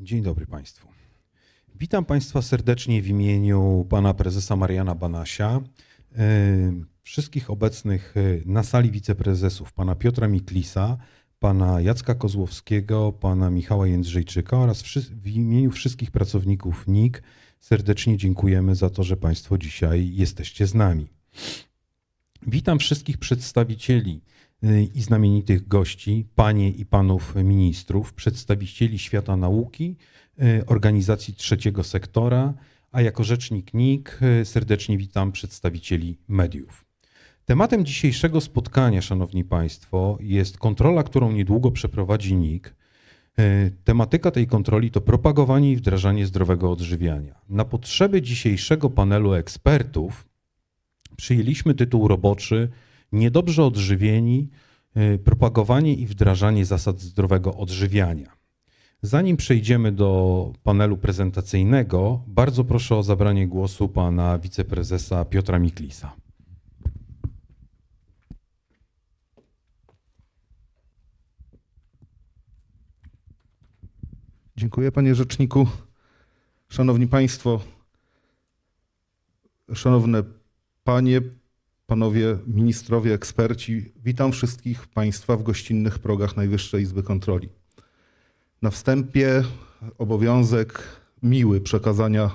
Dzień dobry Państwu. Witam Państwa serdecznie w imieniu pana prezesa Mariana Banasia, y, wszystkich obecnych y, na sali wiceprezesów, pana Piotra Miklisa, pana Jacka Kozłowskiego, pana Michała Jędrzejczyka oraz w imieniu wszystkich pracowników NIK serdecznie dziękujemy za to, że Państwo dzisiaj jesteście z nami. Witam wszystkich przedstawicieli Y, i znamienitych gości, panie i panów ministrów, przedstawicieli świata nauki, y, organizacji trzeciego sektora, a jako rzecznik NIK y, serdecznie witam przedstawicieli mediów. Tematem dzisiejszego spotkania, Szanowni Państwo, jest kontrola, którą niedługo przeprowadzi NIK. Tematyka tej kontroli to propagowanie i wdrażanie zdrowego odżywiania. Na potrzeby dzisiejszego panelu ekspertów przyjęliśmy tytuł roboczy niedobrze odżywieni, y, propagowanie i wdrażanie zasad zdrowego odżywiania. Zanim przejdziemy do panelu prezentacyjnego, bardzo proszę o zabranie głosu pana wiceprezesa Piotra Miklisa. Dziękuję panie rzeczniku. Szanowni państwo, szanowne panie, panowie ministrowie, eksperci, witam wszystkich Państwa w gościnnych progach Najwyższej Izby Kontroli. Na wstępie obowiązek miły przekazania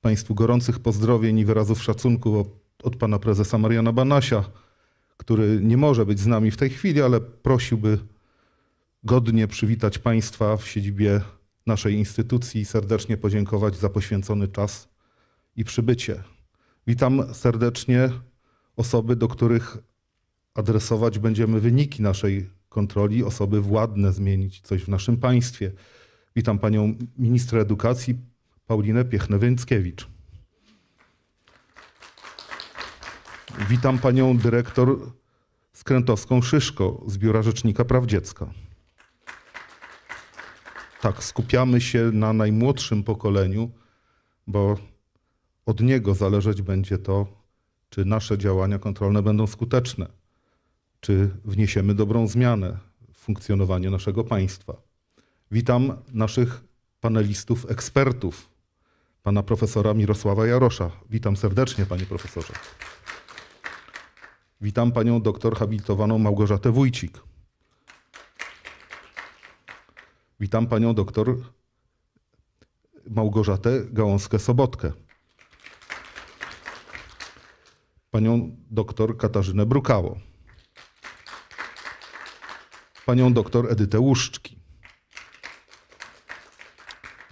Państwu gorących pozdrowień i wyrazów szacunku od, od pana prezesa Mariana Banasia, który nie może być z nami w tej chwili, ale prosiłby godnie przywitać Państwa w siedzibie naszej instytucji i serdecznie podziękować za poświęcony czas i przybycie. Witam serdecznie osoby, do których adresować będziemy wyniki naszej kontroli, osoby władne zmienić coś w naszym państwie. Witam panią ministrę edukacji Paulinę Piechnę-Więckiewicz. Witam panią dyrektor Skrętowską Szyszko z Biura Rzecznika Praw Dziecka. Tak, skupiamy się na najmłodszym pokoleniu, bo od niego zależeć będzie to, czy nasze działania kontrolne będą skuteczne, czy wniesiemy dobrą zmianę w funkcjonowanie naszego państwa. Witam naszych panelistów, ekspertów, pana profesora Mirosława Jarosza. Witam serdecznie, panie profesorze. Witam panią doktor habilitowaną Małgorzatę Wójcik. Witam panią doktor Małgorzatę Gałąskę-Sobotkę. panią doktor Katarzynę Brukało, panią doktor Edytę Łuszczki,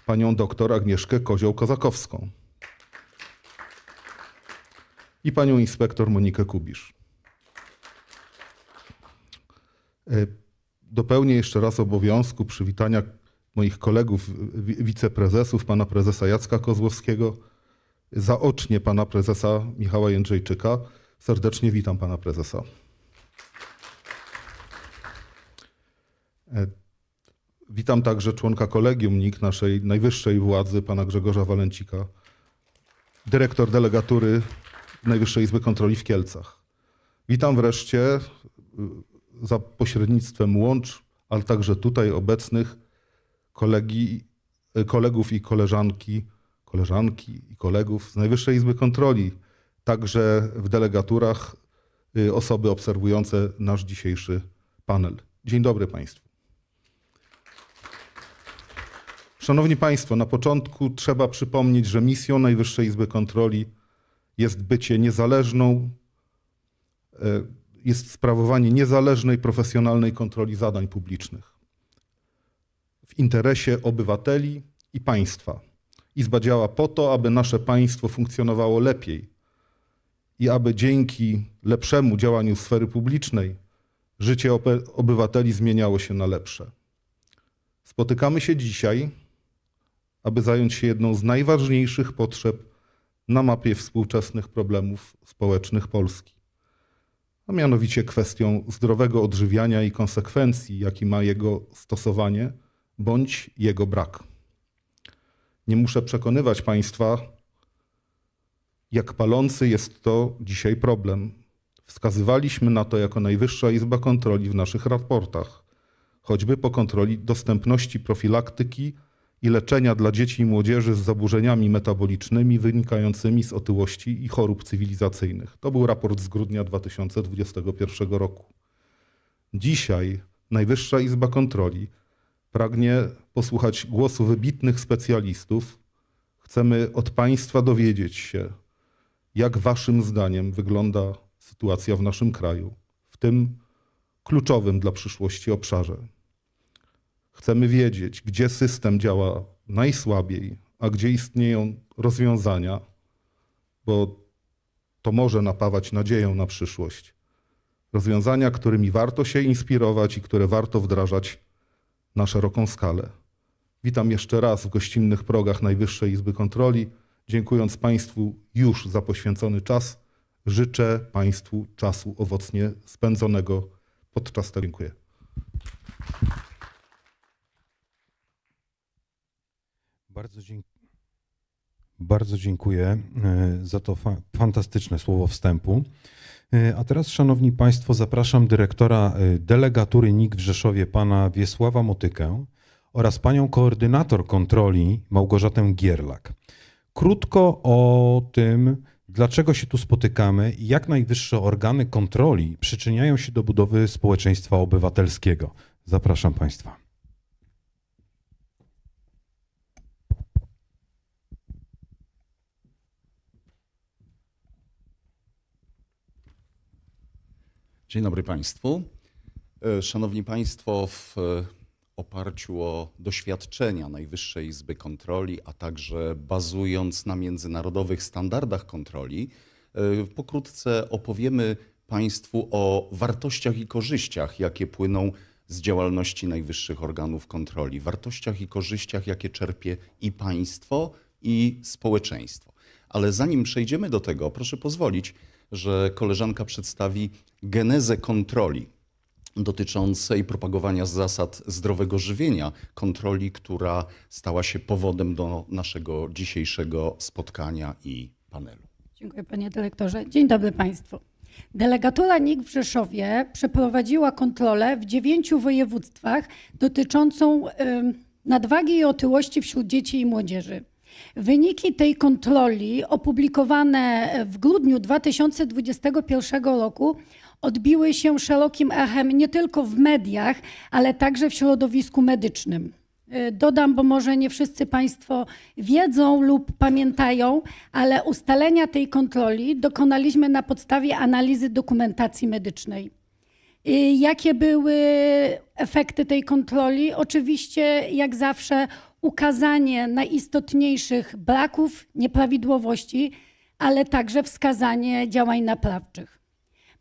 panią doktor Agnieszkę Kozioł-Kozakowską i panią inspektor Monikę Kubisz. E, dopełnię jeszcze raz obowiązku przywitania moich kolegów wiceprezesów, pana prezesa Jacka Kozłowskiego, zaocznie pana prezesa Michała Jędrzejczyka. Serdecznie witam pana prezesa. E, witam także członka kolegium NIK, naszej najwyższej władzy, pana Grzegorza Walencika, dyrektor delegatury Najwyższej Izby Kontroli w Kielcach. Witam wreszcie e, za pośrednictwem łącz, ale także tutaj obecnych kolegi, e, kolegów i koleżanki koleżanki i kolegów z Najwyższej Izby Kontroli, także w delegaturach y, osoby obserwujące nasz dzisiejszy panel. Dzień dobry Państwu. Szanowni Państwo, na początku trzeba przypomnieć, że misją Najwyższej Izby Kontroli jest bycie niezależną, y, jest sprawowanie niezależnej, profesjonalnej kontroli zadań publicznych w interesie obywateli i państwa Izba działa po to, aby nasze państwo funkcjonowało lepiej i aby dzięki lepszemu działaniu sfery publicznej życie obywateli zmieniało się na lepsze. Spotykamy się dzisiaj, aby zająć się jedną z najważniejszych potrzeb na mapie współczesnych problemów społecznych Polski, a mianowicie kwestią zdrowego odżywiania i konsekwencji, jaki ma jego stosowanie bądź jego brak. Nie muszę przekonywać Państwa, jak palący jest to dzisiaj problem. Wskazywaliśmy na to jako Najwyższa Izba Kontroli w naszych raportach, choćby po kontroli dostępności profilaktyki i leczenia dla dzieci i młodzieży z zaburzeniami metabolicznymi wynikającymi z otyłości i chorób cywilizacyjnych. To był raport z grudnia 2021 roku. Dzisiaj Najwyższa Izba Kontroli Pragnie posłuchać głosu wybitnych specjalistów. Chcemy od Państwa dowiedzieć się, jak Waszym zdaniem wygląda sytuacja w naszym kraju, w tym kluczowym dla przyszłości obszarze. Chcemy wiedzieć, gdzie system działa najsłabiej, a gdzie istnieją rozwiązania, bo to może napawać nadzieją na przyszłość. Rozwiązania, którymi warto się inspirować i które warto wdrażać na szeroką skalę. Witam jeszcze raz w gościnnych progach Najwyższej Izby Kontroli. Dziękując Państwu już za poświęcony czas, życzę Państwu czasu owocnie spędzonego podczas tego. Dziękuję. Bardzo, dziękuję. Bardzo dziękuję e, za to fa fantastyczne słowo wstępu. E, a teraz, Szanowni Państwo, zapraszam dyrektora e, delegatury NIK w Rzeszowie, pana Wiesława Motykę oraz panią koordynator kontroli Małgorzatę Gierlak. Krótko o tym, dlaczego się tu spotykamy i jak najwyższe organy kontroli przyczyniają się do budowy społeczeństwa obywatelskiego. Zapraszam Państwa. Dzień dobry Państwu. E, szanowni Państwo, w e, oparciu o doświadczenia Najwyższej Izby Kontroli, a także bazując na międzynarodowych standardach kontroli, e, pokrótce opowiemy Państwu o wartościach i korzyściach, jakie płyną z działalności najwyższych organów kontroli, wartościach i korzyściach, jakie czerpie i państwo, i społeczeństwo. Ale zanim przejdziemy do tego, proszę pozwolić, że koleżanka przedstawi genezę kontroli dotyczącej propagowania zasad zdrowego żywienia, kontroli, która stała się powodem do naszego dzisiejszego spotkania i panelu. Dziękuję panie dyrektorze. Dzień dobry państwu. Delegatura NIK w Rzeszowie przeprowadziła kontrolę w dziewięciu województwach dotyczącą nadwagi i otyłości wśród dzieci i młodzieży. Wyniki tej kontroli opublikowane w grudniu 2021 roku odbiły się szerokim echem nie tylko w mediach, ale także w środowisku medycznym. Y, dodam, bo może nie wszyscy Państwo wiedzą lub pamiętają, ale ustalenia tej kontroli dokonaliśmy na podstawie analizy dokumentacji medycznej. Y, jakie były efekty tej kontroli? Oczywiście, jak zawsze, ukazanie najistotniejszych braków, nieprawidłowości, ale także wskazanie działań naprawczych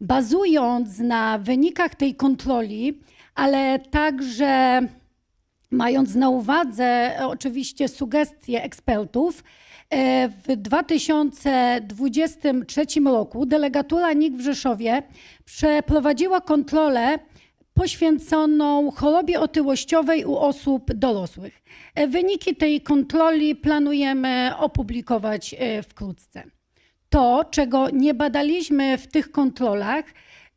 bazując na wynikach tej kontroli, ale także mając na uwadze oczywiście sugestie ekspertów, e, w 2023 roku delegatura NIK w Rzeszowie przeprowadziła kontrolę poświęconą chorobie otyłościowej u osób dorosłych. E, wyniki tej kontroli planujemy opublikować e, wkrótce to, czego nie badaliśmy w tych kontrolach,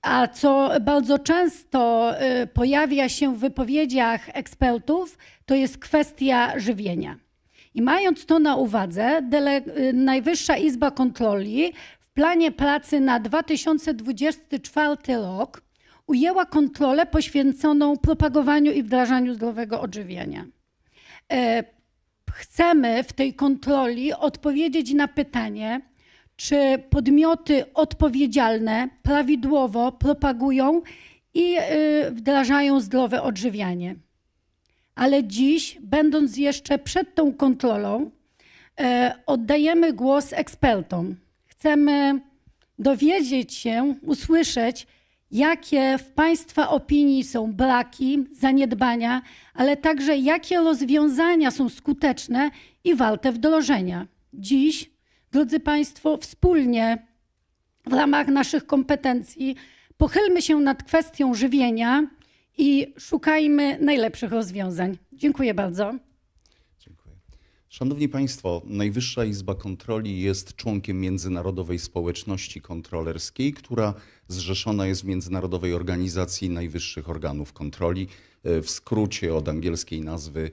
a co bardzo często y, pojawia się w wypowiedziach ekspertów, to jest kwestia żywienia. I mając to na uwadze, y, Najwyższa Izba Kontroli w planie pracy na 2024 rok ujęła kontrolę poświęconą propagowaniu i wdrażaniu zdrowego odżywiania. E, chcemy w tej kontroli odpowiedzieć na pytanie, czy podmioty odpowiedzialne prawidłowo propagują i y, wdrażają zdrowe odżywianie. Ale dziś, będąc jeszcze przed tą kontrolą, e, oddajemy głos ekspertom. Chcemy dowiedzieć się, usłyszeć, jakie w Państwa opinii są braki, zaniedbania, ale także jakie rozwiązania są skuteczne i warte wdrożenia. Dziś drodzy Państwo, wspólnie w ramach naszych kompetencji pochylmy się nad kwestią żywienia i szukajmy najlepszych rozwiązań. Dziękuję bardzo. Dziękuję. Szanowni Państwo, Najwyższa Izba Kontroli jest członkiem Międzynarodowej Społeczności Kontrolerskiej, która zrzeszona jest w Międzynarodowej Organizacji Najwyższych Organów Kontroli, e, w skrócie od angielskiej nazwy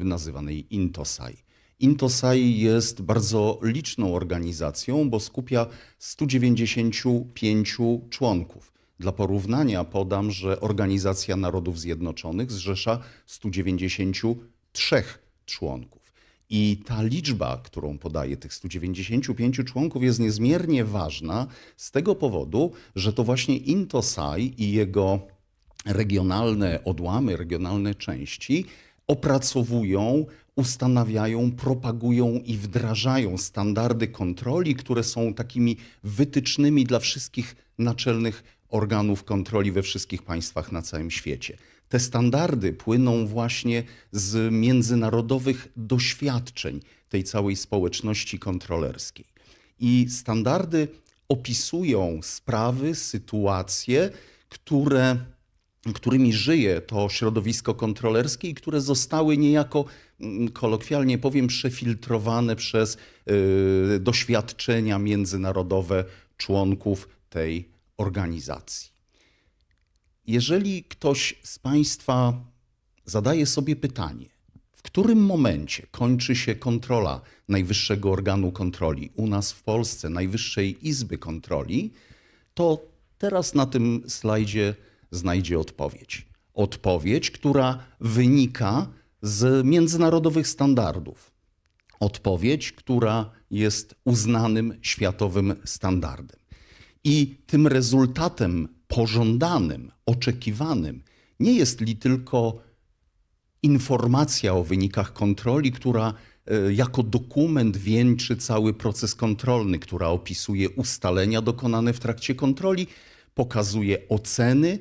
e, nazywanej INTOSAI. Intosai jest bardzo liczną organizacją, bo skupia 195 członków. Dla porównania podam, że Organizacja Narodów Zjednoczonych zrzesza 193 członków. I ta liczba, którą podaje tych 195 członków, jest niezmiernie ważna z tego powodu, że to właśnie Intosai i jego regionalne odłamy, regionalne części opracowują ustanawiają, propagują i wdrażają standardy kontroli, które są takimi wytycznymi dla wszystkich naczelnych organów kontroli we wszystkich państwach na całym świecie. Te standardy płyną właśnie z międzynarodowych doświadczeń tej całej społeczności kontrolerskiej. I standardy opisują sprawy, sytuacje, które, którymi żyje to środowisko kontrolerskie i które zostały niejako Mm, kolokwialnie powiem, przefiltrowane przez y, doświadczenia międzynarodowe członków tej organizacji. Jeżeli ktoś z Państwa zadaje sobie pytanie, w którym momencie kończy się kontrola Najwyższego Organu Kontroli u nas w Polsce, Najwyższej Izby Kontroli, to teraz na tym slajdzie znajdzie odpowiedź. Odpowiedź, która wynika z międzynarodowych standardów. Odpowiedź, która jest uznanym światowym standardem. I tym rezultatem pożądanym, oczekiwanym nie jest li tylko informacja o wynikach kontroli, która e, jako dokument wieńczy cały proces kontrolny, która opisuje ustalenia dokonane w trakcie kontroli, pokazuje oceny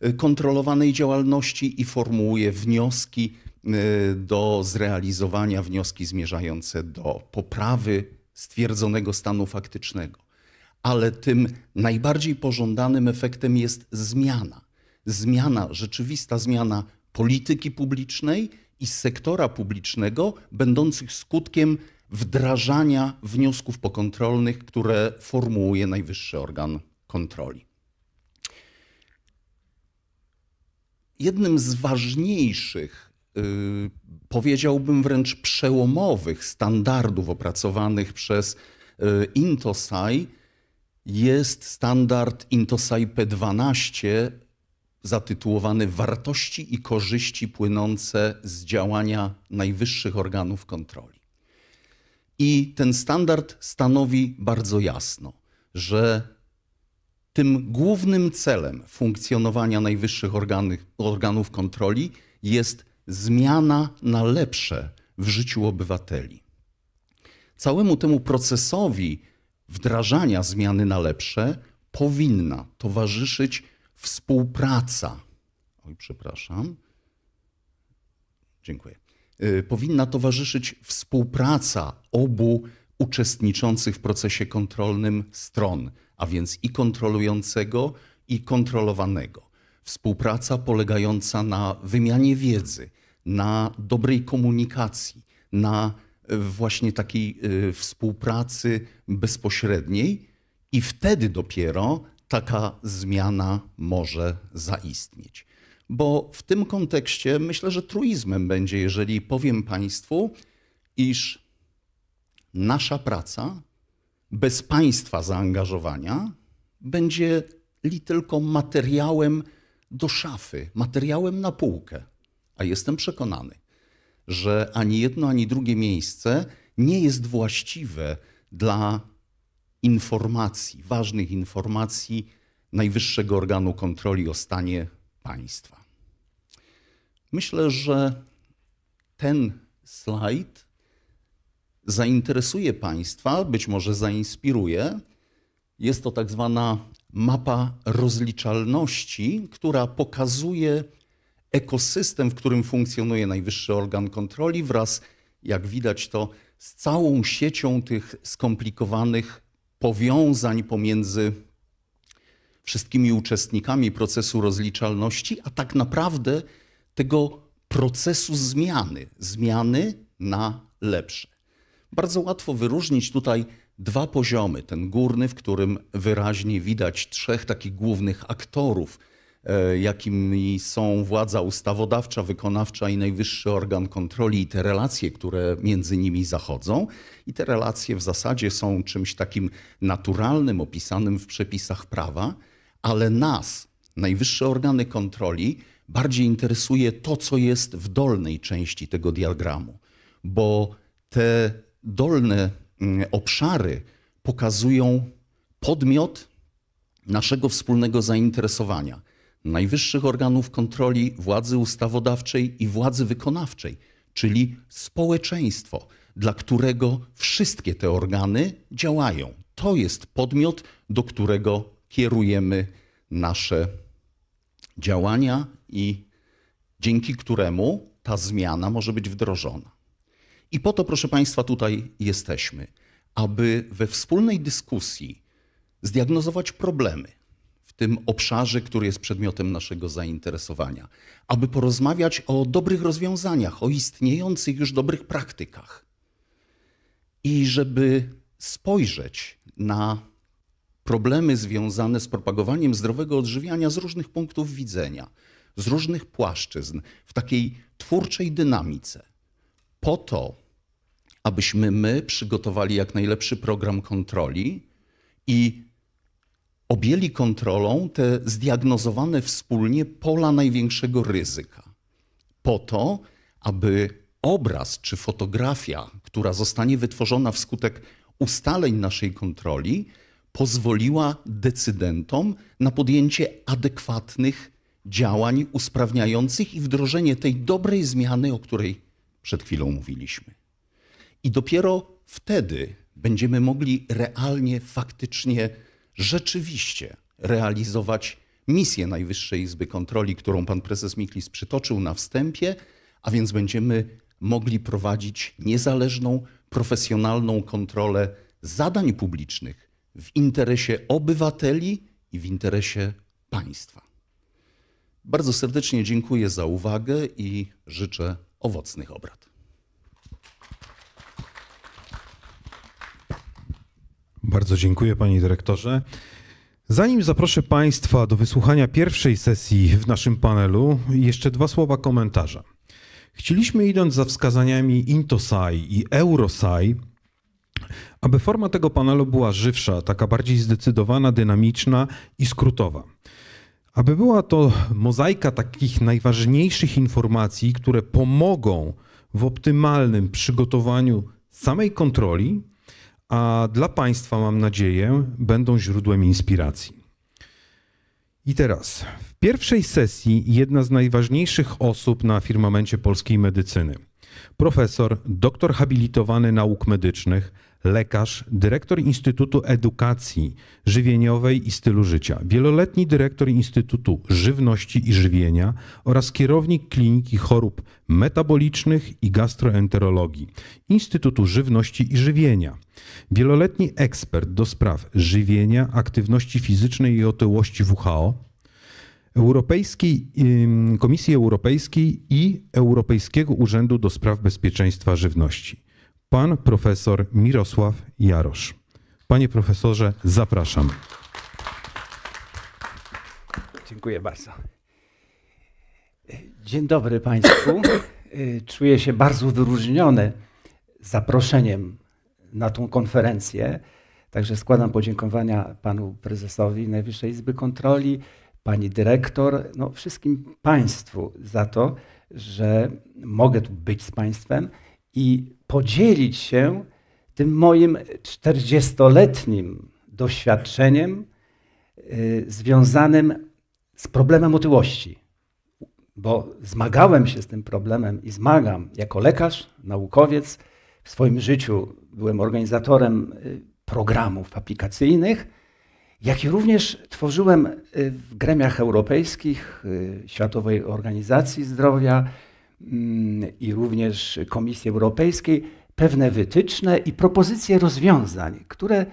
e, kontrolowanej działalności i formułuje wnioski E, do zrealizowania wnioski zmierzające do poprawy stwierdzonego stanu faktycznego. Ale tym najbardziej pożądanym efektem jest zmiana. Zmiana, rzeczywista zmiana polityki publicznej i sektora publicznego, będących skutkiem wdrażania wniosków pokontrolnych, które formułuje najwyższy organ kontroli. Jednym z ważniejszych Y, powiedziałbym wręcz przełomowych standardów opracowanych przez y, Intosai jest standard Intosai P12 zatytułowany Wartości i korzyści płynące z działania najwyższych organów kontroli. I ten standard stanowi bardzo jasno, że tym głównym celem funkcjonowania najwyższych organy, organów kontroli jest zmiana na lepsze w życiu obywateli. Całemu temu procesowi wdrażania zmiany na lepsze powinna towarzyszyć współpraca. Oj, przepraszam. Dziękuję. Y, powinna towarzyszyć współpraca obu uczestniczących w procesie kontrolnym stron, a więc i kontrolującego, i kontrolowanego. Współpraca polegająca na wymianie wiedzy, na dobrej komunikacji, na e, właśnie takiej e, współpracy bezpośredniej i wtedy dopiero taka zmiana może zaistnieć. Bo w tym kontekście myślę, że truizmem będzie, jeżeli powiem Państwu, iż nasza praca bez Państwa zaangażowania będzie li tylko materiałem, do szafy materiałem na półkę. A jestem przekonany, że ani jedno, ani drugie miejsce nie jest właściwe dla informacji, ważnych informacji najwyższego organu kontroli o stanie państwa. Myślę, że ten slajd zainteresuje Państwa, być może zainspiruje. Jest to tak zwana mapa rozliczalności, która pokazuje ekosystem, w którym funkcjonuje najwyższy organ kontroli, wraz, jak widać to, z całą siecią tych skomplikowanych powiązań pomiędzy wszystkimi uczestnikami procesu rozliczalności, a tak naprawdę tego procesu zmiany, zmiany na lepsze. Bardzo łatwo wyróżnić tutaj dwa poziomy. Ten górny, w którym wyraźnie widać trzech takich głównych aktorów, e, jakimi są władza ustawodawcza, wykonawcza i najwyższy organ kontroli i te relacje, które między nimi zachodzą. I te relacje w zasadzie są czymś takim naturalnym, opisanym w przepisach prawa, ale nas, najwyższe organy kontroli, bardziej interesuje to, co jest w dolnej części tego diagramu, bo te dolne Mm, obszary pokazują podmiot naszego wspólnego zainteresowania najwyższych organów kontroli, władzy ustawodawczej i władzy wykonawczej, czyli społeczeństwo, dla którego wszystkie te organy działają. To jest podmiot, do którego kierujemy nasze działania i dzięki któremu ta zmiana może być wdrożona. I po to, proszę Państwa, tutaj jesteśmy, aby we wspólnej dyskusji zdiagnozować problemy w tym obszarze, który jest przedmiotem naszego zainteresowania, aby porozmawiać o dobrych rozwiązaniach, o istniejących już dobrych praktykach i żeby spojrzeć na problemy związane z propagowaniem zdrowego odżywiania z różnych punktów widzenia, z różnych płaszczyzn, w takiej twórczej dynamice po to, abyśmy my przygotowali jak najlepszy program kontroli i objęli kontrolą te zdiagnozowane wspólnie pola największego ryzyka. Po to, aby obraz czy fotografia, która zostanie wytworzona wskutek ustaleń naszej kontroli, pozwoliła decydentom na podjęcie adekwatnych działań usprawniających i wdrożenie tej dobrej zmiany, o której przed chwilą mówiliśmy. I dopiero wtedy będziemy mogli realnie, faktycznie, rzeczywiście realizować misję Najwyższej Izby Kontroli, którą pan prezes Miklis przytoczył na wstępie, a więc będziemy mogli prowadzić niezależną, profesjonalną kontrolę zadań publicznych w interesie obywateli i w interesie państwa. Bardzo serdecznie dziękuję za uwagę i życzę owocnych obrad. Bardzo dziękuję, panie dyrektorze. Zanim zaproszę Państwa do wysłuchania pierwszej sesji w naszym panelu, jeszcze dwa słowa komentarza. Chcieliśmy, idąc za wskazaniami Intosai i Eurosai, aby forma tego panelu była żywsza, taka bardziej zdecydowana, dynamiczna i skrótowa. Aby była to mozaika takich najważniejszych informacji, które pomogą w optymalnym przygotowaniu samej kontroli, a dla Państwa, mam nadzieję, będą źródłem inspiracji. I teraz, w pierwszej sesji jedna z najważniejszych osób na firmamencie polskiej medycyny. Profesor, doktor habilitowany nauk medycznych, lekarz, dyrektor Instytutu Edukacji Żywieniowej i Stylu Życia, wieloletni dyrektor Instytutu Żywności i Żywienia oraz kierownik Kliniki Chorób Metabolicznych i Gastroenterologii Instytutu Żywności i Żywienia, wieloletni ekspert do spraw żywienia, aktywności fizycznej i otyłości WHO. Europejskiej, Komisji Europejskiej i Europejskiego Urzędu do Spraw Bezpieczeństwa Żywności pan profesor Mirosław Jarosz. Panie profesorze, zapraszam. Dziękuję bardzo. Dzień dobry Państwu. E, czuję się bardzo wyróżniony zaproszeniem na tą konferencję. Także składam podziękowania panu prezesowi Najwyższej Izby Kontroli, pani dyrektor, no wszystkim państwu za to, że mogę tu być z państwem i podzielić się tym moim 40-letnim doświadczeniem y, związanym z problemem otyłości. Bo zmagałem się z tym problemem i zmagam jako lekarz, naukowiec. W swoim życiu byłem organizatorem y, programów aplikacyjnych, jak i również tworzyłem y, w gremiach europejskich, Światowej Organizacji Zdrowia, i również Komisji Europejskiej pewne wytyczne i propozycje rozwiązań, które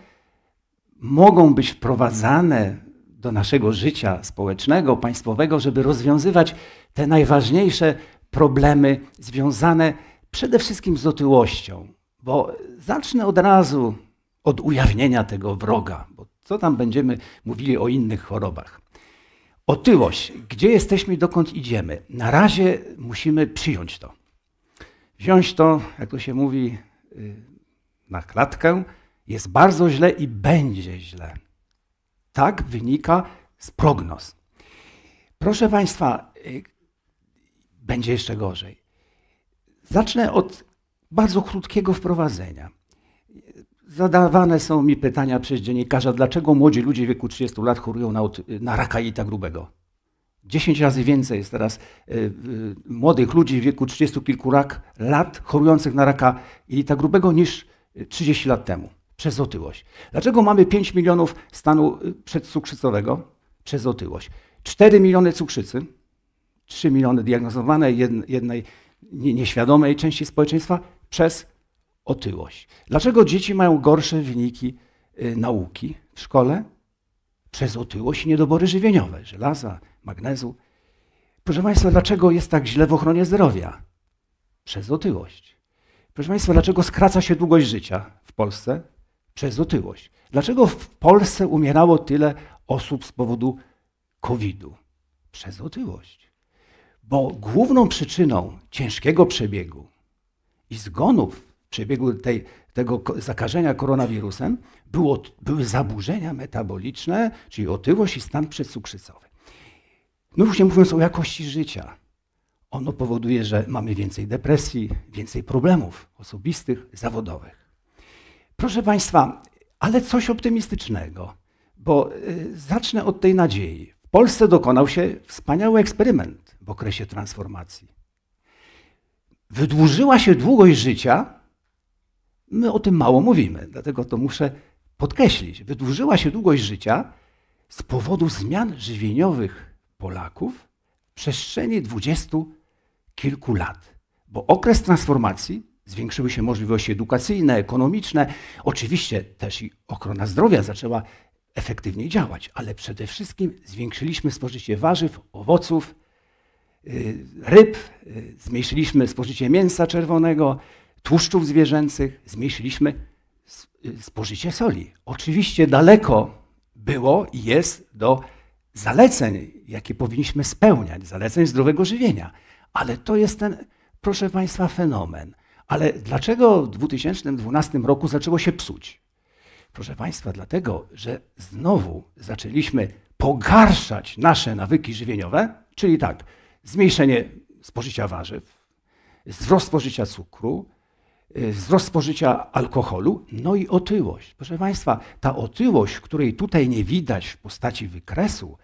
mogą być wprowadzane do naszego życia społecznego, państwowego, żeby rozwiązywać te najważniejsze problemy związane przede wszystkim z otyłością. Bo zacznę od razu od ujawnienia tego wroga, bo co tam będziemy mówili o innych chorobach. Otyłość. Gdzie jesteśmy, dokąd idziemy? Na razie musimy przyjąć to. Wziąć to, jak to się mówi, y, na klatkę. Jest bardzo źle i będzie źle. Tak wynika z prognoz. Proszę Państwa, y, będzie jeszcze gorzej. Zacznę od bardzo krótkiego wprowadzenia. Zadawane są mi pytania przez dziennikarza, dlaczego młodzi ludzie w wieku 30 lat chorują na, na raka jelita grubego. 10 razy więcej jest teraz y, y, młodych ludzi w wieku 30 kilku rak, lat chorujących na raka jelita grubego niż 30 lat temu przez otyłość. Dlaczego mamy 5 milionów stanu e, przedcukrzycowego przez otyłość? 4 miliony cukrzycy, 3 miliony diagnozowanej jednej nieświadomej części społeczeństwa przez otyłość. Dlaczego dzieci mają gorsze wyniki y, nauki w szkole? Przez otyłość i niedobory żywieniowe, żelaza, magnezu. Proszę Państwa, dlaczego jest tak źle w ochronie zdrowia? Przez otyłość. Proszę Państwa, dlaczego skraca się długość życia w Polsce? Przez otyłość. Dlaczego w Polsce umierało tyle osób z powodu COVID-u? Przez otyłość. Bo główną przyczyną ciężkiego przebiegu i zgonów przebiegu tej, tego zakażenia koronawirusem było, były zaburzenia metaboliczne, czyli otyłość i stan przedcukrzycowy. No już nie mówiąc o jakości życia. Ono powoduje, że mamy więcej depresji, więcej problemów osobistych, zawodowych. Proszę Państwa, ale coś optymistycznego, bo y, zacznę od tej nadziei. W Polsce dokonał się wspaniały eksperyment w okresie transformacji. Wydłużyła się długość życia My o tym mało mówimy, dlatego to muszę podkreślić. Wydłużyła się długość życia z powodu zmian żywieniowych Polaków w przestrzeni dwudziestu kilku lat. Bo okres transformacji zwiększyły się możliwości edukacyjne, ekonomiczne, oczywiście też i ochrona zdrowia zaczęła efektywniej działać, ale przede wszystkim zwiększyliśmy spożycie warzyw, owoców, y, ryb, y, zmniejszyliśmy spożycie mięsa czerwonego, tłuszczów zwierzęcych, zmniejszyliśmy y, spożycie soli. Oczywiście daleko było i jest do zaleceń, jakie powinniśmy spełniać, zaleceń zdrowego żywienia. Ale to jest ten, proszę Państwa, fenomen. Ale dlaczego w 2012 roku zaczęło się psuć? Proszę Państwa, dlatego, że znowu zaczęliśmy pogarszać nasze nawyki żywieniowe, czyli tak, zmniejszenie spożycia warzyw, wzrost spożycia cukru, Y, wzrost spożycia alkoholu, no i otyłość. Proszę Państwa, ta otyłość, której tutaj nie widać w postaci wykresu,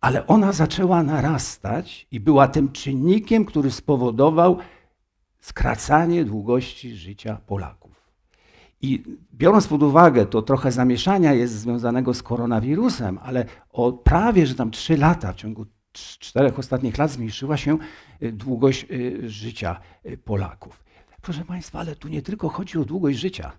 ale ona zaczęła narastać i była tym czynnikiem, który spowodował skracanie długości życia Polaków. I biorąc pod uwagę, to trochę zamieszania jest związanego z koronawirusem, ale o prawie, że tam 3 lata w ciągu czterech ostatnich lat zmniejszyła się y, długość y, życia Polaków. Proszę Państwa, ale tu nie tylko chodzi o długość życia.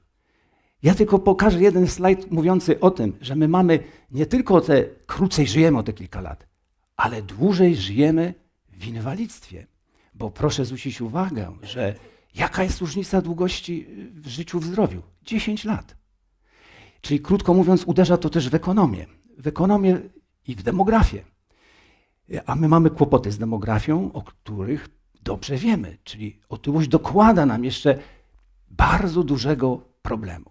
Ja tylko pokażę jeden slajd mówiący o tym, że my mamy nie tylko te krócej żyjemy o te kilka lat, ale dłużej żyjemy w inwalidztwie. Bo proszę zwrócić uwagę, że jaka jest różnica długości w życiu, w zdrowiu? 10 lat. Czyli krótko mówiąc, uderza to też w ekonomię. W ekonomię i w demografię. A my mamy kłopoty z demografią, o których dobrze wiemy, czyli otyłość dokłada nam jeszcze bardzo dużego problemu.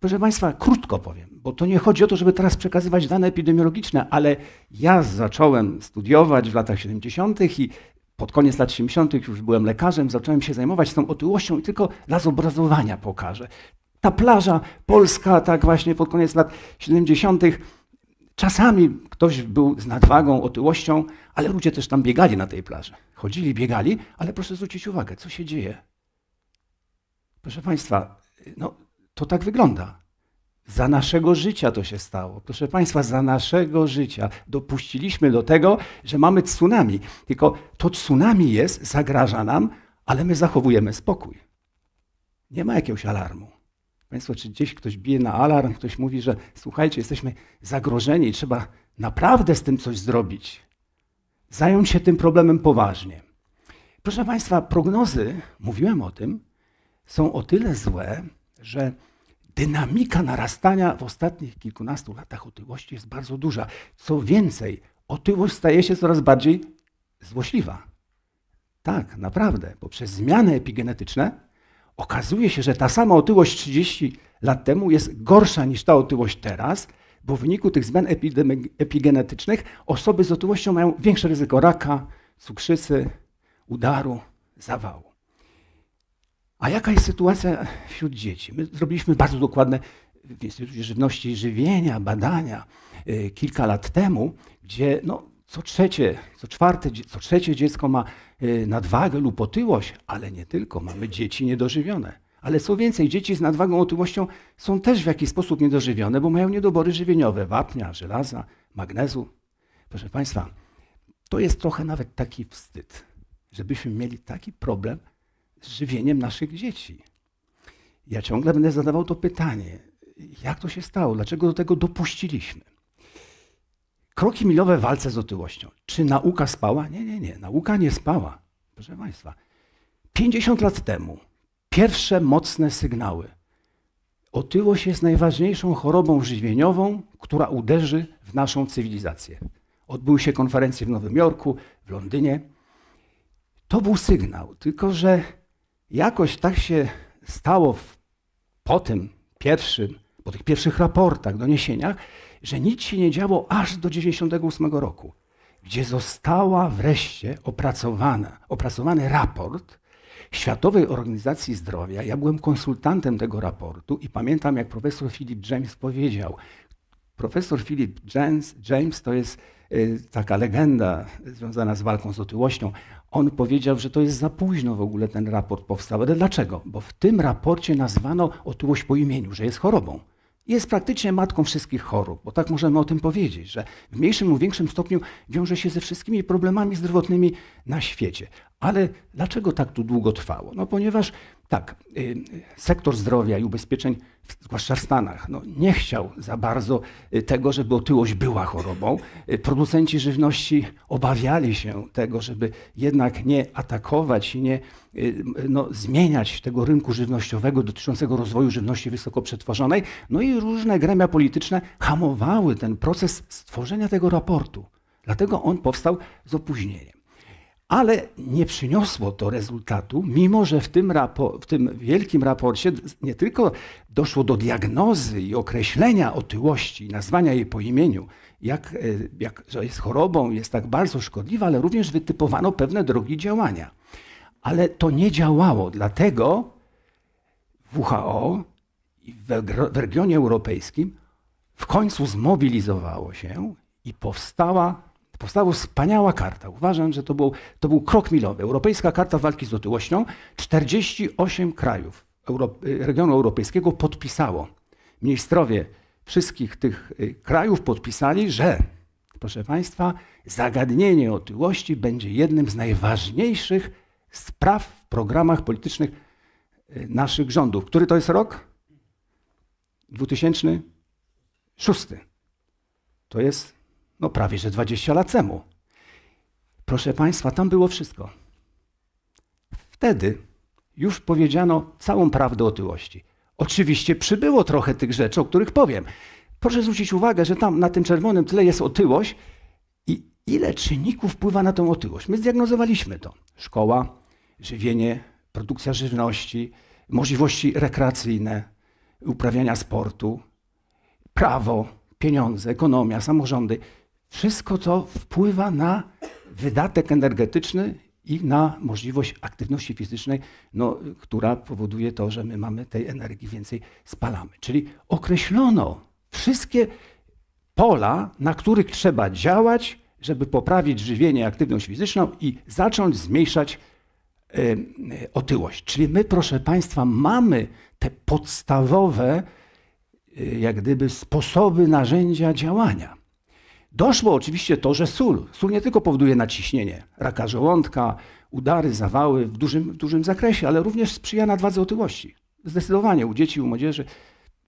Proszę Państwa, krótko powiem, bo to nie chodzi o to, żeby teraz przekazywać dane epidemiologiczne, ale ja zacząłem studiować w latach 70. i pod koniec lat 70. już byłem lekarzem, zacząłem się zajmować tą otyłością i tylko dla zobrazowania pokażę. Ta plaża polska, tak właśnie pod koniec lat 70 Czasami ktoś był z nadwagą, otyłością, ale ludzie też tam biegali na tej plaży. Chodzili, biegali, ale proszę zwrócić uwagę, co się dzieje. Proszę Państwa, no, to tak wygląda. Za naszego życia to się stało. Proszę Państwa, za naszego życia dopuściliśmy do tego, że mamy tsunami. Tylko to tsunami jest, zagraża nam, ale my zachowujemy spokój. Nie ma jakiegoś alarmu. Państwo, czy gdzieś ktoś bije na alarm, ktoś mówi, że słuchajcie, jesteśmy zagrożeni i trzeba naprawdę z tym coś zrobić. Zająć się tym problemem poważnie. Proszę Państwa, prognozy, mówiłem o tym, są o tyle złe, że dynamika narastania w ostatnich kilkunastu latach otyłości jest bardzo duża. Co więcej, otyłość staje się coraz bardziej złośliwa. Tak, naprawdę, poprzez zmiany epigenetyczne Okazuje się, że ta sama otyłość 30 lat temu jest gorsza niż ta otyłość teraz, bo w wyniku tych zmian epigenetycznych osoby z otyłością mają większe ryzyko raka, cukrzycy, udaru, zawału. A jaka jest sytuacja wśród dzieci? My zrobiliśmy bardzo dokładne w Instytucie Żywności i Żywienia badania y, kilka lat temu, gdzie no, co trzecie, co czwarte, co trzecie dziecko ma e, nadwagę lub otyłość, ale nie tylko, mamy dzieci niedożywione. Ale co więcej, dzieci z nadwagą, otyłością są też w jakiś sposób niedożywione, bo mają niedobory żywieniowe, wapnia, żelaza, magnezu. Proszę Państwa, to jest trochę nawet taki wstyd, żebyśmy mieli taki problem z żywieniem naszych dzieci. Ja ciągle będę zadawał to pytanie, jak to się stało, dlaczego do tego dopuściliśmy? Kroki milowe w walce z otyłością. Czy nauka spała? Nie, nie, nie. Nauka nie spała. Proszę Państwa, 50 lat temu pierwsze mocne sygnały. Otyłość jest najważniejszą chorobą żywieniową, która uderzy w naszą cywilizację. Odbyły się konferencje w Nowym Jorku, w Londynie. To był sygnał, tylko że jakoś tak się stało w, po tym pierwszym, po tych pierwszych raportach, doniesieniach, że nic się nie działo aż do 98 roku, gdzie została wreszcie opracowana, opracowany raport Światowej Organizacji Zdrowia. Ja byłem konsultantem tego raportu i pamiętam, jak profesor Philip James powiedział. Profesor Philip James, James to jest y, taka legenda związana z walką z otyłością. On powiedział, że to jest za późno w ogóle ten raport powstał. Ale dlaczego? Bo w tym raporcie nazwano otyłość po imieniu, że jest chorobą jest praktycznie matką wszystkich chorób, bo tak możemy o tym powiedzieć, że w mniejszym lub większym stopniu wiąże się ze wszystkimi problemami zdrowotnymi na świecie. Ale dlaczego tak tu długo trwało? No ponieważ tak, y, sektor zdrowia i ubezpieczeń, zwłaszcza w Stanach, no nie chciał za bardzo y, tego, żeby otyłość była chorobą. Y, producenci żywności obawiali się tego, żeby jednak nie atakować i nie no, zmieniać tego rynku żywnościowego dotyczącego rozwoju żywności wysoko przetworzonej. No i różne gremia polityczne hamowały ten proces stworzenia tego raportu. Dlatego on powstał z opóźnieniem ale nie przyniosło to rezultatu, mimo że w tym, w tym, wielkim raporcie nie tylko doszło do diagnozy i określenia otyłości, nazwania jej po imieniu, jak, e, jak, że jest chorobą, jest tak bardzo szkodliwa, ale również wytypowano pewne drogi działania. Ale to nie działało, dlatego WHO w regionie europejskim w końcu zmobilizowało się i powstała Powstała wspaniała karta. Uważam, że to był, to był krok milowy. Europejska Karta Walki z Otyłością. 48 krajów Euro, y, regionu europejskiego podpisało. Ministrowie wszystkich tych y, krajów podpisali, że, proszę Państwa, zagadnienie otyłości będzie jednym z najważniejszych spraw w programach politycznych y, naszych rządów. Który to jest rok? 2006. To jest no prawie że 20 lat temu. Proszę Państwa, tam było wszystko. Wtedy już powiedziano całą prawdę o otyłości. Oczywiście przybyło trochę tych rzeczy, o których powiem. Proszę zwrócić uwagę, że tam na tym czerwonym tyle jest otyłość i ile czynników wpływa na tą otyłość. My zdiagnozowaliśmy to. Szkoła, żywienie, produkcja żywności, możliwości rekreacyjne, uprawiania sportu, prawo, pieniądze, ekonomia, samorządy. Wszystko to wpływa na wydatek energetyczny i na możliwość aktywności fizycznej, no, która powoduje to, że my mamy tej energii więcej spalamy. Czyli określono wszystkie pola, na których trzeba działać, żeby poprawić żywienie, aktywność fizyczną i zacząć zmniejszać y, otyłość. Czyli my, proszę Państwa, mamy te podstawowe, y, jak gdyby, sposoby, narzędzia działania. Doszło oczywiście to, że sól. Sól nie tylko powoduje naciśnienie, raka żołądka, udary, zawały w dużym, w dużym zakresie, ale również sprzyja nadwadze otyłości. Zdecydowanie u dzieci, u młodzieży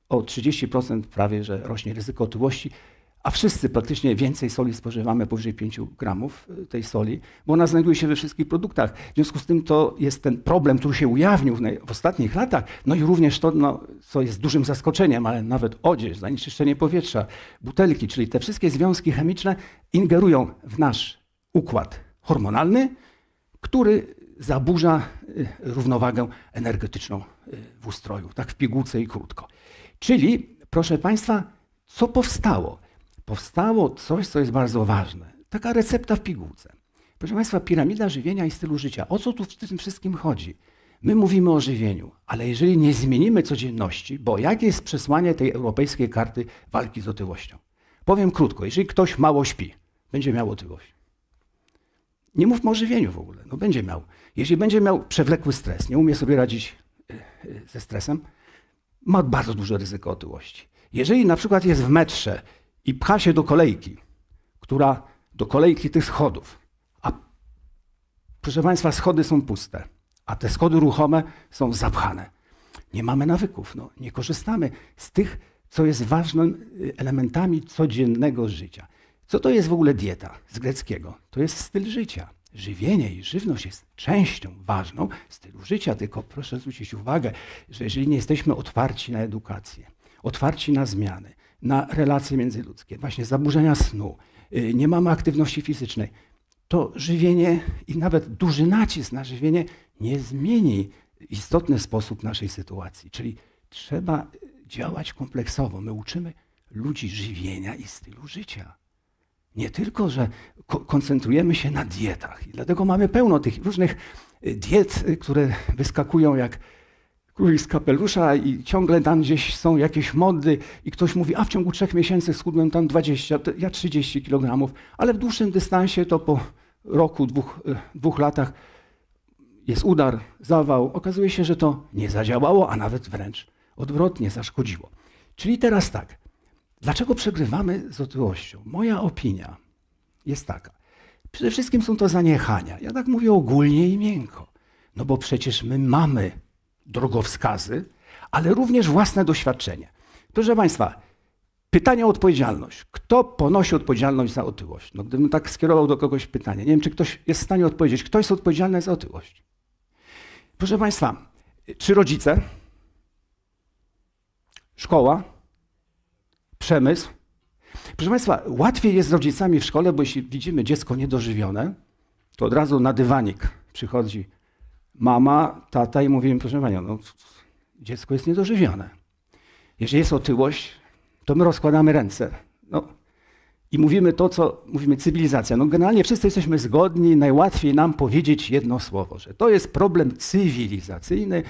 o 30% prawie, że rośnie ryzyko otyłości a wszyscy praktycznie więcej soli spożywamy, powyżej 5 gramów y, tej soli, bo ona znajduje się we wszystkich produktach. W związku z tym to jest ten problem, który się ujawnił w, w ostatnich latach. No i również to, no, co jest dużym zaskoczeniem, ale nawet odzież, zanieczyszczenie powietrza, butelki, czyli te wszystkie związki chemiczne ingerują w nasz układ hormonalny, który zaburza y, równowagę energetyczną y, w ustroju, tak w pigułce i krótko. Czyli, proszę Państwa, co powstało? powstało coś, co jest bardzo ważne. Taka recepta w pigułce. Proszę Państwa, piramida żywienia i stylu życia. O co tu w tym wszystkim chodzi? My mówimy o żywieniu, ale jeżeli nie zmienimy codzienności, bo jakie jest przesłanie tej europejskiej karty walki z otyłością? Powiem krótko, jeżeli ktoś mało śpi, będzie miał otyłość. Nie mówmy o żywieniu w ogóle, no będzie miał. Jeżeli będzie miał przewlekły stres, nie umie sobie radzić e, e, ze stresem, ma bardzo duże ryzyko otyłości. Jeżeli na przykład jest w metrze i pcha się do kolejki, która do kolejki tych schodów. A proszę Państwa, schody są puste, a te schody ruchome są zapchane. Nie mamy nawyków, no, nie korzystamy z tych, co jest ważnym y, elementami codziennego życia. Co to jest w ogóle dieta z greckiego? To jest styl życia. Żywienie i żywność jest częścią ważną stylu życia, tylko proszę zwrócić uwagę, że jeżeli nie jesteśmy otwarci na edukację, otwarci na zmiany, na relacje międzyludzkie, właśnie zaburzenia snu, y, nie mamy aktywności fizycznej, to żywienie i nawet duży nacisk na żywienie nie zmieni w istotny sposób naszej sytuacji. Czyli trzeba y, działać kompleksowo. My uczymy ludzi żywienia i stylu życia. Nie tylko, że ko koncentrujemy się na dietach. I dlatego mamy pełno tych różnych y, diet, które wyskakują jak królik z kapelusza i ciągle tam gdzieś są jakieś mody i ktoś mówi, a w ciągu trzech miesięcy schudłem tam 20, ja 30 kg, ale w dłuższym dystansie to po roku, dwóch, e, dwóch latach jest udar, zawał. Okazuje się, że to nie zadziałało, a nawet wręcz odwrotnie zaszkodziło. Czyli teraz tak, dlaczego przegrywamy z otyłością? Moja opinia jest taka. Przede wszystkim są to zaniechania. Ja tak mówię ogólnie i miękko. No bo przecież my mamy drogowskazy, ale również własne doświadczenie. Proszę Państwa, pytanie o odpowiedzialność. Kto ponosi odpowiedzialność za otyłość? No, gdybym tak skierował do kogoś pytanie, nie wiem, czy ktoś jest w stanie odpowiedzieć, kto jest odpowiedzialny za otyłość? Proszę Państwa, czy rodzice, szkoła, przemysł? Proszę Państwa, łatwiej jest z rodzicami w szkole, bo jeśli widzimy dziecko niedożywione, to od razu na dywanik przychodzi mama, tata i mówimy, proszę Panią, no, dziecko jest niedożywione. Jeżeli jest otyłość, to my rozkładamy ręce. No, I mówimy to, co mówimy cywilizacja. No, generalnie wszyscy jesteśmy zgodni, najłatwiej nam powiedzieć jedno słowo, że to jest problem cywilizacyjny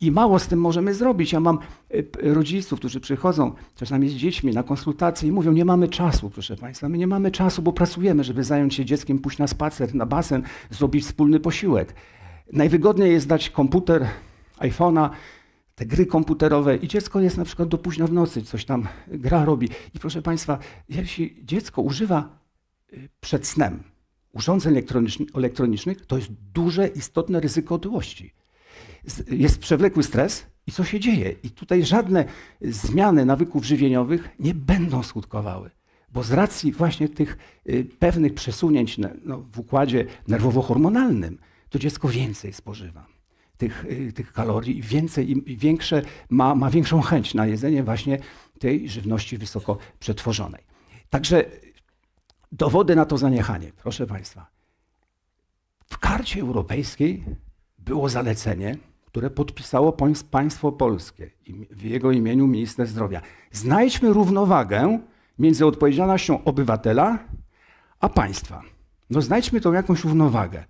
i mało z tym możemy zrobić. Ja mam e, rodziców, którzy przychodzą czasami z dziećmi na konsultacje i mówią, nie mamy czasu, proszę Państwa, my nie mamy czasu, bo pracujemy, żeby zająć się dzieckiem, pójść na spacer, na basen, zrobić wspólny posiłek. Najwygodniej jest dać komputer, iPhone'a, te gry komputerowe i dziecko jest na przykład do późna w nocy, coś tam gra robi. I proszę Państwa, jeśli dziecko używa y, przed snem urządzeń elektronicznych, to jest duże, istotne ryzyko otyłości. Jest przewlekły stres i co się dzieje? I tutaj żadne zmiany nawyków żywieniowych nie będą skutkowały bo z racji właśnie tych y, pewnych przesunięć no, w układzie nerwowo-hormonalnym to dziecko więcej spożywa tych, y, tych kalorii, więcej i większe, ma, ma większą chęć na jedzenie właśnie tej żywności wysoko przetworzonej. Także dowody na to zaniechanie, proszę Państwa. W karcie europejskiej było zalecenie, które podpisało państwo polskie w jego imieniu minister zdrowia. Znajdźmy równowagę między odpowiedzialnością obywatela a państwa. No znajdźmy tą jakąś równowagę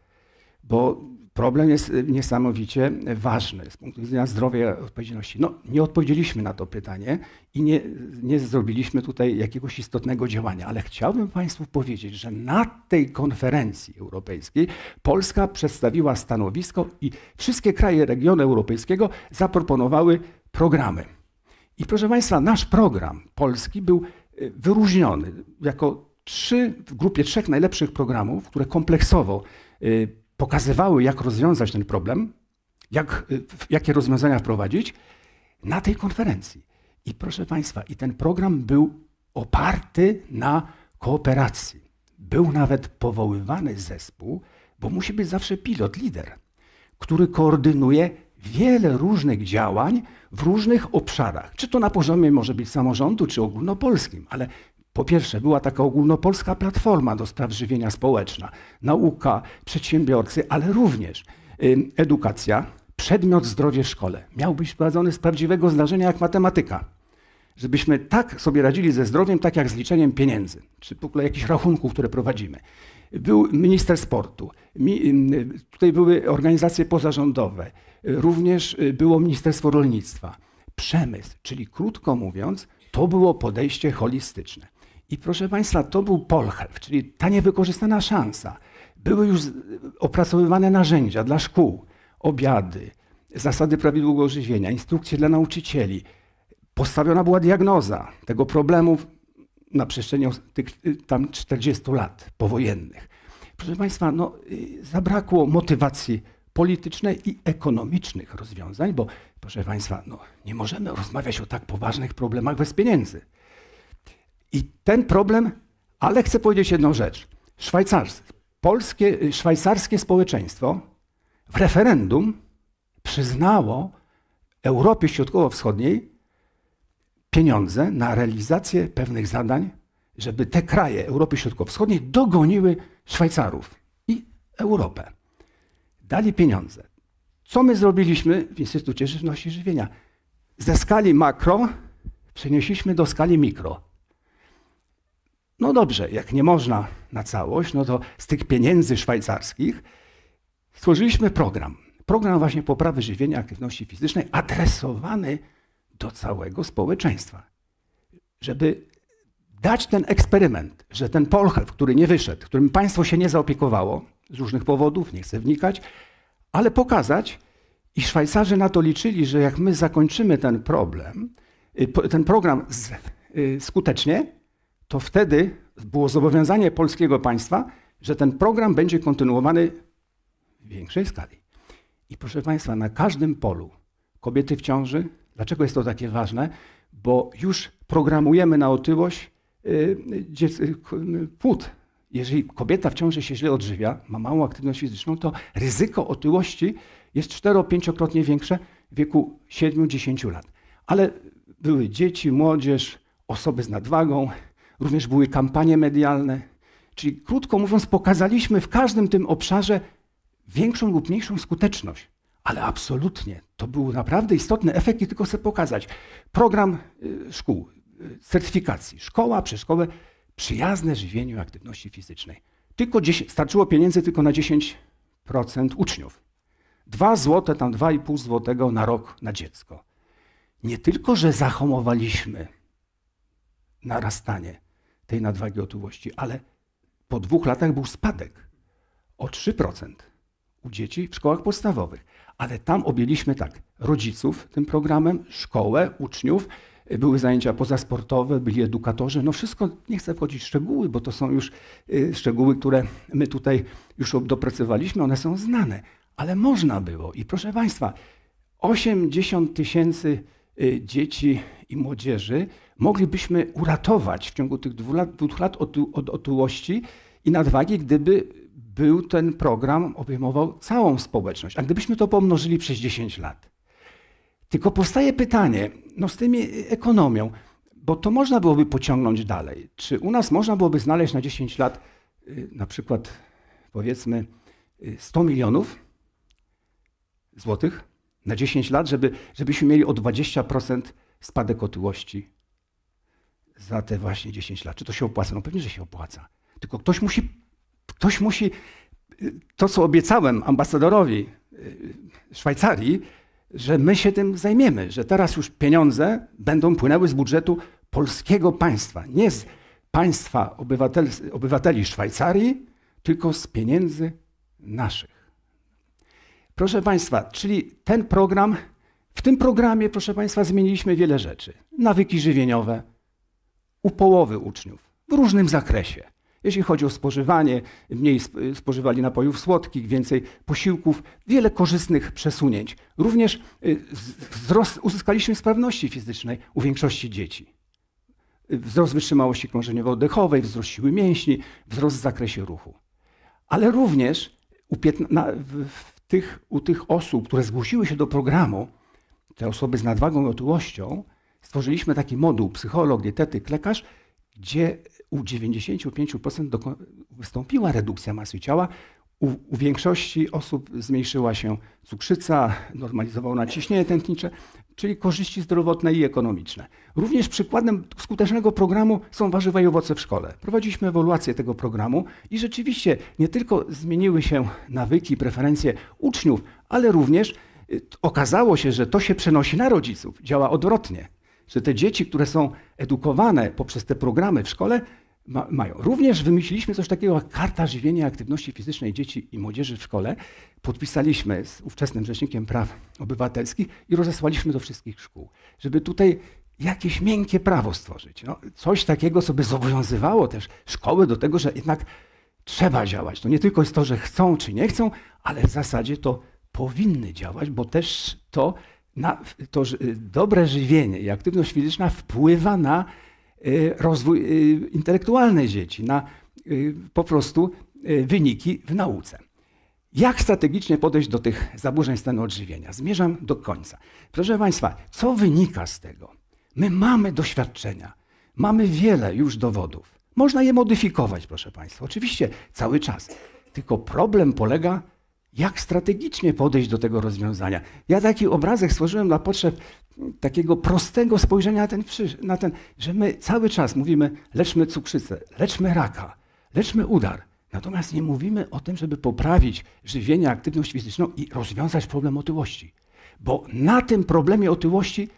bo problem jest niesamowicie ważny z punktu widzenia zdrowia i odpowiedzialności. No, nie odpowiedzieliśmy na to pytanie i nie, nie zrobiliśmy tutaj jakiegoś istotnego działania, ale chciałbym Państwu powiedzieć, że na tej konferencji europejskiej Polska przedstawiła stanowisko i wszystkie kraje regionu europejskiego zaproponowały programy. I proszę Państwa, nasz program polski był y, wyróżniony jako trzy, w grupie trzech najlepszych programów, które kompleksowo y, pokazywały, jak rozwiązać ten problem, jak, y, jakie rozwiązania wprowadzić na tej konferencji. I proszę Państwa, i ten program był oparty na kooperacji. Był nawet powoływany zespół, bo musi być zawsze pilot, lider, który koordynuje wiele różnych działań w różnych obszarach. Czy to na poziomie może być samorządu, czy ogólnopolskim, ale po pierwsze, była taka ogólnopolska platforma do spraw żywienia społeczna, nauka, przedsiębiorcy, ale również edukacja, przedmiot zdrowie w szkole. Miał być prowadzony z prawdziwego zdarzenia jak matematyka. Żebyśmy tak sobie radzili ze zdrowiem, tak jak z liczeniem pieniędzy, czy w ogóle jakichś rachunków, które prowadzimy. Był minister sportu, tutaj były organizacje pozarządowe, również y, było Ministerstwo Rolnictwa. Przemysł, czyli krótko mówiąc, to było podejście holistyczne. I proszę Państwa, to był Polchew, czyli ta niewykorzystana szansa. Były już opracowywane narzędzia dla szkół, obiady, zasady prawidłowego żywienia, instrukcje dla nauczycieli. Postawiona była diagnoza tego problemu na przestrzeni tych tam 40 lat powojennych. Proszę Państwa, no, y, zabrakło motywacji politycznej i ekonomicznych rozwiązań, bo proszę Państwa, no, nie możemy rozmawiać o tak poważnych problemach bez pieniędzy. I ten problem, ale chcę powiedzieć jedną rzecz. Szwajcarskie, polskie, y, szwajcarskie społeczeństwo w referendum przyznało Europie Środkowo-Wschodniej pieniądze na realizację pewnych zadań, żeby te kraje Europy Środkowo-Wschodniej dogoniły Szwajcarów i Europę. Dali pieniądze. Co my zrobiliśmy w Instytucie Żywności i Żywienia? Ze skali makro przenieśliśmy do skali mikro. No dobrze, jak nie można na całość, no to z tych pieniędzy szwajcarskich stworzyliśmy program. Program właśnie poprawy żywienia aktywności fizycznej adresowany do całego społeczeństwa. Żeby dać ten eksperyment, że ten polchew, który nie wyszedł, którym państwo się nie zaopiekowało z różnych powodów, nie chcę wnikać, ale pokazać, i Szwajcarzy na to liczyli, że jak my zakończymy ten problem, y, ten program z, y, skutecznie, to wtedy było zobowiązanie polskiego państwa, że ten program będzie kontynuowany w większej skali. I proszę Państwa, na każdym polu kobiety w ciąży, dlaczego jest to takie ważne? Bo już programujemy na otyłość y, y, y, płód. Jeżeli kobieta w ciąży się źle odżywia, ma małą aktywność fizyczną, to ryzyko otyłości jest 4-5-krotnie większe w wieku 7-10 lat. Ale były dzieci, młodzież, osoby z nadwagą, również były kampanie medialne. Czyli krótko mówiąc, pokazaliśmy w każdym tym obszarze większą lub mniejszą skuteczność. Ale absolutnie, to był naprawdę istotny efekt i tylko chcę pokazać. Program y, szkół, y, certyfikacji, szkoła, przeszkołę, przyjazne żywieniu aktywności fizycznej. Tylko 10, starczyło pieniędzy tylko na 10% uczniów. 2 złote, tam 2,5 złotego na rok na dziecko. Nie tylko, że zahomowaliśmy narastanie, tej nadwagi otyłości, ale po dwóch latach był spadek o 3% u dzieci w szkołach podstawowych. Ale tam objęliśmy tak rodziców tym programem, szkołę, uczniów, były zajęcia pozasportowe, byli edukatorzy. No wszystko, nie chcę wchodzić w szczegóły, bo to są już y, szczegóły, które my tutaj już dopracowaliśmy, one są znane, ale można było. I proszę Państwa, 80 tysięcy y, dzieci i młodzieży moglibyśmy uratować w ciągu tych dwóch lat, dwóch lat od, otyłości i nadwagi, gdyby był ten program obejmował całą społeczność. A gdybyśmy to pomnożyli przez 10 lat. Tylko powstaje pytanie, no z tymi ekonomią, bo to można byłoby pociągnąć dalej. Czy u nas można byłoby znaleźć na 10 lat y, na przykład powiedzmy 100 y, milionów złotych na 10 lat, żeby, żebyśmy mieli o 20% spadek otyłości za te właśnie 10 lat. Czy to się opłaca? No pewnie, że się opłaca. Tylko ktoś musi, ktoś musi y, to, co obiecałem ambasadorowi y, Szwajcarii, że my się tym zajmiemy, że teraz już pieniądze będą płynęły z budżetu polskiego państwa, nie z państwa obywatel, obywateli Szwajcarii, tylko z pieniędzy naszych. Proszę Państwa, czyli ten program, w tym programie, proszę Państwa, zmieniliśmy wiele rzeczy. Nawyki żywieniowe, u połowy uczniów w różnym zakresie. Jeśli chodzi o spożywanie, mniej spożywali napojów słodkich, więcej posiłków, wiele korzystnych przesunięć. Również y, wzrost uzyskaliśmy sprawności fizycznej u większości dzieci. Wzrost wytrzymałości krążeniowo-oddechowej, wzrost siły mięśni, wzrost w zakresie ruchu. Ale również u, na, w, w tych, u tych osób, które zgłosiły się do programu, te osoby z nadwagą i otyłością, stworzyliśmy taki moduł psycholog, dietetyk, lekarz, gdzie u 95% wystąpiła redukcja masy ciała. U, u, większości osób zmniejszyła się cukrzyca, normalizowało naciśnienie tętnicze, czyli korzyści zdrowotne i ekonomiczne. Również przykładem skutecznego programu są warzywa i owoce w szkole. Prowadziliśmy ewaluację tego programu i rzeczywiście nie tylko zmieniły się nawyki, preferencje uczniów, ale również y, okazało się, że to się przenosi na rodziców, działa odwrotnie że te dzieci, które są edukowane poprzez te programy w szkole, ma, mają. Również wymyśliliśmy coś takiego jak karta żywienia aktywności fizycznej dzieci i młodzieży w szkole. Podpisaliśmy z ówczesnym Rzecznikiem Praw Obywatelskich i rozesłaliśmy do wszystkich szkół, żeby tutaj jakieś miękkie prawo stworzyć. No, coś takiego, co by zobowiązywało też szkoły do tego, że jednak trzeba działać. To nie tylko jest to, że chcą czy nie chcą, ale w zasadzie to powinny działać, bo też to na to y, dobre żywienie i aktywność fizyczna wpływa na y, rozwój y, intelektualny dzieci, na po prostu wyniki w nauce. Jak strategicznie podejść do tych zaburzeń stanu odżywienia? Zmierzam do końca. Proszę Państwa, co wynika z tego? My mamy doświadczenia, mamy wiele już dowodów. Można je modyfikować, proszę Państwa, oczywiście cały czas. Tylko problem polega jak strategicznie podejść do tego rozwiązania. Ja taki obrazek stworzyłem na potrzeb takiego prostego spojrzenia na ten, na ten, że my cały czas mówimy, leczmy cukrzycę, leczmy raka, leczmy udar. Natomiast nie mówimy o tym, żeby poprawić żywienie, aktywność fizyczną i rozwiązać problem otyłości. Bo na tym problemie otyłości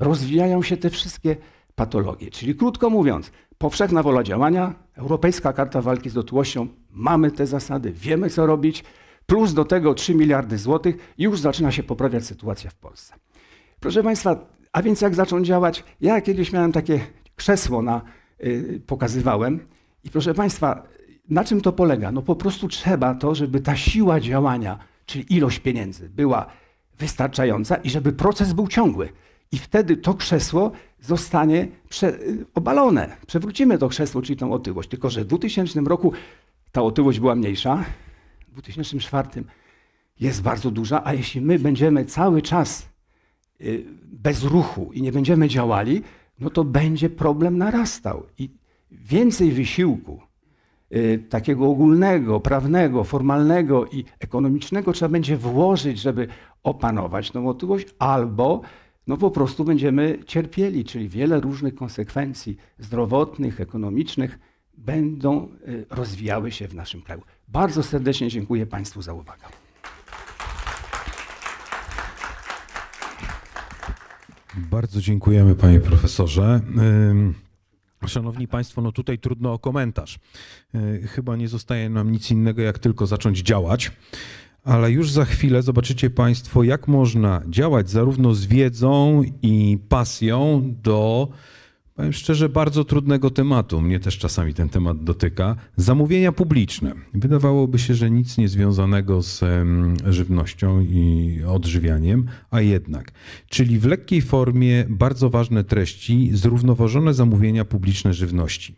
rozwijają się te wszystkie patologie. Czyli krótko mówiąc, powszechna wola działania, Europejska Karta Walki z Otyłością, mamy te zasady, wiemy co robić, plus do tego 3 miliardy złotych, już zaczyna się poprawiać sytuacja w Polsce. Proszę Państwa, a więc jak zacząć działać? Ja kiedyś miałem takie krzesło na, yy, pokazywałem i proszę Państwa, na czym to polega? No po prostu trzeba to, żeby ta siła działania, czyli ilość pieniędzy była wystarczająca i żeby proces był ciągły. I wtedy to krzesło zostanie prze, y, obalone. Przewrócimy to krzesło, czyli tą otyłość. Tylko, że w 2000 roku ta otyłość była mniejsza, 2004 jest bardzo duża, a jeśli my będziemy cały czas y, bez ruchu i nie będziemy działali, no to będzie problem narastał. I więcej wysiłku y, takiego ogólnego, prawnego, formalnego i ekonomicznego trzeba będzie włożyć, żeby opanować tą otyłość, albo no po prostu będziemy cierpieli, czyli wiele różnych konsekwencji zdrowotnych, ekonomicznych będą y, rozwijały się w naszym kraju. Bardzo serdecznie dziękuję Państwu za uwagę. Bardzo dziękujemy panie profesorze. Szanowni Państwo, no tutaj trudno o komentarz. Yy, chyba nie zostaje nam nic innego, jak tylko zacząć działać. Ale już za chwilę zobaczycie Państwo, jak można działać zarówno z wiedzą i pasją do powiem szczerze, bardzo trudnego tematu. Mnie też czasami ten temat dotyka. Zamówienia publiczne. Wydawałoby się, że nic niezwiązanego z żywnością i odżywianiem, a jednak. Czyli w lekkiej formie bardzo ważne treści, zrównoważone zamówienia publiczne żywności.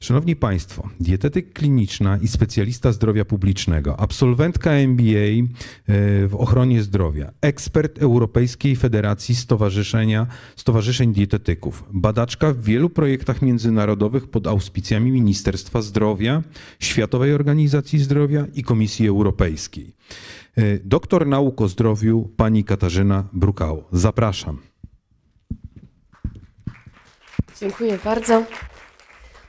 Szanowni Państwo, dietetyk kliniczna i specjalista zdrowia publicznego, absolwentka MBA e, w ochronie zdrowia, ekspert Europejskiej Federacji Stowarzyszenia, Stowarzyszeń Dietetyków, badaczka w wielu projektach międzynarodowych pod auspicjami Ministerstwa Zdrowia, Światowej Organizacji Zdrowia i Komisji Europejskiej. E, doktor nauk o zdrowiu pani Katarzyna Brukało. Zapraszam. Dziękuję bardzo.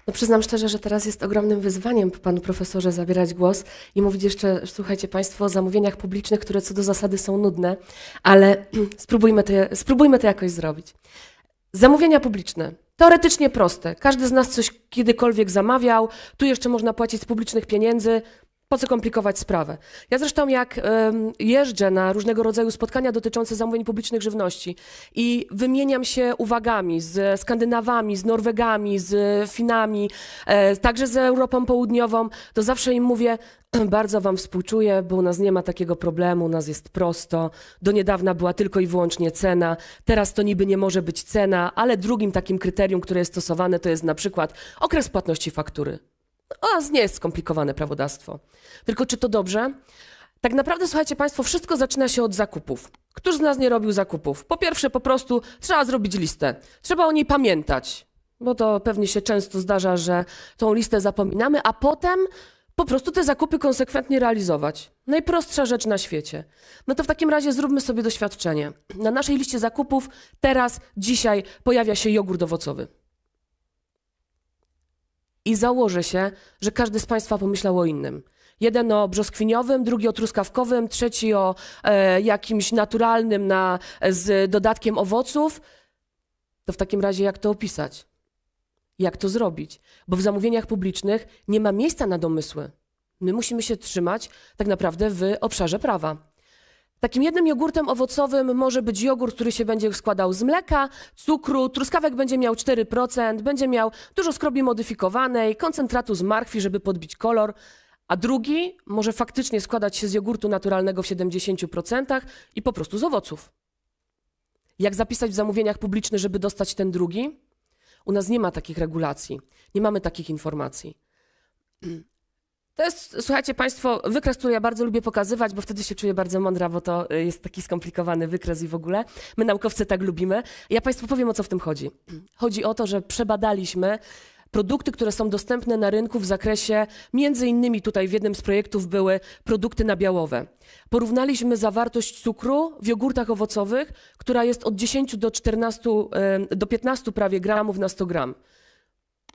No przyznam szczerze, że teraz jest ogromnym wyzwaniem panu profesorze zabierać głos i mówić jeszcze, słuchajcie państwo, o zamówieniach publicznych, które co do zasady są nudne, ale spróbujmy to, spróbujmy to jakoś zrobić. Zamówienia publiczne. Teoretycznie proste. Każdy z nas coś kiedykolwiek zamawiał. Tu jeszcze można płacić z publicznych pieniędzy. Po co komplikować sprawę? Ja zresztą jak jeżdżę na różnego rodzaju spotkania dotyczące zamówień publicznych żywności i wymieniam się uwagami z Skandynawami, z Norwegami, z Finami, e, także z Europą Południową, to zawsze im mówię, bardzo Wam współczuję, bo u nas nie ma takiego problemu, u nas jest prosto. Do niedawna była tylko i wyłącznie cena, teraz to niby nie może być cena, ale drugim takim kryterium, które jest stosowane, to jest na przykład okres płatności faktury. Oraz nie jest skomplikowane prawodawstwo. Tylko czy to dobrze? Tak naprawdę, słuchajcie Państwo, wszystko zaczyna się od zakupów. Któż z nas nie robił zakupów? Po pierwsze, po prostu trzeba zrobić listę. Trzeba o niej pamiętać, bo to pewnie się często zdarza, że tą listę zapominamy, a potem po prostu te zakupy konsekwentnie realizować. Najprostsza rzecz na świecie. No to w takim razie zróbmy sobie doświadczenie. Na naszej liście zakupów teraz, dzisiaj pojawia się jogurt owocowy i założę się, że każdy z Państwa pomyślał o innym. Jeden o brzoskwiniowym, drugi o truskawkowym, trzeci o e, jakimś naturalnym na, z dodatkiem owoców. To w takim razie jak to opisać? Jak to zrobić? Bo w zamówieniach publicznych nie ma miejsca na domysły. My musimy się trzymać tak naprawdę w obszarze prawa. Takim jednym jogurtem owocowym może być jogurt, który się będzie składał z mleka, cukru, truskawek będzie miał 4%, będzie miał dużo skrobi modyfikowanej, koncentratu z marchwi, żeby podbić kolor, a drugi może faktycznie składać się z jogurtu naturalnego w 70% i po prostu z owoców. Jak zapisać w zamówieniach publicznych, żeby dostać ten drugi? U nas nie ma takich regulacji, nie mamy takich informacji. To jest, słuchajcie Państwo, wykres, który ja bardzo lubię pokazywać, bo wtedy się czuję bardzo mądra, bo to y, jest taki skomplikowany wykres i w ogóle. My naukowcy tak lubimy. Ja Państwu powiem, o co w tym chodzi. Chodzi o to, że przebadaliśmy produkty, które są dostępne na rynku w zakresie, między innymi tutaj w jednym z projektów były produkty nabiałowe. Porównaliśmy zawartość cukru w jogurtach owocowych, która jest od 10 do 14, y, do 15 prawie gramów na 100 gram.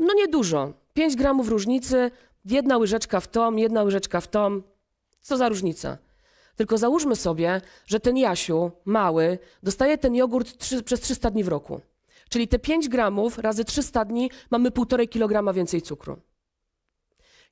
No niedużo. 5 gramów różnicy Jedna łyżeczka w tom, jedna łyżeczka w tom. Co za różnica? Tylko załóżmy sobie, że ten Jasiu, mały, dostaje ten jogurt przez 300 dni w roku. Czyli te 5 gramów razy 300 dni mamy 1,5 kilograma więcej cukru.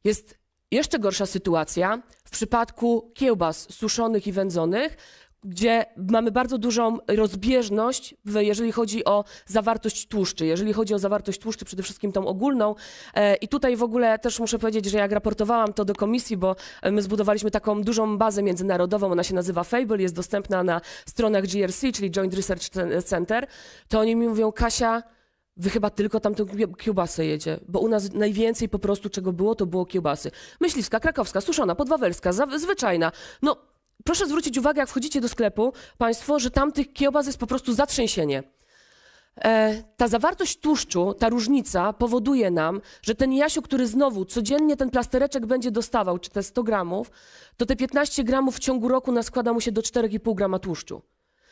Jest jeszcze gorsza sytuacja w przypadku kiełbas suszonych i wędzonych, gdzie mamy bardzo dużą rozbieżność, jeżeli chodzi o zawartość tłuszczy. Jeżeli chodzi o zawartość tłuszczy, przede wszystkim tą ogólną. E, I tutaj w ogóle też muszę powiedzieć, że jak raportowałam to do komisji, bo e, my zbudowaliśmy taką dużą bazę międzynarodową, ona się nazywa Fable, jest dostępna na stronach GRC, czyli Joint Research Center, to oni mi mówią, Kasia, Wy chyba tylko tamtą kiełbasę jedzie, bo u nas najwięcej po prostu czego było, to było kiełbasy. Myśliwska, krakowska, suszona, podwawelska, zwyczajna. No proszę zwrócić uwagę, jak wchodzicie do sklepu, Państwo, że tamtych kiełbas jest po prostu zatrzęsienie. E, ta zawartość tłuszczu, ta różnica powoduje nam, że ten Jasiu, który znowu codziennie ten plastereczek będzie dostawał, czy te 100 gramów, to te 15 gramów w ciągu roku naskłada mu się do 4,5 grama tłuszczu.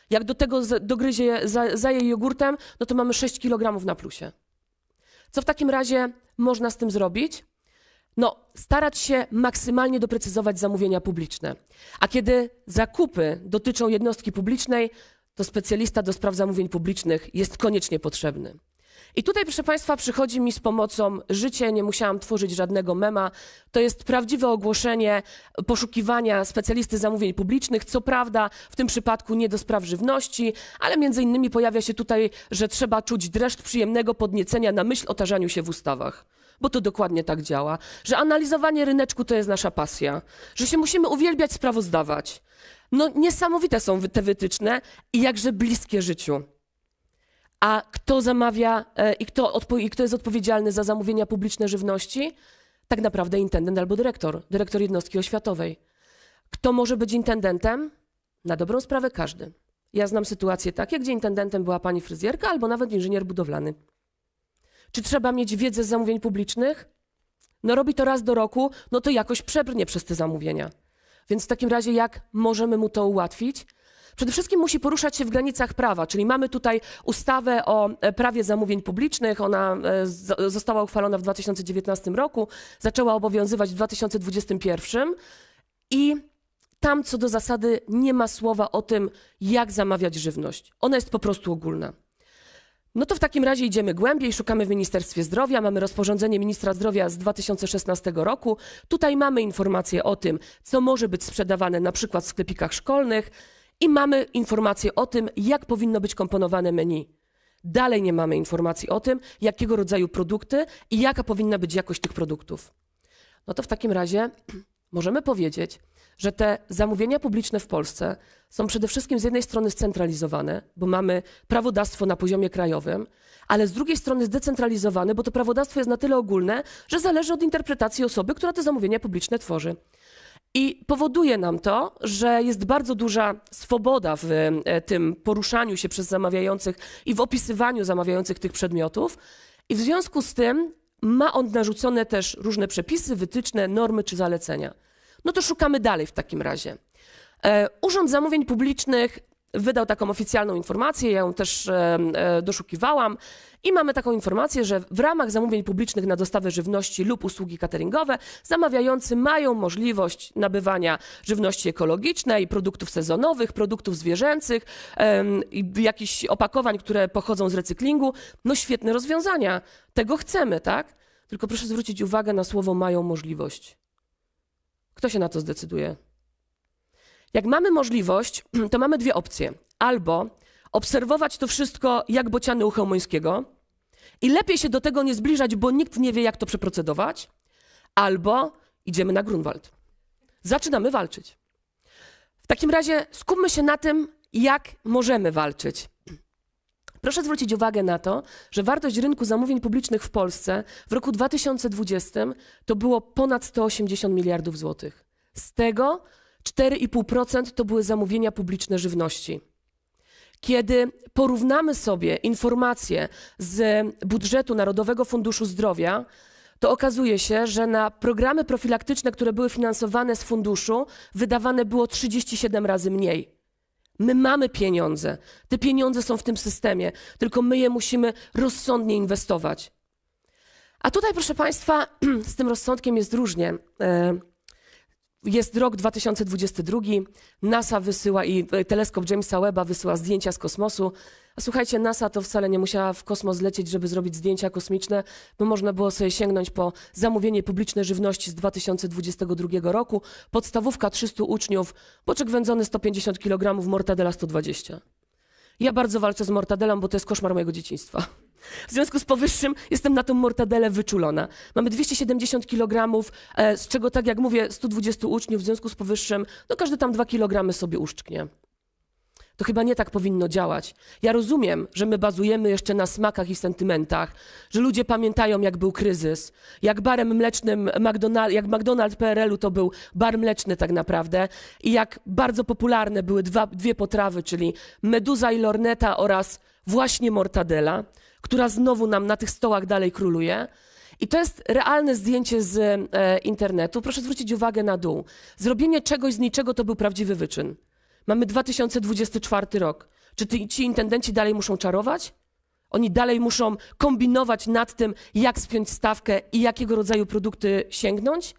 Jak do tego dogryzie, za, zaje jogurtem, no to mamy 6 kg na plusie. Co w takim razie można z tym zrobić? no, starać się maksymalnie doprecyzować zamówienia publiczne. A kiedy zakupy dotyczą jednostki publicznej, to specjalista do spraw zamówień publicznych jest koniecznie potrzebny. I tutaj, proszę Państwa, przychodzi mi z pomocą życie. Nie musiałam tworzyć żadnego mema. To jest prawdziwe ogłoszenie poszukiwania specjalisty zamówień publicznych. Co prawda, w tym przypadku nie do spraw żywności, ale między innymi pojawia się tutaj, że trzeba czuć dreszcz przyjemnego podniecenia na myśl o tarzaniu się w ustawach bo to dokładnie tak działa, że analizowanie ryneczku to jest nasza pasja, że się musimy uwielbiać sprawozdawać. No niesamowite są te wytyczne i jakże bliskie życiu. A kto zamawia e, i kto, i kto jest odpowiedzialny za zamówienia publiczne żywności? Tak naprawdę intendent albo dyrektor, dyrektor jednostki oświatowej. Kto może być intendentem? Na dobrą sprawę każdy. Ja znam sytuacje takie, gdzie intendentem była pani fryzjerka albo nawet inżynier budowlany. Czy trzeba mieć wiedzę z zamówień publicznych? No robi to raz do roku, no to jakoś przebrnie przez te zamówienia. Więc w takim razie jak możemy mu to ułatwić? Przede wszystkim musi poruszać się w granicach prawa, czyli mamy tutaj ustawę o e, prawie zamówień publicznych. Ona e, została uchwalona w 2019 roku, zaczęła obowiązywać w 2021 i tam co do zasady nie ma słowa o tym, jak zamawiać żywność. Ona jest po prostu ogólna. No to w takim razie idziemy głębiej, szukamy w Ministerstwie Zdrowia, mamy rozporządzenie ministra zdrowia z 2016 roku. Tutaj mamy informacje o tym, co może być sprzedawane na przykład w sklepikach szkolnych i mamy informacje o tym, jak powinno być komponowane menu. Dalej nie mamy informacji o tym, jakiego rodzaju produkty i jaka powinna być jakość tych produktów. No to w takim razie możemy powiedzieć, że te zamówienia publiczne w Polsce są przede wszystkim z jednej strony scentralizowane, bo mamy prawodawstwo na poziomie krajowym, ale z drugiej strony zdecentralizowane, bo to prawodawstwo jest na tyle ogólne, że zależy od interpretacji osoby, która te zamówienia publiczne tworzy. I powoduje nam to, że jest bardzo duża swoboda w e, tym poruszaniu się przez zamawiających i w opisywaniu zamawiających tych przedmiotów. I w związku z tym ma on narzucone też różne przepisy, wytyczne, normy czy zalecenia. No to szukamy dalej w takim razie. E, Urząd Zamówień Publicznych wydał taką oficjalną informację, ja ją też e, e, doszukiwałam i mamy taką informację, że w ramach zamówień publicznych na dostawę żywności lub usługi cateringowe zamawiający mają możliwość nabywania żywności ekologicznej, produktów sezonowych, produktów zwierzęcych, jakichś opakowań, które pochodzą z recyklingu. No świetne rozwiązania, tego chcemy, tak? Tylko proszę zwrócić uwagę na słowo mają możliwość. Kto się na to zdecyduje? Jak mamy możliwość, to mamy dwie opcje. Albo obserwować to wszystko jak bociany u Chełmońskiego i lepiej się do tego nie zbliżać, bo nikt nie wie, jak to przeprocedować, albo idziemy na Grunwald. Zaczynamy walczyć. W takim razie skupmy się na tym, jak możemy walczyć. Proszę zwrócić uwagę na to, że wartość rynku zamówień publicznych w Polsce w roku 2020 to było ponad 180 miliardów złotych. Z tego 4,5% to były zamówienia publiczne żywności. Kiedy porównamy sobie informacje z budżetu Narodowego Funduszu Zdrowia, to okazuje się, że na programy profilaktyczne, które były finansowane z funduszu, wydawane było 37 razy mniej. My mamy pieniądze. Te pieniądze są w tym systemie, tylko my je musimy rozsądnie inwestować. A tutaj, proszę Państwa, z tym rozsądkiem jest różnie. E, jest rok 2022, NASA wysyła i e, teleskop Jamesa Webba wysyła zdjęcia z kosmosu. A słuchajcie, NASA to wcale nie musiała w kosmos lecieć, żeby zrobić zdjęcia kosmiczne, bo można było sobie sięgnąć po zamówienie publiczne żywności z 2022 roku, podstawówka 300 uczniów, boczek wędzony 150 kg, mortadela 120. Ja bardzo walczę z mortadelą, bo to jest koszmar mojego dzieciństwa. W związku z powyższym jestem na tą mortadelę wyczulona. Mamy 270 kg, e, z czego, tak jak mówię, 120 uczniów, w związku z powyższym, no każdy tam 2 kg sobie uszczknie. To chyba nie tak powinno działać. Ja rozumiem, że my bazujemy jeszcze na smakach i sentymentach, że ludzie pamiętają, jak był kryzys, jak barem mlecznym, McDonald's, jak McDonald's PRL-u to był bar mleczny tak naprawdę i jak bardzo popularne były dwa, dwie potrawy, czyli meduza i lorneta oraz właśnie mortadela, która znowu nam na tych stołach dalej króluje. I to jest realne zdjęcie z e, internetu. Proszę zwrócić uwagę na dół. Zrobienie czegoś z niczego to był prawdziwy wyczyn. Mamy 2024 rok. Czy ty, ci intendenci dalej muszą czarować? Oni dalej muszą kombinować nad tym, jak spiąć stawkę i jakiego rodzaju produkty sięgnąć?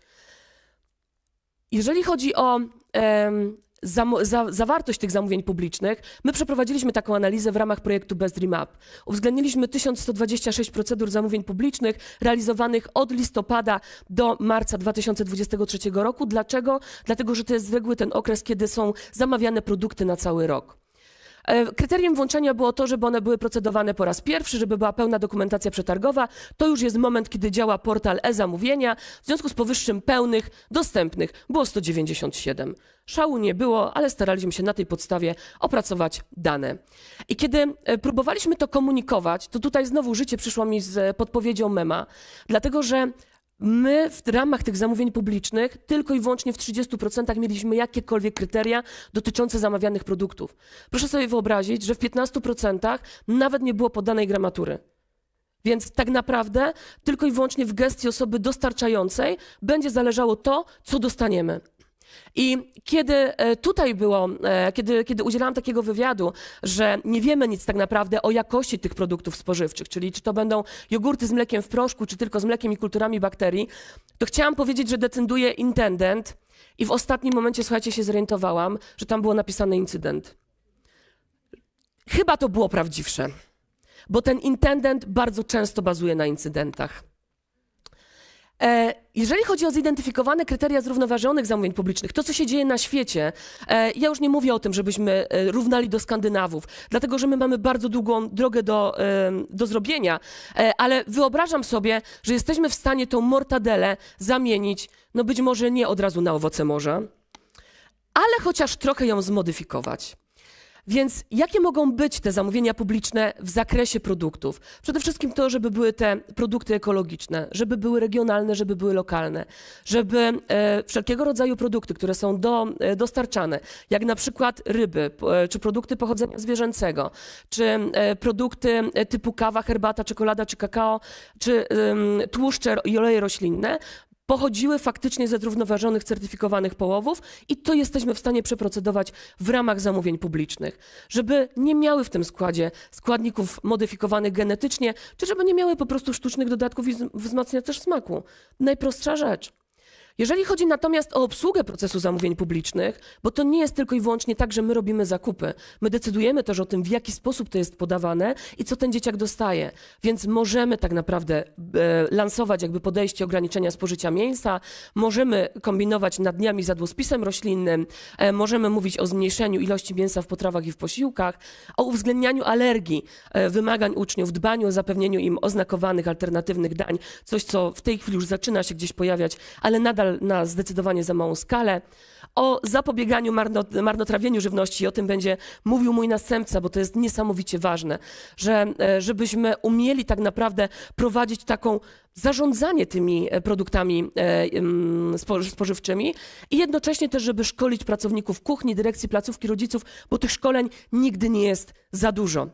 Jeżeli chodzi o em, za, za, zawartość tych zamówień publicznych, my przeprowadziliśmy taką analizę w ramach projektu Best Dream Up. Uwzględniliśmy 1126 procedur zamówień publicznych realizowanych od listopada do marca 2023 roku. Dlaczego? Dlatego, że to jest zwykły ten okres, kiedy są zamawiane produkty na cały rok. E, kryterium włączenia było to, żeby one były procedowane po raz pierwszy, żeby była pełna dokumentacja przetargowa. To już jest moment, kiedy działa portal e-zamówienia. W związku z powyższym pełnych, dostępnych było 197. Szału nie było, ale staraliśmy się na tej podstawie opracować dane. I kiedy e, próbowaliśmy to komunikować, to tutaj znowu życie przyszło mi z podpowiedzią mema, dlatego że My w ramach tych zamówień publicznych tylko i wyłącznie w 30% mieliśmy jakiekolwiek kryteria dotyczące zamawianych produktów. Proszę sobie wyobrazić, że w 15% nawet nie było podanej gramatury. Więc tak naprawdę tylko i wyłącznie w gestii osoby dostarczającej będzie zależało to, co dostaniemy. I kiedy e, tutaj było, e, kiedy, kiedy udzielałam takiego wywiadu, że nie wiemy nic tak naprawdę o jakości tych produktów spożywczych, czyli czy to będą jogurty z mlekiem w proszku, czy tylko z mlekiem i kulturami bakterii, to chciałam powiedzieć, że decyduje intendent i w ostatnim momencie, słuchajcie, się zorientowałam, że tam było napisane incydent. Chyba to było prawdziwsze, bo ten intendent bardzo często bazuje na incydentach. E, jeżeli chodzi o zidentyfikowane kryteria zrównoważonych zamówień publicznych, to co się dzieje na świecie, e, ja już nie mówię o tym, żebyśmy e, równali do Skandynawów, dlatego że my mamy bardzo długą drogę do, do zrobienia, ale wyobrażam sobie, że jesteśmy w stanie tą mortadelę zamienić, no być może nie od razu na owoce morza, ale chociaż trochę ją zmodyfikować. Więc jakie mogą być te zamówienia publiczne w zakresie produktów? Przede wszystkim to, żeby były te produkty ekologiczne, żeby były regionalne, żeby były lokalne, żeby e, wszelkiego rodzaju produkty, które są do, e, dostarczane, jak na przykład ryby, e, czy produkty pochodzenia zwierzęcego, czy produkty typu kawa, herbata, czekolada, czy kakao, czy tłuszcze i oleje roślinne, pochodziły faktycznie ze zrównoważonych, certyfikowanych połowów i to jesteśmy w stanie przeprocedować w ramach zamówień publicznych, żeby nie miały w tym składzie składników modyfikowanych genetycznie, czy żeby nie miały po prostu sztucznych dodatków i wzmacniaczy smaku. Najprostsza rzecz. Jeżeli chodzi natomiast o obsługę procesu zamówień publicznych, bo to nie jest tylko i wyłącznie tak, że my robimy zakupy. My decydujemy też o tym, w jaki sposób to jest podawane i co ten dzieciak dostaje. Więc możemy tak naprawdę e, lansować jakby podejście ograniczenia spożycia mięsa, możemy kombinować nad dniami jadłospisem roślinnym, e, możemy mówić o zmniejszeniu ilości mięsa w potrawach i w posiłkach, o uwzględnianiu alergii, e, wymagań uczniów, dbaniu o zapewnieniu im oznakowanych alternatywnych dań, coś co w tej chwili już zaczyna się gdzieś pojawiać, ale nadal nadal na zdecydowanie za małą skalę. O zapobieganiu marnotrawieniu żywności, o tym będzie mówił mój następca, bo to jest niesamowicie ważne, że e, żebyśmy umieli tak naprawdę prowadzić taką zarządzanie tymi e, produktami e, spożywczymi i jednocześnie też, żeby szkolić pracowników kuchni, dyrekcji placówki, rodziców, bo tych szkoleń nigdy nie jest za dużo.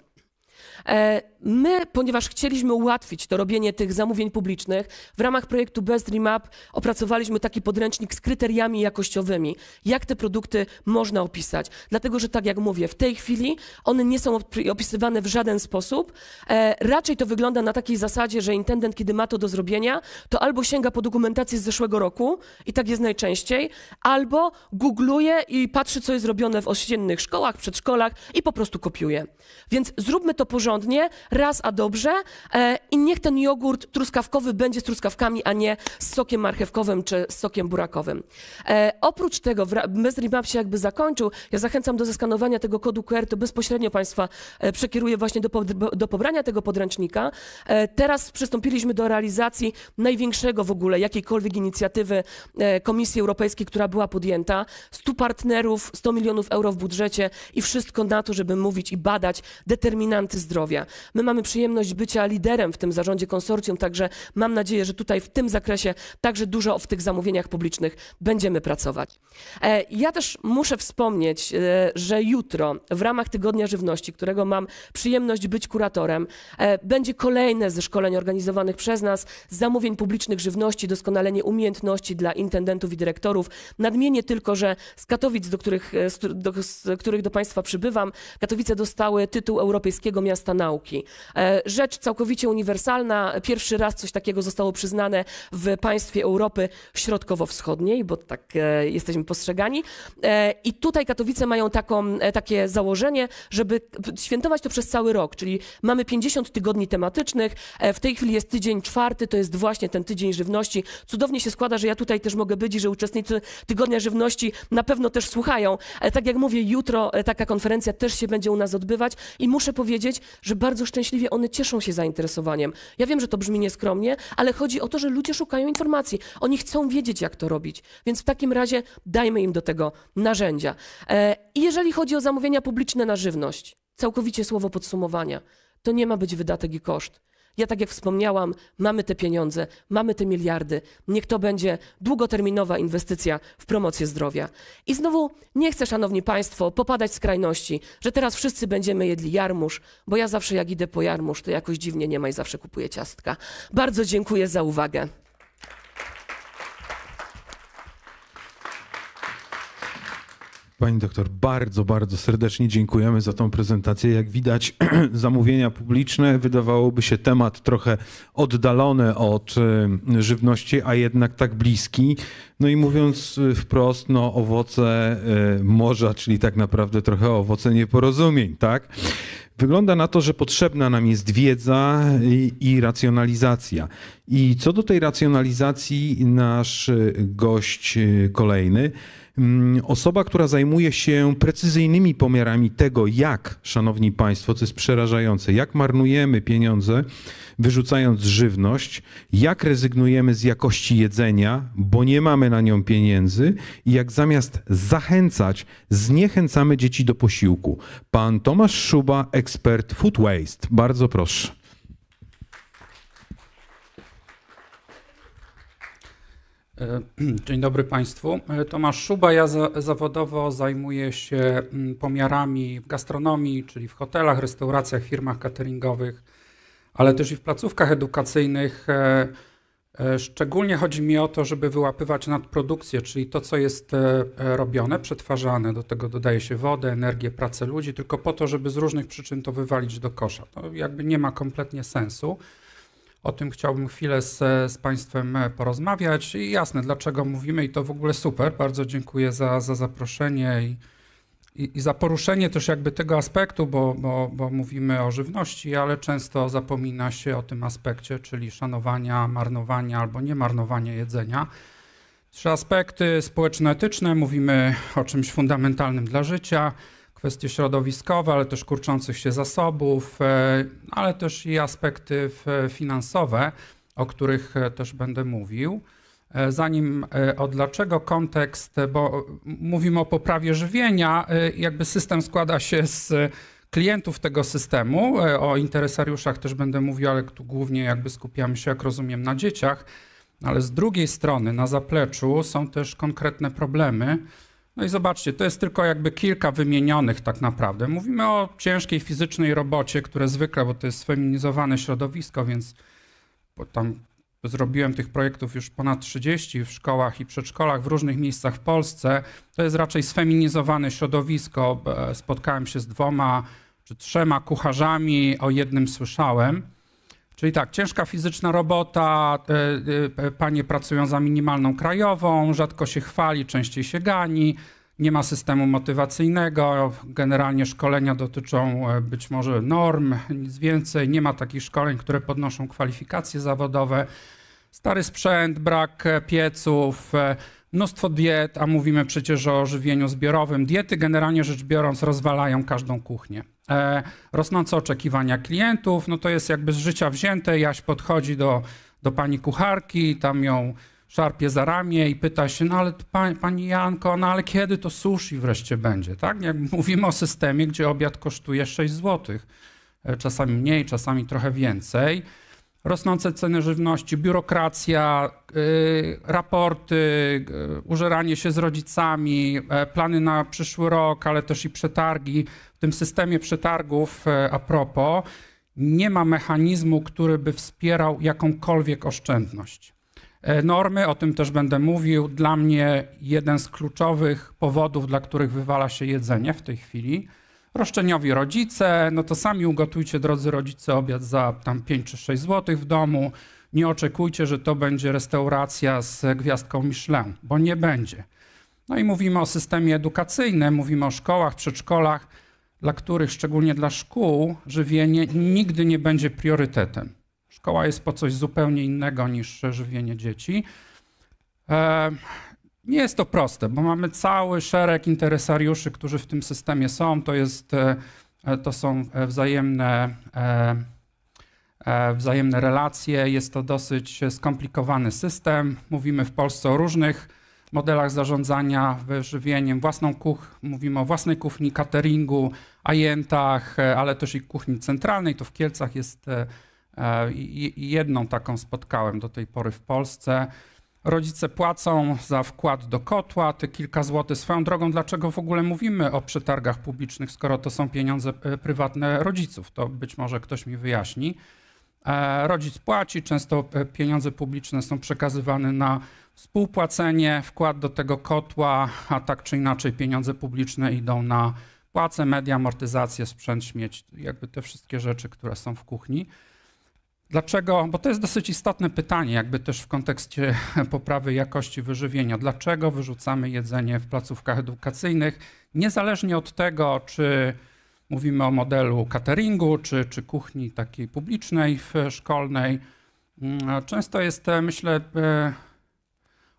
E, my, ponieważ chcieliśmy ułatwić to robienie tych zamówień publicznych, w ramach projektu Best Remap opracowaliśmy taki podręcznik z kryteriami jakościowymi, jak te produkty można opisać. Dlatego, że tak jak mówię, w tej chwili one nie są opisywane w żaden sposób. E, raczej to wygląda na takiej zasadzie, że intendent, kiedy ma to do zrobienia, to albo sięga po dokumentację z zeszłego roku, i tak jest najczęściej, albo googluje i patrzy, co jest robione w ościennych szkołach, przedszkolach i po prostu kopiuje. Więc zróbmy to porządnie porządnie, raz a dobrze e, i niech ten jogurt truskawkowy będzie z truskawkami, a nie z sokiem marchewkowym czy z sokiem burakowym. E, oprócz tego, Mystery Map się jakby zakończył, ja zachęcam do zeskanowania tego kodu QR, to bezpośrednio Państwa e, przekieruję właśnie do, po, do pobrania tego podręcznika. E, teraz przystąpiliśmy do realizacji największego w ogóle jakiejkolwiek inicjatywy e, Komisji Europejskiej, która była podjęta. 100 partnerów, 100 milionów euro w budżecie i wszystko na to, żeby mówić i badać determinanty zdrowia zdrowia. My mamy przyjemność bycia liderem w tym zarządzie konsorcjum, także mam nadzieję, że tutaj w tym zakresie także dużo w tych zamówieniach publicznych będziemy pracować. E, ja też muszę wspomnieć, e, że jutro w ramach Tygodnia Żywności, którego mam przyjemność być kuratorem, e, będzie kolejne ze szkoleń organizowanych przez nas zamówień publicznych żywności, doskonalenie umiejętności dla intendentów i dyrektorów. Nadmienię tylko, że z Katowic, do których do, z których do Państwa przybywam, Katowice dostały tytuł Europejskiego Miasta nauki. E, rzecz całkowicie uniwersalna. Pierwszy raz coś takiego zostało przyznane w państwie Europy Środkowo-Wschodniej, bo tak e, jesteśmy postrzegani. E, I tutaj Katowice mają taką, takie założenie, żeby świętować to przez cały rok, czyli mamy 50 tygodni tematycznych. W tej chwili jest tydzień czwarty, to jest właśnie ten tydzień żywności. Cudownie się składa, że ja tutaj też mogę być i że uczestnicy Tygodnia Żywności na pewno też słuchają. Tak jak mówię, jutro taka konferencja też się będzie u nas odbywać i muszę powiedzieć, że bardzo szczęśliwie one cieszą się zainteresowaniem. Ja wiem, że to brzmi nieskromnie, ale chodzi o to, że ludzie szukają informacji. Oni chcą wiedzieć, jak to robić. Więc w takim razie dajmy im do tego narzędzia. E, I jeżeli chodzi o zamówienia publiczne na żywność, całkowicie słowo podsumowania, to nie ma być wydatek i koszt. Ja tak jak wspomniałam, mamy te pieniądze, mamy te miliardy. Niech to będzie długoterminowa inwestycja w promocję zdrowia. I znowu nie chcę, szanowni państwo, popadać w skrajności, że teraz wszyscy będziemy jedli jarmuż, bo ja zawsze jak idę po jarmuż, to jakoś dziwnie nie ma i zawsze kupuję ciastka. Bardzo dziękuję za uwagę. Pani doktor, bardzo, bardzo serdecznie dziękujemy za tą prezentację. Jak widać, zamówienia publiczne wydawałoby się temat trochę oddalony od y, żywności, a jednak tak bliski. No i mówiąc y, wprost, no owoce y, morza, czyli tak naprawdę trochę owoce nieporozumień, tak? Wygląda na to, że potrzebna nam jest wiedza i, i, racjonalizacja. I co do tej racjonalizacji, nasz gość kolejny Mm, osoba, która zajmuje się precyzyjnymi pomiarami tego, jak, szanowni państwo, co jest przerażające, jak marnujemy pieniądze, wyrzucając żywność, jak rezygnujemy z jakości jedzenia, bo nie mamy na nią pieniędzy i jak zamiast zachęcać, zniechęcamy dzieci do posiłku. Pan Tomasz Szuba, ekspert Food Waste. Bardzo proszę. E, dzień dobry Państwu. E, Tomasz Szuba, ja za, zawodowo zajmuję się mm, pomiarami w gastronomii, czyli w hotelach, restauracjach, firmach cateringowych, ale też i w placówkach edukacyjnych. E, szczególnie chodzi mi o to, żeby wyłapywać nadprodukcję, czyli to, co jest robione, przetwarzane. Do tego dodaje się wodę, energię, pracę ludzi, tylko po to, żeby z różnych przyczyn to wywalić do kosza. To jakby nie ma kompletnie sensu. O tym chciałbym chwilę z, z Państwem e, porozmawiać i jasne, dlaczego mówimy i to w ogóle super. Bardzo dziękuję za, za zaproszenie i, i, i za poruszenie też jakby tego aspektu, bo, bo, bo mówimy o żywności, ale często zapomina się o tym aspekcie, czyli szanowania, marnowania albo niemarnowania jedzenia. Trzy aspekty społeczno-etyczne, mówimy o czymś fundamentalnym dla życia – kwestie środowiskowe, ale też kurczących się zasobów, e, ale też i aspekty finansowe, o których e, też będę mówił. E, zanim o dlaczego kontekst, bo mówimy o poprawie żywienia, jakby system składa się z klientów tego systemu, o interesariuszach też będę mówił, ale tu głównie jakby skupiamy się, jak rozumiem, na dzieciach, ale z drugiej strony, na zapleczu są też konkretne problemy, no i zobaczcie, to jest tylko jakby kilka wymienionych tak naprawdę. Mówimy o ciężkiej fizycznej robocie, które zwykle, bo to jest sfeminizowane środowisko, więc tam zrobiłem tych projektów już ponad 30 w szkołach i przedszkolach w różnych miejscach w Polsce. To jest raczej sfeminizowane środowisko. E, spotkałem się z dwoma czy trzema kucharzami, o jednym słyszałem. Czyli tak, ciężka fizyczna robota, e, e, e, panie pracują za minimalną krajową, rzadko się chwali, częściej się gani, nie ma systemu motywacyjnego, generalnie szkolenia dotyczą być może norm, nic więcej, nie ma takich szkoleń, które podnoszą kwalifikacje zawodowe. Stary sprzęt, brak pieców, mnóstwo diet, a mówimy przecież o żywieniu zbiorowym. Diety generalnie rzecz biorąc rozwalają każdą kuchnię. E, rosnące oczekiwania klientów, no to jest jakby z życia wzięte. Jaś podchodzi do, do pani kucharki, tam ją szarpie za ramię i pyta się, no ale pani, pani Janko, no ale kiedy to sushi wreszcie będzie, tak? Jak mówimy o systemie, gdzie obiad kosztuje 6 zł, e, czasami mniej, czasami trochę więcej, rosnące ceny żywności, biurokracja, y, raporty, y, użeranie się z rodzicami, y, plany na przyszły rok, ale też i przetargi. W tym systemie przetargów a propos nie ma mechanizmu, który by wspierał jakąkolwiek oszczędność. E, normy, o tym też będę mówił, dla mnie jeden z kluczowych powodów, dla których wywala się jedzenie w tej chwili roszczeniowi rodzice, no to sami ugotujcie, drodzy rodzice, obiad za tam 5 czy 6 zł w domu. Nie oczekujcie, że to będzie restauracja z gwiazdką Michelin, bo nie będzie. No i mówimy o systemie edukacyjnym, mówimy o szkołach, przedszkolach, dla których, szczególnie dla szkół, żywienie nigdy nie będzie priorytetem. Szkoła jest po coś zupełnie innego niż żywienie dzieci. E, nie jest to proste, bo mamy cały szereg interesariuszy, którzy w tym systemie są. To, jest, e, e, to są e, wzajemne, wzajemne relacje. Jest to dosyć skomplikowany system. Mówimy w Polsce o różnych modelach zarządzania wyżywieniem, własną kuch, mówimy o własnej kuchni, cateringu, ajentach, ale też i kuchni centralnej. To w Kielcach jest jedną taką spotkałem do tej pory w Polsce. Rodzice płacą za wkład do kotła, te kilka złotych. Swoją drogą, dlaczego w ogóle mówimy o przetargach publicznych, skoro to są pieniądze e, prywatne rodziców? To być może ktoś mi wyjaśni. E, rodzic płaci, często e, pieniądze publiczne są przekazywane na współpłacenie, wkład do tego kotła, a tak czy inaczej pieniądze publiczne idą na płace, media, amortyzację, sprzęt, śmieć, jakby te wszystkie rzeczy, które są w kuchni. Dlaczego? Bo to jest dosyć istotne pytanie, jakby też w kontekście poprawy jakości wyżywienia. Dlaczego wyrzucamy jedzenie w placówkach edukacyjnych, niezależnie od tego, czy mówimy o modelu cateringu, czy, czy kuchni takiej publicznej, szkolnej. Mm, często jest, e, myślę, e,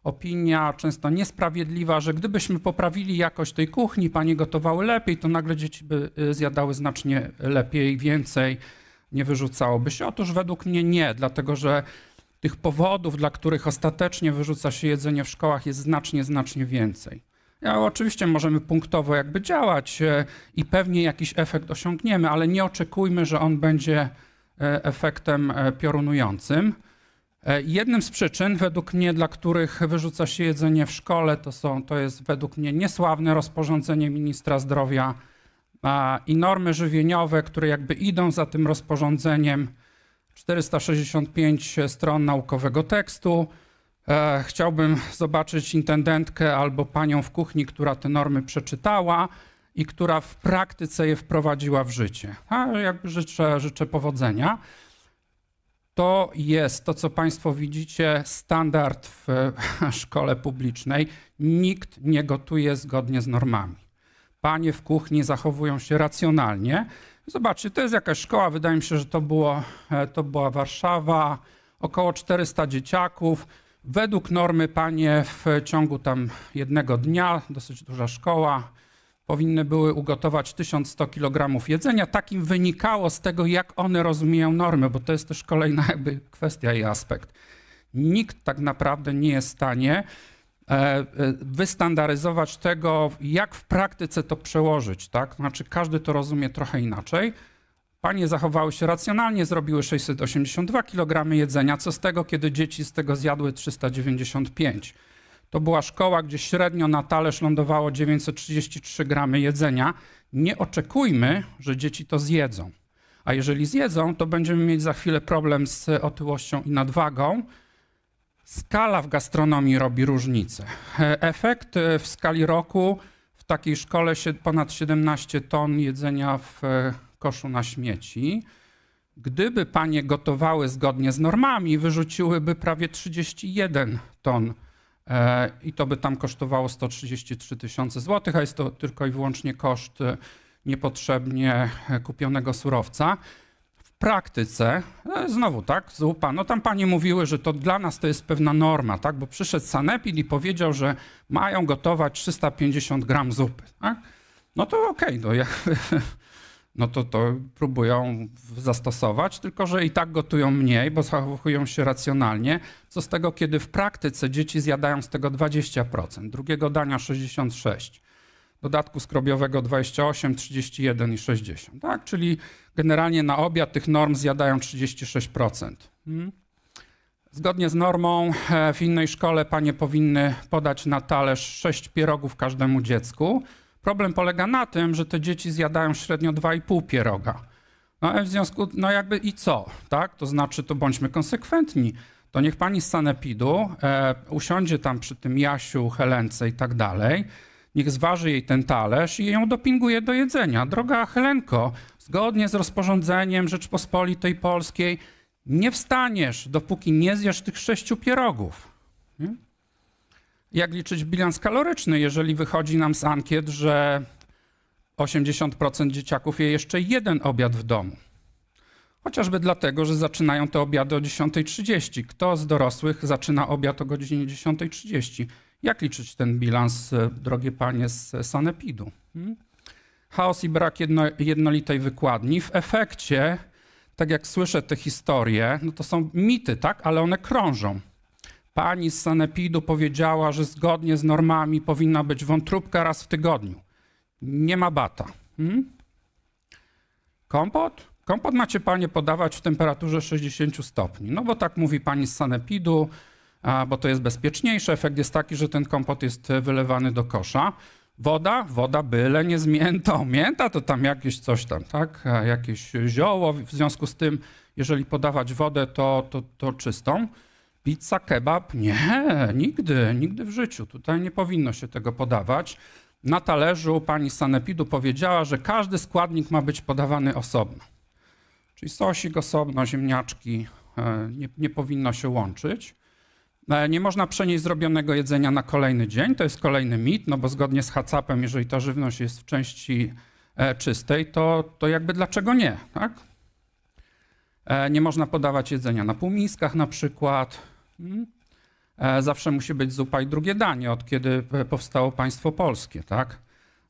opinia często niesprawiedliwa, że gdybyśmy poprawili jakość tej kuchni, panie gotowały lepiej, to nagle dzieci by e, zjadały znacznie lepiej, więcej nie wyrzucałoby się? Otóż według mnie nie, dlatego że tych powodów, dla których ostatecznie wyrzuca się jedzenie w szkołach, jest znacznie, znacznie więcej. Ja, oczywiście możemy punktowo jakby działać e, i pewnie jakiś efekt osiągniemy, ale nie oczekujmy, że on będzie e, efektem e, piorunującym. Jednym z przyczyn, według mnie, dla których wyrzuca się jedzenie w szkole, to, są, to jest według mnie niesławne rozporządzenie ministra zdrowia i normy żywieniowe, które jakby idą za tym rozporządzeniem 465 stron naukowego tekstu. E, chciałbym zobaczyć intendentkę albo panią w kuchni, która te normy przeczytała i która w praktyce je wprowadziła w życie. A jakby życzę, życzę powodzenia. To jest to, co Państwo widzicie, standard w szkole publicznej. Nikt nie gotuje zgodnie z normami panie w kuchni zachowują się racjonalnie. Zobaczcie, to jest jakaś szkoła, wydaje mi się, że to, było, e, to była Warszawa, około 400 dzieciaków. Według normy panie w ciągu tam jednego dnia, dosyć duża szkoła, powinny były ugotować 1100 kg jedzenia. Takim wynikało z tego, jak one rozumieją normy, bo to jest też kolejna jakby kwestia i aspekt. Nikt tak naprawdę nie jest w stanie E, e, wystandaryzować tego, jak w praktyce to przełożyć, tak? Znaczy każdy to rozumie trochę inaczej. Panie zachowały się racjonalnie, zrobiły 682 kg jedzenia. Co z tego, kiedy dzieci z tego zjadły 395? To była szkoła, gdzie średnio na talerz lądowało 933 gramy jedzenia. Nie oczekujmy, że dzieci to zjedzą. A jeżeli zjedzą, to będziemy mieć za chwilę problem z otyłością i nadwagą, Skala w gastronomii robi różnicę. E, efekt e, w skali roku w takiej szkole ponad 17 ton jedzenia w e, koszu na śmieci. Gdyby panie gotowały zgodnie z normami, wyrzuciłyby prawie 31 ton i to by tam kosztowało 133 tysiące złotych, a jest to tylko i wyłącznie koszt niepotrzebnie kupionego surowca praktyce, e, znowu tak, z UPA, no tam panie mówiły, że to dla nas to jest pewna norma, tak, bo przyszedł sanepid i powiedział, że mają gotować 350 gram zupy, tak? No to okej, okay, no, ja, no to to próbują zastosować, tylko że i tak gotują mniej, bo zachowują się racjonalnie, co z tego, kiedy w praktyce dzieci zjadają z tego 20%, drugiego dania 66%, dodatku skrobiowego 28, 31 i 60. Tak? Czyli generalnie na obiad tych norm zjadają 36%. Hmm? Zgodnie z normą e, w innej szkole panie powinny podać na talerz 6 pierogów każdemu dziecku. Problem polega na tym, że te dzieci zjadają średnio 2,5 pieroga. No e, w związku, no jakby i co, tak? To znaczy, to bądźmy konsekwentni. To niech pani z Sanepidu e, usiądzie tam przy tym Jasiu, Helence i tak dalej niech zważy jej ten talerz i ją dopinguje do jedzenia. Droga Helenko, zgodnie z rozporządzeniem Rzeczpospolitej Polskiej nie wstaniesz, dopóki nie zjesz tych sześciu pierogów. Hmm? Jak liczyć bilans kaloryczny, jeżeli wychodzi nam z ankiet, że 80% dzieciaków je jeszcze jeden obiad w domu? Chociażby dlatego, że zaczynają te obiady o 10.30. Kto z dorosłych zaczyna obiad o godzinie 10.30? Jak liczyć ten bilans, e, drogie panie, z e, sanepidu? Hmm? Chaos i brak jedno, jednolitej wykładni. W efekcie, tak jak słyszę te historie, no to są mity, tak? Ale one krążą. Pani z sanepidu powiedziała, że zgodnie z normami powinna być wątróbka raz w tygodniu. Nie ma bata. Hmm? Kompot? Kompot macie panie podawać w temperaturze 60 stopni. No bo tak mówi pani z sanepidu, bo to jest bezpieczniejsze. Efekt jest taki, że ten kompot jest e, wylewany do kosza. Woda, woda byle nie zmięta. miętą. Mięta to tam jakieś coś tam, tak? E, jakieś zioło. W związku z tym, jeżeli podawać wodę, to, to, to czystą. Pizza, kebab? Nie, nigdy, nigdy w życiu. Tutaj nie powinno się tego podawać. Na talerzu pani Sanepidu powiedziała, że każdy składnik ma być podawany osobno. Czyli sosik osobno, ziemniaczki e, nie, nie powinno się łączyć. No, nie można przenieść zrobionego jedzenia na kolejny dzień, to jest kolejny mit, no bo zgodnie z Hacapem, em jeżeli ta żywność jest w części e, czystej, to, to jakby dlaczego nie, tak? E, nie można podawać jedzenia na półmiskach na przykład. Hmm? E, zawsze musi być zupa i drugie danie, od kiedy powstało państwo polskie, tak?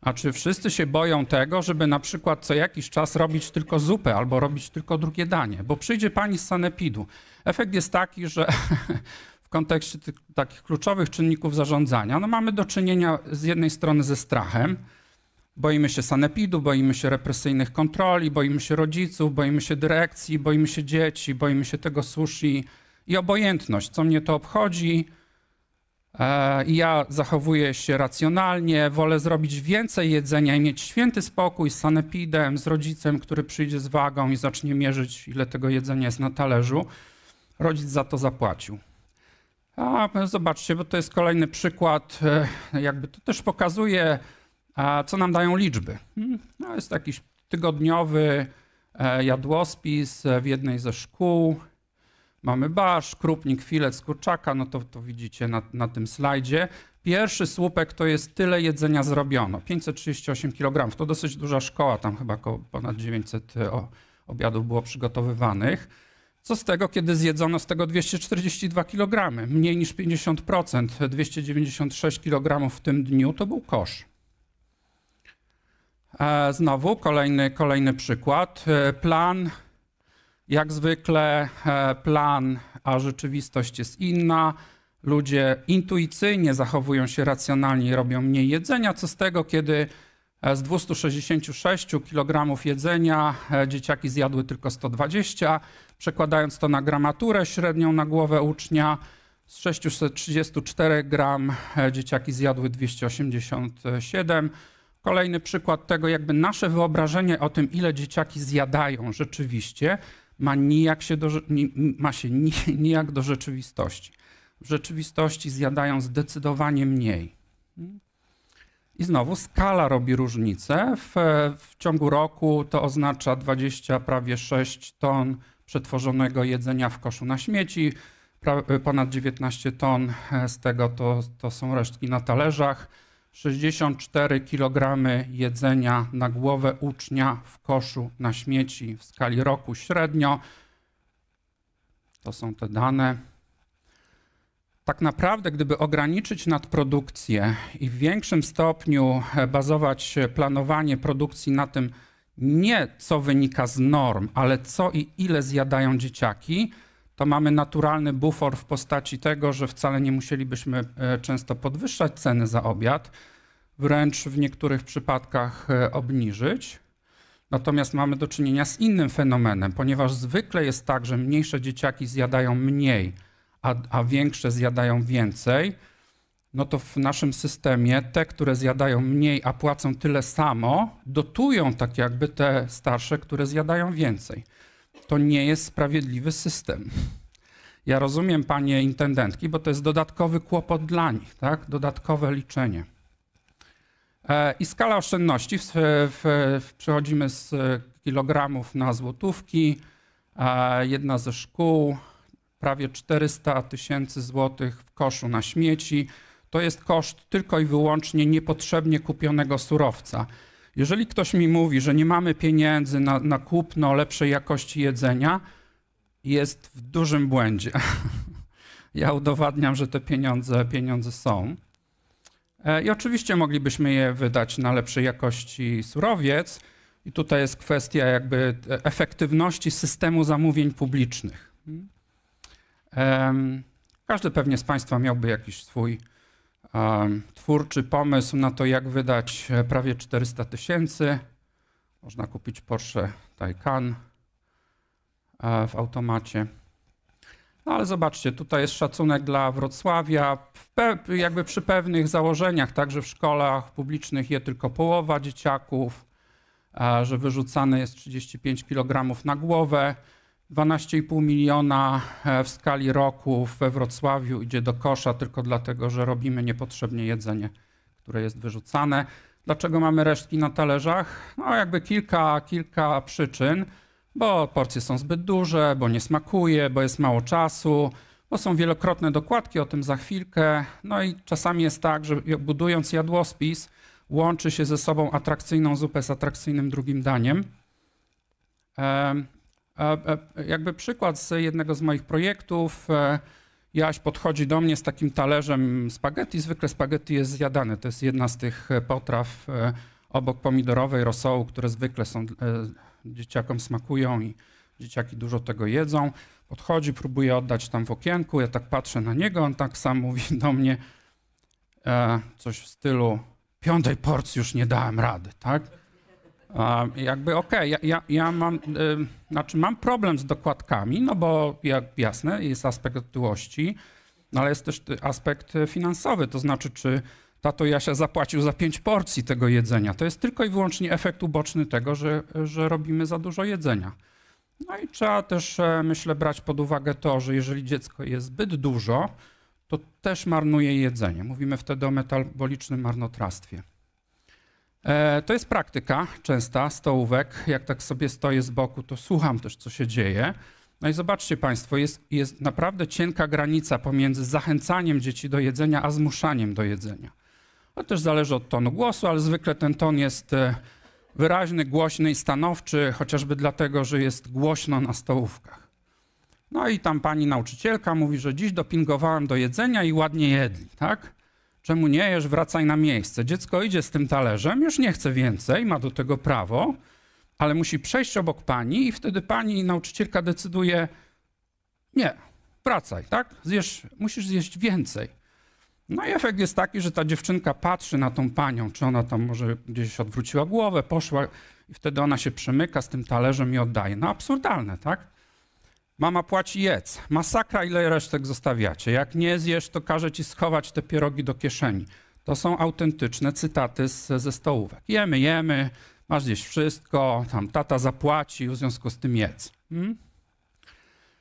A czy wszyscy się boją tego, żeby na przykład co jakiś czas robić tylko zupę albo robić tylko drugie danie? Bo przyjdzie pani z sanepidu. Efekt jest taki, że w kontekście tych, takich kluczowych czynników zarządzania, no mamy do czynienia z jednej strony ze strachem, boimy się sanepidu, boimy się represyjnych kontroli, boimy się rodziców, boimy się dyrekcji, boimy się dzieci, boimy się tego sushi i obojętność, co mnie to obchodzi. E, ja zachowuję się racjonalnie, wolę zrobić więcej jedzenia i mieć święty spokój z sanepidem, z rodzicem, który przyjdzie z wagą i zacznie mierzyć, ile tego jedzenia jest na talerzu. Rodzic za to zapłacił. A no zobaczcie, bo to jest kolejny przykład, e, jakby to też pokazuje, co nam dają liczby. Hmm, no, jest jakiś tygodniowy e, jadłospis e, w jednej ze szkół. Mamy basz, krupnik, filet kurczaka, no to, to widzicie na, na tym slajdzie. Pierwszy słupek to jest tyle jedzenia zrobiono, 538 kg. To dosyć duża szkoła, tam chyba ponad 900 obiadów było przygotowywanych. Co z tego, kiedy zjedzono z tego 242 kg? Mniej niż 50%, 296 kg w tym dniu to był kosz. E, znowu kolejny, kolejny przykład. E, plan, jak zwykle, e, plan, a rzeczywistość jest inna. Ludzie intuicyjnie zachowują się racjonalnie i robią mniej jedzenia. Co z tego, kiedy z 266 kg jedzenia e, dzieciaki zjadły tylko 120, przekładając to na gramaturę średnią na głowę ucznia. Z 634 gram e, dzieciaki zjadły 287. Kolejny przykład tego, jakby nasze wyobrażenie o tym, ile dzieciaki zjadają rzeczywiście, ma, nijak się do, ma się nijak do rzeczywistości. W rzeczywistości zjadają zdecydowanie mniej. Hmm? I znowu skala robi różnicę. W, w ciągu roku to oznacza 20, prawie 6 ton przetworzonego jedzenia w koszu na śmieci, pra, e, ponad 19 ton e, z tego to, to są resztki na talerzach, 64 kg jedzenia na głowę ucznia w koszu na śmieci w skali roku średnio. To są te dane tak naprawdę, gdyby ograniczyć nadprodukcję i w większym stopniu e, bazować e, planowanie produkcji na tym, nie co wynika z norm, ale co i ile zjadają dzieciaki, to mamy naturalny bufor w postaci tego, że wcale nie musielibyśmy e, często podwyższać ceny za obiad, wręcz w niektórych przypadkach obniżyć. Natomiast mamy do czynienia z innym fenomenem, ponieważ zwykle jest tak, że mniejsze dzieciaki zjadają mniej a, a większe zjadają więcej, no to w naszym systemie te, które zjadają mniej, a płacą tyle samo, dotują tak jakby te starsze, które zjadają więcej. To nie jest sprawiedliwy system. Ja rozumiem panie intendentki, bo to jest dodatkowy kłopot dla nich, tak? dodatkowe liczenie. E, I skala oszczędności. W, w, w, przechodzimy z kilogramów na złotówki. E, jedna ze szkół prawie 400 tysięcy złotych w koszu na śmieci. To jest koszt tylko i wyłącznie niepotrzebnie kupionego surowca. Jeżeli ktoś mi mówi, że nie mamy pieniędzy na, na kupno lepszej jakości jedzenia, jest w dużym błędzie. Ja udowadniam, że te pieniądze, pieniądze są. E, I oczywiście moglibyśmy je wydać na lepszej jakości surowiec. I tutaj jest kwestia jakby efektywności systemu zamówień publicznych. Hmm? Każdy pewnie z Państwa miałby jakiś swój twórczy pomysł na to, jak wydać e, prawie 400 tysięcy. Można kupić Porsche Taycan e, w automacie. No ale zobaczcie, tutaj jest szacunek dla Wrocławia. jakby przy pewnych założeniach, także w szkołach publicznych je tylko połowa dzieciaków, e, że wyrzucane jest 35 kg na głowę. 12,5 miliona e, w skali roku we Wrocławiu idzie do kosza tylko dlatego, że robimy niepotrzebnie jedzenie, które jest wyrzucane. Dlaczego mamy resztki na talerzach? No jakby kilka, kilka przyczyn, bo porcje są zbyt duże, bo nie smakuje, bo jest mało czasu, bo są wielokrotne dokładki, o tym za chwilkę. No i czasami jest tak, że budując jadłospis łączy się ze sobą atrakcyjną zupę z atrakcyjnym drugim daniem. E, e, jakby przykład z jednego z moich projektów. E, Jaś podchodzi do mnie z takim talerzem spaghetti. Zwykle spaghetti jest zjadane. To jest jedna z tych potraw obok pomidorowej, rosołu, które zwykle są dzieciakom smakują i dzieciaki dużo tego jedzą. Podchodzi, próbuje oddać tam w okienku. Ja tak patrzę na niego, on tak sam mówi do mnie coś w stylu piątej porcji już nie dałem rady, tak? Jakby okej, okay, ja, ja, mam, y, znaczy mam problem z dokładkami, no bo jak jasne, jest aspekt otyłości, no ale jest też aspekt y, finansowy, to znaczy czy tato Jasia zapłacił za pięć porcji tego jedzenia. To jest tylko i wyłącznie efekt uboczny tego, że, że robimy za dużo jedzenia. No i trzeba też, e, myślę, brać pod uwagę to, że jeżeli dziecko jest zbyt dużo, to też marnuje jedzenie. Mówimy wtedy o metabolicznym marnotrawstwie. E, to jest praktyka częsta stołówek. Jak tak sobie stoję z boku, to słucham też, co się dzieje. No i zobaczcie Państwo, jest, jest naprawdę cienka granica pomiędzy zachęcaniem dzieci do jedzenia, a zmuszaniem do jedzenia. To też zależy od tonu głosu, ale zwykle ten ton jest e, wyraźny, głośny i stanowczy, chociażby dlatego, że jest głośno na stołówkach. No i tam pani nauczycielka mówi, że dziś dopingowałem do jedzenia i ładnie jedli, tak? Czemu nie? jesz? wracaj na miejsce. Dziecko idzie z tym talerzem, już nie chce więcej, ma do tego prawo, ale musi przejść obok pani i wtedy pani nauczycielka decyduje, nie, wracaj, tak? Zjesz, musisz zjeść więcej. No i efekt jest taki, że ta dziewczynka patrzy na tą panią, czy ona tam może gdzieś odwróciła głowę, poszła i wtedy ona się przemyka z tym talerzem i oddaje. No absurdalne, tak? Mama płaci, jedz. Masakra, ile resztek zostawiacie. Jak nie zjesz, to każe ci schować te pierogi do kieszeni. To są autentyczne cytaty z, ze stołówek. Jemy, jemy, masz gdzieś wszystko, tam tata zapłaci, w związku z tym jedz. Hmm?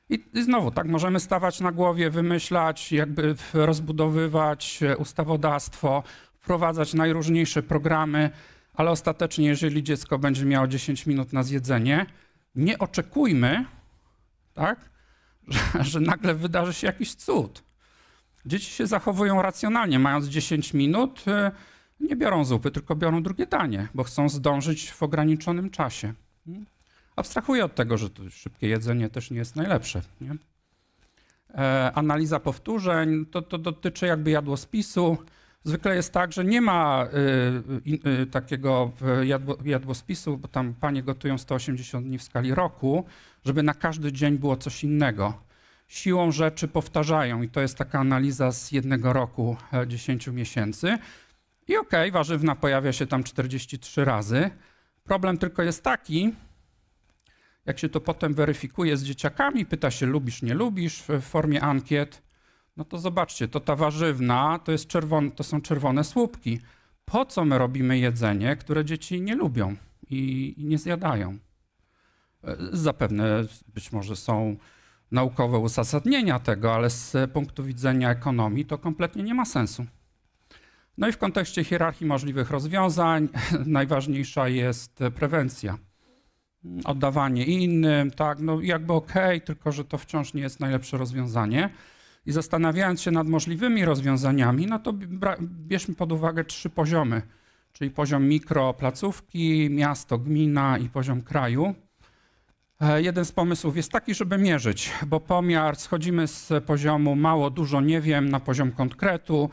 I, I znowu, tak, możemy stawać na głowie, wymyślać, jakby rozbudowywać e, ustawodawstwo, wprowadzać najróżniejsze programy, ale ostatecznie, jeżeli dziecko będzie miało 10 minut na zjedzenie, nie oczekujmy, tak? Że, że nagle wydarzy się jakiś cud. Dzieci się zachowują racjonalnie, mając 10 minut, y, nie biorą zupy, tylko biorą drugie danie, bo chcą zdążyć w ograniczonym czasie. Hmm? Abstrahuję od tego, że to szybkie jedzenie też nie jest najlepsze. Nie? E, analiza powtórzeń to, to dotyczy jakby jadłospisu. spisu zwykle jest tak, że nie ma y, y, y takiego jadło, jadłospisu, bo tam panie gotują 180 dni w skali roku, żeby na każdy dzień było coś innego. Siłą rzeczy powtarzają i to jest taka analiza z jednego roku, 10 e, miesięcy. I okej, okay, warzywna pojawia się tam 43 razy. Problem tylko jest taki, jak się to potem weryfikuje z dzieciakami, pyta się lubisz, nie lubisz w formie ankiet, no to zobaczcie, to ta warzywna to, jest czerwone, to są czerwone słupki. Po co my robimy jedzenie, które dzieci nie lubią i, i nie zjadają? E, zapewne być może są naukowe uzasadnienia tego, ale z punktu widzenia ekonomii to kompletnie nie ma sensu. No i w kontekście hierarchii możliwych rozwiązań najważniejsza jest prewencja. Oddawanie innym, tak, no jakby okej, okay, tylko że to wciąż nie jest najlepsze rozwiązanie i zastanawiając się nad możliwymi rozwiązaniami, no to bierzmy pod uwagę trzy poziomy, czyli poziom mikroplacówki, miasto, gmina i poziom kraju. E, jeden z pomysłów jest taki, żeby mierzyć, bo pomiar schodzimy z poziomu mało, dużo, nie wiem, na poziom konkretu,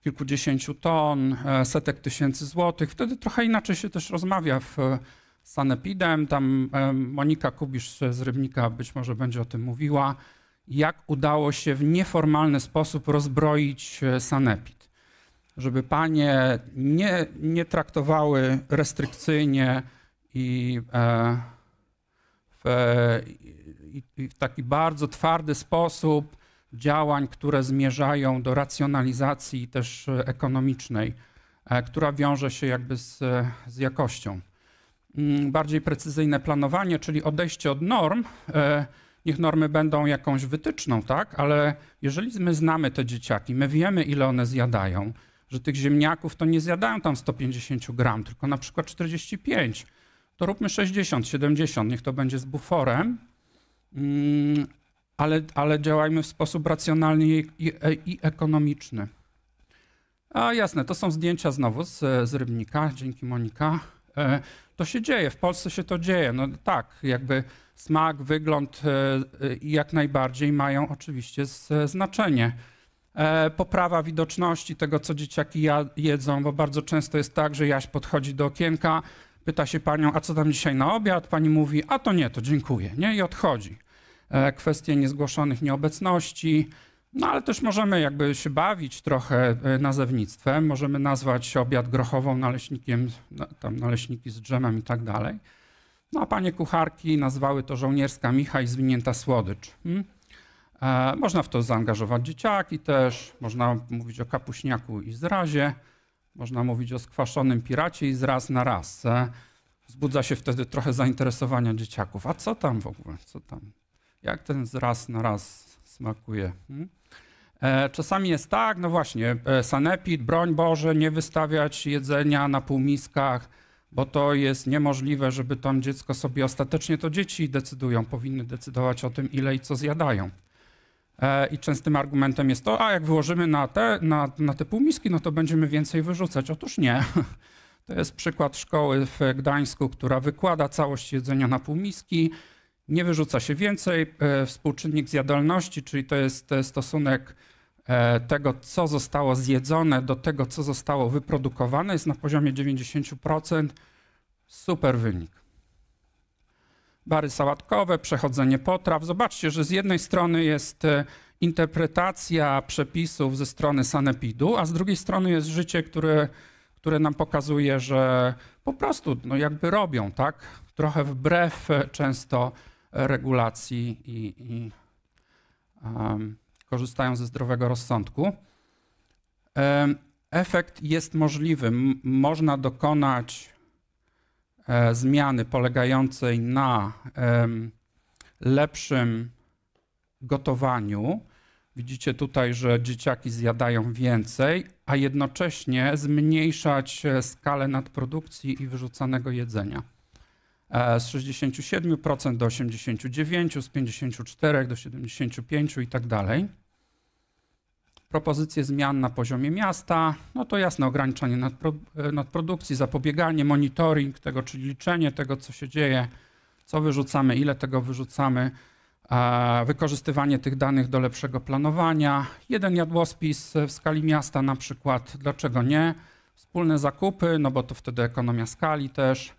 kilkudziesięciu ton, e, setek tysięcy złotych. Wtedy trochę inaczej się też rozmawia w e, Sanepidem. Tam Monika Kubisz z Rybnika być może będzie o tym mówiła jak udało się w nieformalny sposób rozbroić e, sanepid. Żeby panie nie, nie traktowały restrykcyjnie i e, w, e, w taki bardzo twardy sposób działań, które zmierzają do racjonalizacji też e, ekonomicznej, która wiąże się jakby z, z jakością. Mm, bardziej precyzyjne planowanie, czyli odejście od norm, niech normy będą jakąś wytyczną, tak? Ale jeżeli my znamy te dzieciaki, my wiemy, ile one zjadają, że tych ziemniaków to nie zjadają tam 150 gram, tylko na przykład 45, to róbmy 60, 70, niech to będzie z buforem, mm, ale, ale działajmy w sposób racjonalny i, i, i ekonomiczny. A jasne, to są zdjęcia znowu z, z rybnika, dzięki Monika. E, to się dzieje, w Polsce się to dzieje. No tak, jakby smak, wygląd e, e, jak najbardziej mają oczywiście e, znaczenie. Poprawa widoczności tego, co dzieciaki jedzą, bo bardzo często jest tak, że Jaś podchodzi do okienka, pyta się panią, a co tam dzisiaj na obiad? Pani mówi, a to nie, to dziękuję, nie? I odchodzi. Kwestie niezgłoszonych nieobecności, no ale też możemy jakby się bawić trochę e, nazewnictwem, możemy nazwać obiad grochową naleśnikiem, no, tam naleśniki z drzemem i tak dalej. No a panie kucharki nazwały to żołnierska micha i zwinięta słodycz. Hmm? E, można w to zaangażować dzieciaki też, można mówić o kapuśniaku i zrazie, można mówić o skwaszonym piracie i zraz na raz. E, wzbudza się wtedy trochę zainteresowania dzieciaków. A co tam w ogóle? Co tam? Jak ten zraz na raz smakuje? Hmm? E, czasami jest tak, no właśnie, e, sanepid, broń Boże, nie wystawiać jedzenia na półmiskach, bo to jest niemożliwe, żeby tam dziecko sobie ostatecznie to dzieci decydują, powinny decydować o tym, ile i co zjadają. E, I częstym argumentem jest to, a jak wyłożymy na te, na, na te półmiski, no to będziemy więcej wyrzucać. Otóż nie. To jest przykład szkoły w Gdańsku, która wykłada całość jedzenia na półmiski. Nie wyrzuca się więcej. Współczynnik zjadalności, czyli to jest stosunek E, tego, co zostało zjedzone, do tego, co zostało wyprodukowane, jest na poziomie 90%. Super wynik. Bary sałatkowe, przechodzenie potraw. Zobaczcie, że z jednej strony jest e, interpretacja przepisów ze strony sanepidu, a z drugiej strony jest życie, które, które nam pokazuje, że po prostu no jakby robią, tak? Trochę wbrew e, często regulacji i, i um, korzystają ze zdrowego rozsądku. Efekt jest możliwy. Można dokonać e, zmiany polegającej na lepszym gotowaniu. Widzicie tutaj, że dzieciaki zjadają więcej, a jednocześnie zmniejszać e, skalę nadprodukcji i wyrzucanego jedzenia. E, z 67% do 89%, z 54% do 75% i tak dalej propozycje zmian na poziomie miasta, no to jasne ograniczanie nadpro, e, nadprodukcji, zapobieganie, monitoring tego, czyli liczenie tego, co się dzieje, co wyrzucamy, ile tego wyrzucamy, wykorzystywanie tych danych do lepszego planowania, jeden jadłospis e, w skali miasta na przykład, dlaczego nie, wspólne zakupy, no bo to wtedy ekonomia skali też,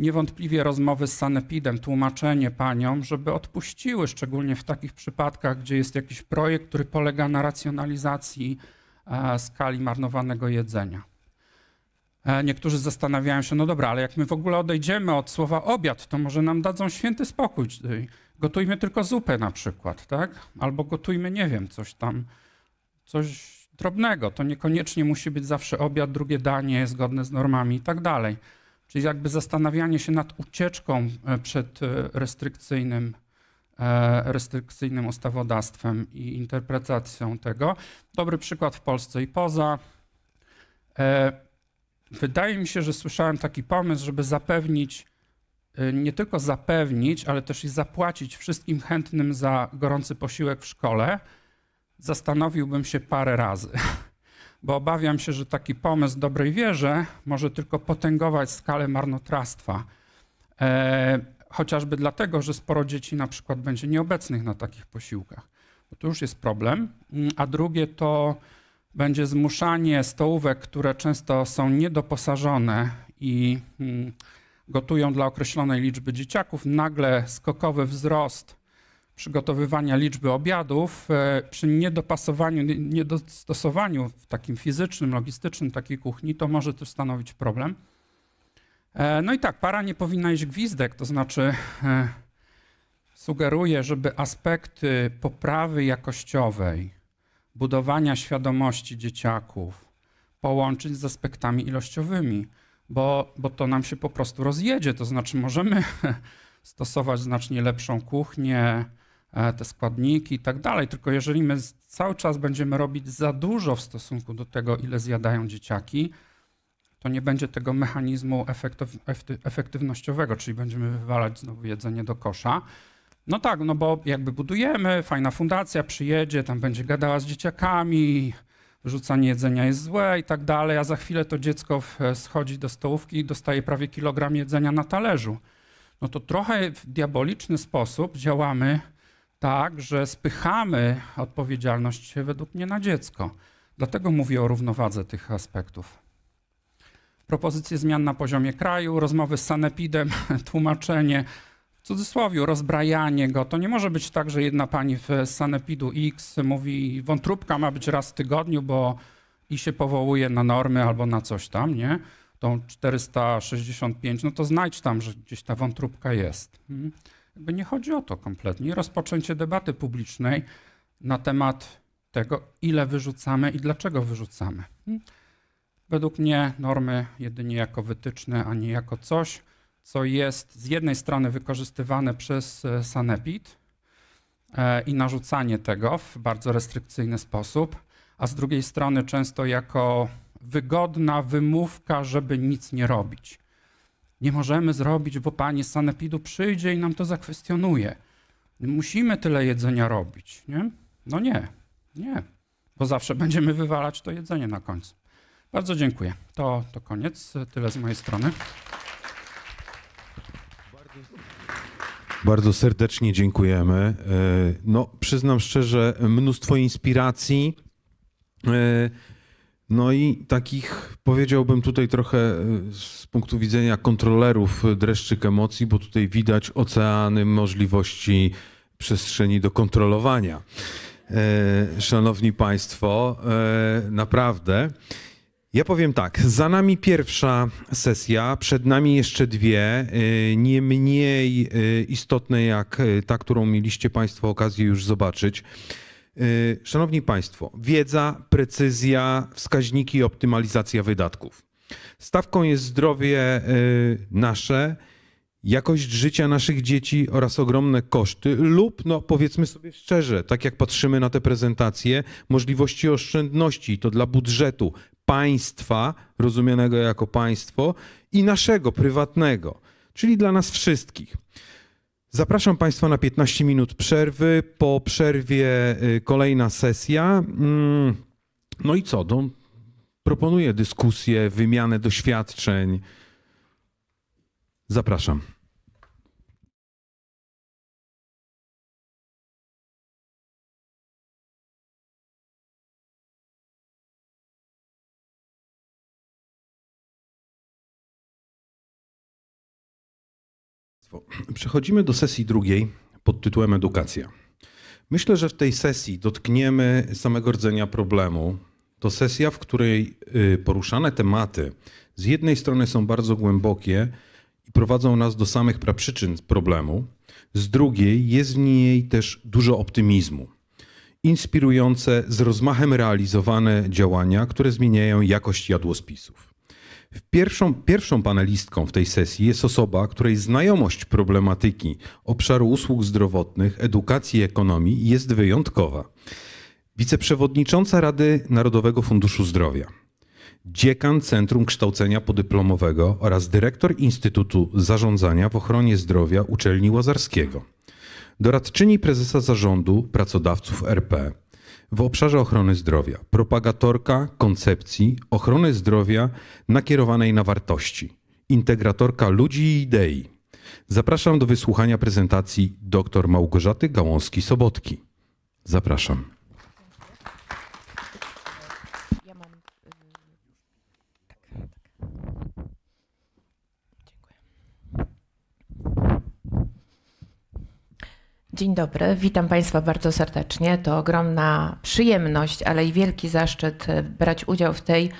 Niewątpliwie rozmowy z Sanepidem, tłumaczenie paniom, żeby odpuściły, szczególnie w takich przypadkach, gdzie jest jakiś projekt, który polega na racjonalizacji e, skali marnowanego jedzenia. E, niektórzy zastanawiają się, no dobra, ale jak my w ogóle odejdziemy od słowa obiad, to może nam dadzą święty spokój. Gotujmy tylko zupę na przykład, tak? Albo gotujmy, nie wiem, coś tam, coś drobnego. To niekoniecznie musi być zawsze obiad, drugie danie zgodne z normami i tak dalej. Czyli jakby zastanawianie się nad ucieczką e, przed e, restrykcyjnym, e, restrykcyjnym ustawodawstwem i interpretacją tego. Dobry przykład w Polsce i poza. Wydaje mi się, że słyszałem taki pomysł, żeby zapewnić, nie tylko zapewnić, ale też i zapłacić wszystkim chętnym za gorący posiłek w szkole. Zastanowiłbym się parę razy. bo obawiam się, że taki pomysł dobrej wierze może tylko potęgować skalę marnotrawstwa. E, chociażby dlatego, że sporo dzieci na przykład będzie nieobecnych na takich posiłkach. Bo to już jest problem. Mm, a drugie to będzie zmuszanie stołówek, które często są niedoposażone i mm, gotują dla określonej liczby dzieciaków, nagle skokowy wzrost przygotowywania liczby obiadów, e, przy niedopasowaniu, niedostosowaniu w takim fizycznym, logistycznym takiej kuchni, to może też stanowić problem. E, no i tak, para nie powinna iść gwizdek, to znaczy e, sugeruje, żeby aspekty poprawy jakościowej, budowania świadomości dzieciaków połączyć z aspektami ilościowymi, bo, bo to nam się po prostu rozjedzie. To znaczy, możemy stosować znacznie lepszą kuchnię, E, te składniki i tak dalej. Tylko jeżeli my cały czas będziemy robić za dużo w stosunku do tego, ile zjadają dzieciaki, to nie będzie tego mechanizmu efektyw efektywnościowego, czyli będziemy wywalać znowu jedzenie do kosza. No tak, no bo jakby budujemy, fajna fundacja przyjedzie, tam będzie gadała z dzieciakami, rzucanie jedzenia jest złe i tak dalej, a za chwilę to dziecko e, schodzi do stołówki i dostaje prawie kilogram jedzenia na talerzu. No to trochę w diaboliczny sposób działamy tak, że spychamy odpowiedzialność według mnie na dziecko. Dlatego mówię o równowadze tych aspektów. Propozycje zmian na poziomie kraju, rozmowy z Sanepidem, tłumaczenie, w cudzysłowie rozbrajanie go. To nie może być tak, że jedna pani z Sanepidu X mówi, wątróbka ma być raz w tygodniu, bo i się powołuje na normy albo na coś tam, nie? Tą 465, no to znajdź tam, że gdzieś ta wątróbka jest. Hmm? Jakby nie chodzi o to kompletnie. Rozpoczęcie debaty publicznej na temat tego, ile wyrzucamy i dlaczego wyrzucamy. Hmm? Według mnie normy jedynie jako wytyczne, a nie jako coś, co jest z jednej strony wykorzystywane przez e, Sanepid e, i narzucanie tego w bardzo restrykcyjny sposób, a z drugiej strony często jako wygodna wymówka, żeby nic nie robić nie możemy zrobić, bo panie z sanepidu przyjdzie i nam to zakwestionuje. Musimy tyle jedzenia robić, nie? No nie, nie, bo zawsze będziemy wywalać to jedzenie na końcu. Bardzo dziękuję. To, to koniec. Tyle z mojej strony. Bardzo serdecznie dziękujemy. E, no, przyznam szczerze, mnóstwo inspiracji. E, no i takich powiedziałbym tutaj trochę e, z punktu widzenia kontrolerów e, dreszczyk emocji, bo tutaj widać oceany możliwości przestrzeni do kontrolowania. E, szanowni Państwo, naprawdę. Ja powiem tak, za nami pierwsza sesja, przed nami jeszcze dwie, nie mniej istotne jak ta, którą mieliście Państwo okazję już zobaczyć. Y, szanowni Państwo, wiedza, precyzja, wskaźniki i optymalizacja wydatków. Stawką jest zdrowie y, nasze, jakość życia naszych dzieci oraz ogromne koszty, lub, no powiedzmy sobie szczerze, tak jak patrzymy na te prezentacje, możliwości oszczędności to dla budżetu państwa, rozumianego jako państwo, i naszego prywatnego, czyli dla nas wszystkich. Zapraszam Państwa na 15 minut przerwy. Po przerwie y, kolejna sesja. Mm, no i co? No, proponuję dyskusję, wymianę doświadczeń. Zapraszam. Państwo. Przechodzimy do sesji drugiej pod tytułem Edukacja. Myślę, że w tej sesji dotkniemy samego rdzenia problemu. To sesja, w której y, poruszane tematy z jednej strony są bardzo głębokie i prowadzą nas do samych przyczyn problemu, z drugiej jest w niej też dużo optymizmu. Inspirujące, z rozmachem realizowane działania, które zmieniają jakość jadłospisów. Pierwszą, pierwszą panelistką w tej sesji jest osoba, której znajomość problematyki obszaru usług zdrowotnych, edukacji i ekonomii jest wyjątkowa. Wiceprzewodnicząca Rady Narodowego Funduszu Zdrowia, dziekan Centrum Kształcenia Podyplomowego oraz dyrektor Instytutu Zarządzania w Ochronie Zdrowia Uczelni Łazarskiego, doradczyni prezesa zarządu pracodawców RP, w obszarze ochrony zdrowia, propagatorka koncepcji ochrony zdrowia nakierowanej na wartości, integratorka ludzi i idei. Zapraszam do wysłuchania prezentacji dr Małgorzaty gałąski sobotki Zapraszam. Dzień dobry, witam Państwa bardzo serdecznie. To ogromna przyjemność, ale i wielki zaszczyt e, brać udział w tej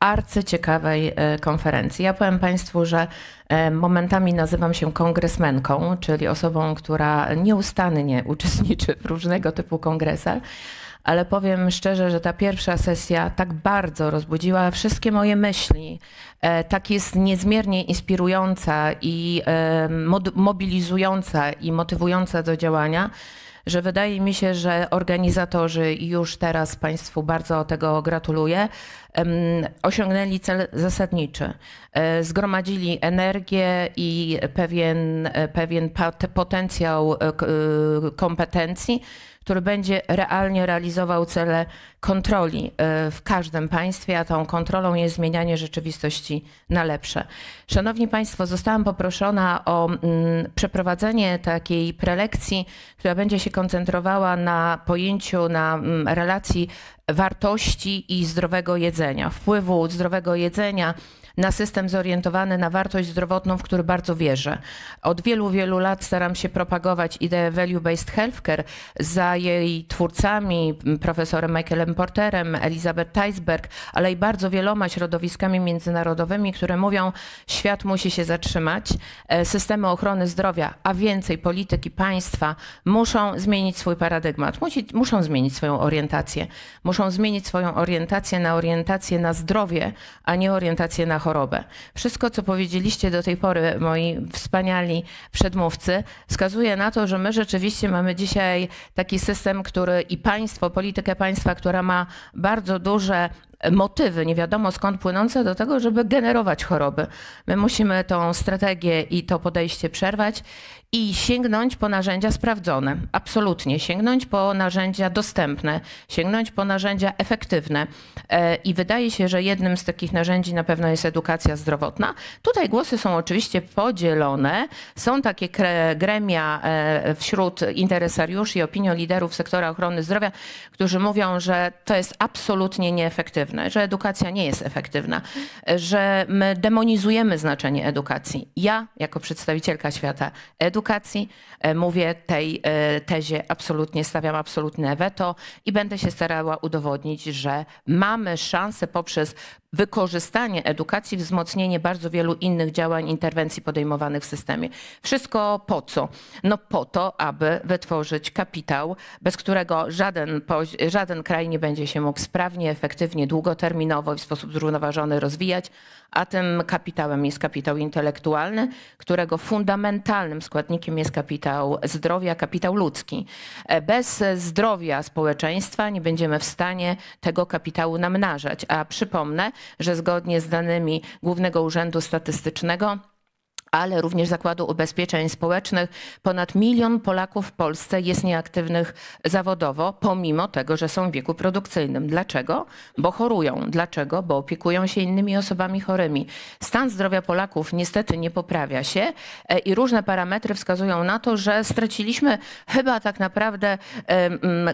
arcyciekawej e, konferencji. Ja powiem Państwu, że e, momentami nazywam się kongresmenką, czyli osobą, która nieustannie uczestniczy w różnego typu kongresach ale powiem szczerze, że ta pierwsza sesja tak bardzo rozbudziła wszystkie moje myśli. E, tak jest niezmiernie inspirująca i e, mobilizująca i motywująca do działania, że wydaje mi się, że organizatorzy i już teraz Państwu bardzo tego gratuluję, osiągnęli cel zasadniczy. E, zgromadzili energię i pewien, pewien potencjał kompetencji, który będzie realnie realizował cele kontroli y, w każdym państwie, a tą kontrolą jest zmienianie rzeczywistości na lepsze. Szanowni Państwo, zostałam poproszona o mm, przeprowadzenie takiej prelekcji, która będzie się koncentrowała na pojęciu, na mm, relacji wartości i zdrowego jedzenia, wpływu zdrowego jedzenia na system zorientowany na wartość zdrowotną, w który bardzo wierzę. Od wielu, wielu lat staram się propagować ideę value-based healthcare za jej twórcami, profesorem Michaelem Porterem, Elizabeth Teisberg, ale i bardzo wieloma środowiskami międzynarodowymi, które mówią, świat musi się zatrzymać, e, systemy ochrony zdrowia, a więcej polityki państwa muszą zmienić swój paradygmat, musi, muszą zmienić swoją orientację, muszą zmienić swoją orientację na orientację na zdrowie, a nie orientację na chorobę. Wszystko, co powiedzieliście do tej pory, moi wspaniali przedmówcy, wskazuje na to, że my rzeczywiście mamy dzisiaj taki system, który i państwo, politykę państwa, która ma bardzo duże motywy, nie wiadomo skąd płynące, do tego, żeby generować choroby. My musimy tą strategię i to podejście przerwać i sięgnąć po narzędzia sprawdzone. Absolutnie. Sięgnąć po narzędzia dostępne, sięgnąć po narzędzia efektywne. E, I wydaje się, że jednym z takich narzędzi na pewno jest edukacja zdrowotna. Tutaj głosy są oczywiście podzielone. Są takie gremia e, wśród interesariuszy i opinioliderów sektora ochrony zdrowia, którzy mówią, że to jest absolutnie nieefektywne, że edukacja nie jest efektywna, że my demonizujemy znaczenie edukacji. Ja, jako przedstawicielka świata edukacji, edukacji. E, mówię tej e, tezie absolutnie, stawiam absolutne weto i będę się starała udowodnić, że mamy szansę poprzez wykorzystanie edukacji, wzmocnienie bardzo wielu innych działań, interwencji podejmowanych w systemie. Wszystko po co? No po to, aby wytworzyć kapitał, bez którego żaden, żaden kraj nie będzie się mógł sprawnie, efektywnie, długoterminowo i w sposób zrównoważony rozwijać, a tym kapitałem jest kapitał intelektualny, którego fundamentalnym składnikiem jest kapitał zdrowia, kapitał ludzki. Bez zdrowia społeczeństwa nie będziemy w stanie tego kapitału namnażać. A przypomnę, że zgodnie z danymi Głównego Urzędu Statystycznego ale również Zakładu Ubezpieczeń Społecznych, ponad milion Polaków w Polsce jest nieaktywnych zawodowo, pomimo tego, że są w wieku produkcyjnym. Dlaczego? Bo chorują. Dlaczego? Bo opiekują się innymi osobami chorymi. Stan zdrowia Polaków niestety nie poprawia się e, i różne parametry wskazują na to, że straciliśmy chyba tak naprawdę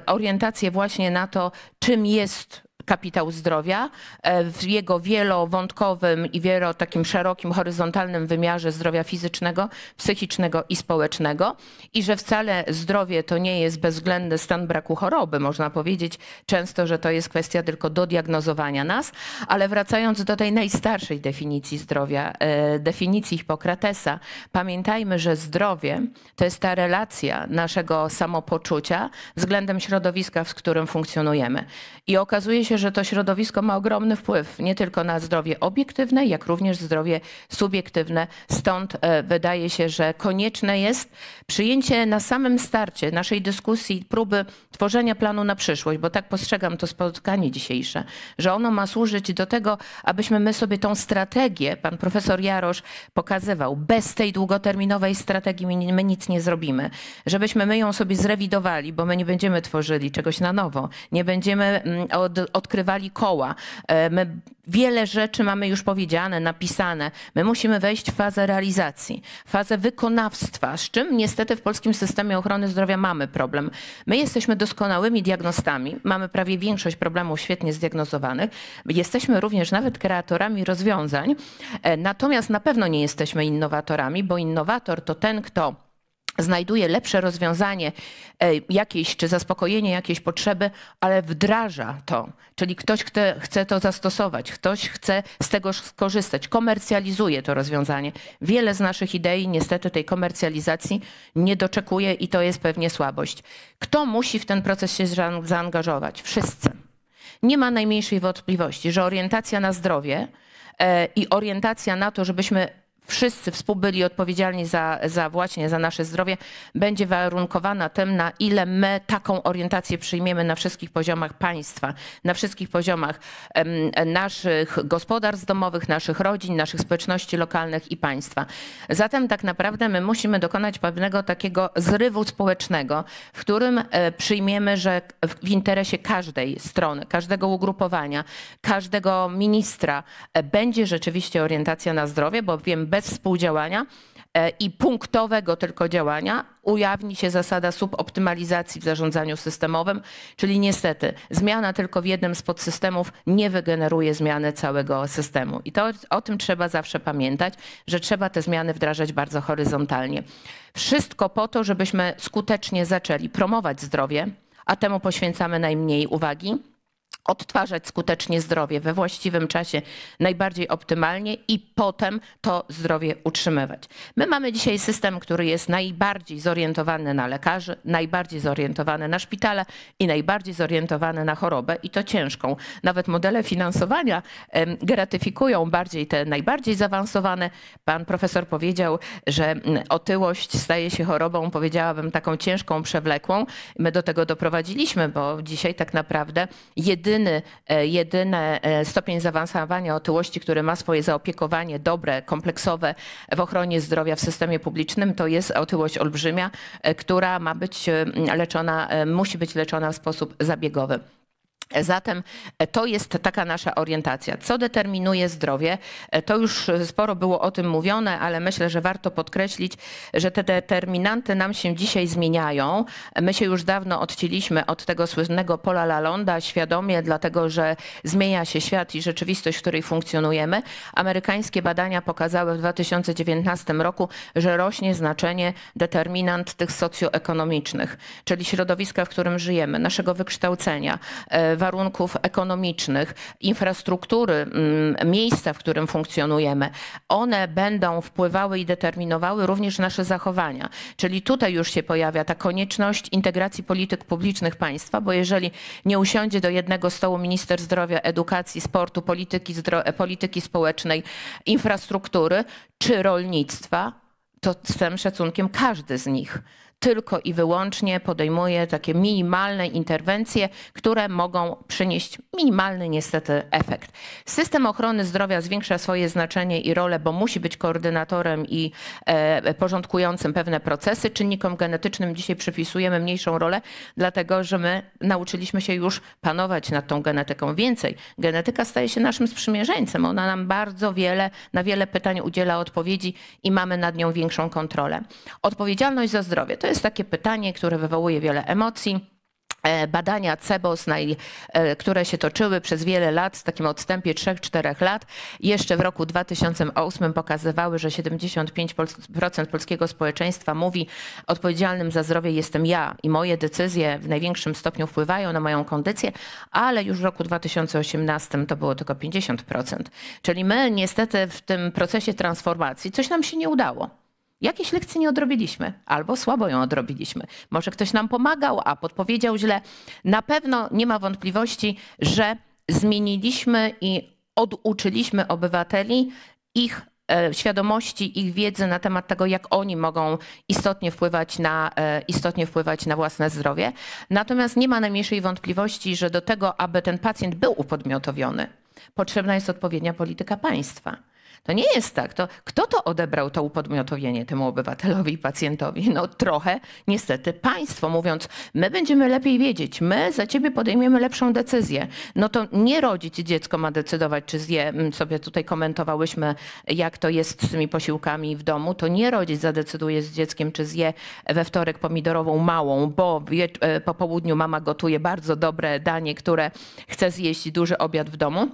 orientację właśnie na to, czym jest kapitał zdrowia e, w jego wielowątkowym i wielo takim szerokim, horyzontalnym wymiarze zdrowia fizycznego, psychicznego i społecznego i że wcale zdrowie to nie jest bezwzględny stan braku choroby. Można powiedzieć często, że to jest kwestia tylko dodiagnozowania nas, ale wracając do tej najstarszej definicji zdrowia, e, definicji Hipokratesa, pamiętajmy, że zdrowie to jest ta relacja naszego samopoczucia względem środowiska, w którym funkcjonujemy. I okazuje się, się, że to środowisko ma ogromny wpływ nie tylko na zdrowie obiektywne, jak również zdrowie subiektywne. Stąd e, wydaje się, że konieczne jest przyjęcie na samym starcie naszej dyskusji próby tworzenia planu na przyszłość, bo tak postrzegam to spotkanie dzisiejsze, że ono ma służyć do tego, abyśmy my sobie tą strategię, pan profesor Jarosz pokazywał, bez tej długoterminowej strategii my nic nie zrobimy, żebyśmy my ją sobie zrewidowali, bo my nie będziemy tworzyli czegoś na nowo, nie będziemy mm, od, od odkrywali koła. E, my wiele rzeczy mamy już powiedziane, napisane. My musimy wejść w fazę realizacji, fazę wykonawstwa, z czym niestety w polskim systemie ochrony zdrowia mamy problem. My jesteśmy doskonałymi diagnostami, mamy prawie większość problemów świetnie zdiagnozowanych. Jesteśmy również nawet kreatorami rozwiązań, e, natomiast na pewno nie jesteśmy innowatorami, bo innowator to ten, kto znajduje lepsze rozwiązanie e, jakieś, czy zaspokojenie jakiejś potrzeby, ale wdraża to. Czyli ktoś chce, chce to zastosować, ktoś chce z tego skorzystać, komercjalizuje to rozwiązanie. Wiele z naszych idei niestety tej komercjalizacji nie doczekuje i to jest pewnie słabość. Kto musi w ten proces się zaangażować? Wszyscy. Nie ma najmniejszej wątpliwości, że orientacja na zdrowie e, i orientacja na to, żebyśmy wszyscy współbyli odpowiedzialni za, za właśnie za nasze zdrowie, będzie warunkowana tym, na ile my taką orientację przyjmiemy na wszystkich poziomach państwa, na wszystkich poziomach naszych gospodarstw domowych, naszych rodzin, naszych społeczności lokalnych i państwa. Zatem tak naprawdę my musimy dokonać pewnego takiego zrywu społecznego, w którym e, przyjmiemy, że w interesie każdej strony, każdego ugrupowania, każdego ministra e, będzie rzeczywiście orientacja na zdrowie, bowiem bez współdziałania e, i punktowego tylko działania ujawni się zasada suboptymalizacji w zarządzaniu systemowym, czyli niestety zmiana tylko w jednym z podsystemów nie wygeneruje zmiany całego systemu. I to o tym trzeba zawsze pamiętać, że trzeba te zmiany wdrażać bardzo horyzontalnie. Wszystko po to, żebyśmy skutecznie zaczęli promować zdrowie, a temu poświęcamy najmniej uwagi odtwarzać skutecznie zdrowie we właściwym czasie, najbardziej optymalnie i potem to zdrowie utrzymywać. My mamy dzisiaj system, który jest najbardziej zorientowany na lekarzy, najbardziej zorientowany na szpitale i najbardziej zorientowany na chorobę i to ciężką. Nawet modele finansowania gratyfikują bardziej te najbardziej zaawansowane. Pan profesor powiedział, że otyłość staje się chorobą, powiedziałabym, taką ciężką, przewlekłą. My do tego doprowadziliśmy, bo dzisiaj tak naprawdę jedyny jedyny, e, jedyny e, stopień zaawansowania otyłości, który ma swoje zaopiekowanie dobre, kompleksowe w ochronie zdrowia w systemie publicznym, to jest otyłość olbrzymia, e, która ma być leczona, musi być leczona w sposób zabiegowy. Zatem e, to jest taka nasza orientacja. Co determinuje zdrowie? E, to już sporo było o tym mówione, ale myślę, że warto podkreślić, że te determinanty nam się dzisiaj zmieniają. My się już dawno odcięliśmy od tego słynnego pola Lalonda świadomie, dlatego że zmienia się świat i rzeczywistość, w której funkcjonujemy. Amerykańskie badania pokazały w 2019 roku, że rośnie znaczenie determinant tych socjoekonomicznych, czyli środowiska, w którym żyjemy, naszego wykształcenia, e, warunków ekonomicznych, infrastruktury, mm, miejsca, w którym funkcjonujemy, one będą wpływały i determinowały również nasze zachowania. Czyli tutaj już się pojawia ta konieczność integracji polityk publicznych państwa, bo jeżeli nie usiądzie do jednego stołu minister zdrowia, edukacji, sportu, polityki, polityki społecznej, infrastruktury czy rolnictwa, to z całym szacunkiem każdy z nich tylko i wyłącznie podejmuje takie minimalne interwencje, które mogą przynieść minimalny niestety efekt. System ochrony zdrowia zwiększa swoje znaczenie i rolę, bo musi być koordynatorem i e, porządkującym pewne procesy. Czynnikom genetycznym dzisiaj przypisujemy mniejszą rolę, dlatego że my nauczyliśmy się już panować nad tą genetyką. Więcej, genetyka staje się naszym sprzymierzeńcem. Ona nam bardzo wiele, na wiele pytań udziela odpowiedzi i mamy nad nią większą kontrolę. Odpowiedzialność za zdrowie to jest takie pytanie, które wywołuje wiele emocji. E, badania CEBOS, e, które się toczyły przez wiele lat, w takim odstępie 3-4 lat, jeszcze w roku 2008 pokazywały, że 75% polskiego społeczeństwa mówi, odpowiedzialnym za zdrowie jestem ja i moje decyzje w największym stopniu wpływają na moją kondycję, ale już w roku 2018 to było tylko 50%. Czyli my niestety w tym procesie transformacji coś nam się nie udało. Jakieś lekcji nie odrobiliśmy albo słabo ją odrobiliśmy. Może ktoś nam pomagał, a podpowiedział źle. Na pewno nie ma wątpliwości, że zmieniliśmy i oduczyliśmy obywateli ich e, świadomości, ich wiedzy na temat tego, jak oni mogą istotnie wpływać na, e, istotnie wpływać na własne zdrowie. Natomiast nie ma najmniejszej wątpliwości, że do tego, aby ten pacjent był upodmiotowiony, potrzebna jest odpowiednia polityka państwa. To nie jest tak. To, kto to odebrał to upodmiotowienie temu obywatelowi i pacjentowi? No trochę niestety państwo, mówiąc, my będziemy lepiej wiedzieć, my za ciebie podejmiemy lepszą decyzję. No to nie rodzic dziecko ma decydować, czy zje, mm, sobie tutaj komentowałyśmy, jak to jest z tymi posiłkami w domu, to nie rodzic zadecyduje z dzieckiem, czy zje we wtorek pomidorową małą, bo e, po południu mama gotuje bardzo dobre danie, które chce zjeść duży obiad w domu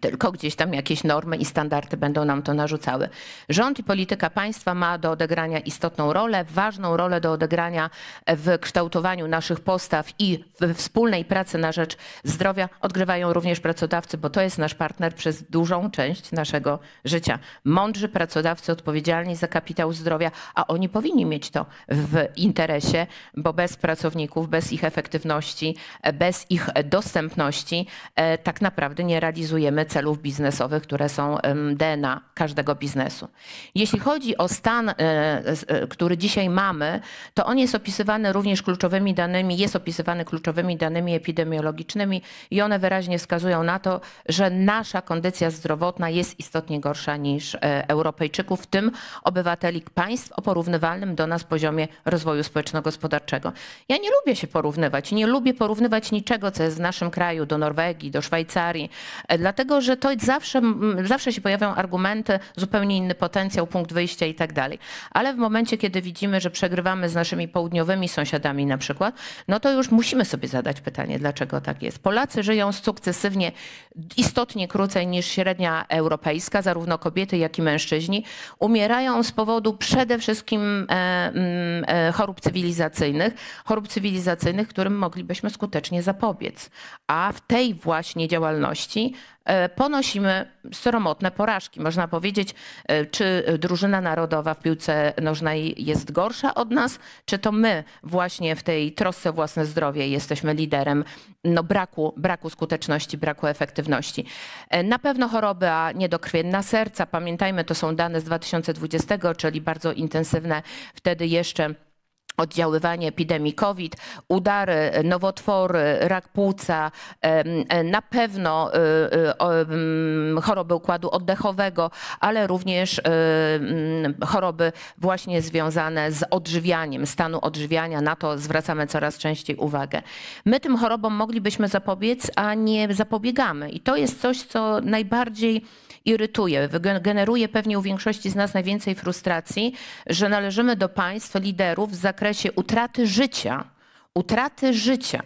tylko gdzieś tam jakieś normy i standardy będą nam to narzucały. Rząd i polityka państwa ma do odegrania istotną rolę, ważną rolę do odegrania w kształtowaniu naszych postaw i we wspólnej pracy na rzecz zdrowia odgrywają również pracodawcy, bo to jest nasz partner przez dużą część naszego życia. Mądrzy pracodawcy, odpowiedzialni za kapitał zdrowia, a oni powinni mieć to w interesie, bo bez pracowników, bez ich efektywności, bez ich dostępności e, tak naprawdę nie realizujemy celów biznesowych, które są DNA każdego biznesu. Jeśli chodzi o stan, e, e, który dzisiaj mamy, to on jest opisywany również kluczowymi danymi, jest opisywany kluczowymi danymi epidemiologicznymi i one wyraźnie wskazują na to, że nasza kondycja zdrowotna jest istotnie gorsza niż e, Europejczyków, w tym obywateli państw o porównywalnym do nas poziomie rozwoju społeczno-gospodarczego. Ja nie lubię się porównywać, nie lubię porównywać niczego, co jest w naszym kraju, do Norwegii, do Szwajcarii, dlatego dlatego że to zawsze, zawsze się pojawiają argumenty, zupełnie inny potencjał, punkt wyjścia i tak dalej. Ale w momencie, kiedy widzimy, że przegrywamy z naszymi południowymi sąsiadami na przykład, no to już musimy sobie zadać pytanie, dlaczego tak jest. Polacy żyją sukcesywnie istotnie krócej niż średnia europejska, zarówno kobiety, jak i mężczyźni. Umierają z powodu przede wszystkim e, e, chorób cywilizacyjnych, chorób cywilizacyjnych, którym moglibyśmy skutecznie zapobiec. A w tej właśnie działalności E, ponosimy sromotne porażki. Można powiedzieć, e, czy drużyna narodowa w piłce nożnej jest gorsza od nas, czy to my właśnie w tej trosce własne zdrowie jesteśmy liderem no braku, braku skuteczności, braku efektywności. E, na pewno choroba niedokrwienna serca, pamiętajmy, to są dane z 2020, czyli bardzo intensywne wtedy jeszcze oddziaływanie epidemii COVID, udary, nowotwory, rak płuca, e, na pewno e, e, choroby układu oddechowego, ale również choroby właśnie związane z odżywianiem, stanu odżywiania. Na to zwracamy coraz częściej uwagę. My tym chorobom moglibyśmy zapobiec, a nie zapobiegamy. I to jest coś, co najbardziej irytuje, generuje pewnie u większości z nas najwięcej frustracji, że należymy do państw liderów w zakresie utraty życia, utraty życia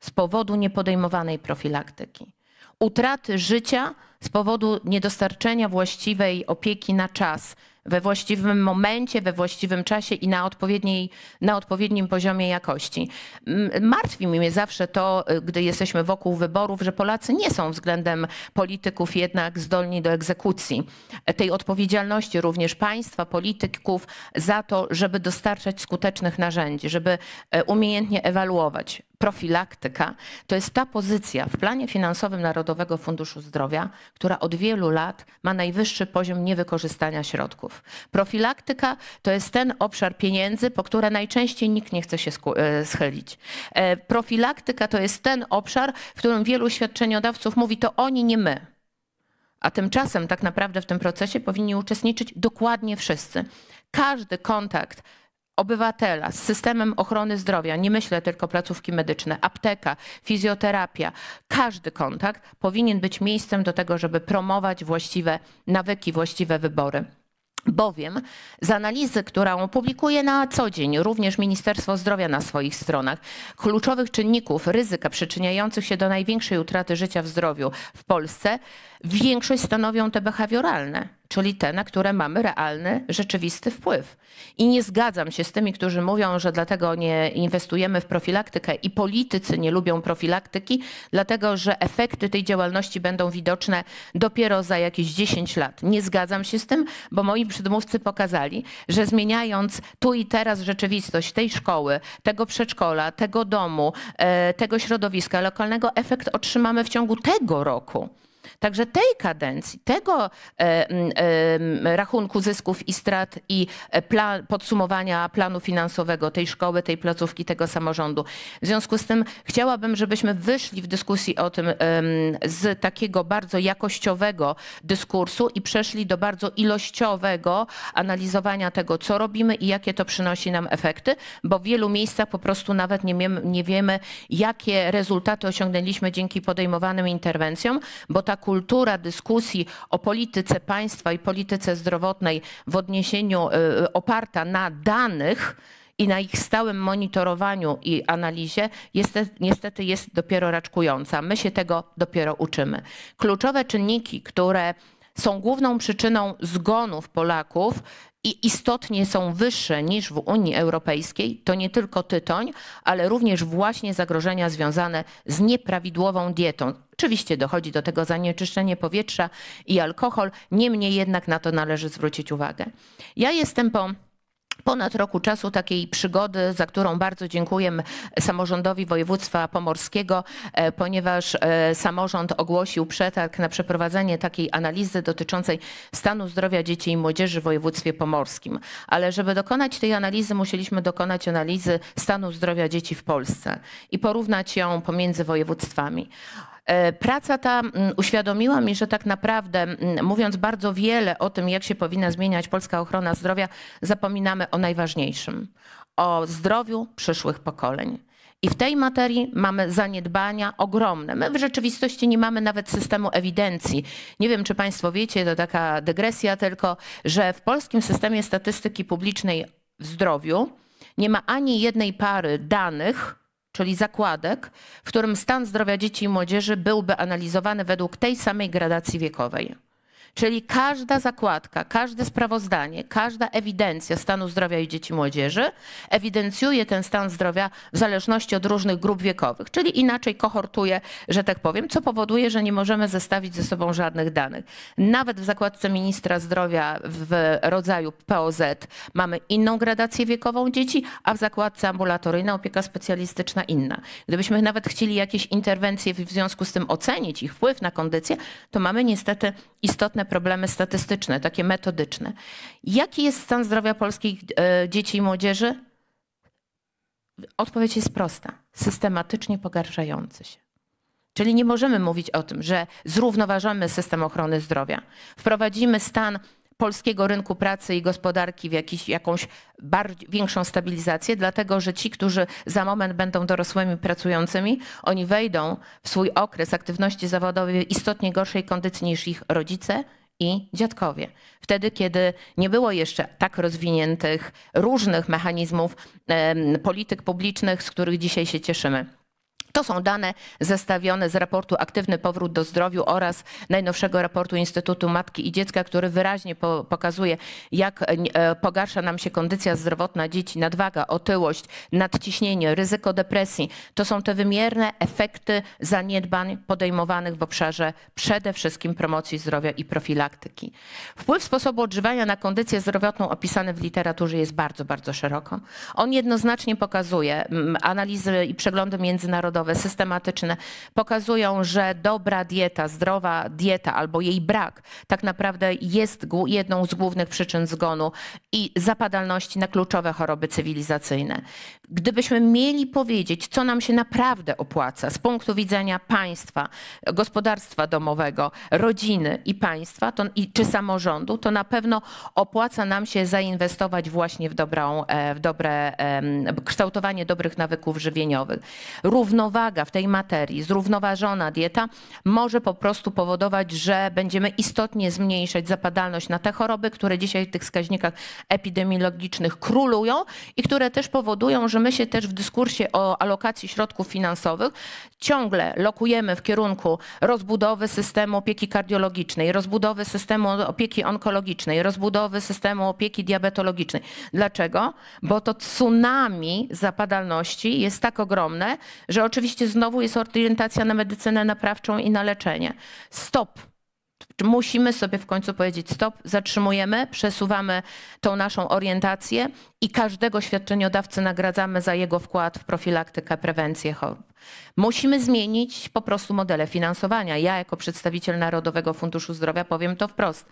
z powodu niepodejmowanej profilaktyki, utraty życia z powodu niedostarczenia właściwej opieki na czas, we właściwym momencie, we właściwym czasie i na, odpowiedniej, na odpowiednim poziomie jakości. Martwi mnie zawsze to, y, gdy jesteśmy wokół wyborów, że Polacy nie są względem polityków jednak zdolni do egzekucji tej odpowiedzialności również państwa, polityków za to, żeby dostarczać skutecznych narzędzi, żeby e, umiejętnie ewaluować profilaktyka to jest ta pozycja w planie finansowym Narodowego Funduszu Zdrowia, która od wielu lat ma najwyższy poziom niewykorzystania środków. Profilaktyka to jest ten obszar pieniędzy, po które najczęściej nikt nie chce się e, schylić. E, profilaktyka to jest ten obszar, w którym wielu świadczeniodawców mówi to oni, nie my. A tymczasem tak naprawdę w tym procesie powinni uczestniczyć dokładnie wszyscy. Każdy kontakt obywatela z systemem ochrony zdrowia, nie myślę tylko placówki medyczne, apteka, fizjoterapia, każdy kontakt powinien być miejscem do tego, żeby promować właściwe nawyki, właściwe wybory. Bowiem z analizy, którą publikuje na co dzień również Ministerstwo Zdrowia na swoich stronach, kluczowych czynników ryzyka przyczyniających się do największej utraty życia w zdrowiu w Polsce większość stanowią te behawioralne, czyli te, na które mamy realny, rzeczywisty wpływ. I nie zgadzam się z tymi, którzy mówią, że dlatego nie inwestujemy w profilaktykę i politycy nie lubią profilaktyki, dlatego że efekty tej działalności będą widoczne dopiero za jakieś 10 lat. Nie zgadzam się z tym, bo moi przedmówcy pokazali, że zmieniając tu i teraz rzeczywistość tej szkoły, tego przedszkola, tego domu, e, tego środowiska lokalnego, efekt otrzymamy w ciągu tego roku. Także tej kadencji, tego e, e, rachunku zysków i strat i e, plan, podsumowania planu finansowego tej szkoły, tej placówki, tego samorządu. W związku z tym chciałabym, żebyśmy wyszli w dyskusji o tym z takiego bardzo jakościowego dyskursu i przeszli do bardzo ilościowego analizowania tego, co robimy i jakie to przynosi nam efekty, bo w wielu miejscach po prostu nawet nie wiemy, nie wiemy jakie rezultaty osiągnęliśmy dzięki podejmowanym interwencjom, bo tak kultura dyskusji o polityce państwa i polityce zdrowotnej w odniesieniu y, y, oparta na danych, i na ich stałym monitorowaniu i analizie niestety, niestety jest dopiero raczkująca. My się tego dopiero uczymy. Kluczowe czynniki, które są główną przyczyną zgonów Polaków i istotnie są wyższe niż w Unii Europejskiej, to nie tylko tytoń, ale również właśnie zagrożenia związane z nieprawidłową dietą. Oczywiście dochodzi do tego zanieczyszczenie powietrza i alkohol, niemniej jednak na to należy zwrócić uwagę. Ja jestem po ponad roku czasu takiej przygody, za którą bardzo dziękuję samorządowi województwa pomorskiego, e, ponieważ e, samorząd ogłosił przetarg na przeprowadzenie takiej analizy dotyczącej stanu zdrowia dzieci i młodzieży w województwie pomorskim. Ale żeby dokonać tej analizy, musieliśmy dokonać analizy stanu zdrowia dzieci w Polsce i porównać ją pomiędzy województwami. E, praca ta mm, uświadomiła mi, że tak naprawdę, mm, mówiąc bardzo wiele o tym, jak się powinna zmieniać polska ochrona zdrowia, zapominamy o najważniejszym o zdrowiu przyszłych pokoleń. I w tej materii mamy zaniedbania ogromne. My w rzeczywistości nie mamy nawet systemu ewidencji. Nie wiem, czy Państwo wiecie, to taka dygresja tylko, że w polskim systemie statystyki publicznej w zdrowiu nie ma ani jednej pary danych, czyli zakładek, w którym stan zdrowia dzieci i młodzieży byłby analizowany według tej samej gradacji wiekowej. Czyli każda zakładka, każde sprawozdanie, każda ewidencja stanu zdrowia i dzieci i młodzieży ewidencjuje ten stan zdrowia w zależności od różnych grup wiekowych, czyli inaczej kohortuje, że tak powiem, co powoduje, że nie możemy zestawić ze sobą żadnych danych. Nawet w zakładce ministra zdrowia w rodzaju POZ mamy inną gradację wiekową dzieci, a w zakładce ambulatoryjna opieka specjalistyczna inna. Gdybyśmy nawet chcieli jakieś interwencje w związku z tym ocenić, ich wpływ na kondycję, to mamy niestety istotne problemy statystyczne, takie metodyczne. Jaki jest stan zdrowia polskich e, dzieci i młodzieży? Odpowiedź jest prosta: systematycznie pogarszający się. Czyli nie możemy mówić o tym, że zrównoważamy system ochrony zdrowia, wprowadzimy stan polskiego rynku pracy i gospodarki w jakiś, jakąś bardziej, większą stabilizację, dlatego że ci, którzy za moment będą dorosłymi pracującymi, oni wejdą w swój okres aktywności zawodowej istotnie gorszej kondycji niż ich rodzice i dziadkowie. Wtedy, kiedy nie było jeszcze tak rozwiniętych różnych mechanizmów polityk publicznych, z których dzisiaj się cieszymy. To są dane zestawione z raportu Aktywny Powrót do Zdrowiu oraz najnowszego raportu Instytutu Matki i Dziecka, który wyraźnie pokazuje, jak e, e, pogarsza nam się kondycja zdrowotna dzieci, nadwaga, otyłość, nadciśnienie, ryzyko depresji. To są te wymierne efekty zaniedbań podejmowanych w obszarze przede wszystkim promocji zdrowia i profilaktyki. Wpływ sposobu odżywania na kondycję zdrowotną opisany w literaturze jest bardzo, bardzo szeroko. On jednoznacznie pokazuje analizy i przeglądy międzynarodowe, naukowe, systematyczne pokazują, że dobra dieta, zdrowa dieta albo jej brak tak naprawdę jest jedną z głównych przyczyn zgonu i zapadalności na kluczowe choroby cywilizacyjne. Gdybyśmy mieli powiedzieć, co nam się naprawdę opłaca z punktu widzenia państwa, gospodarstwa domowego, rodziny i państwa to, i, czy samorządu, to na pewno opłaca nam się zainwestować właśnie w, dobrą, e, w dobre w kształtowanie dobrych nawyków żywieniowych. Równowaga równowaga w tej materii, zrównoważona dieta może po prostu powodować, że będziemy istotnie zmniejszać zapadalność na te choroby, które dzisiaj w tych wskaźnikach epidemiologicznych królują i które też powodują, że my się też w dyskursie o alokacji środków finansowych ciągle lokujemy w kierunku rozbudowy systemu opieki kardiologicznej, rozbudowy systemu opieki onkologicznej, rozbudowy systemu opieki diabetologicznej. Dlaczego? Bo to tsunami zapadalności jest tak ogromne, że oczywiście oczywiście znowu jest orientacja na medycynę naprawczą i na leczenie. Stop. Musimy sobie w końcu powiedzieć stop, zatrzymujemy, przesuwamy tą naszą orientację i każdego świadczeniodawcy nagradzamy za jego wkład w profilaktykę, prewencję chorób. Musimy zmienić po prostu modele finansowania. Ja jako przedstawiciel Narodowego Funduszu Zdrowia powiem to wprost.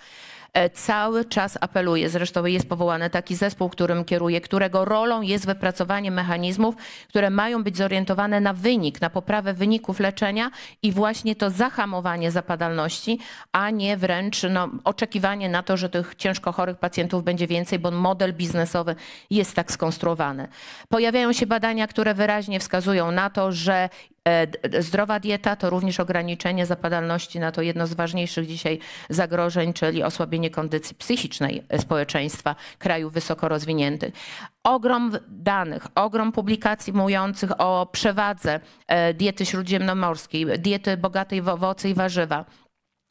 E, cały czas apeluje, zresztą jest powołany taki zespół, którym kieruje, którego rolą jest wypracowanie mechanizmów, które mają być zorientowane na wynik, na poprawę wyników leczenia i właśnie to zahamowanie zapadalności, a nie wręcz no, oczekiwanie na to, że tych ciężko chorych pacjentów będzie więcej, bo model biznesowy jest tak skonstruowany. Pojawiają się badania, które wyraźnie wskazują na to, że E, zdrowa dieta to również ograniczenie zapadalności na to jedno z ważniejszych dzisiaj zagrożeń, czyli osłabienie kondycji psychicznej e, społeczeństwa krajów wysoko rozwiniętych. Ogrom danych, ogrom publikacji mówiących o przewadze e, diety śródziemnomorskiej, diety bogatej w owoce i warzywa.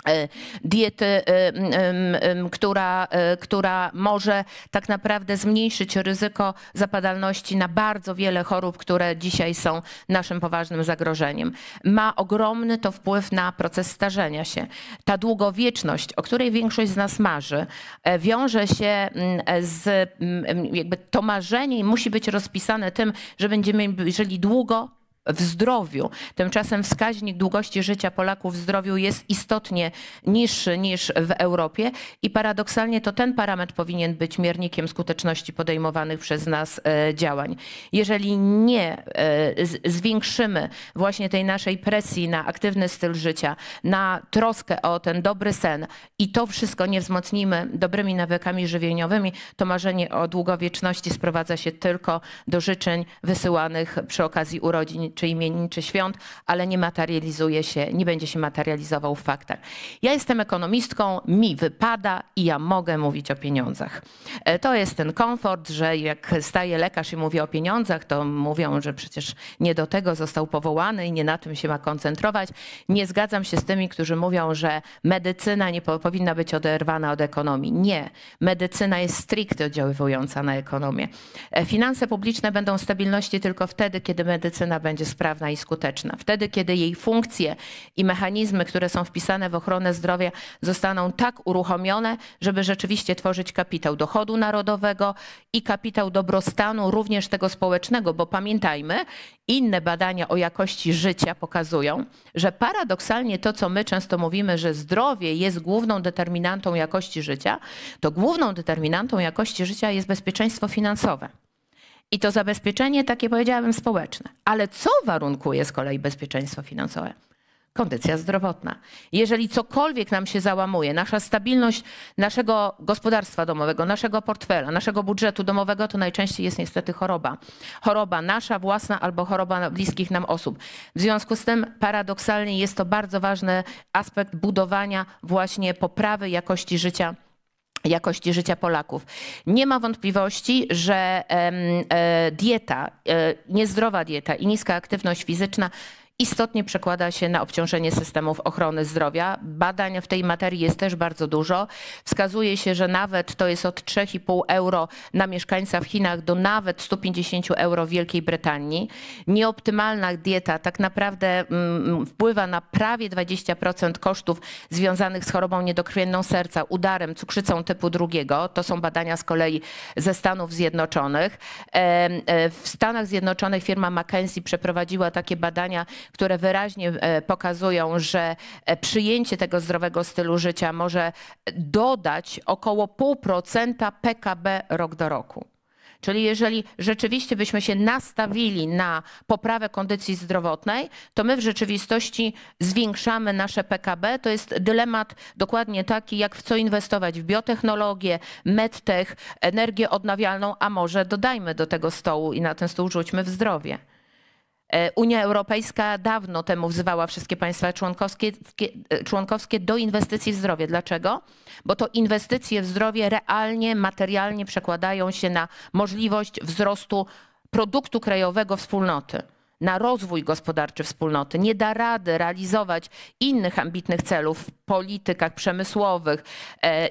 E, diety, e, e, która, która może tak naprawdę zmniejszyć ryzyko zapadalności na bardzo wiele chorób, które dzisiaj są naszym poważnym zagrożeniem. Ma ogromny to wpływ na proces starzenia się. Ta długowieczność, o której większość z nas marzy, wiąże się z jakby to marzenie i musi być rozpisane tym, że będziemy żyli długo, w zdrowiu. Tymczasem wskaźnik długości życia Polaków w zdrowiu jest istotnie niższy niż w Europie i paradoksalnie to ten parametr powinien być miernikiem skuteczności podejmowanych przez nas e, działań. Jeżeli nie e, zwiększymy właśnie tej naszej presji na aktywny styl życia, na troskę o ten dobry sen i to wszystko nie wzmocnimy dobrymi nawykami żywieniowymi, to marzenie o długowieczności sprowadza się tylko do życzeń wysyłanych przy okazji urodzin czy imienin, czy świąt, ale nie materializuje się, nie będzie się materializował w faktach. Ja jestem ekonomistką, mi wypada i ja mogę mówić o pieniądzach. E, to jest ten komfort, że jak staje lekarz i mówi o pieniądzach, to mówią, że przecież nie do tego został powołany i nie na tym się ma koncentrować. Nie zgadzam się z tymi, którzy mówią, że medycyna nie powinna być oderwana od ekonomii. Nie. Medycyna jest stricte oddziaływująca na ekonomię. E, finanse publiczne będą stabilności tylko wtedy, kiedy medycyna będzie będzie sprawna i skuteczna. Wtedy, kiedy jej funkcje i mechanizmy, które są wpisane w ochronę zdrowia, zostaną tak uruchomione, żeby rzeczywiście tworzyć kapitał dochodu narodowego i kapitał dobrostanu, również tego społecznego, bo pamiętajmy, inne badania o jakości życia pokazują, że paradoksalnie to, co my często mówimy, że zdrowie jest główną determinantą jakości życia, to główną determinantą jakości życia jest bezpieczeństwo finansowe. I to zabezpieczenie takie powiedziałabym społeczne. Ale co warunkuje z kolei bezpieczeństwo finansowe? Kondycja zdrowotna. Jeżeli cokolwiek nam się załamuje, nasza stabilność naszego gospodarstwa domowego, naszego portfela, naszego budżetu domowego, to najczęściej jest niestety choroba. Choroba nasza własna albo choroba bliskich nam osób. W związku z tym paradoksalnie jest to bardzo ważny aspekt budowania właśnie poprawy jakości życia jakości życia Polaków. Nie ma wątpliwości, że e, dieta, e, niezdrowa dieta i niska aktywność fizyczna istotnie przekłada się na obciążenie systemów ochrony zdrowia. Badań w tej materii jest też bardzo dużo. Wskazuje się, że nawet to jest od 3,5 euro na mieszkańca w Chinach do nawet 150 euro w Wielkiej Brytanii. Nieoptymalna dieta tak naprawdę mm, mm, wpływa na prawie 20% kosztów związanych z chorobą niedokrwienną serca, udarem, cukrzycą typu drugiego. To są badania z kolei ze Stanów Zjednoczonych. E, w Stanach Zjednoczonych firma McKenzie przeprowadziła takie badania które wyraźnie e, pokazują, że e, przyjęcie tego zdrowego stylu życia może e, dodać około 0,5% PKB rok do roku. Czyli jeżeli rzeczywiście byśmy się nastawili na poprawę kondycji zdrowotnej, to my w rzeczywistości zwiększamy nasze PKB. To jest dylemat dokładnie taki, jak w co inwestować w biotechnologię, medtech, energię odnawialną, a może dodajmy do tego stołu i na ten stół rzućmy w zdrowie. E, Unia Europejska dawno temu wzywała wszystkie państwa członkowskie, e, członkowskie do inwestycji w zdrowie. Dlaczego? Bo to inwestycje w zdrowie realnie, materialnie przekładają się na możliwość wzrostu produktu krajowego wspólnoty na rozwój gospodarczy wspólnoty, nie da rady realizować innych ambitnych celów w politykach przemysłowych e,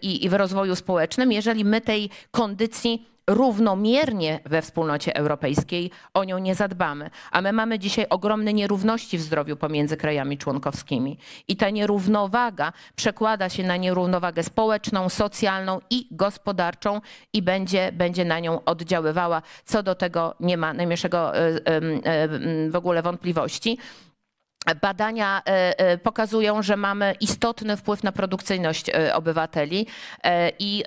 i w rozwoju społecznym, jeżeli my tej kondycji równomiernie we wspólnocie europejskiej, o nią nie zadbamy. A my mamy dzisiaj ogromne nierówności w zdrowiu pomiędzy krajami członkowskimi. I ta nierównowaga przekłada się na nierównowagę społeczną, socjalną i gospodarczą i będzie, będzie na nią oddziaływała. Co do tego nie ma najmniejszego y, y, y, w ogóle wątpliwości. Badania e, e, pokazują, że mamy istotny wpływ na produkcyjność e, obywateli i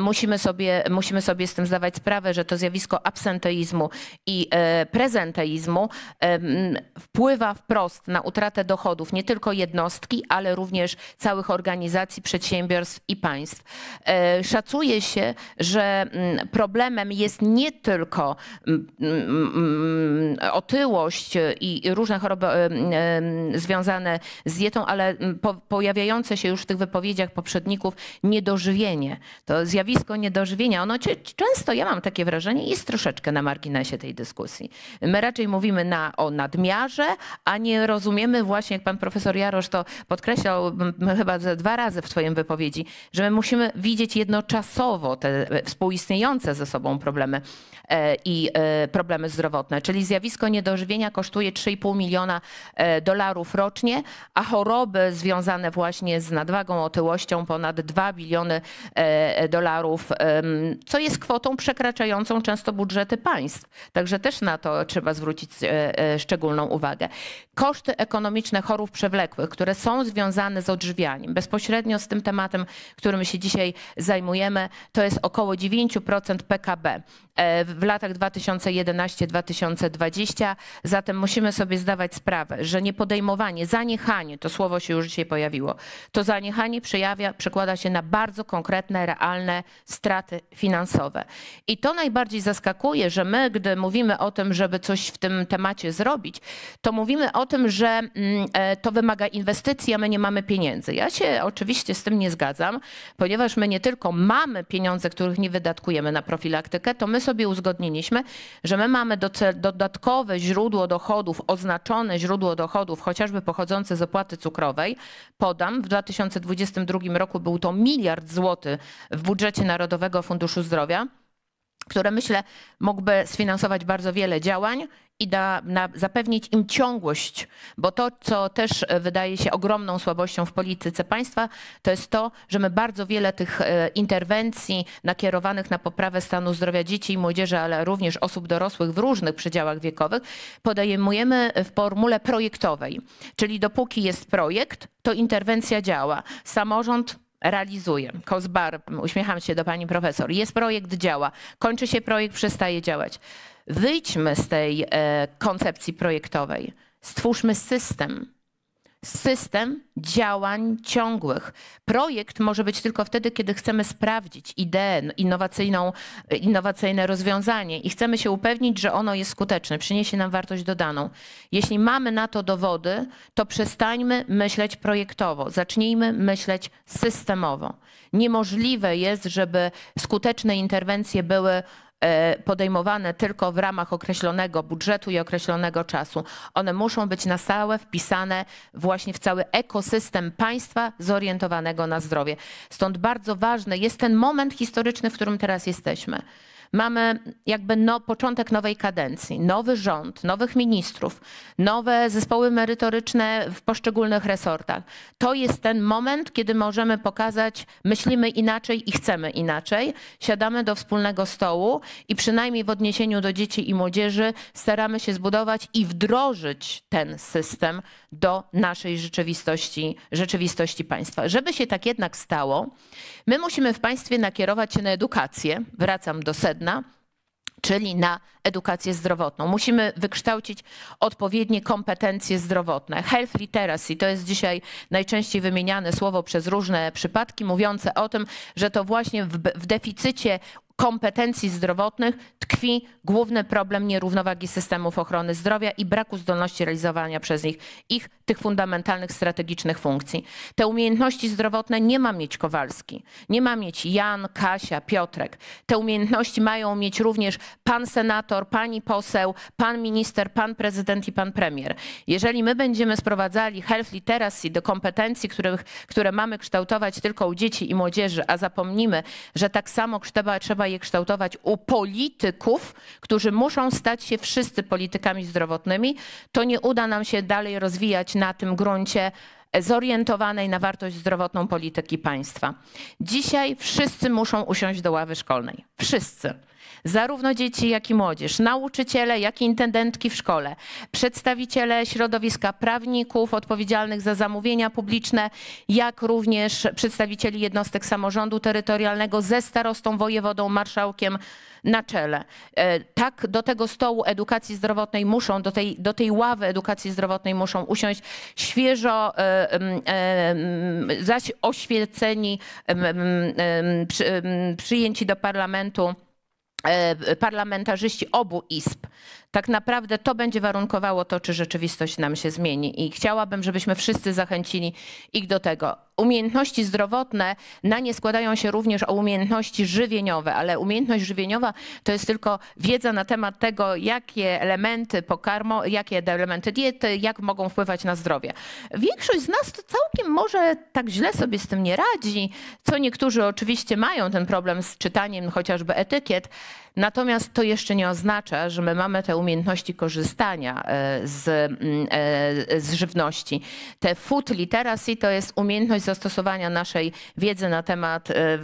musimy sobie, musimy sobie z tym zdawać sprawę, że to zjawisko absenteizmu i prezenteizmu wpływa wprost na utratę dochodów nie tylko jednostki, ale również całych organizacji, przedsiębiorstw i państw. Szacuje się, że mm, problemem jest nie tylko mm, mm, otyłość i różne choroby związane z dietą, ale mm, po, pojawiające się już w tych wypowiedziach poprzedników niedożywienie. To zjawisko niedożywienia, ono często, ja mam takie wrażenie, jest troszeczkę na marginesie tej dyskusji. My raczej mówimy na, o nadmiarze, a nie rozumiemy właśnie, jak pan profesor Jarosz to podkreślał chyba ze dwa razy w swoim wypowiedzi, że my musimy widzieć jednoczasowo te e, współistniejące ze sobą problemy e, i e, problemy zdrowotne. Czyli zjawisko niedożywienia kosztuje 3,5 miliona dolarów dolarów rocznie, a choroby związane właśnie z nadwagą, otyłością ponad 2 biliony e, e, dolarów, co jest kwotą przekraczającą często budżety państw. Także też na to trzeba zwrócić e, szczególną uwagę. Koszty ekonomiczne chorób przewlekłych, które są związane z odżywianiem, bezpośrednio z tym tematem, którym się dzisiaj zajmujemy, to jest około 9% PKB w latach 2011-2020. Zatem musimy sobie zdawać sprawę, że nie podejmowanie, zaniechanie, to słowo się już dzisiaj pojawiło, to zaniechanie przejawia, przekłada się na bardzo konkretne, realne straty finansowe. I to najbardziej zaskakuje, że my, gdy mówimy o tym, żeby coś w tym temacie zrobić, to mówimy o tym, że mm, e, to wymaga inwestycji, a my nie mamy pieniędzy. Ja się oczywiście z tym nie zgadzam, ponieważ my nie tylko mamy pieniądze, których nie wydatkujemy na profilaktykę, to my sobie uzgodniliśmy, że my mamy dodatkowe źródło dochodów, oznaczone źródło dochodów, dochodów, chociażby pochodzące z opłaty cukrowej, podam, w 2022 roku był to miliard złotych w budżecie Narodowego Funduszu Zdrowia które myślę mógłby sfinansować bardzo wiele działań i da, na, zapewnić im ciągłość, bo to, co też e, wydaje się ogromną słabością w polityce państwa, to jest to, że my bardzo wiele tych e, interwencji nakierowanych na poprawę stanu zdrowia dzieci i młodzieży, ale również osób dorosłych w różnych przedziałach wiekowych podejmujemy w formule projektowej. Czyli dopóki jest projekt, to interwencja działa. Samorząd realizuje. Kozbar, uśmiecham się do pani profesor. Jest projekt, działa. Kończy się projekt, przestaje działać. Wyjdźmy z tej e, koncepcji projektowej. Stwórzmy system, system działań ciągłych. Projekt może być tylko wtedy, kiedy chcemy sprawdzić ideę, innowacyjną, innowacyjne rozwiązanie i chcemy się upewnić, że ono jest skuteczne, przyniesie nam wartość dodaną. Jeśli mamy na to dowody, to przestańmy myśleć projektowo, zacznijmy myśleć systemowo. Niemożliwe jest, żeby skuteczne interwencje były E, podejmowane tylko w ramach określonego budżetu i określonego czasu. One muszą być na stałe wpisane właśnie w cały ekosystem państwa zorientowanego na zdrowie. Stąd bardzo ważny jest ten moment historyczny, w którym teraz jesteśmy mamy jakby no, początek nowej kadencji, nowy rząd, nowych ministrów, nowe zespoły merytoryczne w poszczególnych resortach. To jest ten moment, kiedy możemy pokazać, myślimy inaczej i chcemy inaczej. Siadamy do wspólnego stołu i przynajmniej w odniesieniu do dzieci i młodzieży staramy się zbudować i wdrożyć ten system do naszej rzeczywistości, rzeczywistości państwa. Żeby się tak jednak stało, my musimy w państwie nakierować się na edukację, wracam do sedna, czyli na edukację zdrowotną. Musimy wykształcić odpowiednie kompetencje zdrowotne. Health literacy to jest dzisiaj najczęściej wymieniane słowo przez różne przypadki, mówiące o tym, że to właśnie w, w deficycie kompetencji zdrowotnych tkwi główny problem nierównowagi systemów ochrony zdrowia i braku zdolności realizowania przez nich ich tych fundamentalnych strategicznych funkcji. Te umiejętności zdrowotne nie ma mieć Kowalski, nie ma mieć Jan, Kasia, Piotrek. Te umiejętności mają mieć również pan senator, pani poseł, pan minister, pan prezydent i pan premier. Jeżeli my będziemy sprowadzali health literacy do kompetencji, których, które mamy kształtować tylko u dzieci i młodzieży, a zapomnimy, że tak samo trzeba, trzeba trzeba je kształtować u polityków, którzy muszą stać się wszyscy politykami zdrowotnymi, to nie uda nam się dalej rozwijać na tym gruncie zorientowanej na wartość zdrowotną polityki państwa. Dzisiaj wszyscy muszą usiąść do ławy szkolnej. Wszyscy zarówno dzieci, jak i młodzież, nauczyciele, jak i intendentki w szkole, przedstawiciele środowiska prawników odpowiedzialnych za zamówienia publiczne, jak również przedstawicieli jednostek samorządu terytorialnego ze starostą, wojewodą, marszałkiem na czele. E, tak do tego stołu edukacji zdrowotnej muszą, do tej, do tej ławy edukacji zdrowotnej muszą usiąść świeżo e, e, zaś oświeceni, przyjęci do parlamentu E, parlamentarzyści obu izb tak naprawdę to będzie warunkowało to, czy rzeczywistość nam się zmieni. I chciałabym, żebyśmy wszyscy zachęcili ich do tego. Umiejętności zdrowotne na nie składają się również o umiejętności żywieniowe, ale umiejętność żywieniowa to jest tylko wiedza na temat tego, jakie elementy pokarmo, jakie elementy diety, jak mogą wpływać na zdrowie. Większość z nas to całkiem może tak źle sobie z tym nie radzi, co niektórzy oczywiście mają ten problem z czytaniem chociażby etykiet, natomiast to jeszcze nie oznacza, że my mamy te umiejętności umiejętności korzystania e, z, mm, e, z żywności. Te food literacy to jest umiejętność zastosowania naszej wiedzy na temat e,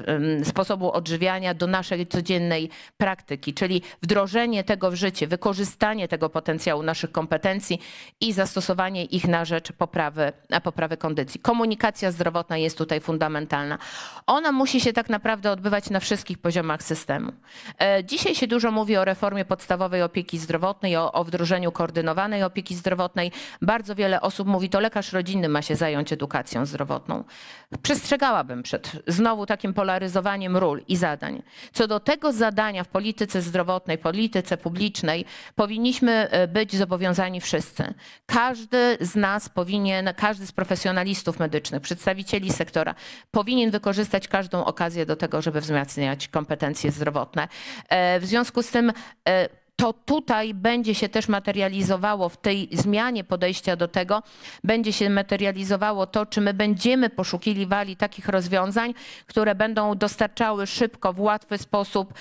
sposobu odżywiania do naszej codziennej praktyki, czyli wdrożenie tego w życie, wykorzystanie tego potencjału naszych kompetencji i zastosowanie ich na rzecz poprawy, poprawy kondycji. Komunikacja zdrowotna jest tutaj fundamentalna. Ona musi się tak naprawdę odbywać na wszystkich poziomach systemu. Dzisiaj się dużo mówi o reformie podstawowej opieki zdrowotnej, zdrowotnej, o, o wdrożeniu koordynowanej opieki zdrowotnej. Bardzo wiele osób mówi, to lekarz rodzinny ma się zająć edukacją zdrowotną. Przestrzegałabym przed znowu takim polaryzowaniem ról i zadań. Co do tego zadania w polityce zdrowotnej, polityce publicznej, powinniśmy e, być zobowiązani wszyscy. Każdy z nas powinien, każdy z profesjonalistów medycznych, przedstawicieli sektora, powinien wykorzystać każdą okazję do tego, żeby wzmacniać kompetencje zdrowotne. E, w związku z tym e, to tutaj będzie się też materializowało w tej zmianie podejścia do tego, będzie się materializowało to, czy my będziemy poszukiwali takich rozwiązań, które będą dostarczały szybko, w łatwy sposób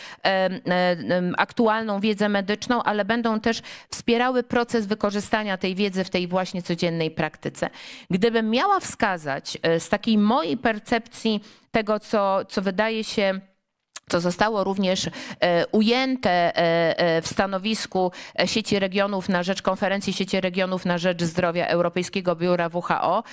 aktualną wiedzę medyczną, ale będą też wspierały proces wykorzystania tej wiedzy w tej właśnie codziennej praktyce. Gdybym miała wskazać e, z takiej mojej percepcji tego, co, co wydaje się co zostało również e, ujęte e, e, w stanowisku sieci regionów na rzecz konferencji sieci regionów na rzecz zdrowia Europejskiego Biura WHO,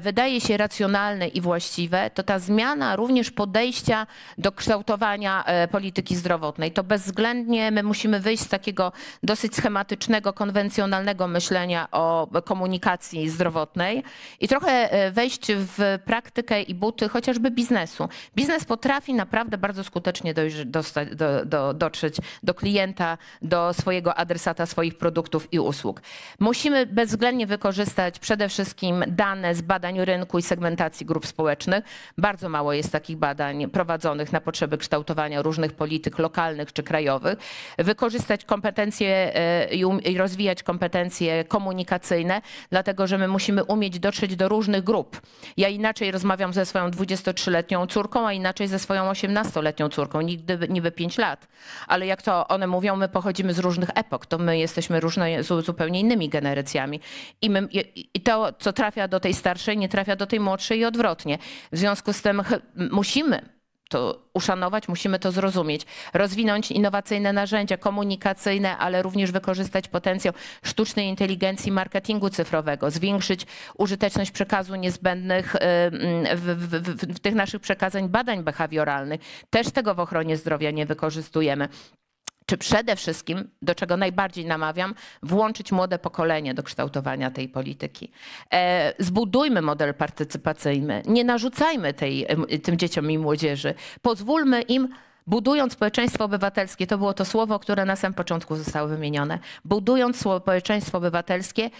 wydaje się racjonalne i właściwe, to ta zmiana również podejścia do kształtowania polityki zdrowotnej. To bezwzględnie my musimy wyjść z takiego dosyć schematycznego, konwencjonalnego myślenia o komunikacji zdrowotnej i trochę wejść w praktykę i buty chociażby biznesu. Biznes potrafi naprawdę bardzo skutecznie skutecznie dostać, do, do, dotrzeć do klienta, do swojego adresata swoich produktów i usług. Musimy bezwzględnie wykorzystać przede wszystkim dane z badań rynku i segmentacji grup społecznych. Bardzo mało jest takich badań prowadzonych na potrzeby kształtowania różnych polityk lokalnych czy krajowych. Wykorzystać kompetencje e, um-, i rozwijać kompetencje komunikacyjne, dlatego że my musimy umieć dotrzeć do różnych grup. Ja inaczej rozmawiam ze swoją 23-letnią córką, a inaczej ze swoją 18-letnią córką córką, nigdy niby 5 lat. Ale jak to one mówią, my pochodzimy z różnych epok, to my jesteśmy różne, zupełnie innymi generacjami. I, my, I to, co trafia do tej starszej, nie trafia do tej młodszej i odwrotnie. W związku z tym musimy to uszanować, musimy to zrozumieć, rozwinąć innowacyjne narzędzia komunikacyjne, ale również wykorzystać potencjał sztucznej inteligencji marketingu cyfrowego, zwiększyć użyteczność przekazu niezbędnych y, mm, w, w, w, w tych naszych przekazań badań behawioralnych. Też tego w ochronie zdrowia nie wykorzystujemy czy przede wszystkim, do czego najbardziej namawiam, włączyć młode pokolenie do kształtowania tej polityki. E, zbudujmy model partycypacyjny, nie narzucajmy tej, tym dzieciom i młodzieży, pozwólmy im budując społeczeństwo obywatelskie, to było to słowo, które na samym początku zostało wymienione, budując społeczeństwo obywatelskie,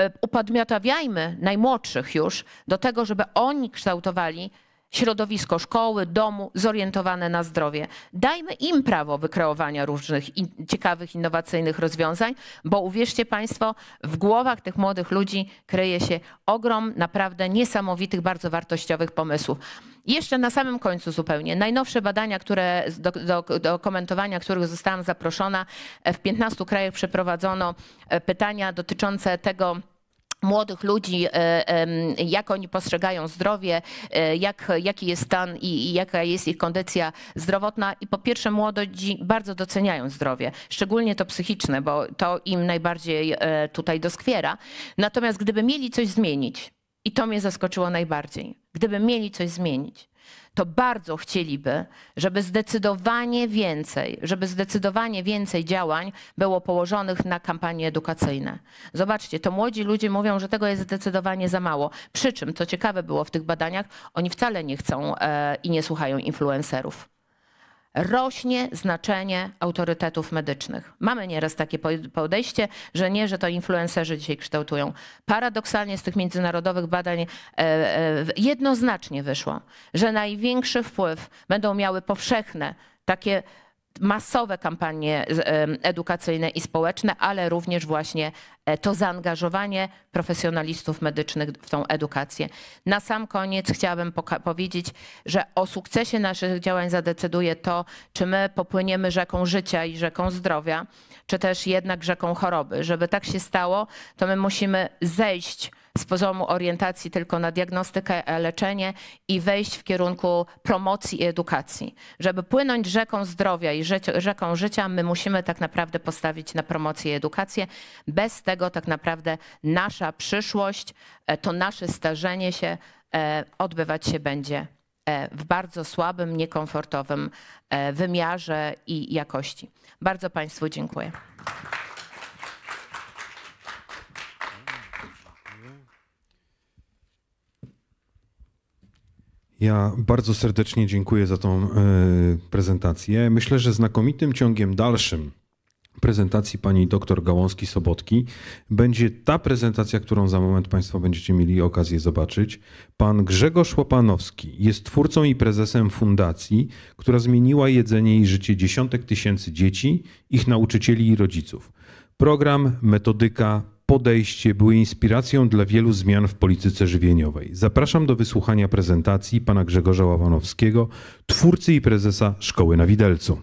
e, upadmiotawiajmy najmłodszych już do tego, żeby oni kształtowali środowisko szkoły, domu zorientowane na zdrowie. Dajmy im prawo wykreowania różnych in, ciekawych, innowacyjnych rozwiązań, bo uwierzcie Państwo, w głowach tych młodych ludzi kryje się ogrom naprawdę niesamowitych, bardzo wartościowych pomysłów. Jeszcze na samym końcu zupełnie. Najnowsze badania, które, do, do, do komentowania których zostałam zaproszona, e, w 15 krajach przeprowadzono e, pytania dotyczące tego, młodych ludzi, e, jak oni postrzegają zdrowie, e, jak, jaki jest stan i, i, jaka jest ich kondycja zdrowotna. I po pierwsze, młodzi bardzo doceniają zdrowie, szczególnie to psychiczne, bo to im najbardziej e, tutaj doskwiera. Natomiast gdyby mieli coś zmienić, i to mnie zaskoczyło najbardziej, gdyby mieli coś zmienić, to bardzo chcieliby, żeby zdecydowanie więcej, żeby zdecydowanie więcej działań było położonych na kampanie edukacyjne. Zobaczcie, to młodzi ludzie mówią, że tego jest zdecydowanie za mało. Przy czym, co ciekawe było w tych badaniach, oni wcale nie chcą e, i nie słuchają influencerów rośnie znaczenie autorytetów medycznych. Mamy nieraz takie podejście, że nie, że to influencerzy dzisiaj kształtują. Paradoksalnie z tych międzynarodowych badań e, e, jednoznacznie wyszło, że największy wpływ będą miały powszechne takie masowe kampanie e, edukacyjne i społeczne, ale również właśnie e, to zaangażowanie profesjonalistów medycznych w tą edukację. Na sam koniec chciałabym powiedzieć, że o sukcesie naszych działań zadecyduje to, czy my popłyniemy rzeką życia i rzeką zdrowia, czy też jednak rzeką choroby. Żeby tak się stało, to my musimy zejść z poziomu orientacji tylko na diagnostykę, leczenie i wejść w kierunku promocji i edukacji. Żeby płynąć rzeką zdrowia i rzeką życia, my musimy tak naprawdę postawić na promocję i edukację. Bez tego tak naprawdę nasza przyszłość, e, to nasze starzenie się e, odbywać się będzie e, w bardzo słabym, niekomfortowym wymiarze i jakości. Bardzo Państwu dziękuję. Ja bardzo serdecznie dziękuję za tą e, prezentację. Myślę, że znakomitym ciągiem dalszym prezentacji pani dr Gałąski-Sobotki będzie ta prezentacja, którą za moment Państwo będziecie mieli okazję zobaczyć. Pan Grzegorz Łopanowski jest twórcą i prezesem fundacji, która zmieniła jedzenie i życie dziesiątek tysięcy dzieci, ich nauczycieli i rodziców. Program, metodyka, podejście były inspiracją dla wielu zmian w polityce żywieniowej. Zapraszam do wysłuchania prezentacji pana Grzegorza Ławanowskiego, twórcy i prezesa Szkoły na Widelcu.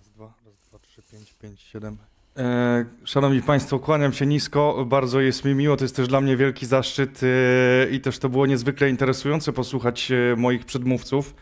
Raz, dwa, raz, dwa, trzy, pięć, pięć, siedem. E, szanowni Państwo, kłaniam się nisko, bardzo jest mi miło, to jest też dla mnie wielki zaszczyt e, i też to było niezwykle interesujące posłuchać e, moich przedmówców.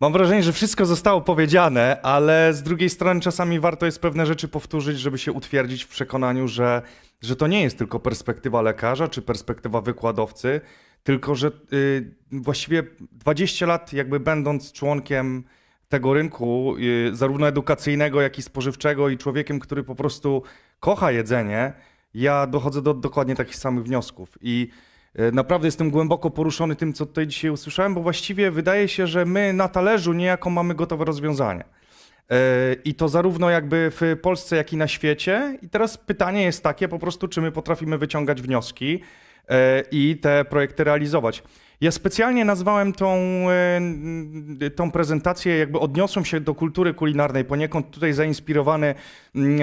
Mam wrażenie, że wszystko zostało powiedziane, ale z drugiej strony czasami warto jest pewne rzeczy powtórzyć, żeby się utwierdzić w przekonaniu, że, że to nie jest tylko perspektywa lekarza czy perspektywa wykładowcy, tylko że y, właściwie 20 lat, jakby będąc członkiem tego rynku, y, zarówno edukacyjnego, jak i spożywczego, i człowiekiem, który po prostu kocha jedzenie, ja dochodzę do dokładnie takich samych wniosków. I E, naprawdę jestem głęboko poruszony tym, co tutaj dzisiaj usłyszałem, bo właściwie wydaje się, że my na talerzu niejako mamy gotowe rozwiązanie. E, I to zarówno jakby w Polsce, jak i na świecie. I teraz pytanie jest takie po prostu, czy my potrafimy wyciągać wnioski e, i te projekty realizować. Ja specjalnie nazwałem tą, tą prezentację, jakby odniosłem się do kultury kulinarnej, poniekąd tutaj zainspirowany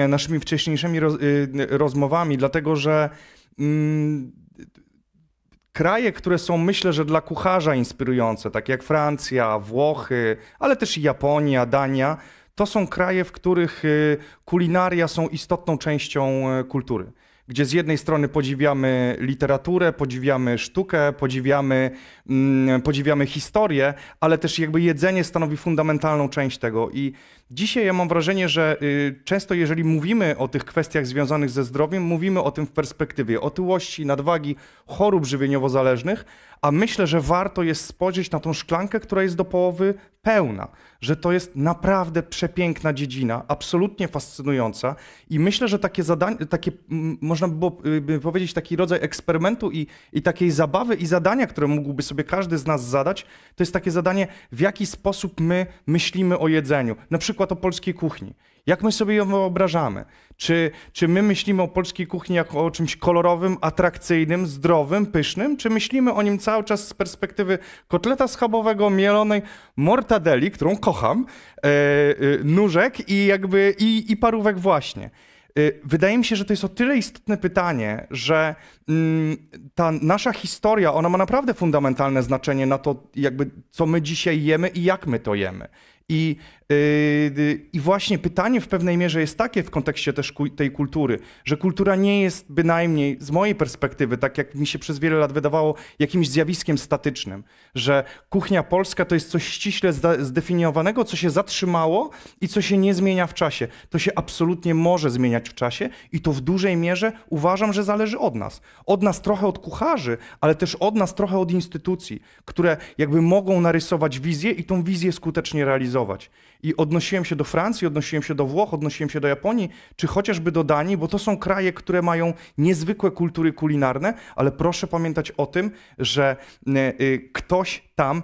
naszymi wcześniejszymi y, rozmowami, dlatego że kraje, które są myślę, że dla kucharza inspirujące, tak jak Francja, Włochy, ale też i Japonia, Dania, to są kraje, w których y, kulinaria są istotną częścią y, kultury. Gdzie z jednej strony podziwiamy literaturę, podziwiamy sztukę, podziwiamy, mm, podziwiamy historię, ale też jakby jedzenie stanowi fundamentalną część tego. I Dzisiaj ja mam wrażenie, że y, często jeżeli mówimy o tych kwestiach związanych ze zdrowiem, mówimy o tym w perspektywie otyłości, nadwagi, chorób żywieniowo-zależnych, a myślę, że warto jest spojrzeć na tą szklankę, która jest do połowy pełna, że to jest naprawdę przepiękna dziedzina, absolutnie fascynująca i myślę, że takie zadanie, takie, można by, było, y, powiedzieć, taki rodzaj eksperymentu i, i takiej zabawy i zadania, które mógłby sobie każdy z nas zadać, to jest takie zadanie, w jaki sposób my myślimy o jedzeniu. Na przykład przykład o polskiej kuchni. Jak my sobie ją wyobrażamy? Czy, czy my myślimy o polskiej kuchni jako o czymś kolorowym, atrakcyjnym, zdrowym, pysznym? Czy myślimy o nim cały czas z perspektywy kotleta schabowego, mielonej, mortadeli, którą kocham, yy, nóżek i jakby i, i parówek właśnie? E, wydaje mi się, że to jest o tyle istotne pytanie, że mm, ta nasza historia, ona ma naprawdę fundamentalne znaczenie na to, jakby co my dzisiaj jemy i jak my to jemy. I Yy, I właśnie pytanie w pewnej mierze jest takie w kontekście też tej kultury, że kultura nie jest bynajmniej z mojej perspektywy, tak jak mi się przez wiele lat wydawało, jakimś zjawiskiem statycznym, że kuchnia polska to jest coś ściśle zdefiniowanego, co się zatrzymało i co się nie zmienia w czasie. To się absolutnie może zmieniać w czasie i to w dużej mierze uważam, że zależy od nas. Od nas trochę od kucharzy, ale też od nas trochę od instytucji, które jakby mogą narysować wizję i tą wizję skutecznie realizować. I odnosiłem się do Francji, odnosiłem się do Włoch, odnosiłem się do Japonii, czy chociażby do Danii, bo to są kraje, które mają niezwykłe kultury kulinarne, ale proszę pamiętać o tym, że e, e, ktoś tam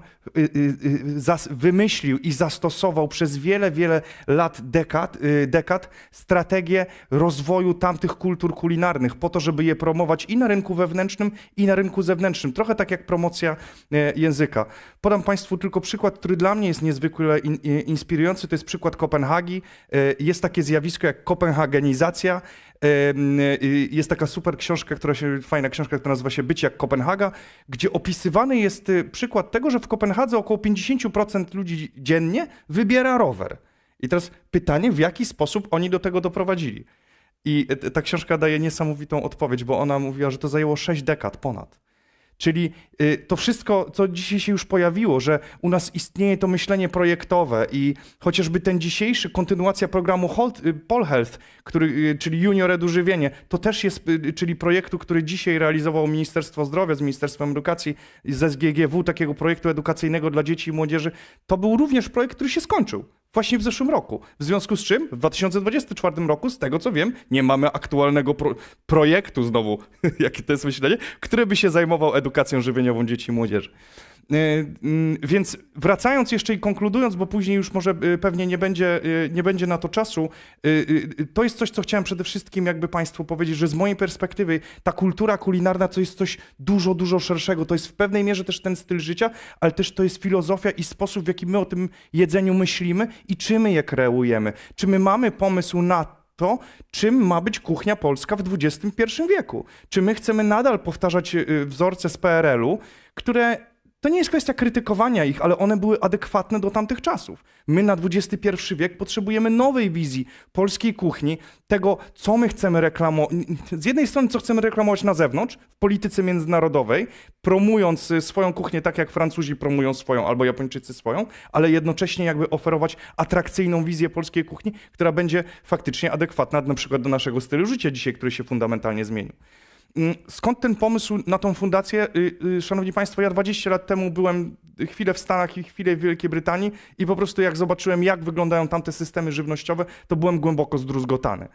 e, wymyślił i zastosował przez wiele, wiele lat, dekad, dekad strategię rozwoju tamtych kultur kulinarnych po to, żeby je promować i na rynku wewnętrznym, i na rynku zewnętrznym. Trochę tak jak promocja języka. Podam Państwu tylko przykład, który dla mnie jest niezwykle inspirujący fascynujący to jest przykład Kopenhagi. E, jest takie zjawisko jak kopenhagenizacja. E, e, jest taka super książka, która się, fajna książka, która nazywa się Być jak Kopenhaga, gdzie opisywany jest przykład tego, że w Kopenhadze około 50% ludzi dziennie wybiera rower. I teraz pytanie, w jaki sposób oni do tego doprowadzili. I ta książka daje niesamowitą odpowiedź, bo ona mówiła, że to zajęło 6 dekad ponad Czyli y, to wszystko, co dzisiaj się już pojawiło, że u nas istnieje to myślenie projektowe i chociażby ten dzisiejszy, kontynuacja programu Pol y, Polhealth, który, y, czyli Junior Edużywienie, to też jest, czyli projektu, który dzisiaj realizował Ministerstwo Zdrowia z Ministerstwem Edukacji, z SGGW, takiego projektu edukacyjnego dla dzieci i młodzieży, to był również projekt, który się skończył. Właśnie w zeszłym roku. W związku z czym w 2024 roku, z tego co wiem, nie mamy aktualnego pro projektu znowu, jakie to jest myślenie, który by się zajmował edukacją żywieniową dzieci i młodzieży. E, mm, więc wracając jeszcze i konkludując, bo później już może e, pewnie nie będzie, e, nie będzie na to czasu, to jest coś, co chciałem przede wszystkim jakby Państwu powiedzieć, że z mojej perspektywy ta kultura kulinarna to jest coś dużo, dużo szerszego. To jest w pewnej mierze też ten styl życia, ale też to jest filozofia i sposób, w jaki my o tym jedzeniu myślimy i czy my je kreujemy. Czy my mamy pomysł na to, czym ma być kuchnia polska w XXI wieku. Czy my chcemy nadal powtarzać wzorce z PRL-u, które to nie jest kwestia krytykowania ich, ale one były adekwatne do tamtych czasów. My na XXI wiek potrzebujemy nowej wizji polskiej kuchni, tego, co my chcemy reklamować. Z jednej strony, co chcemy reklamować na zewnątrz, w polityce międzynarodowej, promując y, swoją kuchnię tak, jak Francuzi promują swoją albo Japończycy swoją, ale jednocześnie jakby oferować atrakcyjną wizję polskiej kuchni, która będzie faktycznie adekwatna na przykład do naszego stylu życia dzisiaj, który się fundamentalnie zmienił. Mm, skąd ten pomysł na tą fundację? Y, y, szanowni Państwo, ja 20 lat temu byłem y, chwilę w Stanach i chwilę w Wielkiej Brytanii i po prostu jak zobaczyłem, jak wyglądają tamte systemy żywnościowe, to byłem głęboko zdruzgotany.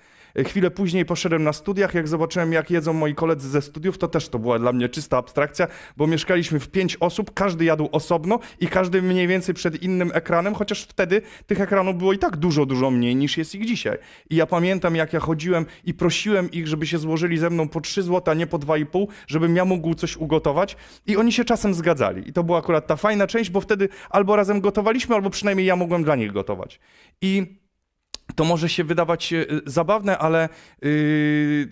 Chwilę później poszedłem na studiach, jak zobaczyłem, jak jedzą moi koledzy ze studiów, to też to była dla mnie czysta abstrakcja, bo mieszkaliśmy w pięć osób, każdy jadł osobno i każdy mniej więcej przed innym ekranem, chociaż wtedy tych ekranów było i tak dużo, dużo mniej niż jest ich dzisiaj. I ja pamiętam, jak ja chodziłem i prosiłem ich, żeby się złożyli ze mną po 3 złota, nie po 2,5, żebym ja mógł coś ugotować i oni się czasem zgadzali. I to była akurat ta fajna część, bo wtedy albo razem gotowaliśmy, albo przynajmniej ja mogłem dla nich gotować. I to może się wydawać e, zabawne, ale y,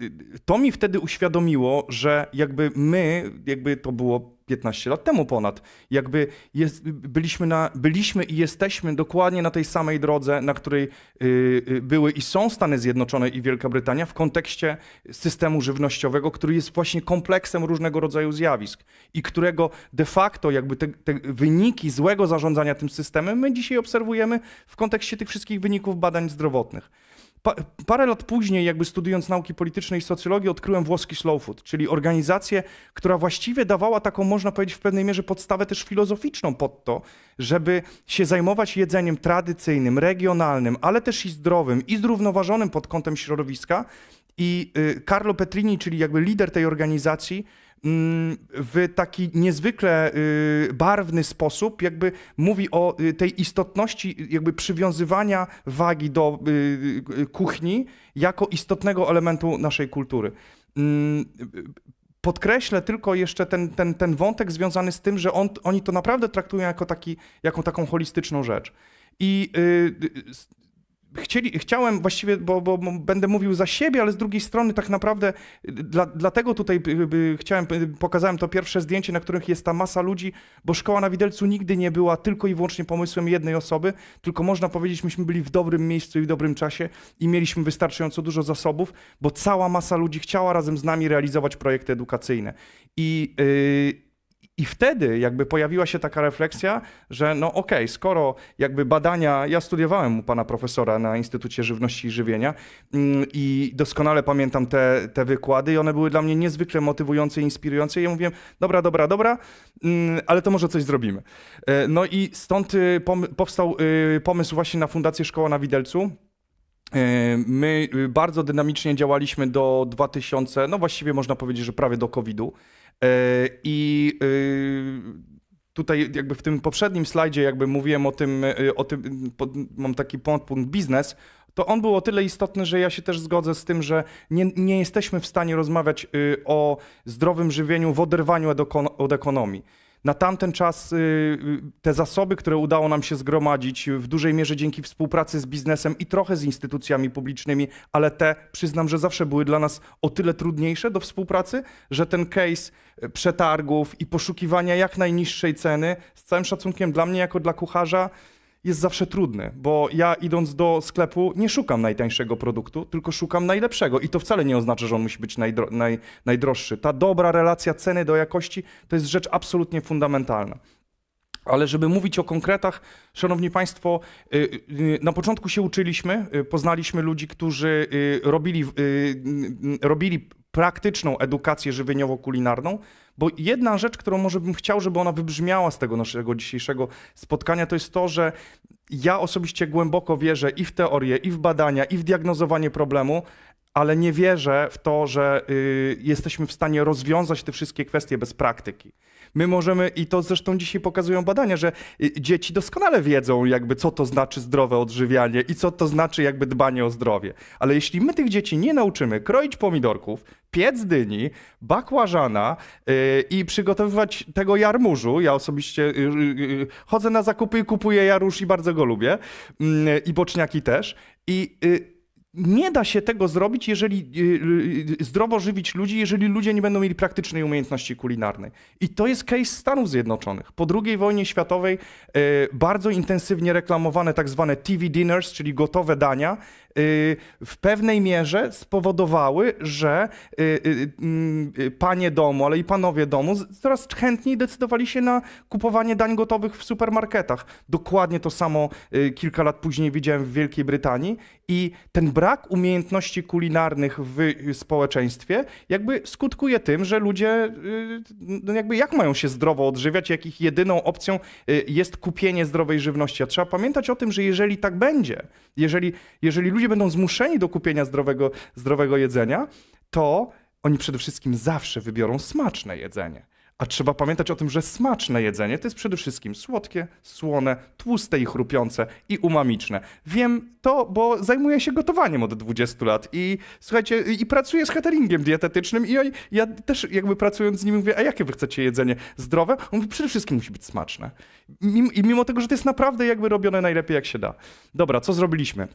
to mi wtedy uświadomiło, że jakby my, jakby to było 15 lat temu ponad. Jakby jest, byliśmy, na, byliśmy i jesteśmy dokładnie na tej samej drodze, na której y, y, były i są Stany Zjednoczone i Wielka Brytania w kontekście systemu żywnościowego, który jest właśnie kompleksem różnego rodzaju zjawisk i którego de facto jakby te, te wyniki złego zarządzania tym systemem my dzisiaj obserwujemy w kontekście tych wszystkich wyników badań zdrowotnych. Pa, parę lat później, jakby studiując nauki polityczne i socjologii, odkryłem włoski slow food, czyli organizację, która właściwie dawała taką, można powiedzieć, w pewnej mierze podstawę też filozoficzną pod to, żeby się zajmować jedzeniem tradycyjnym, regionalnym, ale też i zdrowym i zrównoważonym pod kątem środowiska. I y, Carlo Petrini, czyli jakby lider tej organizacji, Mm, w taki niezwykle y, barwny sposób, jakby mówi o y, tej istotności, y, jakby przywiązywania wagi do kuchni jako istotnego elementu naszej kultury. Mm, podkreślę tylko jeszcze ten, ten, ten wątek związany z tym, że on, oni to naprawdę traktują jako, taki, jako taką holistyczną rzecz. I chcieli, chciałem właściwie, bo, bo, będę mówił za siebie, ale z drugiej strony tak naprawdę dla, dlatego tutaj y, y, chciałem, y, pokazałem to pierwsze zdjęcie, na których jest ta masa ludzi, bo szkoła na Widelcu nigdy nie była tylko i wyłącznie pomysłem jednej osoby, tylko można powiedzieć, myśmy byli w dobrym miejscu i w dobrym czasie i mieliśmy wystarczająco dużo zasobów, bo cała masa ludzi chciała razem z nami realizować projekty edukacyjne. I yy, i wtedy jakby pojawiła się taka refleksja, że no okej, okay, skoro jakby badania, ja studiowałem u pana profesora na Instytucie Żywności i Żywienia mm, i doskonale pamiętam te, te wykłady i one były dla mnie niezwykle motywujące i inspirujące i ja mówiłem, dobra, dobra, dobra, mm, ale to może coś zrobimy. E, no i stąd y, powstał y, pomysł właśnie na Fundację Szkoła na Widelcu, E, my y, bardzo dynamicznie działaliśmy do 2000, no właściwie można powiedzieć, że prawie do COVID-u. E, I y, tutaj jakby w tym poprzednim slajdzie jakby mówiłem o tym, y, o tym mam taki punkt biznes, to on był o tyle istotny, że ja się też zgodzę z tym, że nie, nie jesteśmy w stanie rozmawiać o zdrowym żywieniu w oderwaniu od ekonomii. Na tamten czas y, y, te zasoby, które udało nam się zgromadzić y, w dużej mierze dzięki współpracy z biznesem i trochę z instytucjami publicznymi, ale te przyznam, że zawsze były dla nas o tyle trudniejsze do współpracy, że ten case przetargów i poszukiwania jak najniższej ceny z całym szacunkiem dla mnie jako dla kucharza jest zawsze trudny, bo ja idąc do sklepu nie szukam najtańszego produktu, tylko szukam najlepszego. I to wcale nie oznacza, że on musi być najdro, naj, najdroższy. Ta dobra relacja ceny do jakości to jest rzecz absolutnie fundamentalna. Ale żeby mówić o konkretach, szanowni państwo, y, y, na początku się uczyliśmy, y, poznaliśmy ludzi, którzy robili, robili praktyczną edukację żywieniowo-kulinarną, bo jedna rzecz, którą może bym chciał, żeby ona wybrzmiała z tego naszego dzisiejszego spotkania, to jest to, że ja osobiście głęboko wierzę i w teorię, i w badania, i w diagnozowanie problemu, ale nie wierzę w to, że y, jesteśmy w stanie rozwiązać te wszystkie kwestie bez praktyki my możemy, i to zresztą dzisiaj pokazują badania, że y, dzieci doskonale wiedzą jakby co to znaczy zdrowe odżywianie i co to znaczy jakby dbanie o zdrowie. Ale jeśli my tych dzieci nie nauczymy kroić pomidorków, piec dyni, bakłażana yy, i przygotowywać tego jarmużu, ja osobiście yy, yy, chodzę na zakupy i kupuję jarusz i bardzo go lubię, mm, i boczniaki też, i y, nie da się tego zrobić, jeżeli y, y, y, zdrowo żywić ludzi, jeżeli ludzie nie będą mieli praktycznej umiejętności kulinarnej. I to jest case Stanów Zjednoczonych. Po II wojnie światowej bardzo intensywnie reklamowane tak zwane TV dinners, czyli gotowe dania, Y, w pewnej mierze spowodowały, że y, y, mm, panie domu, ale i panowie domu coraz chętniej decydowali się na kupowanie dań gotowych w supermarketach. Dokładnie to samo kilka lat później widziałem w Wielkiej Brytanii i ten brak umiejętności kulinarnych w społeczeństwie jakby skutkuje tym, że ludzie no jakby jak mają się zdrowo odżywiać, jak ich jedyną opcją jest kupienie zdrowej żywności. A trzeba pamiętać o tym, że jeżeli tak będzie, jeżeli, jeżeli ludzie ludzie będą zmuszeni do kupienia zdrowego, zdrowego jedzenia, to oni przede wszystkim zawsze wybiorą smaczne jedzenie. A trzeba pamiętać o tym, że smaczne jedzenie to jest przede wszystkim słodkie, słone, tłuste i chrupiące i umamiczne. Wiem to, bo zajmuję się gotowaniem od 20 lat i słuchajcie, i pracuję z cateringiem dietetycznym i ja też jakby pracując z nim mówię, a jakie wy chcecie jedzenie? Zdrowe? On mówi, przede wszystkim musi być smaczne. I mimo tego, że to jest naprawdę jakby robione najlepiej jak się da. Dobra, co zrobiliśmy?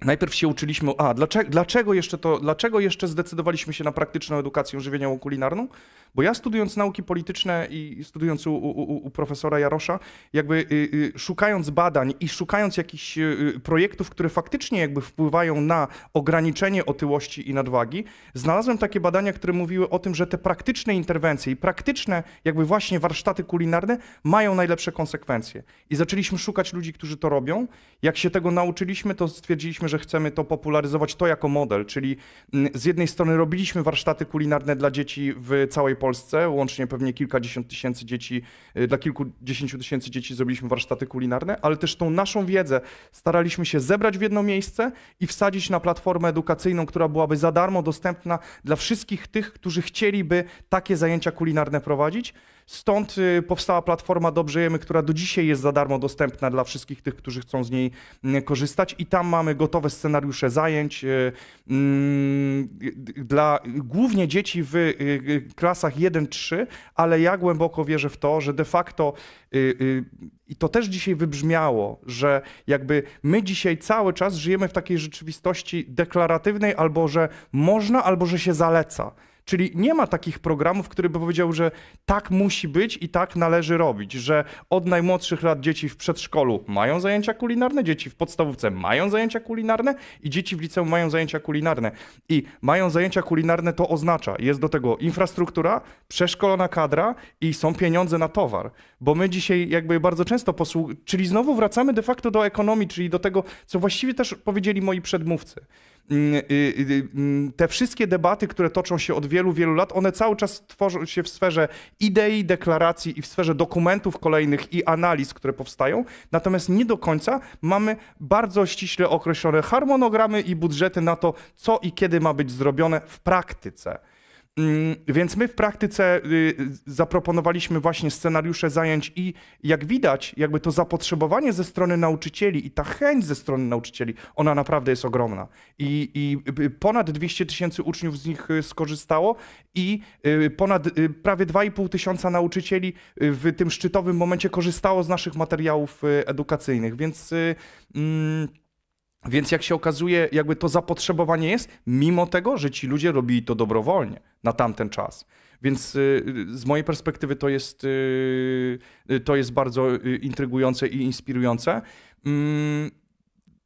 Najpierw się uczyliśmy, a dlaczego, dlaczego, jeszcze to, dlaczego jeszcze zdecydowaliśmy się na praktyczną edukację żywieniową kulinarną? Bo ja studiując nauki polityczne i studiując u, u, u profesora Jarosza, jakby y, y, szukając badań i szukając jakichś y, y, projektów, które faktycznie jakby wpływają na ograniczenie otyłości i nadwagi, znalazłem takie badania, które mówiły o tym, że te praktyczne interwencje i praktyczne jakby właśnie warsztaty kulinarne mają najlepsze konsekwencje. I zaczęliśmy szukać ludzi, którzy to robią. Jak się tego nauczyliśmy, to stwierdziliśmy, że chcemy to popularyzować to jako model, czyli mm, z jednej strony robiliśmy warsztaty kulinarne dla dzieci w całej Polsce, łącznie pewnie kilkadziesiąt tysięcy dzieci, y, dla kilkudziesięciu tysięcy dzieci zrobiliśmy warsztaty kulinarne, ale też tą naszą wiedzę staraliśmy się zebrać w jedno miejsce i wsadzić na platformę edukacyjną, która byłaby za darmo dostępna dla wszystkich tych, którzy chcieliby takie zajęcia kulinarne prowadzić. Stąd y, powstała platforma Dobrze Jemy, która do dzisiaj jest za darmo dostępna dla wszystkich tych, którzy chcą z niej mm, korzystać i tam mamy gotowe scenariusze zajęć y, mm, dla głównie dzieci w y, klasach 1-3, ale ja głęboko wierzę w to, że de facto i to też dzisiaj wybrzmiało, że jakby my dzisiaj cały czas żyjemy w takiej rzeczywistości deklaratywnej, albo że można, albo że się zaleca. Czyli nie ma takich programów, który by powiedział, że tak musi być i tak należy robić, że od najmłodszych lat dzieci w przedszkolu mają zajęcia kulinarne, dzieci w podstawówce mają zajęcia kulinarne i dzieci w liceum mają zajęcia kulinarne. I mają zajęcia kulinarne to oznacza, jest do tego infrastruktura, przeszkolona kadra i są pieniądze na towar. Bo my dzisiaj jakby bardzo często posługujemy, Czyli znowu wracamy de facto do ekonomii, czyli do tego, co właściwie też powiedzieli moi przedmówcy. Y, y, y, mm, te wszystkie debaty, które toczą się od wielu, wielu lat, one cały czas tworzą się w sferze idei, deklaracji i w sferze dokumentów kolejnych i analiz, które powstają. Natomiast nie do końca mamy bardzo ściśle określone harmonogramy i budżety na to, co i kiedy ma być zrobione w praktyce. Mm, więc my w praktyce y, zaproponowaliśmy właśnie scenariusze zajęć i jak widać, jakby to zapotrzebowanie ze strony nauczycieli i ta chęć ze strony nauczycieli, ona naprawdę jest ogromna. I, i y, ponad 200 tysięcy uczniów z nich y, skorzystało i ponad prawie 2,5 tysiąca nauczycieli w tym szczytowym momencie korzystało z naszych materiałów edukacyjnych, więc... Mm, więc jak się okazuje, jakby to zapotrzebowanie jest, mimo tego, że ci ludzie robili to dobrowolnie na tamten czas. Więc y, y, z mojej perspektywy to jest, y, to jest bardzo intrygujące i inspirujące. Mm,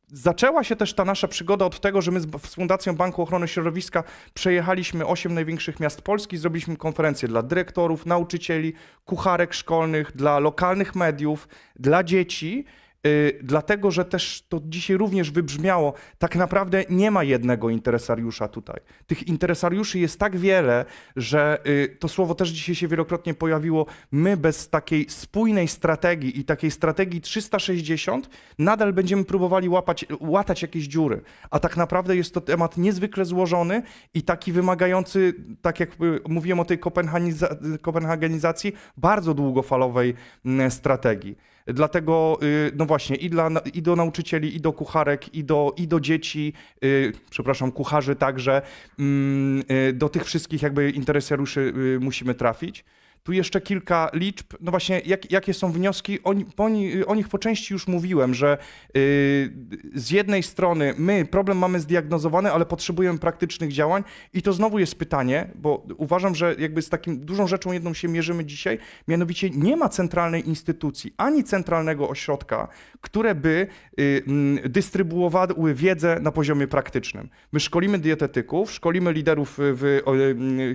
zaczęła się też ta nasza przygoda od tego, że my z Fundacją Banku Ochrony Środowiska przejechaliśmy osiem największych miast Polski, zrobiliśmy konferencję dla dyrektorów, nauczycieli, kucharek szkolnych, dla lokalnych mediów, dla dzieci Y, dlatego że też to dzisiaj również wybrzmiało, tak naprawdę nie ma jednego interesariusza tutaj. Tych interesariuszy jest tak wiele, że y, to słowo też dzisiaj się wielokrotnie pojawiło. My bez takiej spójnej strategii i takiej strategii 360 nadal będziemy próbowali łapać, łatać jakieś dziury. A tak naprawdę jest to temat niezwykle złożony i taki wymagający, tak jak y, mówiłem o tej kopenhagenizacji, bardzo długofalowej mm, strategii. Dlatego, y, no właśnie, i, dla, i do nauczycieli, i do kucharek, i do, i do dzieci, y, przepraszam, kucharzy także, mm, y, do tych wszystkich jakby interesariuszy musimy trafić. Tu jeszcze kilka liczb. No właśnie, jak, jakie są wnioski? O, po, o, nich po części już mówiłem, że yy, z jednej strony my problem mamy zdiagnozowany, ale potrzebujemy praktycznych działań i to znowu jest pytanie, bo uważam, że jakby z takim dużą rzeczą jedną się mierzymy dzisiaj, mianowicie nie ma centralnej instytucji, ani centralnego ośrodka, które by y, mm, dystrybuowały wiedzę na poziomie praktycznym. My szkolimy dietetyków, szkolimy liderów w, y, mm,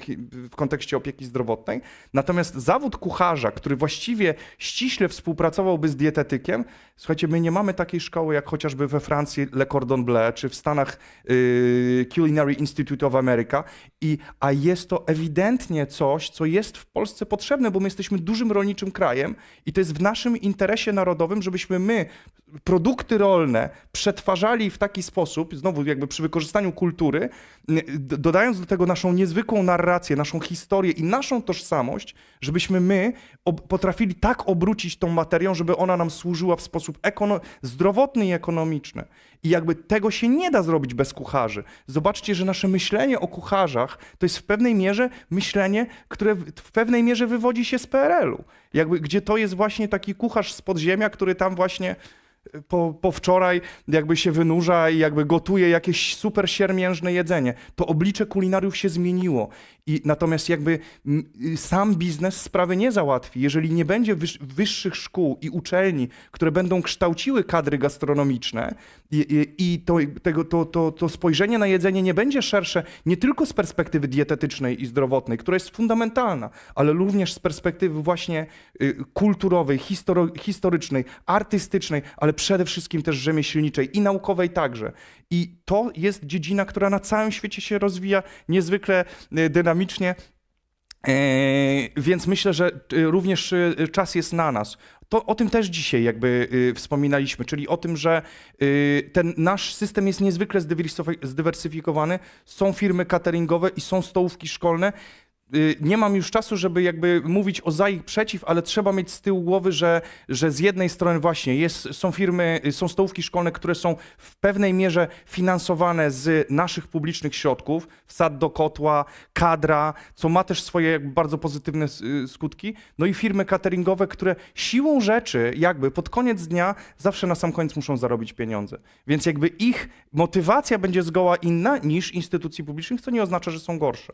w kontekście opieki zdrowotnej, natomiast zawód kucharza, który właściwie ściśle współpracowałby z dietetykiem, słuchajcie, my nie mamy takiej szkoły jak chociażby we Francji Le Cordon Bleu, czy w Stanach y, Culinary Institute of America, I, a jest to ewidentnie coś, co jest w Polsce potrzebne, bo my jesteśmy dużym rolniczym krajem i to jest w naszym interesie narodowym, żebyśmy my produkty rolne przetwarzali w taki sposób, znowu jakby przy wykorzystaniu kultury, dodając do tego naszą niezwykłą narrację, naszą historię i naszą tożsamość, żebyśmy my potrafili tak obrócić tą materią, żeby ona nam służyła w sposób zdrowotny i ekonomiczny. I jakby tego się nie da zrobić bez kucharzy. Zobaczcie, że nasze myślenie o kucharzach to jest w pewnej mierze myślenie, które w pewnej mierze wywodzi się z PRL-u. Jakby, gdzie to jest właśnie taki kucharz z podziemia, który tam właśnie y, po, po, wczoraj jakby się wynurza i jakby gotuje jakieś super siermiężne jedzenie. To oblicze kulinariów się zmieniło i natomiast jakby mm, y, sam biznes sprawy nie załatwi. Jeżeli nie będzie wyższych szkół i uczelni, które będą kształciły kadry gastronomiczne i, i to, tego, to, to, to spojrzenie na jedzenie nie będzie szersze nie tylko z perspektywy dietetycznej i zdrowotnej, która jest fundamentalna, ale również z perspektywy właśnie y, kulturowej, historycznej, artystycznej, ale przede wszystkim też rzemieślniczej i naukowej także. I to jest dziedzina, która na całym świecie się rozwija niezwykle e, dynamicznie. E, więc myślę, że e, również czas jest na nas. To o tym też dzisiaj jakby wspominaliśmy, czyli o tym, że ten nasz system jest niezwykle zdywersyfikowany. Są firmy cateringowe i są stołówki szkolne. Y, nie mam już czasu, żeby jakby mówić o za i przeciw, ale trzeba mieć z tyłu głowy, że, że z jednej strony właśnie jest, są firmy, y, są stołówki szkolne, które są w pewnej mierze finansowane z naszych publicznych środków, wsad do kotła, kadra, co ma też swoje bardzo pozytywne y, skutki, no i firmy cateringowe, które siłą rzeczy jakby pod koniec dnia zawsze na sam koniec muszą zarobić pieniądze. Więc jakby ich motywacja będzie zgoła inna niż instytucji publicznych, co nie oznacza, że są gorsze.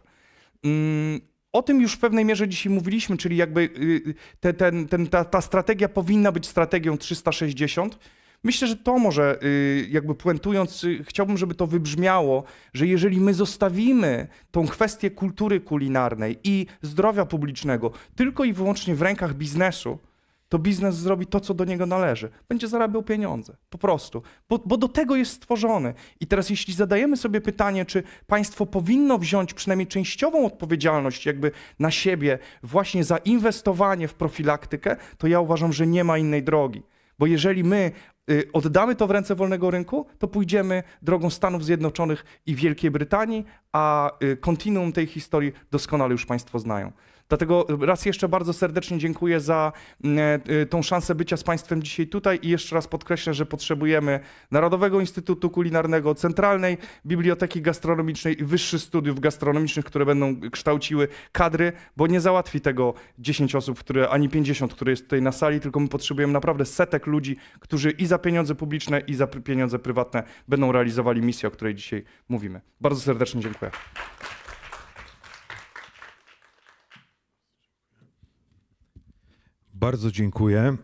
Mm, o tym już w pewnej mierze dzisiaj mówiliśmy, czyli jakby y, te, ten, ten, ta, ta strategia powinna być strategią 360. Myślę, że to może, y, jakby puentując, y, chciałbym, żeby to wybrzmiało, że jeżeli my zostawimy tą kwestię kultury kulinarnej i zdrowia publicznego tylko i wyłącznie w rękach biznesu, to biznes zrobi to, co do niego należy. Będzie zarabiał pieniądze, po prostu, bo, bo, do tego jest stworzony. I teraz, jeśli zadajemy sobie pytanie, czy państwo powinno wziąć przynajmniej częściową odpowiedzialność, jakby na siebie, właśnie za inwestowanie w profilaktykę, to ja uważam, że nie ma innej drogi. Bo jeżeli my y, oddamy to w ręce wolnego rynku, to pójdziemy drogą Stanów Zjednoczonych i Wielkiej Brytanii, a y, kontinuum tej historii doskonale już Państwo znają. Dlatego raz jeszcze bardzo serdecznie dziękuję za mm, e, e, tą szansę bycia z Państwem dzisiaj tutaj i jeszcze raz podkreślę, że potrzebujemy Narodowego Instytutu Kulinarnego, Centralnej Biblioteki Gastronomicznej i Wyższych Studiów Gastronomicznych, które będą kształciły kadry, bo nie załatwi tego 10 osób, które, ani 50, które jest tutaj na sali, tylko my potrzebujemy naprawdę setek ludzi, którzy i za pieniądze publiczne, i za pieniądze prywatne będą realizowali misję, o której dzisiaj mówimy. Bardzo serdecznie dziękuję. Bardzo dziękuję.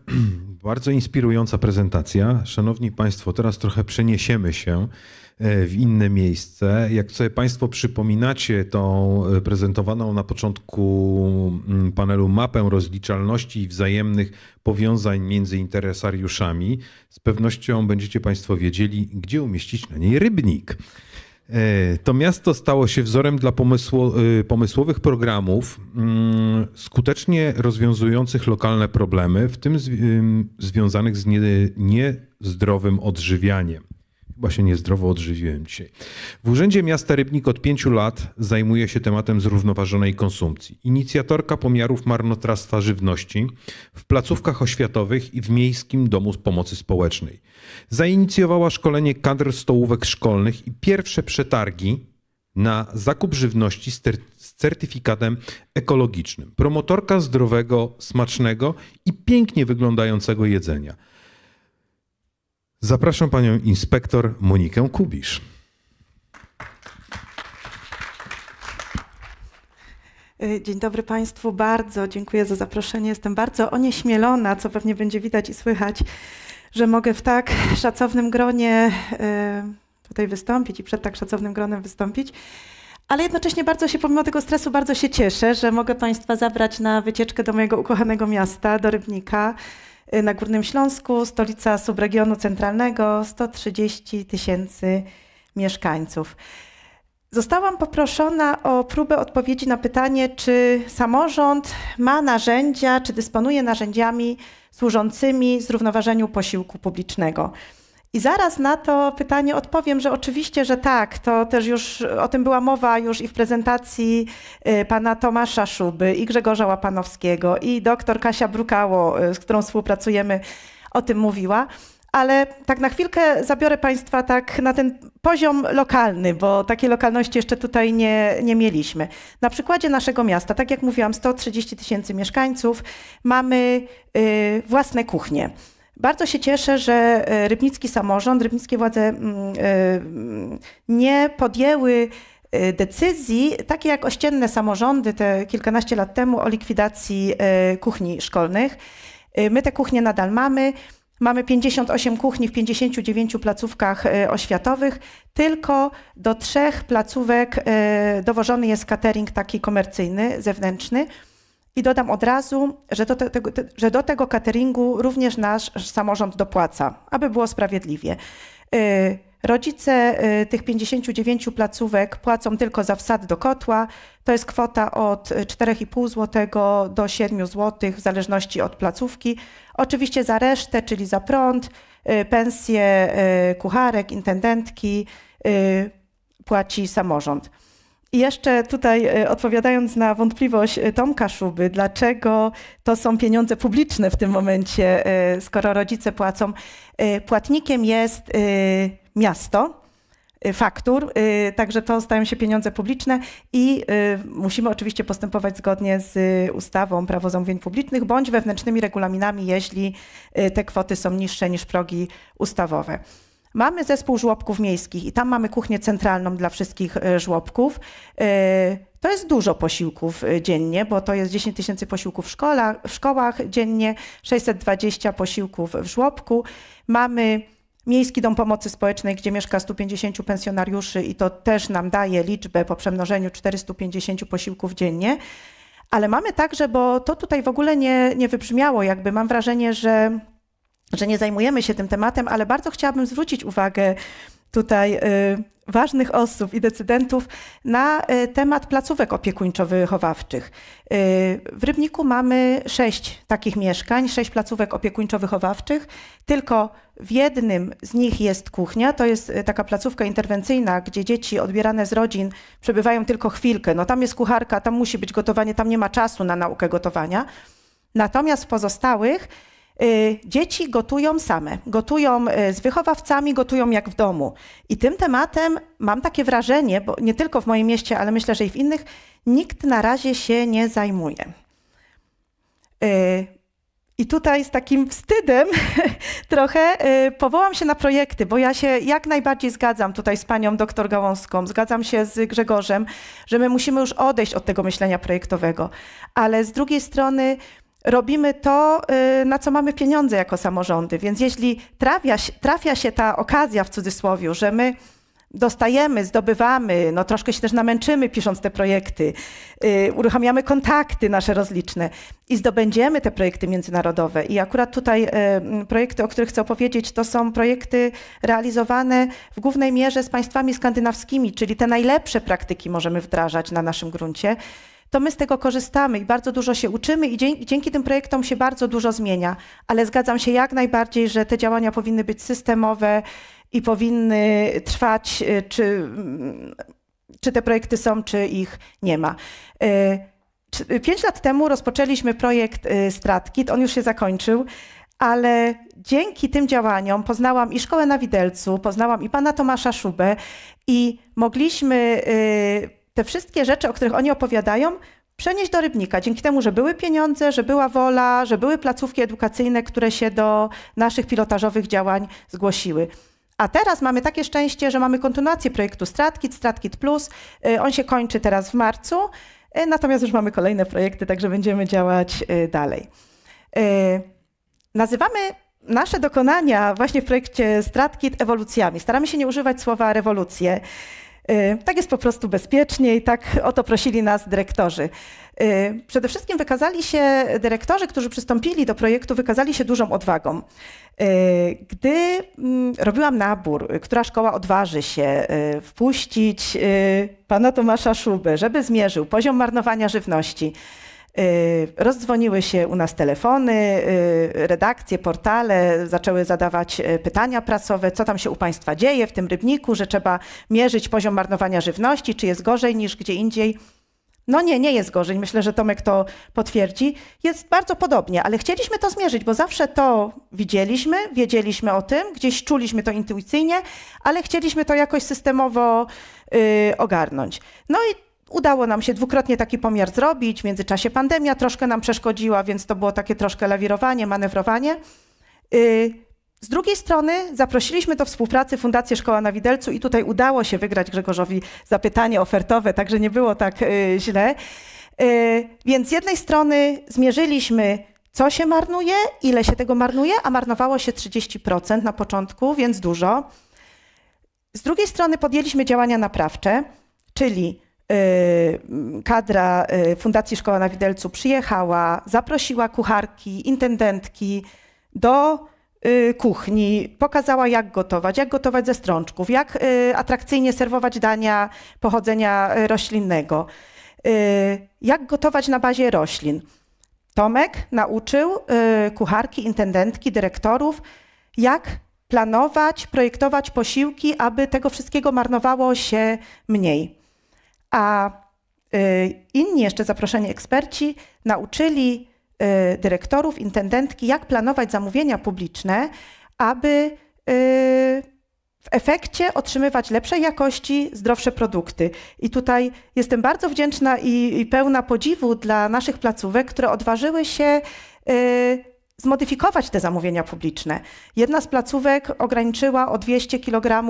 Bardzo inspirująca prezentacja. Szanowni Państwo, teraz trochę przeniesiemy się e, w inne miejsce. Jak sobie Państwo przypominacie tą e, prezentowaną na początku mm, panelu mapę rozliczalności i wzajemnych powiązań między interesariuszami, z pewnością będziecie Państwo wiedzieli, gdzie umieścić na niej rybnik. E, to miasto stało się wzorem dla e, pomysłowych programów mm, skutecznie rozwiązujących lokalne problemy, w tym związanych z niezdrowym odżywianiem. Chyba się niezdrowo odżywiłem dzisiaj. W Urzędzie Miasta Rybnik od pięciu lat zajmuje się tematem zrównoważonej konsumpcji. Inicjatorka pomiarów marnotrawstwa żywności w placówkach oświatowych i w Miejskim Domu Pomocy Społecznej. Zainicjowała szkolenie kadr stołówek szkolnych i pierwsze przetargi na zakup żywności z, z certyfikatem ekologicznym. Promotorka zdrowego, smacznego i pięknie wyglądającego jedzenia – Zapraszam panią inspektor Monikę Kubisz. E, dzień dobry Państwu bardzo. Dziękuję za zaproszenie. Jestem bardzo onieśmielona, co pewnie będzie widać i słychać, że mogę w tak szacownym gronie e, tutaj wystąpić i przed tak szacownym gronem wystąpić. Ale jednocześnie bardzo się, pomimo tego stresu, bardzo się cieszę, że mogę Państwa zabrać na wycieczkę do mojego ukochanego miasta, do Rybnika Y, na Górnym Śląsku, stolica subregionu centralnego, 130 tysięcy mieszkańców. Zostałam poproszona o próbę odpowiedzi na pytanie, czy samorząd ma narzędzia, czy dysponuje narzędziami służącymi zrównoważeniu posiłku publicznego. I zaraz na to pytanie odpowiem, że oczywiście, że tak, to też już o tym była mowa już i w prezentacji y, pana Tomasza Szuby i Grzegorza Łapanowskiego i doktor Kasia Brukało, y, z którą współpracujemy, o tym mówiła ale tak na chwilkę zabiorę Państwa tak na ten poziom lokalny, bo takiej lokalności jeszcze tutaj nie, nie mieliśmy. Na przykładzie naszego miasta, tak jak mówiłam, 130 tysięcy mieszkańców, mamy y, własne kuchnie. Bardzo się cieszę, że e, rybnicki samorząd, rybnickie władze mm, e, mm, nie podjęły e, decyzji, takie jak ościenne samorządy te kilkanaście lat temu o likwidacji kuchni szkolnych. My te kuchnie nadal mamy. Mamy 58 kuchni w 59 placówkach oświatowych, tylko do trzech placówek dowożony jest catering taki komercyjny, zewnętrzny. I dodam od razu, że do, te, te, że do tego cateringu również nasz samorząd dopłaca, aby było sprawiedliwie. Y, rodzice y, tych 59 placówek płacą tylko za wsad do kotła. To jest kwota od 4,5 zł do 7 zł w zależności od placówki. Oczywiście za resztę, czyli za prąd, y, pensje kucharek, intendentki płaci samorząd. I jeszcze tutaj e, odpowiadając na wątpliwość e, Tomka Szuby, dlaczego to są pieniądze publiczne w tym momencie, e, skoro rodzice płacą. Płatnikiem jest miasto faktur, także to stają się pieniądze publiczne i musimy oczywiście postępować zgodnie z ustawą prawo zamówień publicznych bądź wewnętrznymi regulaminami, jeśli te kwoty są niższe niż progi ustawowe. Mamy zespół żłobków miejskich i tam mamy kuchnię centralną dla wszystkich e, żłobków. E, to jest dużo posiłków e, dziennie, bo to jest 10 tysięcy posiłków w, w szkołach dziennie, 620 posiłków w żłobku. Mamy Miejski Dom Pomocy Społecznej, gdzie mieszka 150 pensjonariuszy i to też nam daje liczbę po przemnożeniu 450 posiłków dziennie. Ale mamy także, bo to tutaj w ogóle nie, nie wybrzmiało, jakby mam wrażenie, że że nie zajmujemy się tym tematem, ale bardzo chciałabym zwrócić uwagę tutaj y, ważnych osób i decydentów na y, temat placówek opiekuńczo-wychowawczych. Y, w Rybniku mamy sześć takich mieszkań, sześć placówek opiekuńczo-wychowawczych. Tylko w jednym z nich jest kuchnia. To jest taka placówka interwencyjna, gdzie dzieci odbierane z rodzin przebywają tylko chwilkę. No tam jest kucharka, tam musi być gotowanie, tam nie ma czasu na naukę gotowania. Natomiast w pozostałych Y, dzieci gotują same, gotują y, z wychowawcami, gotują jak w domu. I tym tematem mam takie wrażenie, bo nie tylko w moim mieście, ale myślę, że i w innych, nikt na razie się nie zajmuje. Y, I tutaj z takim wstydem trochę powołam się na projekty, bo ja się jak najbardziej zgadzam tutaj z panią doktor Gałąską, zgadzam się z Grzegorzem, że my musimy już odejść od tego myślenia projektowego. Ale z drugiej strony, robimy to, y, na co mamy pieniądze jako samorządy. Więc jeśli trafia, trafia się ta okazja w cudzysłowie, że my dostajemy, zdobywamy, no troszkę się też namęczymy pisząc te projekty, yy, uruchamiamy kontakty nasze rozliczne i zdobędziemy te projekty międzynarodowe. I akurat tutaj yy, projekty, o których chcę opowiedzieć, to są projekty realizowane w głównej mierze z państwami skandynawskimi, czyli te najlepsze praktyki możemy wdrażać na naszym gruncie to my z tego korzystamy i bardzo dużo się uczymy i dzięki, tym projektom się bardzo dużo zmienia. Ale zgadzam się jak najbardziej, że te działania powinny być systemowe i powinny trwać, y, czy, mm, czy te projekty są, czy ich nie ma. Y, y, pięć lat temu rozpoczęliśmy projekt Stratkit, on już się zakończył, ale dzięki tym działaniom poznałam i szkołę na Widelcu, poznałam i pana Tomasza Szubę i mogliśmy te wszystkie rzeczy, o których oni opowiadają, przenieść do Rybnika. Dzięki temu, że były pieniądze, że była wola, że były placówki edukacyjne, które się do naszych pilotażowych działań zgłosiły. A teraz mamy takie szczęście, że mamy kontynuację projektu StratKit, StratKit Plus. Y, on się kończy teraz w marcu, y, natomiast już mamy kolejne projekty, także będziemy działać y, dalej. Nazywamy nasze dokonania właśnie w projekcie StratKit ewolucjami. Staramy się nie używać słowa rewolucje. Y, tak jest po prostu bezpieczniej, tak o to prosili nas dyrektorzy. Y, przede wszystkim wykazali się dyrektorzy, którzy przystąpili do projektu, wykazali się dużą odwagą. Y, gdy mm, robiłam nabór, która szkoła odważy się wpuścić pana Tomasza Szubę, żeby zmierzył poziom marnowania żywności, Y, rozdzwoniły się u nas telefony, y, redakcje, portale zaczęły zadawać y, pytania prasowe, co tam się u Państwa dzieje w tym rybniku, że trzeba mierzyć poziom marnowania żywności, czy jest gorzej niż gdzie indziej. No nie, nie jest gorzej. Myślę, że Tomek to potwierdzi. Jest bardzo podobnie, ale chcieliśmy to zmierzyć, bo zawsze to widzieliśmy, wiedzieliśmy o tym, gdzieś czuliśmy to intuicyjnie, ale chcieliśmy to jakoś systemowo y, ogarnąć. No i Udało nam się dwukrotnie taki pomiar zrobić. W międzyczasie pandemia troszkę nam przeszkodziła, więc to było takie troszkę lawirowanie, manewrowanie. Y, z drugiej strony zaprosiliśmy do współpracy Fundację Szkoła na Widelcu i tutaj udało się wygrać Grzegorzowi zapytanie ofertowe, także nie było tak y, źle. Y, więc z jednej strony zmierzyliśmy, co się marnuje, ile się tego marnuje, a marnowało się 30% na początku, więc dużo. Z drugiej strony podjęliśmy działania naprawcze, czyli Y, kadra y, Fundacji Szkoła na Widelcu przyjechała, zaprosiła kucharki, intendentki do y, kuchni, pokazała jak gotować, jak gotować ze strączków, jak atrakcyjnie serwować dania pochodzenia roślinnego, jak gotować na bazie roślin. Tomek nauczył kucharki, intendentki, dyrektorów, jak planować, projektować posiłki, aby tego wszystkiego marnowało się mniej a y, inni jeszcze zaproszeni eksperci nauczyli y, dyrektorów, intendentki, jak planować zamówienia publiczne, aby y, w efekcie otrzymywać lepszej jakości, zdrowsze produkty. I tutaj jestem bardzo wdzięczna i, pełna podziwu dla naszych placówek, które odważyły się zmodyfikować te zamówienia publiczne. Jedna z placówek ograniczyła o 200 kg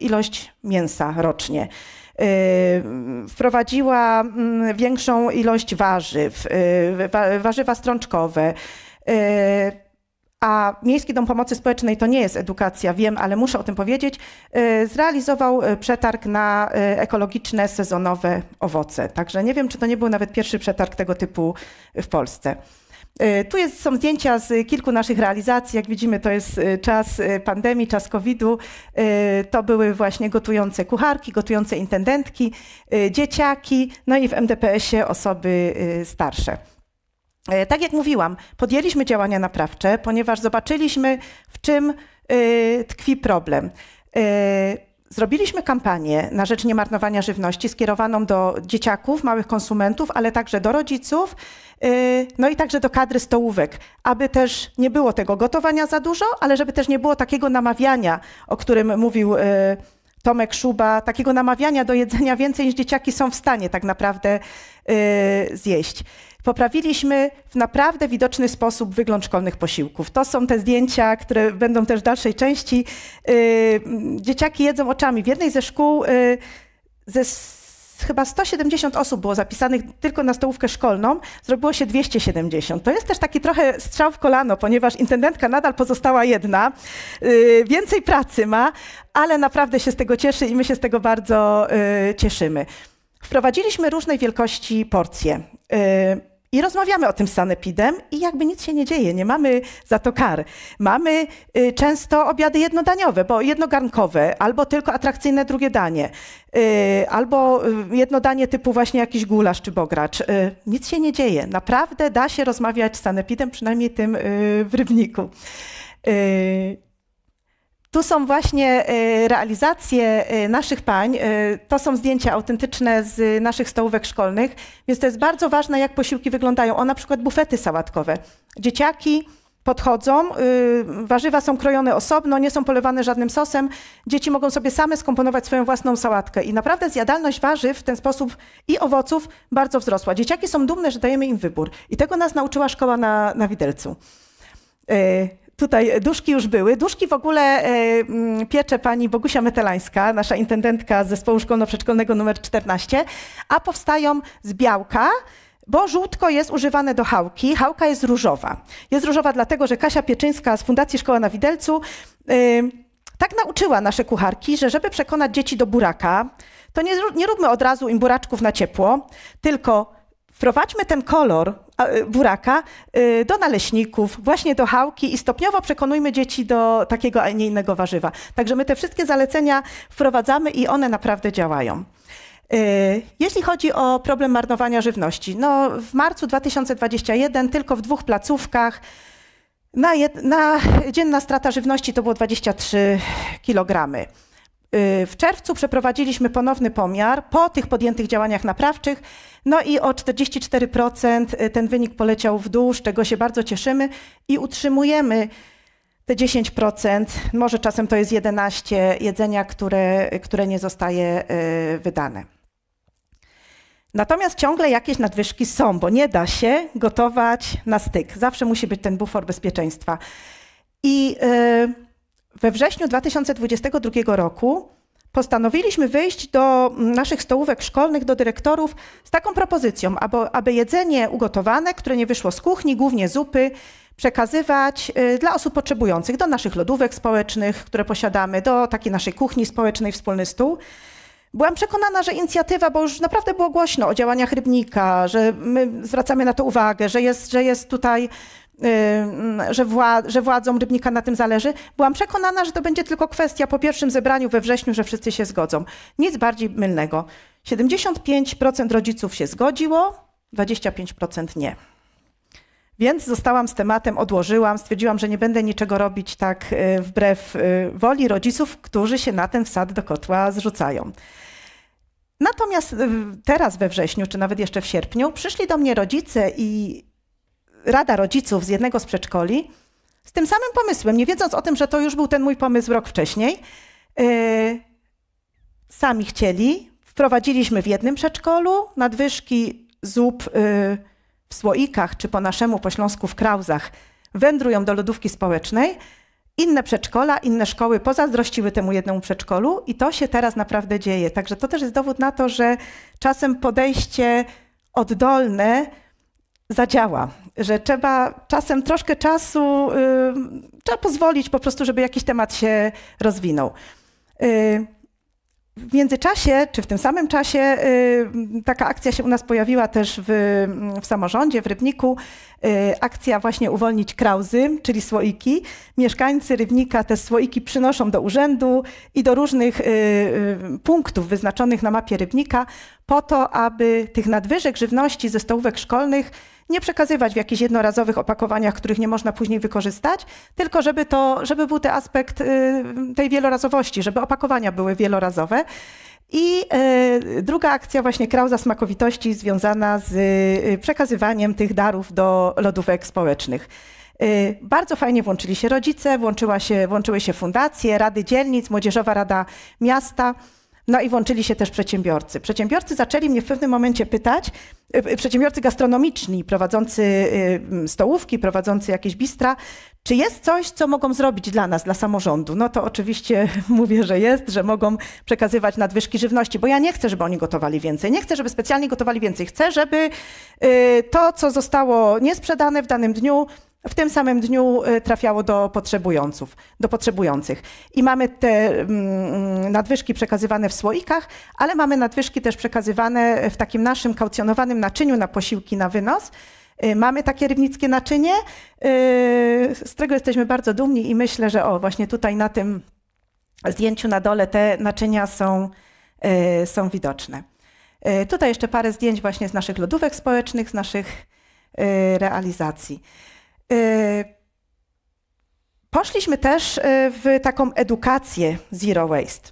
ilość mięsa rocznie. Y, wprowadziła mm, większą ilość warzyw, y, warzywa strączkowe. Y, a Miejski Dom Pomocy Społecznej to nie jest edukacja, wiem, ale muszę o tym powiedzieć. Zrealizował przetarg na ekologiczne, sezonowe owoce. Także nie wiem, czy to nie był nawet pierwszy przetarg tego typu w Polsce. E, tu jest, są zdjęcia z kilku naszych realizacji. Jak widzimy, to jest e, czas e, pandemii, czas COVID-u. To były właśnie gotujące kucharki, gotujące intendentki, dzieciaki, no i w MDPS-ie osoby starsze. Tak jak mówiłam, podjęliśmy działania naprawcze, ponieważ zobaczyliśmy, w czym tkwi problem. Zrobiliśmy kampanię na rzecz niemarnowania żywności skierowaną do dzieciaków, małych konsumentów, ale także do rodziców, Y, no i także do kadry stołówek, aby też nie było tego gotowania za dużo, ale żeby też nie było takiego namawiania, o którym mówił y, Tomek Szuba, takiego namawiania do jedzenia więcej niż dzieciaki są w stanie tak naprawdę y, zjeść. Poprawiliśmy w naprawdę widoczny sposób wygląd szkolnych posiłków. To są te zdjęcia, które będą też w dalszej części. Dzieciaki jedzą oczami. W jednej ze szkół ze chyba 170 osób było zapisanych tylko na stołówkę szkolną, zrobiło się 270. To jest też taki trochę strzał w kolano, ponieważ intendentka nadal pozostała jedna, yy, więcej pracy ma, ale naprawdę się z tego cieszy i my się z tego bardzo yy, cieszymy. Wprowadziliśmy różnej wielkości porcje. Yy, i rozmawiamy o tym z sanepidem i jakby nic się nie dzieje, nie mamy za to kar. Mamy y, często obiady jednodaniowe, bo jednogarnkowe, albo tylko atrakcyjne drugie danie, y, albo y, jedno danie typu właśnie jakiś gulasz czy bogracz. Nic się nie dzieje. Naprawdę da się rozmawiać z sanepidem, przynajmniej tym w Rybniku. Tu są właśnie e, realizacje e, naszych pań. E, to są zdjęcia autentyczne z naszych stołówek szkolnych, więc to jest bardzo ważne, jak posiłki wyglądają. O na przykład bufety sałatkowe. Dzieciaki podchodzą, y, warzywa są krojone osobno, nie są polewane żadnym sosem. Dzieci mogą sobie same skomponować swoją własną sałatkę. I naprawdę zjadalność warzyw w ten sposób i owoców bardzo wzrosła. Dzieciaki są dumne, że dajemy im wybór. I tego nas nauczyła szkoła na, na widelcu. Y, Tutaj duszki już były. Duszki w ogóle e, mm, piecze pani Bogusia Metelańska, nasza intendentka z zespołu szkolno-przedszkolnego nr 14, a powstają z białka, bo żółtko jest używane do hałki, hałka jest różowa. Jest różowa dlatego, że Kasia Pieczyńska z Fundacji Szkoła na Widelcu y, tak nauczyła nasze kucharki, że żeby przekonać dzieci do buraka, to nie, nie róbmy od razu im buraczków na ciepło, tylko Wprowadźmy ten kolor y, buraka y, do naleśników, właśnie do chałki i stopniowo przekonujmy dzieci do takiego, a nie innego warzywa. Także my te wszystkie zalecenia wprowadzamy i one naprawdę działają. Y, jeśli chodzi o problem marnowania żywności, no w marcu 2021 tylko w dwóch placówkach na, jed, na dzienna strata żywności to było 23 kg. Y, w czerwcu przeprowadziliśmy ponowny pomiar po tych podjętych działaniach naprawczych, no i o 44% y, ten wynik poleciał w dół, z czego się bardzo cieszymy i utrzymujemy te 10%, może czasem to jest 11% jedzenia, które, które nie zostaje y, wydane. Natomiast ciągle jakieś nadwyżki są, bo nie da się gotować na styk. Zawsze musi być ten bufor bezpieczeństwa. I yy, we wrześniu 2022 roku postanowiliśmy wyjść do mm, naszych stołówek szkolnych, do dyrektorów z taką propozycją, aby, aby jedzenie ugotowane, które nie wyszło z kuchni, głównie zupy, przekazywać y, dla osób potrzebujących, do naszych lodówek społecznych, które posiadamy, do takiej naszej kuchni społecznej, wspólny stół. Byłam przekonana, że inicjatywa, bo już naprawdę było głośno o działaniach Rybnika, że my zwracamy na to uwagę, że jest, że jest tutaj Y, że, władz, że władzom Rybnika na tym zależy. Byłam przekonana, że to będzie tylko kwestia po pierwszym zebraniu we wrześniu, że wszyscy się zgodzą. Nic bardziej mylnego. 75% rodziców się zgodziło, 25% nie. Więc zostałam z tematem, odłożyłam, stwierdziłam, że nie będę niczego robić tak y, wbrew y, woli rodziców, którzy się na ten wsad do kotła zrzucają. Natomiast teraz we wrześniu, czy nawet jeszcze w sierpniu, przyszli do mnie rodzice i Rada Rodziców z jednego z przedszkoli z tym samym pomysłem, nie wiedząc o tym, że to już był ten mój pomysł rok wcześniej. Yy, sami chcieli, wprowadziliśmy w jednym przedszkolu nadwyżki zup yy, w słoikach, czy po naszemu po Śląsku w krauzach, wędrują do lodówki społecznej. Inne przedszkola, inne szkoły pozazdrościły temu jednemu przedszkolu i to się teraz naprawdę dzieje. Także to też jest dowód na to, że czasem podejście oddolne, zadziała, że trzeba czasem troszkę czasu, y, trzeba pozwolić po prostu, żeby jakiś temat się rozwinął. Y, w międzyczasie, czy w tym samym czasie, y, taka akcja się u nas pojawiła też w, w samorządzie, w Rybniku. Akcja właśnie Uwolnić Krauzy, czyli słoiki. Mieszkańcy Rybnika te słoiki przynoszą do urzędu i do różnych punktów wyznaczonych na mapie Rybnika po to, aby tych nadwyżek żywności ze stołówek szkolnych nie przekazywać w jakichś jednorazowych opakowaniach, których nie można później wykorzystać, tylko żeby, to, żeby był ten aspekt y, tej wielorazowości, żeby opakowania były wielorazowe. I y, druga akcja właśnie krauza smakowitości związana z y, przekazywaniem tych darów do lodówek społecznych. Bardzo fajnie włączyli się rodzice, włączyła się, włączyły się fundacje, rady dzielnic, Młodzieżowa Rada Miasta. No i włączyli się też przedsiębiorcy. Przedsiębiorcy zaczęli mnie w pewnym momencie pytać, e, e, przedsiębiorcy gastronomiczni, prowadzący e, stołówki, prowadzący jakieś bistra, czy jest coś, co mogą zrobić dla nas, dla samorządu? No to oczywiście mówię, że jest, że mogą przekazywać nadwyżki żywności, bo ja nie chcę, żeby oni gotowali więcej. Nie chcę, żeby specjalnie gotowali więcej. Chcę, żeby to, co zostało niesprzedane w danym dniu, w tym samym dniu y, trafiało do, potrzebujących, do potrzebujących. I mamy te mm, nadwyżki przekazywane w słoikach, ale mamy nadwyżki też przekazywane w takim naszym kaucjonowanym naczyniu na posiłki na wynos. Y, mamy takie rybnickie naczynie, y, z którego jesteśmy bardzo dumni i myślę, że o, właśnie tutaj na tym zdjęciu na dole te naczynia są, są widoczne. Tutaj jeszcze parę zdjęć właśnie z naszych lodówek społecznych, z naszych realizacji. Y, poszliśmy też y, w taką edukację zero waste.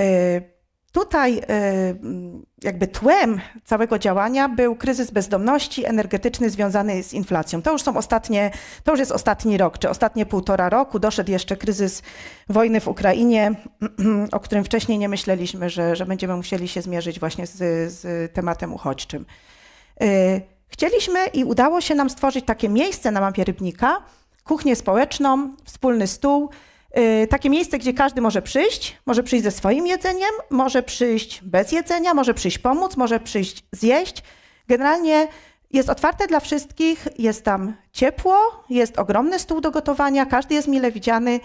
Y, tutaj mm, jakby tłem całego działania był kryzys bezdomności energetyczny związany z inflacją. To już są ostatnie, to już jest ostatni rok, czy ostatnie półtora roku. Doszedł jeszcze kryzys wojny w Ukrainie, o którym wcześniej nie myśleliśmy, że, że będziemy musieli się zmierzyć właśnie z, z tematem uchodźczym. Chcieliśmy i udało się nam stworzyć takie miejsce na mapie Rybnika, kuchnię społeczną, wspólny stół, y, takie miejsce, gdzie każdy może przyjść, może przyjść ze swoim jedzeniem, może przyjść bez jedzenia, może przyjść pomóc, może przyjść zjeść. Generalnie jest otwarte dla wszystkich, jest tam ciepło, jest ogromny stół do gotowania, każdy jest mile widziany,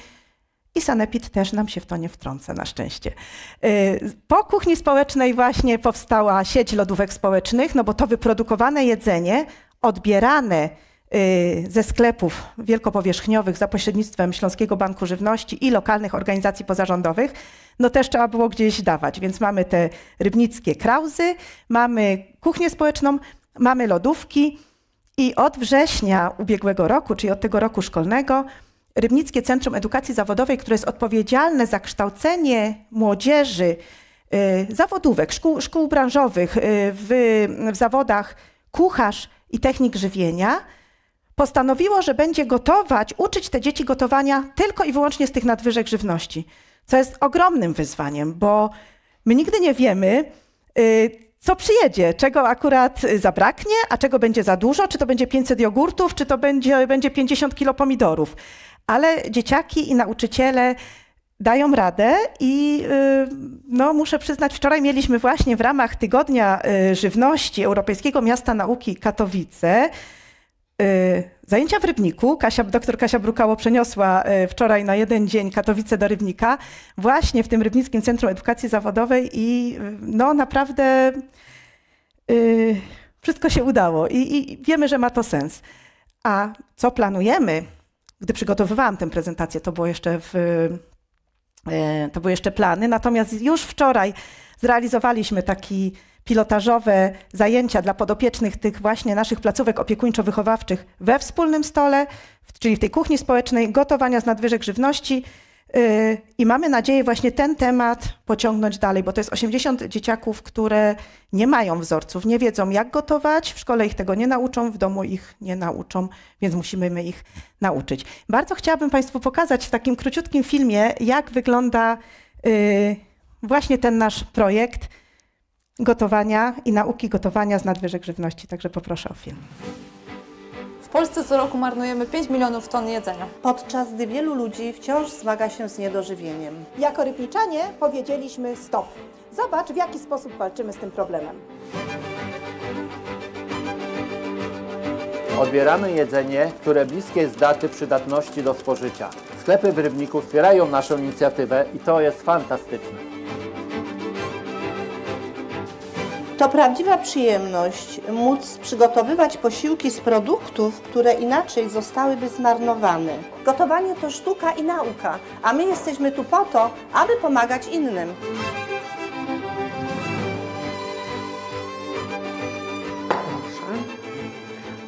i Sanepid też nam się w to nie wtrąca, na szczęście. Y, po kuchni społecznej właśnie powstała sieć lodówek społecznych, no bo to wyprodukowane jedzenie odbierane y, ze sklepów wielkopowierzchniowych za pośrednictwem Śląskiego Banku Żywności i lokalnych organizacji pozarządowych, no też trzeba było gdzieś dawać. Więc mamy te rybnickie krauzy, mamy kuchnię społeczną, mamy lodówki i od września ubiegłego roku, czyli od tego roku szkolnego, Rybnickie Centrum Edukacji Zawodowej, które jest odpowiedzialne za kształcenie młodzieży y, zawodówek, szkół, szkół branżowych y, w, w zawodach kucharz i technik żywienia, postanowiło, że będzie gotować, uczyć te dzieci gotowania tylko i wyłącznie z tych nadwyżek żywności, co jest ogromnym wyzwaniem, bo my nigdy nie wiemy, y, co przyjedzie, czego akurat zabraknie, a czego będzie za dużo, czy to będzie 500 jogurtów, czy to będzie, będzie 50 kilo pomidorów ale dzieciaki i nauczyciele dają radę i y, no, muszę przyznać, wczoraj mieliśmy właśnie w ramach Tygodnia y, Żywności Europejskiego Miasta Nauki Katowice y, zajęcia w Rybniku. Kasia, doktor Kasia Brukało przeniosła wczoraj na jeden dzień Katowice do Rybnika, właśnie w tym Rybnickim Centrum Edukacji Zawodowej i no naprawdę wszystko się udało i, i wiemy, że ma to sens. A co planujemy? gdy przygotowywałam tę prezentację, to było jeszcze w, e, to były jeszcze plany. Natomiast już wczoraj zrealizowaliśmy takie pilotażowe zajęcia dla podopiecznych tych właśnie naszych placówek opiekuńczo-wychowawczych we wspólnym stole, czyli w tej kuchni społecznej, gotowania z nadwyżek żywności, Y, I mamy nadzieję właśnie ten temat pociągnąć dalej, bo to jest 80 dzieciaków, które nie mają wzorców, nie wiedzą jak gotować, w szkole ich tego nie nauczą, w domu ich nie nauczą, więc musimy my ich nauczyć. Bardzo chciałabym Państwu pokazać w takim króciutkim filmie, jak wygląda y, właśnie ten nasz projekt gotowania i nauki gotowania z nadwyżek żywności. Także poproszę o film. Polsce co roku marnujemy 5 milionów ton jedzenia. Podczas gdy wielu ludzi wciąż zmaga się z niedożywieniem. Jako Rypliczanie powiedzieliśmy stop. Zobacz, w jaki sposób walczymy z tym problemem. Odbieramy jedzenie, które bliskie jest daty przydatności do spożycia. Sklepy w Rybniku wspierają naszą inicjatywę i to jest fantastyczne. To prawdziwa przyjemność móc przygotowywać posiłki z produktów, które inaczej zostałyby zmarnowane. Gotowanie to sztuka i nauka, a my jesteśmy tu po to, aby pomagać innym.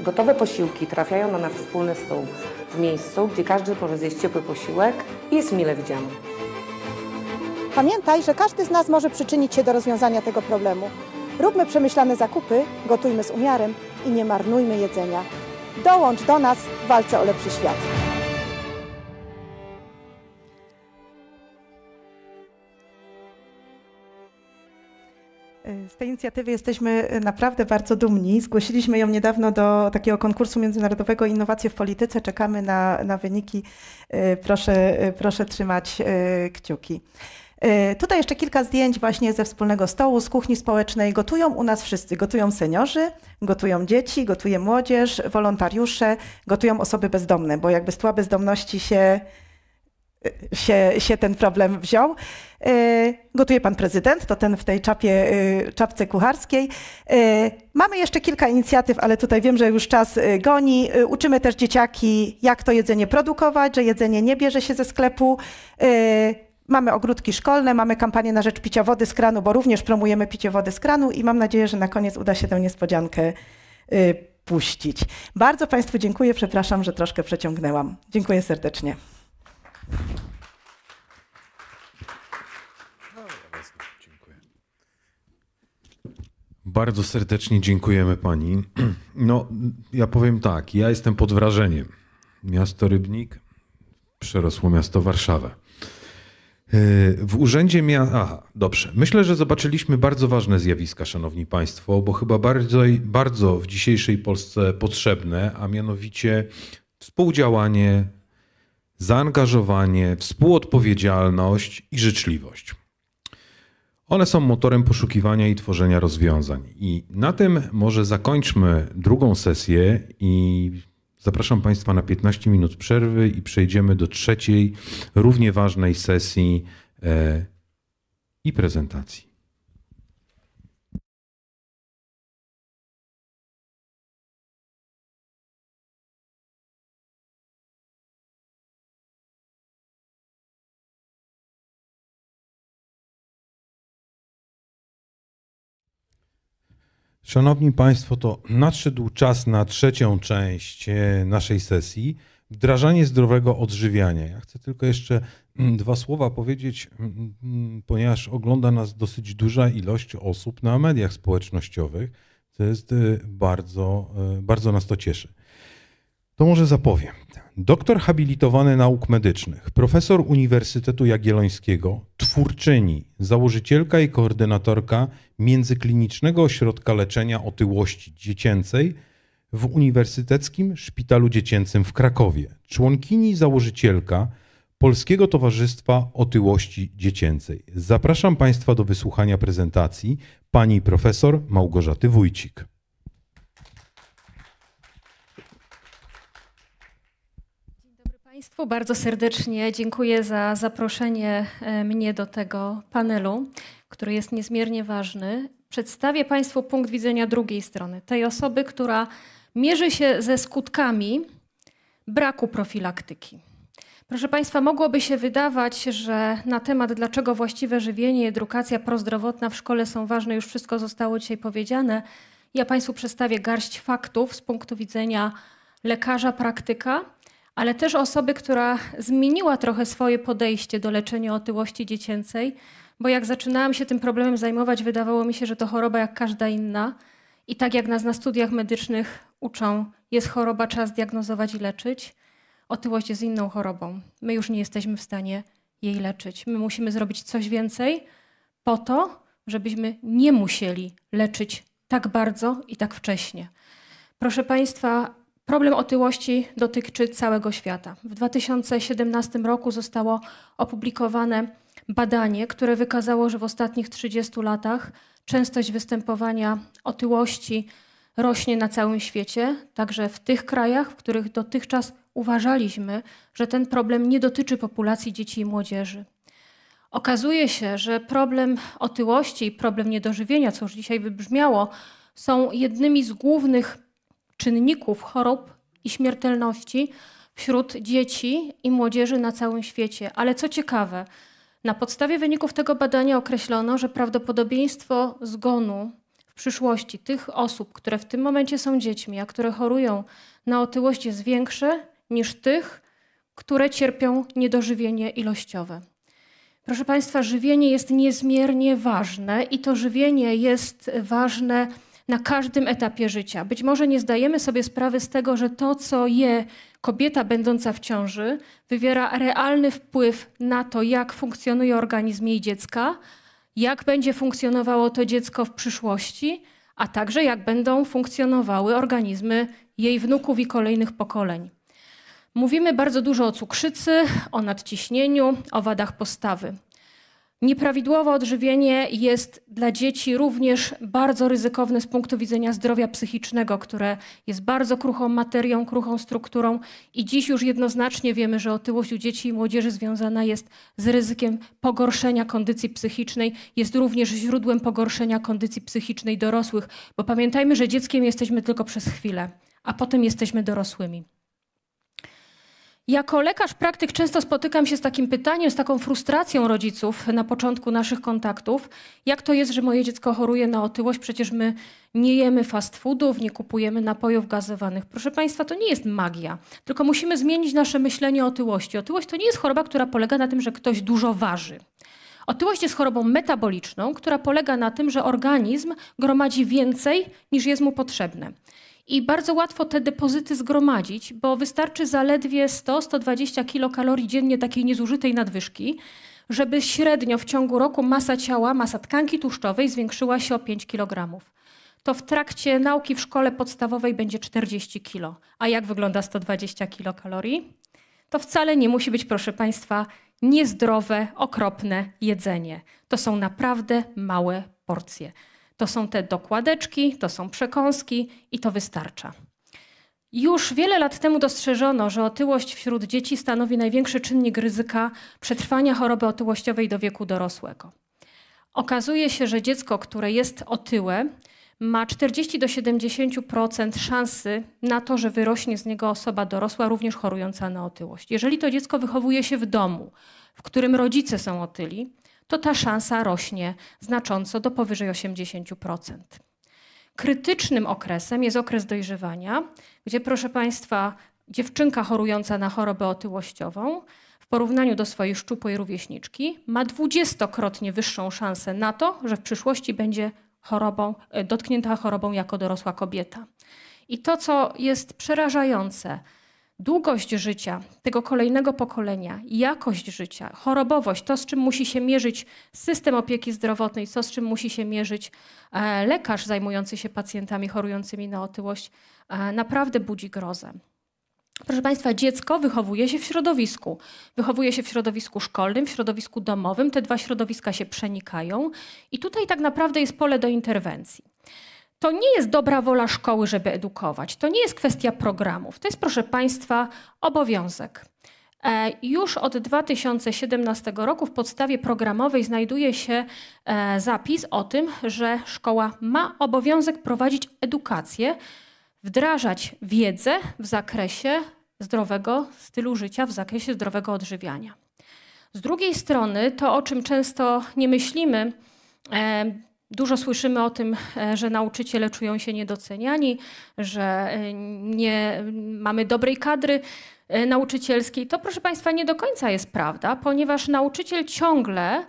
Gotowe posiłki trafiają na nasz wspólny stół w miejscu, gdzie każdy może zjeść ciepły posiłek i jest mile widziany. Pamiętaj, że każdy z nas może przyczynić się do rozwiązania tego problemu. Róbmy przemyślane zakupy, gotujmy z umiarem i nie marnujmy jedzenia. Dołącz do nas w walce o lepszy świat. Z tej inicjatywy jesteśmy naprawdę bardzo dumni. Zgłosiliśmy ją niedawno do takiego konkursu międzynarodowego Innowacje w Polityce. Czekamy na, na wyniki. Y, proszę, y, proszę trzymać y, kciuki. E, tutaj jeszcze kilka zdjęć właśnie ze wspólnego stołu, z kuchni społecznej. Gotują u nas wszyscy. Gotują seniorzy, gotują dzieci, gotuje młodzież, wolontariusze, gotują osoby bezdomne, bo jakby z tła bezdomności się, e, się, się ten problem wziął. E, gotuje pan prezydent, to ten w tej czapie, czapce kucharskiej. Mamy jeszcze kilka inicjatyw, ale tutaj wiem, że już czas goni. Uczymy też dzieciaki, jak to jedzenie produkować, że jedzenie nie bierze się ze sklepu Mamy ogródki szkolne, mamy kampanię na rzecz picia wody z kranu, bo również promujemy picie wody z kranu i mam nadzieję, że na koniec uda się tę niespodziankę y, puścić. Bardzo Państwu dziękuję, przepraszam, że troszkę przeciągnęłam. Dziękuję serdecznie. Bardzo serdecznie dziękujemy pani. No, ja powiem tak, ja jestem pod wrażeniem. Miasto Rybnik przerosło miasto Warszawę. E, w urzędzie miasta. Aha, dobrze. Myślę, że zobaczyliśmy bardzo ważne zjawiska, szanowni państwo, bo chyba bardzo, bardzo w dzisiejszej Polsce potrzebne, a mianowicie współdziałanie, zaangażowanie, współodpowiedzialność i życzliwość. One są motorem poszukiwania i tworzenia rozwiązań. I na tym może zakończmy drugą sesję i Zapraszam Państwa na 15 minut przerwy i przejdziemy do trzeciej, równie ważnej sesji e, i prezentacji. Szanowni Państwo, to nadszedł czas na trzecią część e, naszej sesji. Wdrażanie zdrowego odżywiania. Ja chcę tylko jeszcze mm, dwa słowa powiedzieć, mm, mm, ponieważ ogląda nas dosyć duża ilość osób na mediach społecznościowych, To jest e, bardzo, e, bardzo nas to cieszy. To może zapowiem. Doktor habilitowany nauk medycznych, profesor Uniwersytetu Jagiellońskiego, twórczyni, założycielka i koordynatorka Międzyklinicznego Ośrodka Leczenia Otyłości Dziecięcej w Uniwersyteckim Szpitalu Dziecięcym w Krakowie, członkini założycielka Polskiego Towarzystwa Otyłości Dziecięcej. Zapraszam Państwa do wysłuchania prezentacji pani profesor Małgorzaty Wójcik. Państwu bardzo serdecznie dziękuję za zaproszenie e, mnie do tego panelu który jest niezmiernie ważny, przedstawię Państwu punkt widzenia drugiej strony, tej osoby, która mierzy się ze skutkami braku profilaktyki. Proszę Państwa, mogłoby się wydawać, że na temat dlaczego właściwe żywienie i edukacja prozdrowotna w szkole są ważne, już wszystko zostało dzisiaj powiedziane. Ja Państwu przedstawię garść faktów z punktu widzenia lekarza, praktyka, ale też osoby, która zmieniła trochę swoje podejście do leczenia otyłości dziecięcej bo jak zaczynałam się tym problemem zajmować, wydawało mi się, że to choroba jak każda inna i tak jak nas na studiach medycznych uczą, jest choroba, trzeba zdiagnozować i leczyć. Otyłość jest inną chorobą. My już nie jesteśmy w stanie jej leczyć. My musimy zrobić coś więcej po to, żebyśmy nie musieli leczyć tak bardzo i tak wcześnie. Proszę Państwa, problem otyłości dotyczy całego świata. W 2017 roku zostało opublikowane badanie, które wykazało, że w ostatnich 30 latach częstość występowania otyłości rośnie na całym świecie, także w tych krajach, w których dotychczas uważaliśmy, że ten problem nie dotyczy populacji dzieci i młodzieży. Okazuje się, że problem otyłości i problem niedożywienia, co już dzisiaj wybrzmiało, są jednymi z głównych czynników chorób i śmiertelności wśród dzieci i młodzieży na całym świecie. Ale co ciekawe, na podstawie wyników tego badania określono, że prawdopodobieństwo zgonu w przyszłości tych osób, które w tym momencie są dziećmi, a które chorują na otyłość jest większe niż tych, które cierpią niedożywienie ilościowe. Proszę Państwa, żywienie jest niezmiernie ważne i to żywienie jest ważne na każdym etapie życia. Być może nie zdajemy sobie sprawy z tego, że to, co je kobieta będąca w ciąży wywiera realny wpływ na to, jak funkcjonuje organizm jej dziecka, jak będzie funkcjonowało to dziecko w przyszłości, a także jak będą funkcjonowały organizmy jej wnuków i kolejnych pokoleń. Mówimy bardzo dużo o cukrzycy, o nadciśnieniu, o wadach postawy. Nieprawidłowe odżywienie jest dla dzieci również bardzo ryzykowne z punktu widzenia zdrowia psychicznego, które jest bardzo kruchą materią, kruchą strukturą i dziś już jednoznacznie wiemy, że otyłość u dzieci i młodzieży związana jest z ryzykiem pogorszenia kondycji psychicznej, jest również źródłem pogorszenia kondycji psychicznej dorosłych, bo pamiętajmy, że dzieckiem jesteśmy tylko przez chwilę, a potem jesteśmy dorosłymi. Jako lekarz praktyk często spotykam się z takim pytaniem, z taką frustracją rodziców na początku naszych kontaktów. Jak to jest, że moje dziecko choruje na otyłość? Przecież my nie jemy fast foodów, nie kupujemy napojów gazowanych. Proszę Państwa, to nie jest magia, tylko musimy zmienić nasze myślenie o otyłości. Otyłość to nie jest choroba, która polega na tym, że ktoś dużo waży. Otyłość jest chorobą metaboliczną, która polega na tym, że organizm gromadzi więcej niż jest mu potrzebne i bardzo łatwo te depozyty zgromadzić, bo wystarczy zaledwie 100-120 kilokalorii dziennie takiej niezużytej nadwyżki, żeby średnio w ciągu roku masa ciała, masa tkanki tłuszczowej zwiększyła się o 5 kg. To w trakcie nauki w szkole podstawowej będzie 40 kg. A jak wygląda 120 kilokalorii? To wcale nie musi być, proszę Państwa, niezdrowe, okropne jedzenie. To są naprawdę małe porcje. To są te dokładeczki, to są przekąski i to wystarcza. Już wiele lat temu dostrzeżono, że otyłość wśród dzieci stanowi największy czynnik ryzyka przetrwania choroby otyłościowej do wieku dorosłego. Okazuje się, że dziecko, które jest otyłe, ma 40 do 70% szansy na to, że wyrośnie z niego osoba dorosła, również chorująca na otyłość. Jeżeli to dziecko wychowuje się w domu, w którym rodzice są otyli, to ta szansa rośnie znacząco do powyżej 80%. Krytycznym okresem jest okres dojrzewania, gdzie proszę Państwa, dziewczynka chorująca na chorobę otyłościową w porównaniu do swojej szczupłej rówieśniczki ma dwudziestokrotnie wyższą szansę na to, że w przyszłości będzie chorobą, e, dotknięta chorobą jako dorosła kobieta. I to, co jest przerażające, długość życia tego kolejnego pokolenia, jakość życia, chorobowość, to z czym musi się mierzyć system opieki zdrowotnej, to z czym musi się mierzyć e, lekarz zajmujący się pacjentami chorującymi na otyłość, e, naprawdę budzi grozę. Proszę Państwa, dziecko wychowuje się w środowisku. Wychowuje się w środowisku szkolnym, w środowisku domowym. Te dwa środowiska się przenikają i tutaj tak naprawdę jest pole do interwencji to nie jest dobra wola szkoły, żeby edukować. To nie jest kwestia programów. To jest, proszę Państwa, obowiązek. E, już od 2017 roku w podstawie programowej znajduje się e, zapis o tym, że szkoła ma obowiązek prowadzić edukację, wdrażać wiedzę w zakresie zdrowego stylu życia, w zakresie zdrowego odżywiania. Z drugiej strony, to o czym często nie myślimy, e, Dużo słyszymy o tym, e, że nauczyciele czują się niedoceniani, że e, nie mamy dobrej kadry e, nauczycielskiej. To, proszę Państwa, nie do końca jest prawda, ponieważ nauczyciel ciągle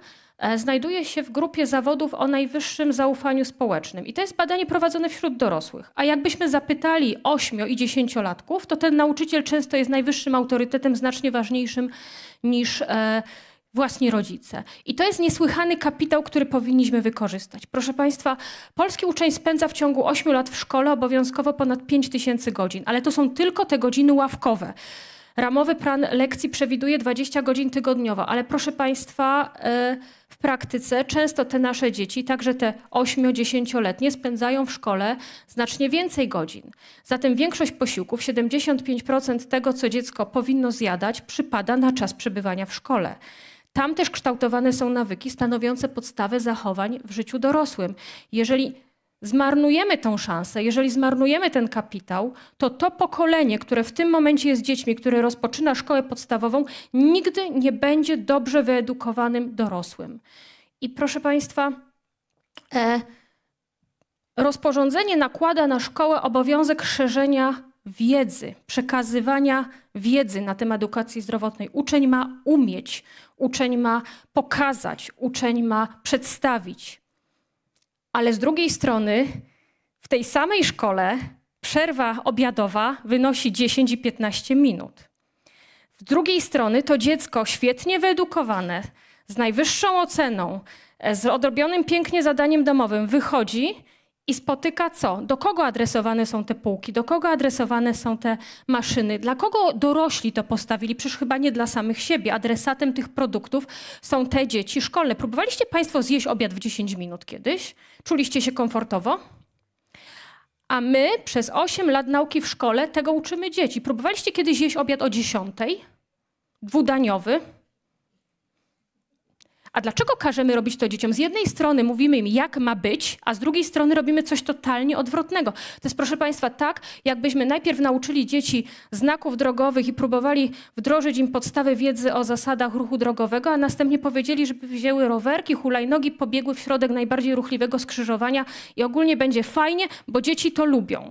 znajduje się w grupie zawodów o najwyższym zaufaniu społecznym. I to jest badanie prowadzone wśród dorosłych. A jakbyśmy zapytali 8 i 10 latków, to ten nauczyciel często jest najwyższym autorytetem, znacznie ważniejszym niż. E, właśnie rodzice. I to jest niesłychany kapitał, który powinniśmy wykorzystać. Proszę Państwa, polski uczeń spędza w ciągu 8 lat w szkole obowiązkowo ponad 5 tysięcy godzin, ale to są tylko te godziny ławkowe. Ramowy plan lekcji przewiduje 20 godzin tygodniowo, ale proszę Państwa, e, w praktyce często te nasze dzieci, także te 8-10-letnie, spędzają w szkole znacznie więcej godzin. Zatem większość posiłków, 75% tego, co dziecko powinno zjadać, przypada na czas przebywania w szkole. Tam też kształtowane są nawyki stanowiące podstawę zachowań w życiu dorosłym. Jeżeli zmarnujemy tą szansę, jeżeli zmarnujemy ten kapitał, to to pokolenie, które w tym momencie jest dziećmi, które rozpoczyna szkołę podstawową, nigdy nie będzie dobrze wyedukowanym dorosłym. I proszę Państwa, e, rozporządzenie nakłada na szkołę obowiązek szerzenia wiedzy, przekazywania wiedzy na temat edukacji zdrowotnej. Uczeń ma umieć, uczeń ma pokazać, uczeń ma przedstawić. Ale z drugiej strony, w tej samej szkole przerwa obiadowa wynosi 10 i 15 minut. Z drugiej strony, to dziecko świetnie wyedukowane, z najwyższą oceną, e, z odrobionym pięknie zadaniem domowym wychodzi i spotyka co? Do kogo adresowane są te półki? Do kogo adresowane są te maszyny? Dla kogo dorośli to postawili? Przecież chyba nie dla samych siebie. Adresatem tych produktów są te dzieci szkolne. Próbowaliście Państwo zjeść obiad w 10 minut kiedyś? Czuliście się komfortowo? A my przez 8 lat nauki w szkole tego uczymy dzieci. Próbowaliście kiedyś jeść obiad o 10? Dwudaniowy? A dlaczego każemy robić to dzieciom? Z jednej strony mówimy im, jak ma być, a z drugiej strony robimy coś totalnie odwrotnego. To jest, proszę Państwa, tak, jakbyśmy najpierw nauczyli dzieci znaków drogowych i próbowali wdrożyć im podstawy wiedzy o zasadach ruchu drogowego, a następnie powiedzieli, żeby wzięły rowerki, hulajnogi, pobiegły w środek najbardziej ruchliwego skrzyżowania i ogólnie będzie fajnie, bo dzieci to lubią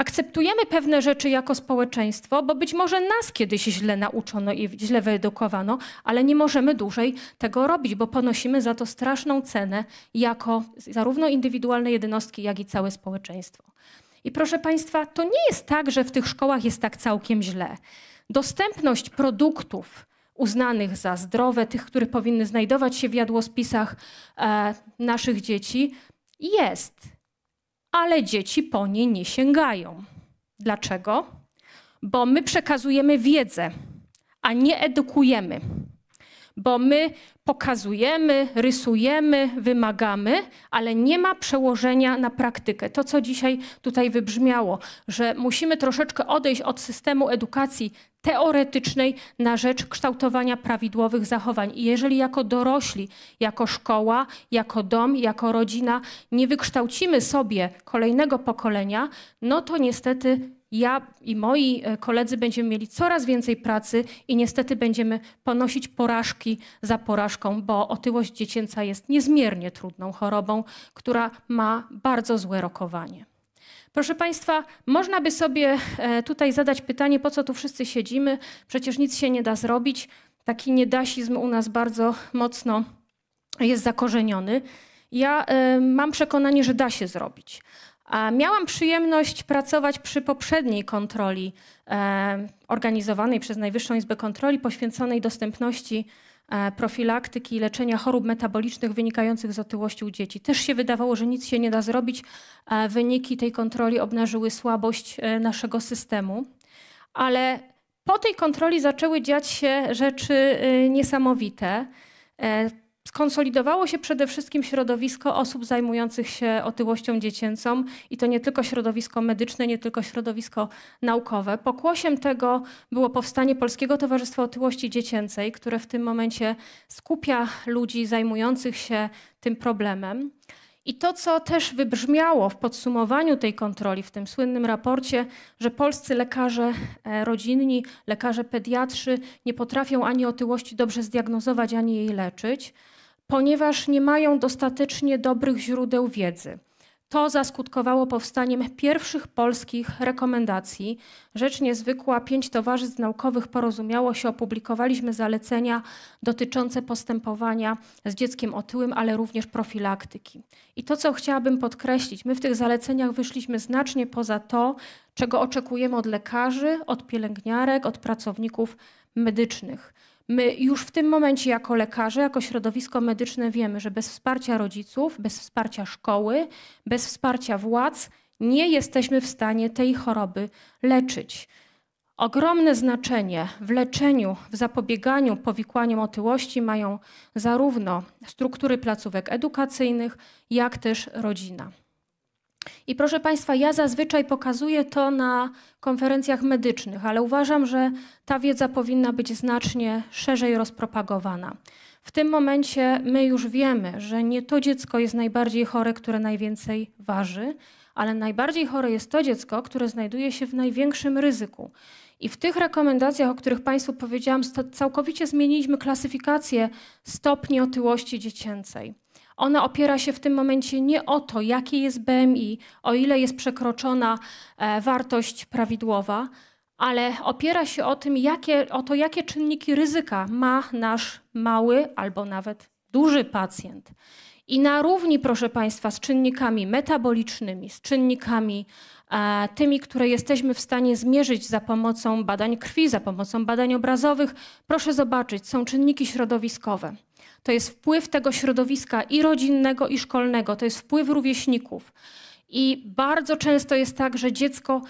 akceptujemy pewne rzeczy jako społeczeństwo, bo być może nas kiedyś źle nauczono i źle wyedukowano, ale nie możemy dłużej tego robić, bo ponosimy za to straszną cenę jako zarówno indywidualne jednostki, jak i całe społeczeństwo. I proszę Państwa, to nie jest tak, że w tych szkołach jest tak całkiem źle. Dostępność produktów, uznanych za zdrowe, tych, które powinny znajdować się w jadłospisach e, naszych dzieci, jest ale dzieci po niej nie sięgają. Dlaczego? Bo my przekazujemy wiedzę, a nie edukujemy. Bo my pokazujemy, rysujemy, wymagamy, ale nie ma przełożenia na praktykę. To, co dzisiaj tutaj wybrzmiało, że musimy troszeczkę odejść od systemu edukacji teoretycznej na rzecz kształtowania prawidłowych zachowań. I jeżeli jako dorośli, jako szkoła, jako dom, jako rodzina nie wykształcimy sobie kolejnego pokolenia, no to niestety ja i moi e, koledzy będziemy mieli coraz więcej pracy i niestety będziemy ponosić porażki za porażką, bo otyłość dziecięca jest niezmiernie trudną chorobą, która ma bardzo złe rokowanie. Proszę Państwa, można by sobie e, tutaj zadać pytanie, po co tu wszyscy siedzimy? Przecież nic się nie da zrobić. Taki niedasizm u nas bardzo mocno jest zakorzeniony. Ja e, mam przekonanie, że da się zrobić. A miałam przyjemność pracować przy poprzedniej kontroli e, organizowanej przez Najwyższą Izbę Kontroli poświęconej dostępności E, profilaktyki i leczenia chorób metabolicznych wynikających z otyłości u dzieci. Też się wydawało, że nic się nie da zrobić. E, wyniki tej kontroli obnażyły słabość e, naszego systemu. Ale po tej kontroli zaczęły dziać się rzeczy niesamowite skonsolidowało się przede wszystkim środowisko osób zajmujących się otyłością dziecięcą i to nie tylko środowisko medyczne, nie tylko środowisko naukowe. Pokłosiem tego było powstanie Polskiego Towarzystwa Otyłości Dziecięcej, które w tym momencie skupia ludzi zajmujących się tym problemem. I to, co też wybrzmiało w podsumowaniu tej kontroli, w tym słynnym raporcie, że polscy lekarze e, rodzinni, lekarze pediatrzy nie potrafią ani otyłości dobrze zdiagnozować, ani jej leczyć, ponieważ nie mają dostatecznie dobrych źródeł wiedzy. To zaskutkowało powstaniem pierwszych polskich rekomendacji. Rzecz niezwykła, pięć towarzystw naukowych porozumiało się, opublikowaliśmy zalecenia dotyczące postępowania z dzieckiem otyłym, ale również profilaktyki. I to, co chciałabym podkreślić, my w tych zaleceniach wyszliśmy znacznie poza to, czego oczekujemy od lekarzy, od pielęgniarek, od pracowników medycznych. My już w tym momencie jako lekarze, jako środowisko medyczne wiemy, że bez wsparcia rodziców, bez wsparcia szkoły, bez wsparcia władz nie jesteśmy w stanie tej choroby leczyć. Ogromne znaczenie w leczeniu, w zapobieganiu powikłaniom otyłości mają zarówno struktury placówek edukacyjnych, jak też rodzina. I proszę Państwa, ja zazwyczaj pokazuję to na konferencjach medycznych, ale uważam, że ta wiedza powinna być znacznie szerzej rozpropagowana. W tym momencie my już wiemy, że nie to dziecko jest najbardziej chore, które najwięcej waży, ale najbardziej chore jest to dziecko, które znajduje się w największym ryzyku. I w tych rekomendacjach, o których Państwu powiedziałam, całkowicie zmieniliśmy klasyfikację stopni otyłości dziecięcej ona opiera się w tym momencie nie o to, jakie jest BMI, o ile jest przekroczona e, wartość prawidłowa, ale opiera się o, tym, jakie, o to, jakie czynniki ryzyka ma nasz mały albo nawet duży pacjent. I na równi, proszę Państwa, z czynnikami metabolicznymi, z czynnikami e, tymi, które jesteśmy w stanie zmierzyć za pomocą badań krwi, za pomocą badań obrazowych, proszę zobaczyć, są czynniki środowiskowe. To jest wpływ tego środowiska i rodzinnego, i szkolnego, to jest wpływ rówieśników. I bardzo często jest tak, że dziecko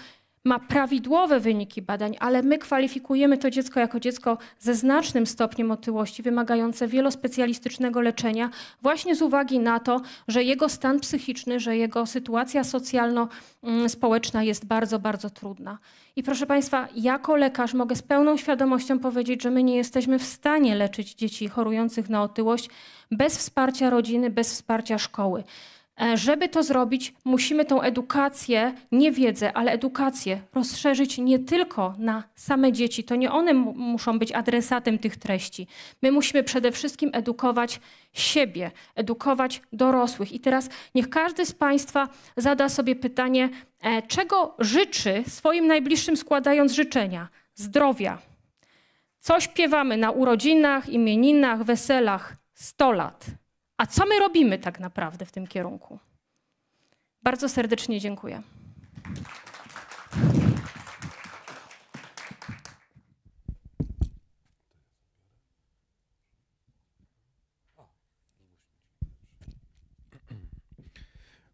ma prawidłowe wyniki badań, ale my kwalifikujemy to dziecko jako dziecko ze znacznym stopniem otyłości, wymagające wielospecjalistycznego leczenia, właśnie z uwagi na to, że jego stan psychiczny, że jego sytuacja socjalno-społeczna jest bardzo, bardzo trudna. I proszę Państwa, jako lekarz mogę z pełną świadomością powiedzieć, że my nie jesteśmy w stanie leczyć dzieci chorujących na otyłość bez wsparcia rodziny, bez wsparcia szkoły. E, żeby to zrobić, musimy tą edukację, nie wiedzę, ale edukację rozszerzyć nie tylko na same dzieci. To nie one muszą być adresatem tych treści. My musimy przede wszystkim edukować siebie, edukować dorosłych. I teraz niech każdy z Państwa zada sobie pytanie, e, czego życzy swoim najbliższym, składając życzenia? Zdrowia. Co śpiewamy na urodzinach, imieninach, weselach? 100 lat. A co my robimy tak naprawdę w tym kierunku? Bardzo serdecznie dziękuję.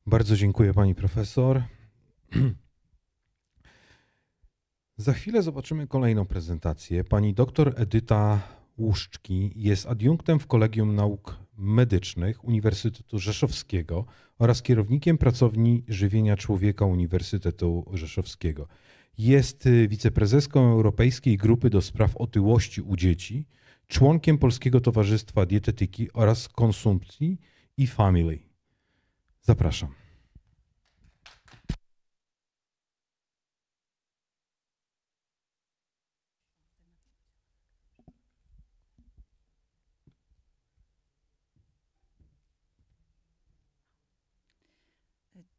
Bardzo dziękuję pani profesor. Za chwilę zobaczymy kolejną prezentację. Pani doktor Edyta Łuszczki jest adiunktem w Kolegium Nauk Medycznych Uniwersytetu Rzeszowskiego oraz kierownikiem pracowni żywienia człowieka Uniwersytetu Rzeszowskiego. Jest y, wiceprezeską Europejskiej Grupy do Spraw Otyłości u Dzieci, członkiem Polskiego Towarzystwa Dietetyki oraz Konsumpcji i Family. Zapraszam.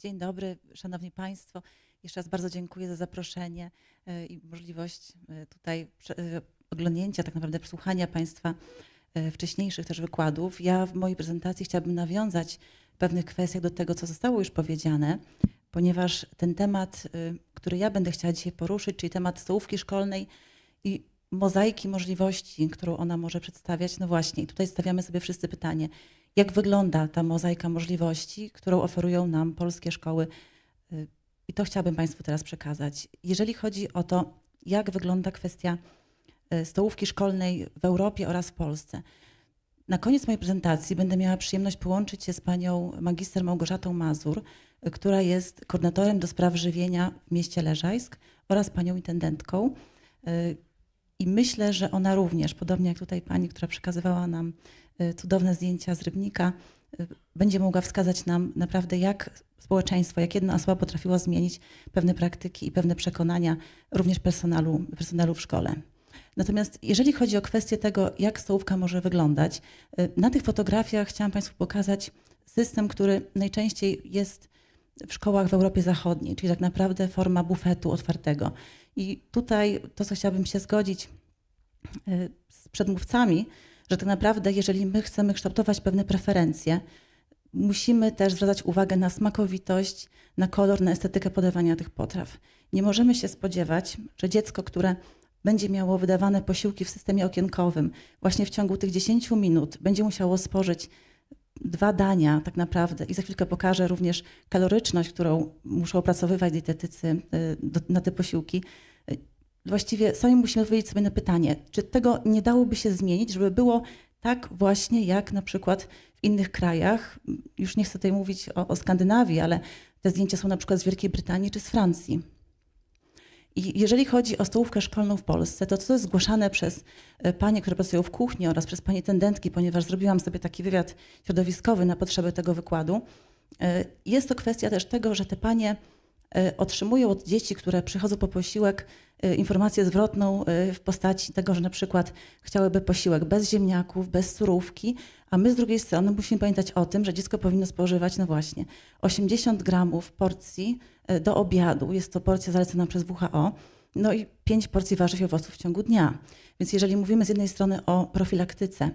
Dzień dobry, Szanowni Państwo. Jeszcze raz bardzo dziękuję za zaproszenie e, i możliwość e, tutaj e, oglądnięcia, tak naprawdę przesłuchania Państwa wcześniejszych też wykładów. Ja w mojej prezentacji chciałabym nawiązać w pewnych kwestiach do tego, co zostało już powiedziane, ponieważ ten temat, który ja będę chciała dzisiaj poruszyć, czyli temat stołówki szkolnej i mozaiki możliwości, którą ona może przedstawiać, no właśnie, tutaj stawiamy sobie wszyscy pytanie, jak wygląda ta mozaika możliwości, którą oferują nam polskie szkoły. Y, I to chciałabym Państwu teraz przekazać. Jeżeli chodzi o to, jak wygląda kwestia y, stołówki szkolnej w Europie oraz w Polsce. Na koniec mojej prezentacji będę miała przyjemność połączyć się z panią magister Małgorzatą Mazur, y, która jest koordynatorem do spraw żywienia w mieście Leżajsk oraz panią intendentką, i myślę, że ona również, podobnie jak tutaj pani, która przekazywała nam y, cudowne zdjęcia z rybnika, y, będzie mogła wskazać nam naprawdę, jak społeczeństwo, jak jedna osoba potrafiła zmienić pewne praktyki i pewne przekonania również personalu, personalu w szkole. Natomiast jeżeli chodzi o kwestię tego, jak stołówka może wyglądać, y, na tych fotografiach chciałam Państwu pokazać system, który najczęściej jest w szkołach w Europie Zachodniej, czyli tak naprawdę forma bufetu otwartego. I tutaj to, co chciałabym się zgodzić y, z przedmówcami, że tak naprawdę, jeżeli my chcemy kształtować pewne preferencje, musimy też zwracać uwagę na smakowitość, na kolor, na estetykę podawania tych potraw. Nie możemy się spodziewać, że dziecko, które będzie miało wydawane posiłki w systemie okienkowym, właśnie w ciągu tych 10 minut będzie musiało spożyć dwa dania tak naprawdę i za chwilkę pokażę również kaloryczność, którą muszą opracowywać dietetycy y, na te posiłki. Y, właściwie sami musimy odpowiedzieć sobie na pytanie, czy tego nie dałoby się zmienić, żeby było tak właśnie jak na przykład w innych krajach. Już nie chcę tutaj mówić o, o Skandynawii, ale te zdjęcia są na przykład z Wielkiej Brytanii czy z Francji i jeżeli chodzi o stołówkę szkolną w Polsce, to co jest zgłaszane przez e, panie, które pracują w kuchni oraz przez panie tendentki, ponieważ zrobiłam sobie taki wywiad środowiskowy na potrzeby tego wykładu, e, jest to kwestia też tego, że te panie e, otrzymują od dzieci, które przychodzą po posiłek, informację zwrotną w postaci tego, że na przykład chciałyby posiłek bez ziemniaków, bez surówki, a my z drugiej strony musimy pamiętać o tym, że dziecko powinno spożywać, no właśnie, 80 gramów porcji e, do obiadu. Jest to porcja zalecana przez WHO. No i 5 porcji warzyw i owoców w ciągu dnia. Więc jeżeli mówimy z jednej strony o profilaktyce,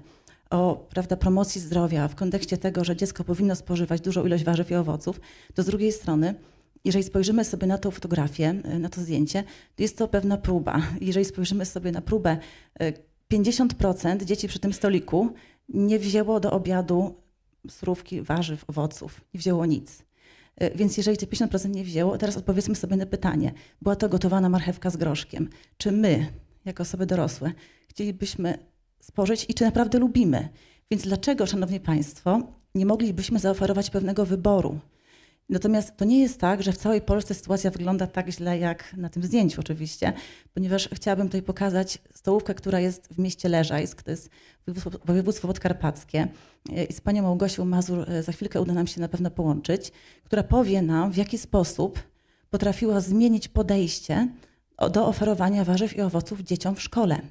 o prawda, promocji zdrowia w kontekście tego, że dziecko powinno spożywać dużą ilość warzyw i owoców, to z drugiej strony jeżeli spojrzymy sobie na tą fotografię, e, na to zdjęcie, to jest to pewna próba. Jeżeli spojrzymy sobie na próbę, 50% e, dzieci przy tym stoliku nie wzięło do obiadu surówki, warzyw, owoców, nie wzięło nic. E, więc jeżeli te 50% nie wzięło, teraz odpowiedzmy sobie na pytanie. Była to gotowana marchewka z groszkiem. Czy my, jako osoby dorosłe, chcielibyśmy spożyć i czy naprawdę lubimy? Więc dlaczego, Szanowni Państwo, nie moglibyśmy zaoferować pewnego wyboru? Natomiast to nie jest tak, że w całej Polsce sytuacja wygląda tak źle jak na tym zdjęciu oczywiście, ponieważ chciałabym tutaj pokazać stołówkę, która jest w mieście Leżajsk, to jest województwo podkarpackie. E, I z panią Małgosią Mazur e, za chwilkę uda nam się na pewno połączyć, która powie nam w jaki sposób potrafiła zmienić podejście do oferowania warzyw i owoców dzieciom w szkole.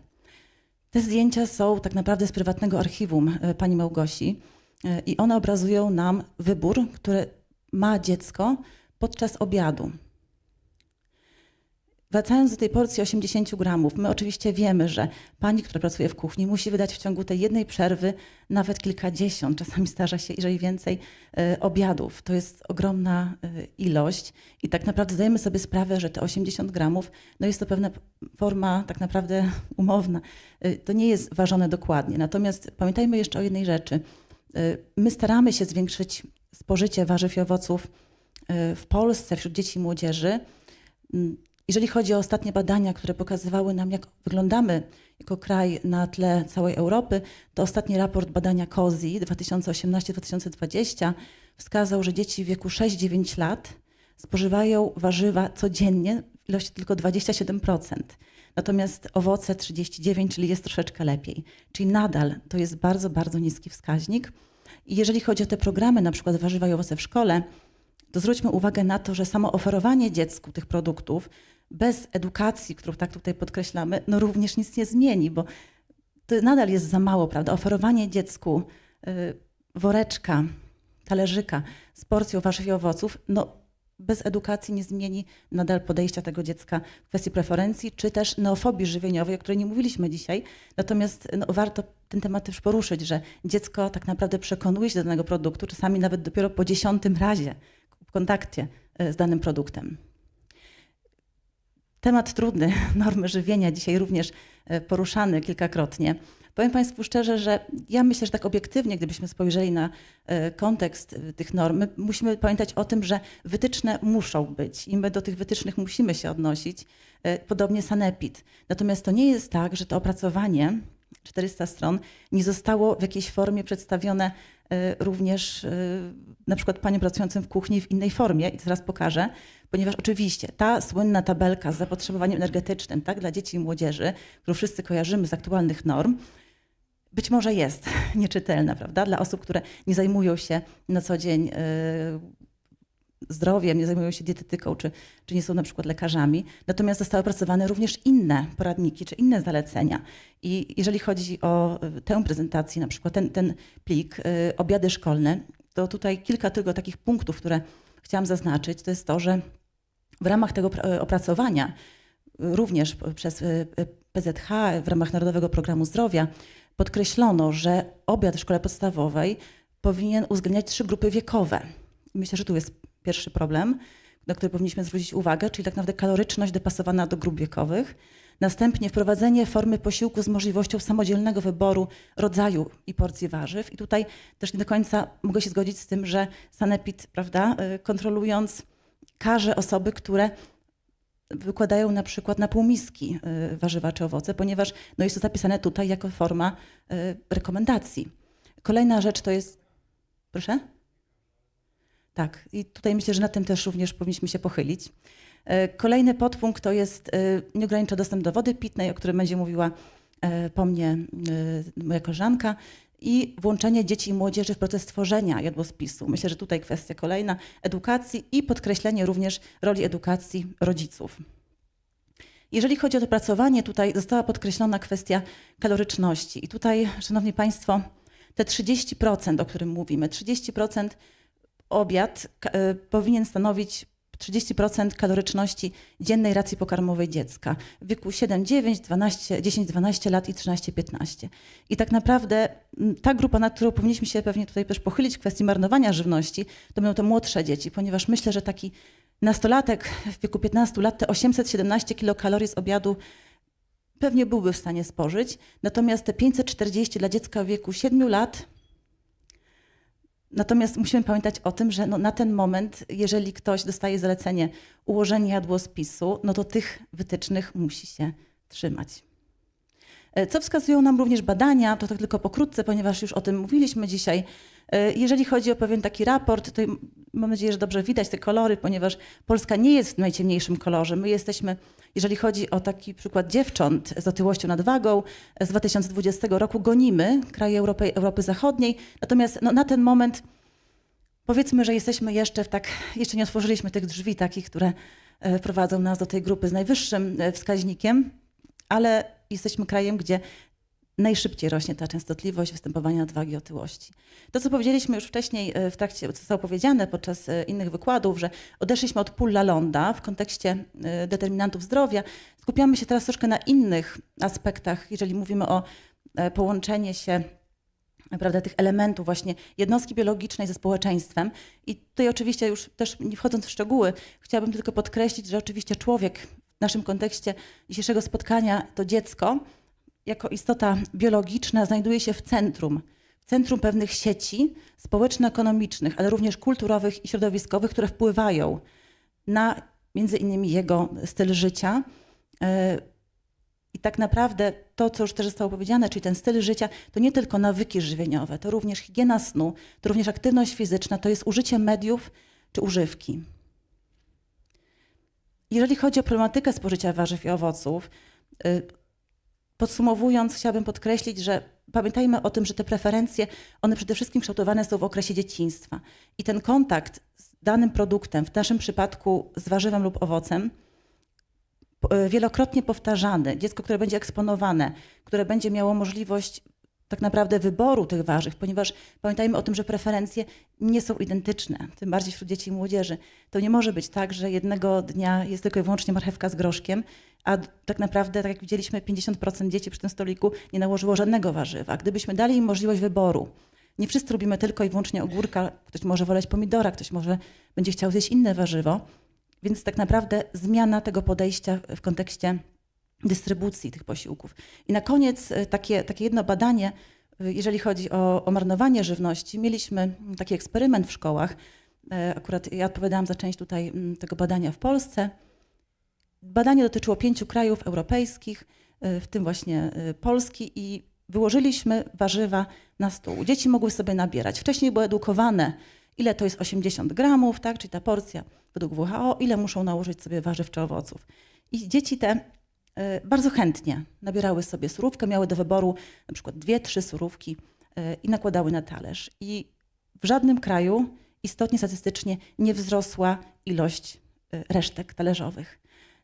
Te zdjęcia są tak naprawdę z prywatnego archiwum e, pani Małgosi i one obrazują nam wybór, który ma dziecko podczas obiadu. Wracając do tej porcji 80 gramów, my oczywiście wiemy, że pani, która pracuje w kuchni, musi wydać w ciągu tej jednej przerwy nawet kilkadziesiąt, czasami starza się, jeżeli więcej, e, obiadów. To jest ogromna e, ilość i tak naprawdę zdajemy sobie sprawę, że te 80 gramów, no jest to pewna forma tak naprawdę umowna. E, to nie jest ważone dokładnie. Natomiast pamiętajmy jeszcze o jednej rzeczy. My staramy się zwiększyć spożycie warzyw i owoców y, w Polsce wśród dzieci i młodzieży. Mm, jeżeli chodzi o ostatnie badania, które pokazywały nam, jak wyglądamy jako kraj na tle całej Europy, to ostatni raport badania COSI 2018-2020 wskazał, że dzieci w wieku 6-9 lat spożywają warzywa codziennie w ilości tylko 27%. Natomiast owoce 39, czyli jest troszeczkę lepiej. Czyli nadal to jest bardzo, bardzo niski wskaźnik. I jeżeli chodzi o te programy, na przykład warzywa i owoce w szkole, to zwróćmy uwagę na to, że samo oferowanie dziecku tych produktów bez edukacji, którą tak tutaj podkreślamy, no również nic nie zmieni, bo to nadal jest za mało, prawda? Oferowanie dziecku y, woreczka, talerzyka z porcją warzyw i owoców, no bez edukacji nie zmieni nadal podejścia tego dziecka w kwestii preferencji, czy też neofobii żywieniowej, o której nie mówiliśmy dzisiaj. Natomiast no, warto ten temat też poruszyć, że dziecko tak naprawdę przekonuje się do danego produktu, czasami nawet dopiero po dziesiątym razie w kontakcie e, z danym produktem. Temat trudny, normy żywienia, dzisiaj również e, poruszany kilkakrotnie. Powiem Państwu szczerze, że ja myślę, że tak obiektywnie, gdybyśmy spojrzeli na e, kontekst e, tych norm, musimy pamiętać o tym, że wytyczne muszą być i my do tych wytycznych musimy się odnosić, e, podobnie sanepid. Natomiast to nie jest tak, że to opracowanie 400 stron nie zostało w jakiejś formie przedstawione również na przykład paniom pracującym w kuchni w innej formie i teraz pokażę, ponieważ oczywiście ta słynna tabelka z zapotrzebowaniem energetycznym tak, dla dzieci i młodzieży, którą wszyscy kojarzymy z aktualnych norm, być może jest nieczytelna, prawda? Dla osób, które nie zajmują się na co dzień y, zdrowiem, nie zajmują się dietetyką, czy, czy nie są na przykład lekarzami. Natomiast zostały opracowane również inne poradniki, czy inne zalecenia. I jeżeli chodzi o y, tę prezentację, na przykład ten, ten plik, y, obiady szkolne, to tutaj kilka tylko takich punktów, które chciałam zaznaczyć, to jest to, że w ramach tego opracowania, również przez PZH, w ramach Narodowego Programu Zdrowia, podkreślono, że obiad w szkole podstawowej powinien uwzględniać trzy grupy wiekowe. Myślę, że tu jest pierwszy problem, na który powinniśmy zwrócić uwagę, czyli tak naprawdę kaloryczność dopasowana do grup wiekowych. Następnie wprowadzenie formy posiłku z możliwością samodzielnego wyboru rodzaju i porcji warzyw. I tutaj też nie do końca mogę się zgodzić z tym, że Sanepid, prawda, y, kontrolując, karze osoby, które wykładają na przykład na półmiski y, warzywa czy owoce, ponieważ no jest to zapisane tutaj jako forma y, rekomendacji. Kolejna rzecz to jest. Proszę? Tak, i tutaj myślę, że na tym też również powinniśmy się pochylić. Y, kolejny podpunkt to jest nieograniczony dostęp do wody pitnej, o którym będzie mówiła po mnie moja koleżanka i włączenie dzieci i młodzieży w proces tworzenia jadłospisu. Myślę, że tutaj kwestia kolejna edukacji i podkreślenie również roli edukacji rodziców. Jeżeli chodzi o dopracowanie, pracowanie, tutaj została podkreślona kwestia kaloryczności. I tutaj, Szanowni Państwo, te 30%, o którym mówimy, 30% obiad e, powinien stanowić 30% kaloryczności dziennej racji pokarmowej dziecka w wieku 7, 9, 12, 10, 12 lat i 13, 15. I tak naprawdę ta grupa, na którą powinniśmy się pewnie tutaj też pochylić w kwestii marnowania żywności, to będą to młodsze dzieci, ponieważ myślę, że taki nastolatek w wieku 15 lat te 817 kilokalorii z obiadu pewnie byłby w stanie spożyć, natomiast te 540 dla dziecka w wieku 7 lat Natomiast musimy pamiętać o tym, że no na ten moment, jeżeli ktoś dostaje zalecenie ułożenie jadłospisu, no to tych wytycznych musi się trzymać. E, co wskazują nam również badania, to tak tylko pokrótce, ponieważ już o tym mówiliśmy dzisiaj. E, jeżeli chodzi o pewien taki raport, to mam nadzieję, że dobrze widać te kolory, ponieważ Polska nie jest w najciemniejszym kolorze. My jesteśmy, jeżeli chodzi o taki przykład dziewcząt z otyłością nadwagą, z 2020 roku gonimy kraje Europy, Europy Zachodniej, natomiast no, na ten moment powiedzmy, że jesteśmy jeszcze w tak, jeszcze nie otworzyliśmy tych drzwi takich, które e, prowadzą nas do tej grupy z najwyższym e, wskaźnikiem, ale jesteśmy krajem, gdzie najszybciej rośnie ta częstotliwość występowania odwagi i otyłości. To, co powiedzieliśmy już wcześniej e, w trakcie, co zostało powiedziane podczas e, innych wykładów, że odeszliśmy od pól Lalonda w kontekście e, determinantów zdrowia. Skupiamy się teraz troszkę na innych aspektach, jeżeli mówimy o połączenie się prawda, tych elementów właśnie jednostki biologicznej ze społeczeństwem. I tutaj oczywiście już też nie wchodząc w szczegóły, chciałabym tylko podkreślić, że oczywiście człowiek w naszym kontekście dzisiejszego spotkania to dziecko, jako istota biologiczna znajduje się w centrum, w centrum pewnych sieci społeczno-ekonomicznych, ale również kulturowych i środowiskowych, które wpływają na między innymi jego styl życia. E, I tak naprawdę to, co już też zostało powiedziane, czyli ten styl życia, to nie tylko nawyki żywieniowe, to również higiena snu, to również aktywność fizyczna, to jest użycie mediów czy używki. Jeżeli chodzi o problematykę spożycia warzyw i owoców, y, Podsumowując, chciałabym podkreślić, że pamiętajmy o tym, że te preferencje, one przede wszystkim kształtowane są w okresie dzieciństwa. I ten kontakt z danym produktem, w naszym przypadku z warzywem lub owocem, e, wielokrotnie powtarzany, dziecko, które będzie eksponowane, które będzie miało możliwość tak naprawdę wyboru tych warzyw, ponieważ pamiętajmy o tym, że preferencje nie są identyczne, tym bardziej wśród dzieci i młodzieży. To nie może być tak, że jednego dnia jest tylko i wyłącznie marchewka z groszkiem, a tak naprawdę, tak jak widzieliśmy, 50% dzieci przy tym stoliku nie nałożyło żadnego warzywa. Gdybyśmy dali im możliwość wyboru, nie wszyscy robimy tylko i wyłącznie ogórka, ktoś może wolać pomidora, ktoś może będzie chciał zjeść inne warzywo, więc tak naprawdę zmiana tego podejścia w kontekście dystrybucji tych posiłków. I na koniec e, takie, takie jedno badanie, e, jeżeli chodzi o, o marnowanie żywności. Mieliśmy taki eksperyment w szkołach. E, akurat ja odpowiadałam za część tutaj tego badania w Polsce. Badanie dotyczyło pięciu krajów europejskich, w tym właśnie Polski, i wyłożyliśmy warzywa na stół. Dzieci mogły sobie nabierać. Wcześniej były edukowane, ile to jest 80 gramów, tak? czyli ta porcja według WHO, ile muszą nałożyć sobie warzyw czy owoców. I dzieci te E, bardzo chętnie nabierały sobie surówkę, miały do wyboru na przykład dwie, trzy surówki e, i nakładały na talerz. I w żadnym kraju istotnie statystycznie nie wzrosła ilość e, resztek talerzowych.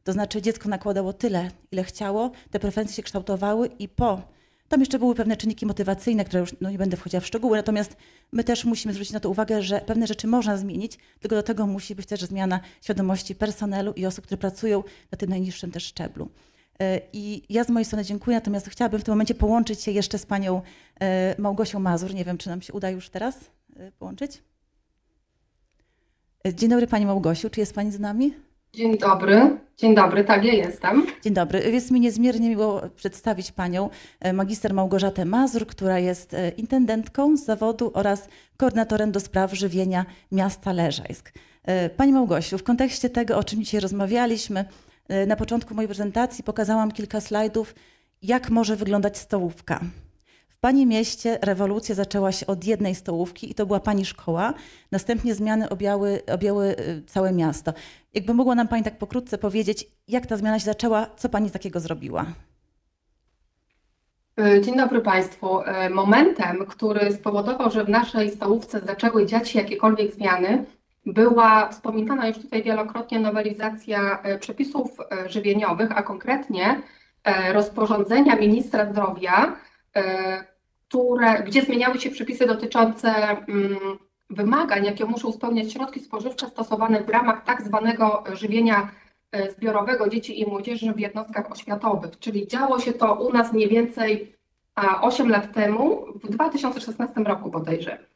To znaczy dziecko nakładało tyle, ile chciało, te preferencje się kształtowały i po. Tam jeszcze były pewne czynniki motywacyjne, które już no, nie będę wchodziła w szczegóły, natomiast my też musimy zwrócić na to uwagę, że pewne rzeczy można zmienić, tylko do tego musi być też zmiana świadomości personelu i osób, które pracują na tym najniższym też szczeblu. E, I ja z mojej strony dziękuję, natomiast chciałabym w tym momencie połączyć się jeszcze z panią e, Małgosią Mazur. Nie wiem, czy nam się uda już teraz e, połączyć. Dzień dobry pani Małgosiu, czy jest pani z nami? Dzień dobry. Dzień dobry, tak, ja jestem. Dzień dobry. Jest mi niezmiernie miło przedstawić panią magister Małgorzatę Mazur, która jest intendentką z zawodu oraz koordynatorem do spraw żywienia miasta Leżajsk. Pani Małgosiu, w kontekście tego, o czym dzisiaj rozmawialiśmy, E, na początku mojej prezentacji pokazałam kilka slajdów, jak może wyglądać stołówka. W Pani mieście rewolucja zaczęła się od jednej stołówki i to była Pani szkoła. Następnie zmiany objały, objęły e, całe miasto. Jakby mogła nam Pani tak pokrótce powiedzieć, jak ta zmiana się zaczęła, co Pani takiego zrobiła? E, dzień dobry Państwu. Momentem, który spowodował, że w naszej stołówce zaczęły dziać się jakiekolwiek zmiany, była wspominana już tutaj wielokrotnie nowelizacja e, przepisów e, żywieniowych, a konkretnie e, rozporządzenia ministra zdrowia, które, gdzie zmieniały się przepisy dotyczące mm, wymagań, jakie muszą spełniać środki spożywcze stosowane w ramach tak zwanego żywienia zbiorowego dzieci i młodzieży w jednostkach oświatowych. Czyli działo się to u nas mniej więcej 8 lat temu, w 2016 roku podejrzewam.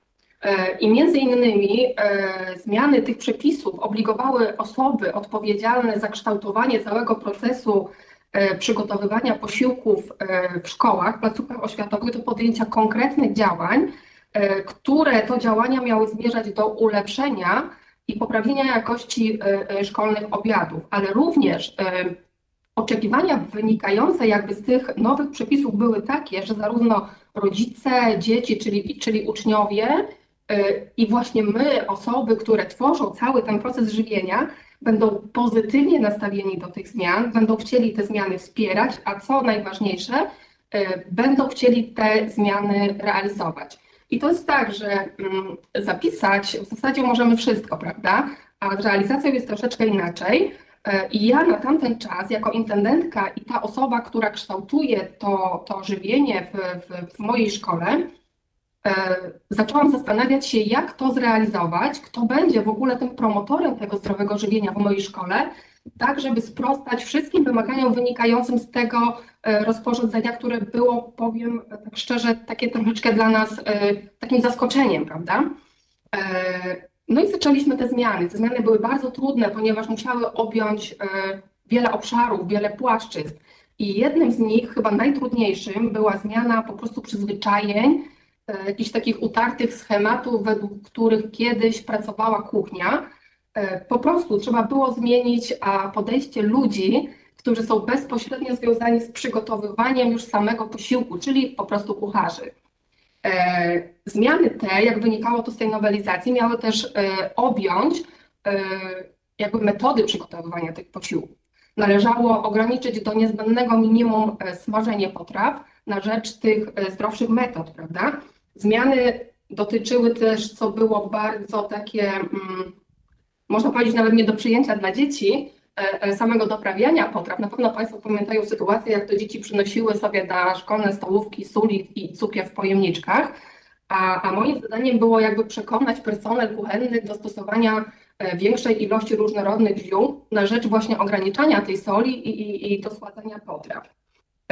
I między innymi e, zmiany tych przepisów obligowały osoby odpowiedzialne za kształtowanie całego procesu e, przygotowywania posiłków e, w szkołach, placówkach oświatowych do podjęcia konkretnych działań, które to działania miały zmierzać do ulepszenia i poprawienia jakości szkolnych obiadów, ale również oczekiwania wynikające jakby z tych nowych przepisów były takie, że zarówno rodzice, dzieci, czyli, czyli uczniowie, Y, I właśnie my, osoby, które tworzą cały ten proces żywienia, będą pozytywnie nastawieni do tych zmian, będą chcieli te zmiany wspierać, a co najważniejsze, y, będą chcieli te zmiany realizować. I to jest tak, że mm, zapisać w zasadzie możemy wszystko, prawda? A z realizacją jest troszeczkę inaczej. Y, I ja na tamten czas, jako intendentka i ta osoba, która kształtuje to, to żywienie w, w, w mojej szkole, E, zaczęłam zastanawiać się, jak to zrealizować, kto będzie w ogóle tym promotorem tego zdrowego żywienia w mojej szkole, tak żeby sprostać wszystkim wymaganiom wynikającym z tego e, rozporządzenia, które było, powiem tak szczerze, takie troszeczkę dla nas e, takim zaskoczeniem, prawda? No i zaczęliśmy te zmiany. Te zmiany były bardzo trudne, ponieważ musiały objąć wiele obszarów, wiele płaszczyzn. I jednym z nich, chyba najtrudniejszym, była zmiana po prostu przyzwyczajeń E, jakichś takich utartych schematów, według których kiedyś pracowała kuchnia. E, po prostu trzeba było zmienić podejście ludzi, którzy są bezpośrednio związani z przygotowywaniem już samego posiłku, czyli po prostu kucharzy. E, zmiany te, jak wynikało to z tej nowelizacji, miały też objąć jakby metody przygotowywania tych posiłków. Należało ograniczyć do niezbędnego minimum smażenie potraw, na rzecz tych e, zdrowszych metod, prawda? Zmiany dotyczyły też, co było bardzo takie, mm, można powiedzieć, nawet nie do przyjęcia dla dzieci, e, e, samego doprawiania potraw. Na pewno Państwo pamiętają sytuację, jak to dzieci przynosiły sobie na szkolne stołówki sulik i cukier w pojemniczkach, a, a moim zadaniem było jakby przekonać personel kuchenny do stosowania większej ilości różnorodnych ziół na rzecz właśnie ograniczania tej soli i, i, i dosładzania potraw.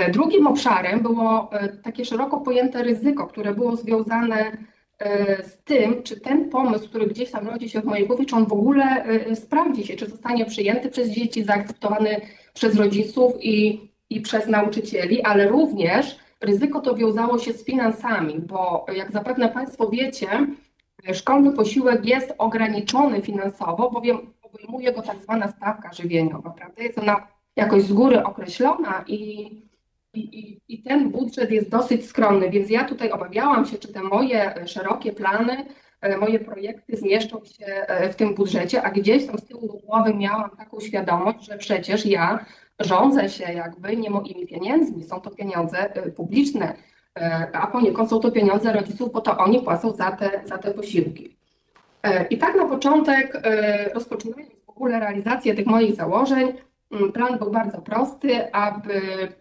E, drugim obszarem było e, takie szeroko pojęte ryzyko, które było związane e, z tym, czy ten pomysł, który gdzieś tam rodzi się w mojej głowie, czy on w ogóle sprawdzi się, czy zostanie przyjęty przez dzieci, zaakceptowany przez rodziców i, i przez nauczycieli, ale również ryzyko to wiązało się z finansami, bo jak zapewne Państwo wiecie, szkolny posiłek jest ograniczony finansowo, bowiem obejmuje go tak zwana stawka żywieniowa, prawda? Jest ona jakoś z góry określona i i, i, I, ten budżet jest dosyć skromny, więc ja tutaj obawiałam się, czy te moje e, szerokie plany, e, moje projekty zmieszczą się e, w tym budżecie, a gdzieś tam z tyłu głowy miałam taką świadomość, że przecież ja rządzę się jakby nie moimi pieniędzmi, są to pieniądze publiczne, a poniekąd są to pieniądze rodziców, bo to oni płacą za te, za te posiłki. I tak na początek, rozpoczynając w ogóle realizację tych moich założeń, Mm, plan był bardzo prosty, aby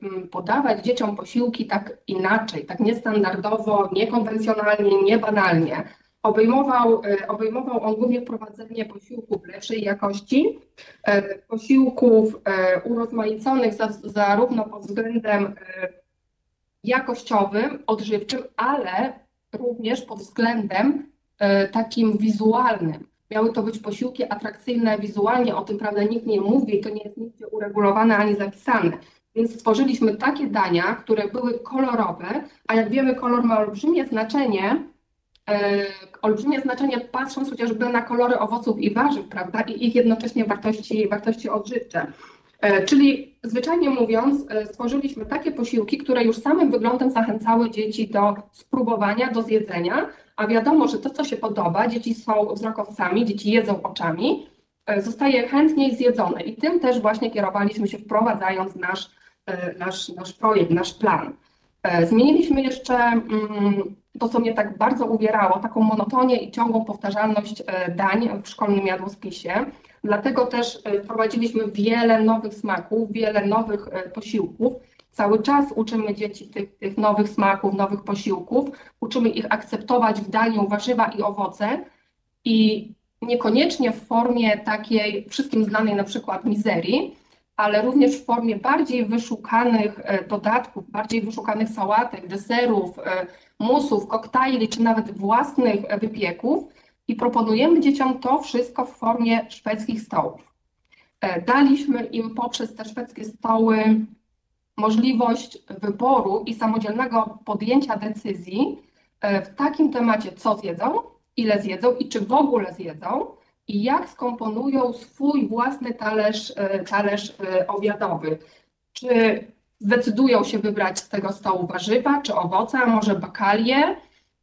mm, podawać dzieciom posiłki tak inaczej, tak niestandardowo, niekonwencjonalnie, niebanalnie. Obejmował, e, obejmował on głównie wprowadzenie posiłków lepszej jakości, e, posiłków e, urozmaiconych zarówno pod względem jakościowym, odżywczym, ale również pod względem takim wizualnym. Miały to być posiłki atrakcyjne wizualnie, o tym prawda nikt nie mówi, to nie jest nigdzie uregulowane ani zapisane. Więc stworzyliśmy takie dania, które były kolorowe, a jak wiemy, kolor ma olbrzymie znaczenie, e, olbrzymie znaczenie patrząc chociażby na kolory owoców i warzyw, prawda, i ich jednocześnie wartości, wartości odżywcze. E, czyli zwyczajnie mówiąc, e, stworzyliśmy takie posiłki, które już samym wyglądem zachęcały dzieci do spróbowania, do zjedzenia, a wiadomo, że to, co się podoba, dzieci są wzrokowcami, dzieci jedzą oczami, e, zostaje chętniej zjedzone i tym też właśnie kierowaliśmy się, wprowadzając nasz, nasz, nasz projekt, nasz plan. Zmieniliśmy jeszcze mm, to, co mnie tak bardzo uwierało, taką monotonię i ciągłą powtarzalność dań w szkolnym jadłospisie. Dlatego też e, wprowadziliśmy wiele nowych smaków, wiele nowych e, posiłków. Cały czas uczymy dzieci tych, tych nowych smaków, nowych posiłków, uczymy ich akceptować w daniu warzywa i owoce i niekoniecznie w formie takiej wszystkim znanej na przykład mizerii, ale również w formie bardziej wyszukanych e, dodatków, bardziej wyszukanych sałatek, deserów, musów, koktajli czy nawet własnych wypieków i proponujemy dzieciom to wszystko w formie szwedzkich stołów. E, daliśmy im poprzez te szwedzkie stoły możliwość wyboru i samodzielnego podjęcia decyzji e, w takim temacie, co zjedzą, ile zjedzą i czy w ogóle zjedzą i jak skomponują swój własny talerz, e, talerz obiadowy. Czy zdecydują się wybrać z tego stołu warzywa czy owoce, a może bakalie,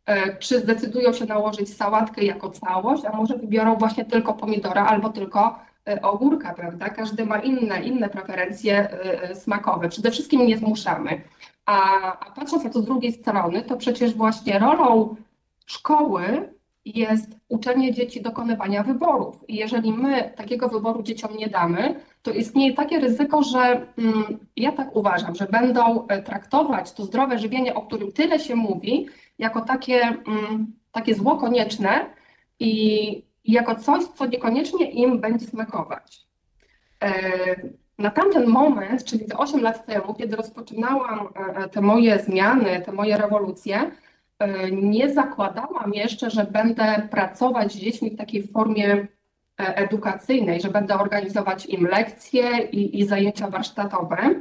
E, czy zdecydują się nałożyć sałatkę jako całość, a może wybiorą właśnie tylko pomidora albo tylko e, ogórka, prawda? Każdy ma inne, inne preferencje e, smakowe. Przede wszystkim nie zmuszamy. A, a patrząc na to z drugiej strony, to przecież właśnie rolą szkoły jest uczenie dzieci dokonywania wyborów. I jeżeli my takiego wyboru dzieciom nie damy, to istnieje takie ryzyko, że mm, ja tak uważam, że będą traktować to zdrowe żywienie, o którym tyle się mówi, jako takie, mm, takie zło konieczne i jako coś, co niekoniecznie im będzie smakować. E, na tamten moment, czyli te 8 lat temu, kiedy rozpoczynałam e, e, te moje zmiany, te moje rewolucje, nie zakładałam jeszcze, że będę pracować z dziećmi w takiej formie edukacyjnej, że będę organizować im lekcje i, i zajęcia warsztatowe.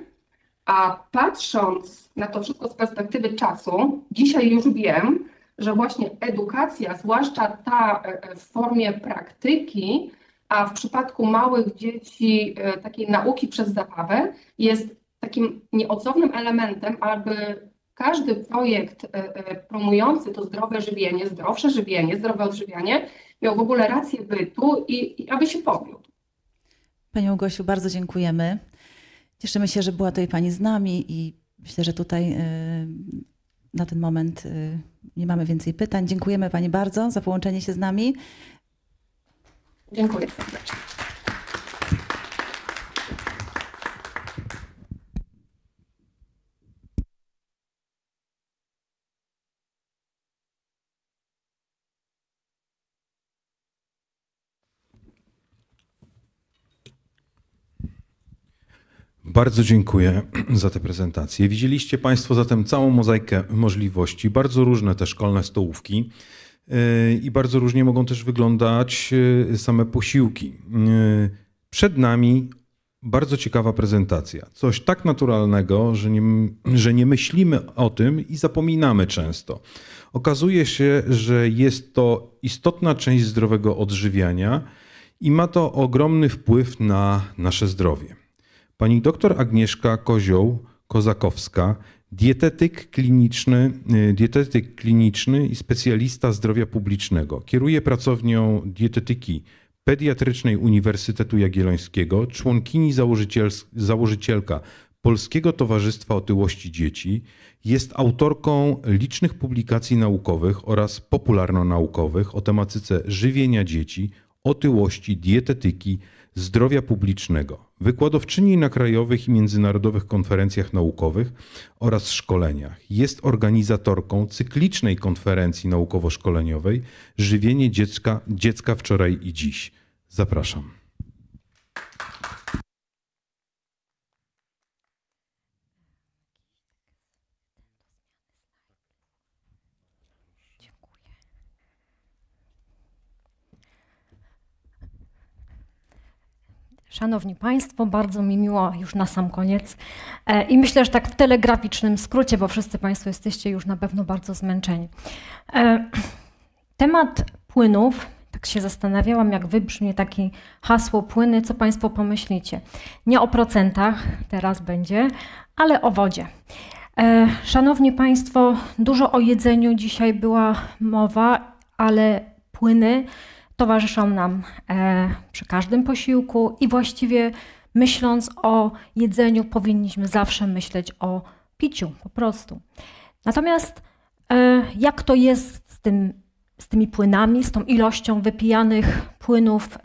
A patrząc na to wszystko z perspektywy czasu, dzisiaj już wiem, że właśnie edukacja, zwłaszcza ta e, e, w formie praktyki, a w przypadku małych dzieci e, takiej nauki przez zabawę, jest takim nieodzownym elementem, aby każdy projekt promujący to zdrowe żywienie, zdrowsze żywienie, zdrowe odżywianie miał w ogóle rację bytu i, i aby się powiódł. Panią Gosiu, bardzo dziękujemy. Cieszymy się, że była tutaj Pani z nami i myślę, że tutaj y, na ten moment y, nie mamy więcej pytań. Dziękujemy Pani bardzo za połączenie się z nami. Dziękuję serdecznie. Bardzo dziękuję za tę prezentację. Widzieliście Państwo zatem całą mozaikę możliwości, bardzo różne te szkolne stołówki e, i bardzo różnie mogą też wyglądać e, same posiłki. E, przed nami bardzo ciekawa prezentacja. Coś tak naturalnego, że nie, że nie myślimy o tym i zapominamy często. Okazuje się, że jest to istotna część zdrowego odżywiania i ma to ogromny wpływ na nasze zdrowie. Pani doktor Agnieszka Kozioł Kozakowska, dietetyk kliniczny, y, dietetyk kliniczny i specjalista zdrowia publicznego. Kieruje pracownią dietetyki pediatrycznej Uniwersytetu Jagiellońskiego, członkini założyciel, założycielka Polskiego Towarzystwa Otyłości Dzieci, jest autorką licznych publikacji naukowych oraz popularno-naukowych o tematyce żywienia dzieci, otyłości, dietetyki, zdrowia publicznego, wykładowczyni na krajowych i międzynarodowych konferencjach naukowych oraz szkoleniach. Jest organizatorką cyklicznej konferencji naukowo-szkoleniowej Żywienie dziecka, dziecka wczoraj i dziś. Zapraszam. Szanowni Państwo, bardzo mi miło już na sam koniec. E, I myślę, że tak w telegraficznym skrócie, bo wszyscy Państwo jesteście już na pewno bardzo zmęczeni. E, temat płynów, tak się zastanawiałam, jak wybrzmie takie hasło płyny, co Państwo pomyślicie. Nie o procentach teraz będzie, ale o wodzie. E, szanowni Państwo, dużo o jedzeniu dzisiaj była mowa, ale płyny towarzyszą nam e, przy każdym posiłku i właściwie myśląc o jedzeniu, powinniśmy zawsze myśleć o piciu po prostu. Natomiast e, jak to jest z, tym, z tymi płynami, z tą ilością wypijanych płynów e,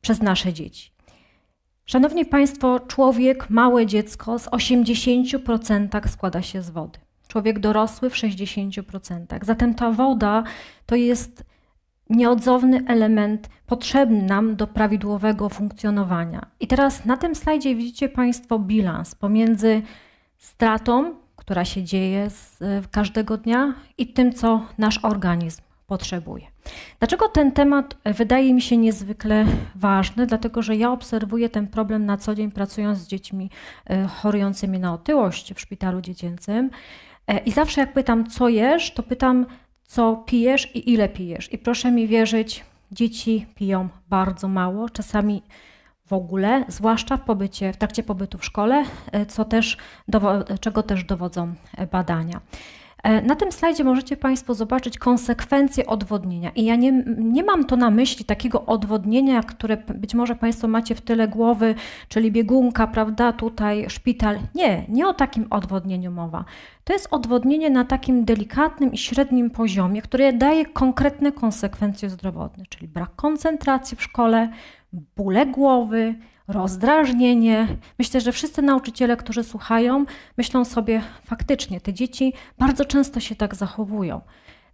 przez nasze dzieci? Szanowni Państwo, człowiek, małe dziecko z 80% składa się z wody. Człowiek dorosły w 60%. Zatem ta woda to jest nieodzowny element potrzebny nam do prawidłowego funkcjonowania. I teraz na tym slajdzie widzicie Państwo bilans pomiędzy stratą, która się dzieje z, e, każdego dnia i tym, co nasz organizm potrzebuje. Dlaczego ten temat wydaje mi się niezwykle ważny? Dlatego, że ja obserwuję ten problem na co dzień pracując z dziećmi e, chorującymi na otyłość w szpitalu dziecięcym. E, I zawsze jak pytam, co jesz, to pytam, co pijesz i ile pijesz. I proszę mi wierzyć, dzieci piją bardzo mało, czasami w ogóle, zwłaszcza w, pobycie, w trakcie pobytu w szkole, e, co też, czego też dowodzą e, badania. E, na tym slajdzie możecie Państwo zobaczyć konsekwencje odwodnienia. I ja nie, nie mam to na myśli takiego odwodnienia, które być może Państwo macie w tyle głowy, czyli biegunka, prawda, tutaj szpital. Nie, nie o takim odwodnieniu mowa. To jest odwodnienie na takim delikatnym i średnim poziomie, które daje konkretne konsekwencje zdrowotne, czyli brak koncentracji w szkole, bóle głowy, rozdrażnienie. Myślę, że wszyscy nauczyciele, którzy słuchają, myślą sobie faktycznie, te dzieci bardzo często się tak zachowują.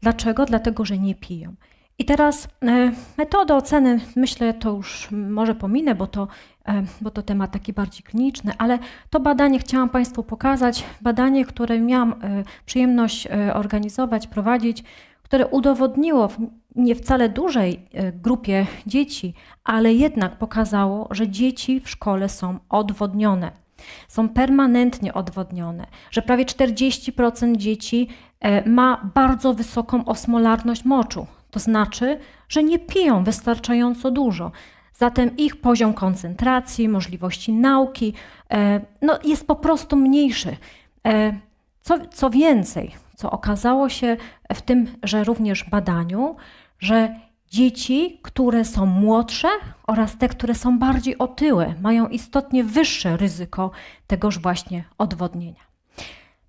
Dlaczego? Dlatego, że nie piją. I teraz e, metodę oceny, myślę, to już może pominę, bo to, e, bo to temat taki bardziej kliniczny, ale to badanie chciałam Państwu pokazać. Badanie, które miałam e, przyjemność organizować, prowadzić które udowodniło w nie wcale dużej e, grupie dzieci, ale jednak pokazało, że dzieci w szkole są odwodnione. Są permanentnie odwodnione, że prawie 40% dzieci e, ma bardzo wysoką osmolarność moczu. To znaczy, że nie piją wystarczająco dużo, Zatem ich poziom koncentracji, możliwości nauki e, no, jest po prostu mniejszy. Co, co więcej, co okazało się w tym, że również badaniu, że dzieci, które są młodsze oraz te, które są bardziej otyłe, mają istotnie wyższe ryzyko tegoż właśnie odwodnienia.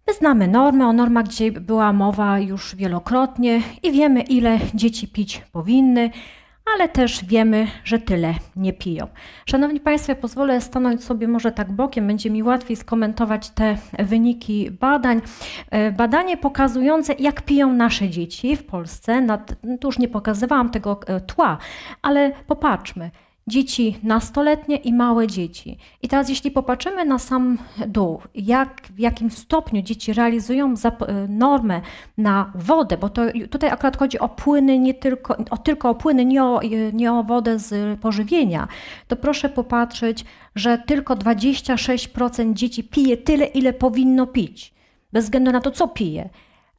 My znamy normę o normach dzisiaj była mowa już wielokrotnie i wiemy, ile dzieci pić powinny ale też wiemy, że tyle nie piją. Szanowni Państwo, pozwolę stanąć sobie może tak bokiem, będzie mi łatwiej skomentować te wyniki badań. E, badanie pokazujące, jak piją nasze dzieci w Polsce. tu już nie pokazywałam tego e, tła, ale popatrzmy dzieci nastoletnie i małe dzieci. I teraz jeśli popatrzymy na sam dół, jak, w jakim stopniu dzieci realizują y, normę na wodę, bo to, tutaj akurat chodzi o płyny, nie tylko o, tylko o płyny, nie o, y, nie o wodę z pożywienia, to proszę popatrzeć, że tylko 26% dzieci pije tyle, ile powinno pić, bez względu na to, co pije.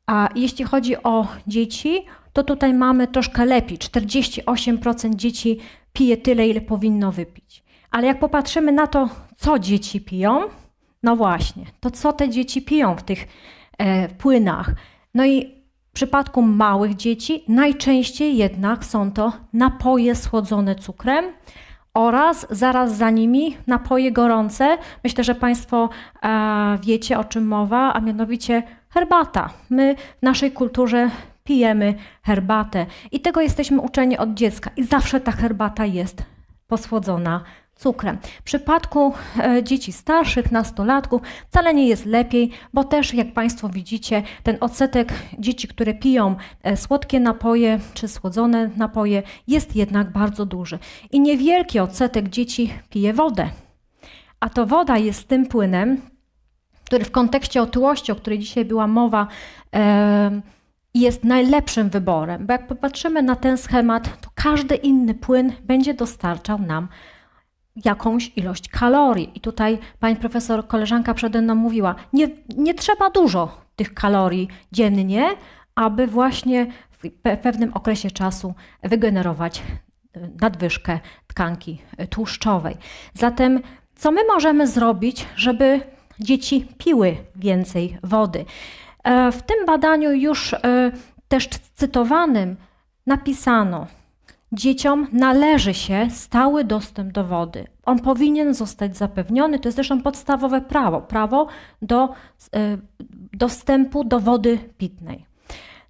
A jeśli chodzi o dzieci, to tutaj mamy troszkę lepiej. 48% dzieci pije tyle, ile powinno wypić. Ale jak popatrzymy na to, co dzieci piją, no właśnie, to co te dzieci piją w tych e, płynach? No i w przypadku małych dzieci najczęściej jednak są to napoje słodzone cukrem oraz zaraz za nimi napoje gorące. Myślę, że Państwo e, wiecie o czym mowa, a mianowicie herbata. My w naszej kulturze pijemy herbatę. I tego jesteśmy uczeni od dziecka. I zawsze ta herbata jest posłodzona cukrem. W przypadku e, dzieci starszych, nastolatków wcale nie jest lepiej, bo też jak Państwo widzicie, ten odsetek dzieci, które piją e, słodkie napoje czy słodzone napoje jest jednak bardzo duży. I niewielki odsetek dzieci pije wodę. A to woda jest tym płynem, który w kontekście otyłości, o której dzisiaj była mowa, e, jest najlepszym wyborem, bo jak popatrzymy na ten schemat, to każdy inny płyn będzie dostarczał nam jakąś ilość kalorii. I tutaj pani profesor, koleżanka przede mną mówiła, nie, nie trzeba dużo tych kalorii dziennie, aby właśnie w pewnym okresie czasu wygenerować y, nadwyżkę tkanki y, tłuszczowej. Zatem co my możemy zrobić, żeby dzieci piły więcej wody? E, w tym badaniu już e, też cytowanym napisano, Dzieciom należy się stały dostęp do wody. On powinien zostać zapewniony. To jest zresztą podstawowe prawo prawo do e, dostępu do wody pitnej.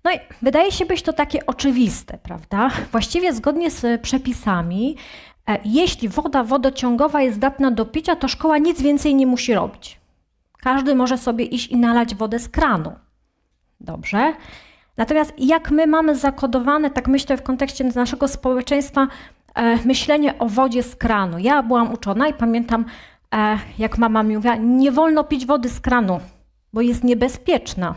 No i wydaje się być to takie oczywiste, prawda? Właściwie zgodnie z przepisami, jeśli woda wodociągowa jest zdatna do picia, to szkoła nic więcej nie musi robić. Każdy może sobie iść i nalać wodę z kranu. Dobrze? Natomiast jak my mamy zakodowane, tak myślę w kontekście naszego społeczeństwa, e, myślenie o wodzie z kranu. Ja byłam uczona i pamiętam, e, jak mama mi mówiła, nie wolno pić wody z kranu, bo jest niebezpieczna,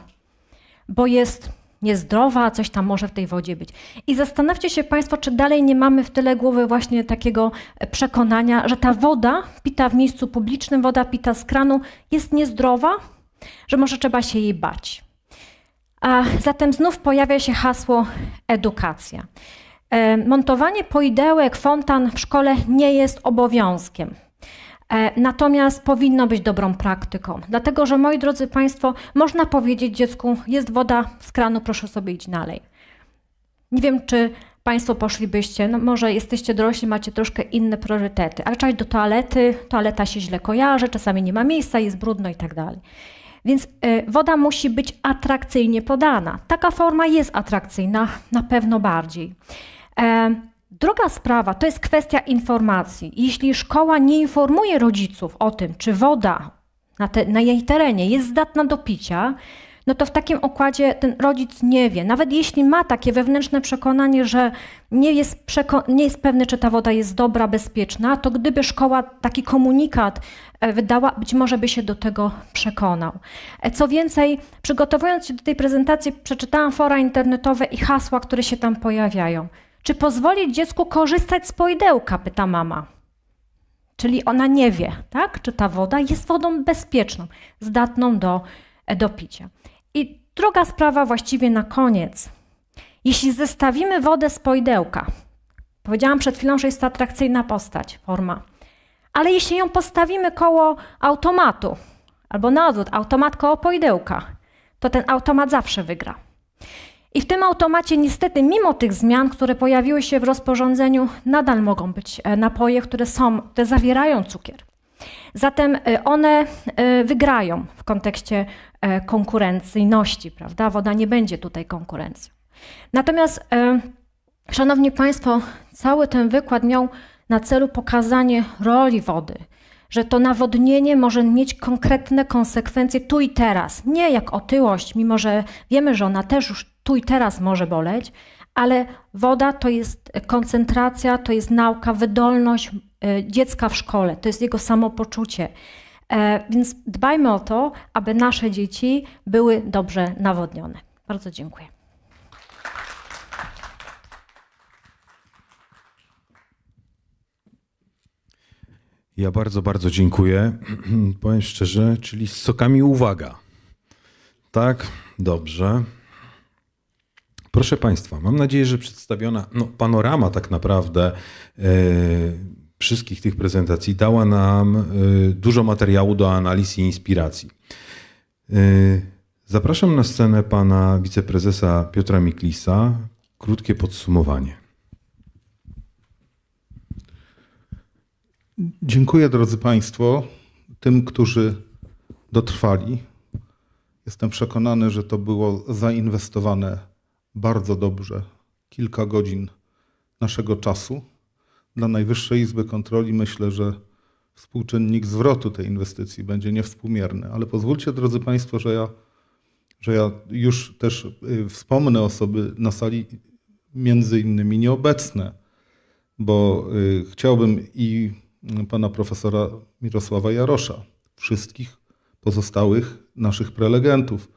bo jest niezdrowa, coś tam może w tej wodzie być. I zastanawcie się Państwo, czy dalej nie mamy w tyle głowy właśnie takiego e, przekonania, że ta woda pita w miejscu publicznym, woda pita z kranu jest niezdrowa, że może trzeba się jej bać. A zatem znów pojawia się hasło edukacja. E, montowanie poidełek, fontan w szkole nie jest obowiązkiem. E, natomiast powinno być dobrą praktyką, dlatego że moi drodzy Państwo, można powiedzieć dziecku, jest woda z kranu, proszę sobie iść dalej. Nie wiem, czy Państwo poszlibyście, no może jesteście dorośli, macie troszkę inne priorytety, ale czas do toalety, toaleta się źle kojarzy, czasami nie ma miejsca, jest brudno i tak dalej. Więc e, woda musi być atrakcyjnie podana. Taka forma jest atrakcyjna, na pewno bardziej. E, Druga sprawa to jest kwestia informacji. Jeśli szkoła nie informuje rodziców o tym, czy woda na, te, na, jej terenie jest zdatna do picia, no to w takim okładzie ten rodzic nie wie. Nawet jeśli ma takie wewnętrzne przekonanie, że nie jest, nie jest pewny, czy ta woda jest dobra, bezpieczna, to gdyby szkoła taki komunikat e, wydała, być może by się do tego przekonał. E, co więcej, przygotowując się do tej prezentacji, przeczytałam fora internetowe i hasła, które się tam pojawiają. Czy pozwolić dziecku korzystać z pojdełka? Pyta mama. Czyli ona nie wie, tak? czy ta woda jest wodą bezpieczną, zdatną do, e, do picia. I druga sprawa, właściwie na koniec. Jeśli zestawimy wodę z pojdełka, powiedziałam przed chwilą, że jest to atrakcyjna postać, forma, ale jeśli ją postawimy koło automatu, albo na odwrót, automat koło pojdełka, to ten automat zawsze wygra. I w tym automacie niestety, mimo tych zmian, które pojawiły się w rozporządzeniu, nadal mogą być e, napoje, które są, te zawierają cukier. Zatem e, one e, wygrają w kontekście konkurencyjności, prawda? Woda nie będzie tutaj konkurencją. Natomiast, szanowni państwo, cały ten wykład miał na celu pokazanie roli wody, że to nawodnienie może mieć konkretne konsekwencje tu i teraz, nie jak otyłość, mimo że wiemy, że ona też już tu i teraz może boleć, ale woda to jest koncentracja, to jest nauka, wydolność e, dziecka w szkole, to jest jego samopoczucie. E, więc dbajmy o to, aby nasze dzieci były dobrze nawodnione. Bardzo dziękuję. Ja bardzo, bardzo dziękuję. Powiem szczerze, czyli z sokami uwaga. Tak, dobrze. Proszę Państwa, mam nadzieję, że przedstawiona no, panorama tak naprawdę e, wszystkich tych prezentacji dała nam e, dużo materiału do analiz i inspiracji. E, zapraszam na scenę pana wiceprezesa Piotra Miklisa. Krótkie podsumowanie. Dziękuję drodzy Państwo, tym, którzy dotrwali. Jestem przekonany, że to było zainwestowane bardzo dobrze kilka godzin naszego czasu. Dla Najwyższej Izby Kontroli myślę, że współczynnik zwrotu tej inwestycji będzie niewspółmierny. Ale pozwólcie, drodzy Państwo, że ja, że ja już też y, wspomnę osoby na sali, między innymi nieobecne, bo y, chciałbym i y, pana profesora Mirosława Jarosza, wszystkich pozostałych naszych prelegentów,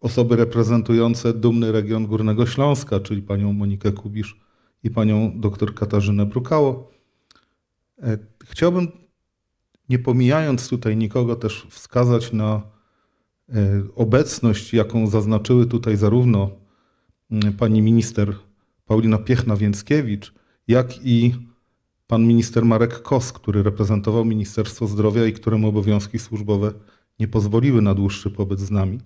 osoby reprezentujące dumny region Górnego Śląska, czyli panią Monikę Kubisz i panią dr Katarzynę Brukało. E, chciałbym, nie pomijając tutaj nikogo, też wskazać na e, obecność, jaką zaznaczyły tutaj zarówno pani minister Paulina Piechna-Więckiewicz, jak i pan minister Marek Kos, który reprezentował Ministerstwo Zdrowia i któremu obowiązki służbowe nie pozwoliły na dłuższy pobyt z nami.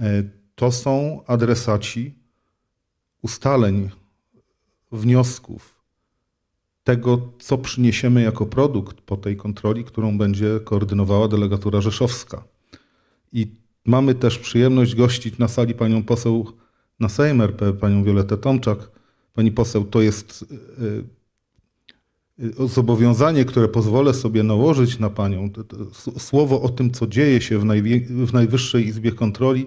E, to są adresaci ustaleń, wniosków, tego, co przyniesiemy jako produkt po tej kontroli, którą będzie koordynowała delegatura rzeszowska. I mamy też przyjemność gościć na sali panią poseł na Sejm RP, panią Wioletę Tomczak. Pani poseł, to jest e, Y, zobowiązanie, które pozwolę sobie nałożyć na panią, to, to słowo o tym, co dzieje się w, w Najwyższej Izbie Kontroli,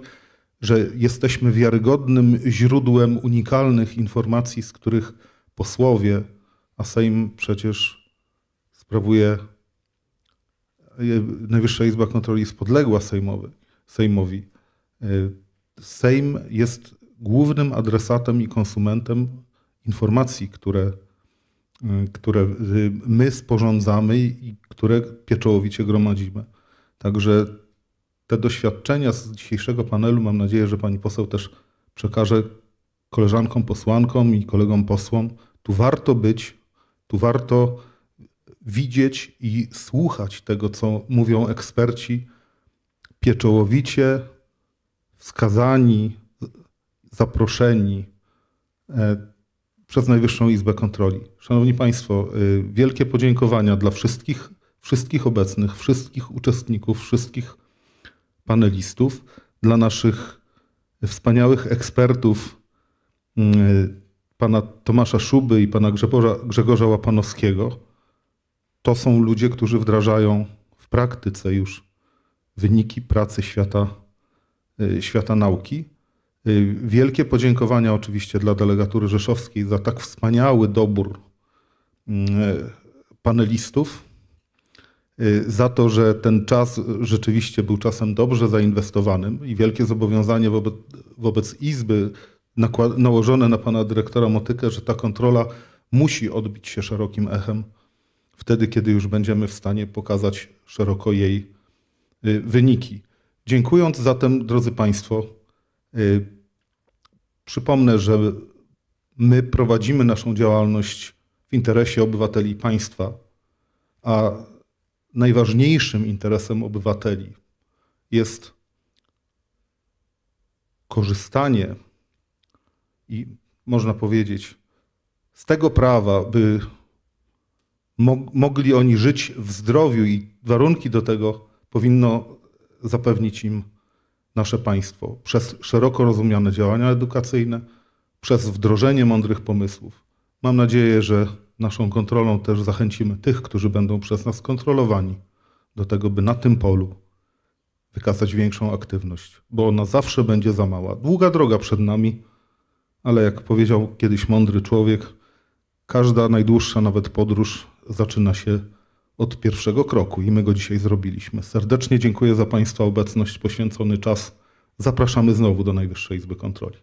że jesteśmy wiarygodnym źródłem unikalnych informacji, z których posłowie, a Sejm przecież sprawuje, y, Najwyższa Izba Kontroli jest podległa Sejmowi. Y, Sejm jest głównym adresatem i konsumentem informacji, które Y, które y, my sporządzamy i które pieczołowicie gromadzimy. Także te doświadczenia z dzisiejszego panelu, mam nadzieję, że pani poseł też przekaże koleżankom posłankom i kolegom posłom. Tu warto być, tu warto widzieć i słuchać tego, co mówią eksperci, pieczołowicie wskazani, zaproszeni. E, przez Najwyższą Izbę Kontroli. Szanowni Państwo, y, wielkie podziękowania dla wszystkich, wszystkich obecnych, wszystkich uczestników, wszystkich panelistów, dla naszych wspaniałych ekspertów, y, pana Tomasza Szuby i pana Grzegorza, Grzegorza Łapanowskiego. To są ludzie, którzy wdrażają w praktyce już wyniki pracy świata, y, świata nauki. Y, wielkie podziękowania oczywiście dla delegatury rzeszowskiej za tak wspaniały dobór mm, e, panelistów, y, za to, że ten czas rzeczywiście był czasem dobrze zainwestowanym i wielkie zobowiązanie wobec, wobec Izby nałożone na pana dyrektora Motykę, że ta kontrola musi odbić się szerokim echem wtedy, kiedy już będziemy w stanie pokazać szeroko jej y, wyniki. Dziękując zatem, drodzy Państwo, Przypomnę, że my prowadzimy naszą działalność w interesie obywateli państwa, a najważniejszym interesem obywateli jest korzystanie i można powiedzieć z tego prawa, by mogli oni żyć w zdrowiu i warunki do tego powinno zapewnić im nasze państwo przez szeroko rozumiane działania edukacyjne, przez wdrożenie mądrych pomysłów. Mam nadzieję, że naszą kontrolą też zachęcimy tych, którzy będą przez nas kontrolowani, do tego, by na tym polu wykazać większą aktywność, bo ona zawsze będzie za mała. Długa droga przed nami, ale jak powiedział kiedyś mądry człowiek, każda najdłuższa nawet podróż zaczyna się od pierwszego kroku i my go dzisiaj zrobiliśmy. Serdecznie dziękuję za Państwa obecność, poświęcony czas. Zapraszamy znowu do Najwyższej Izby Kontroli.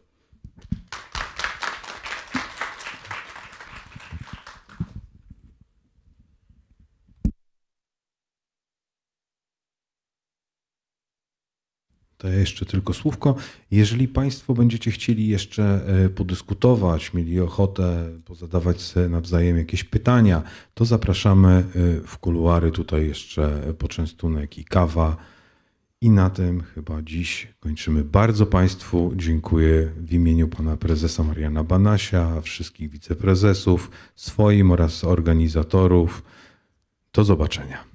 To ja jeszcze tylko słówko. Jeżeli Państwo będziecie chcieli jeszcze e, podyskutować, mieli ochotę pozadawać sobie nawzajem jakieś pytania, to zapraszamy e, w kuluary. Tutaj jeszcze poczęstunek i kawa. I na tym chyba dziś kończymy. Bardzo Państwu dziękuję w imieniu pana prezesa Mariana Banasia, wszystkich wiceprezesów, swoim oraz organizatorów. Do zobaczenia.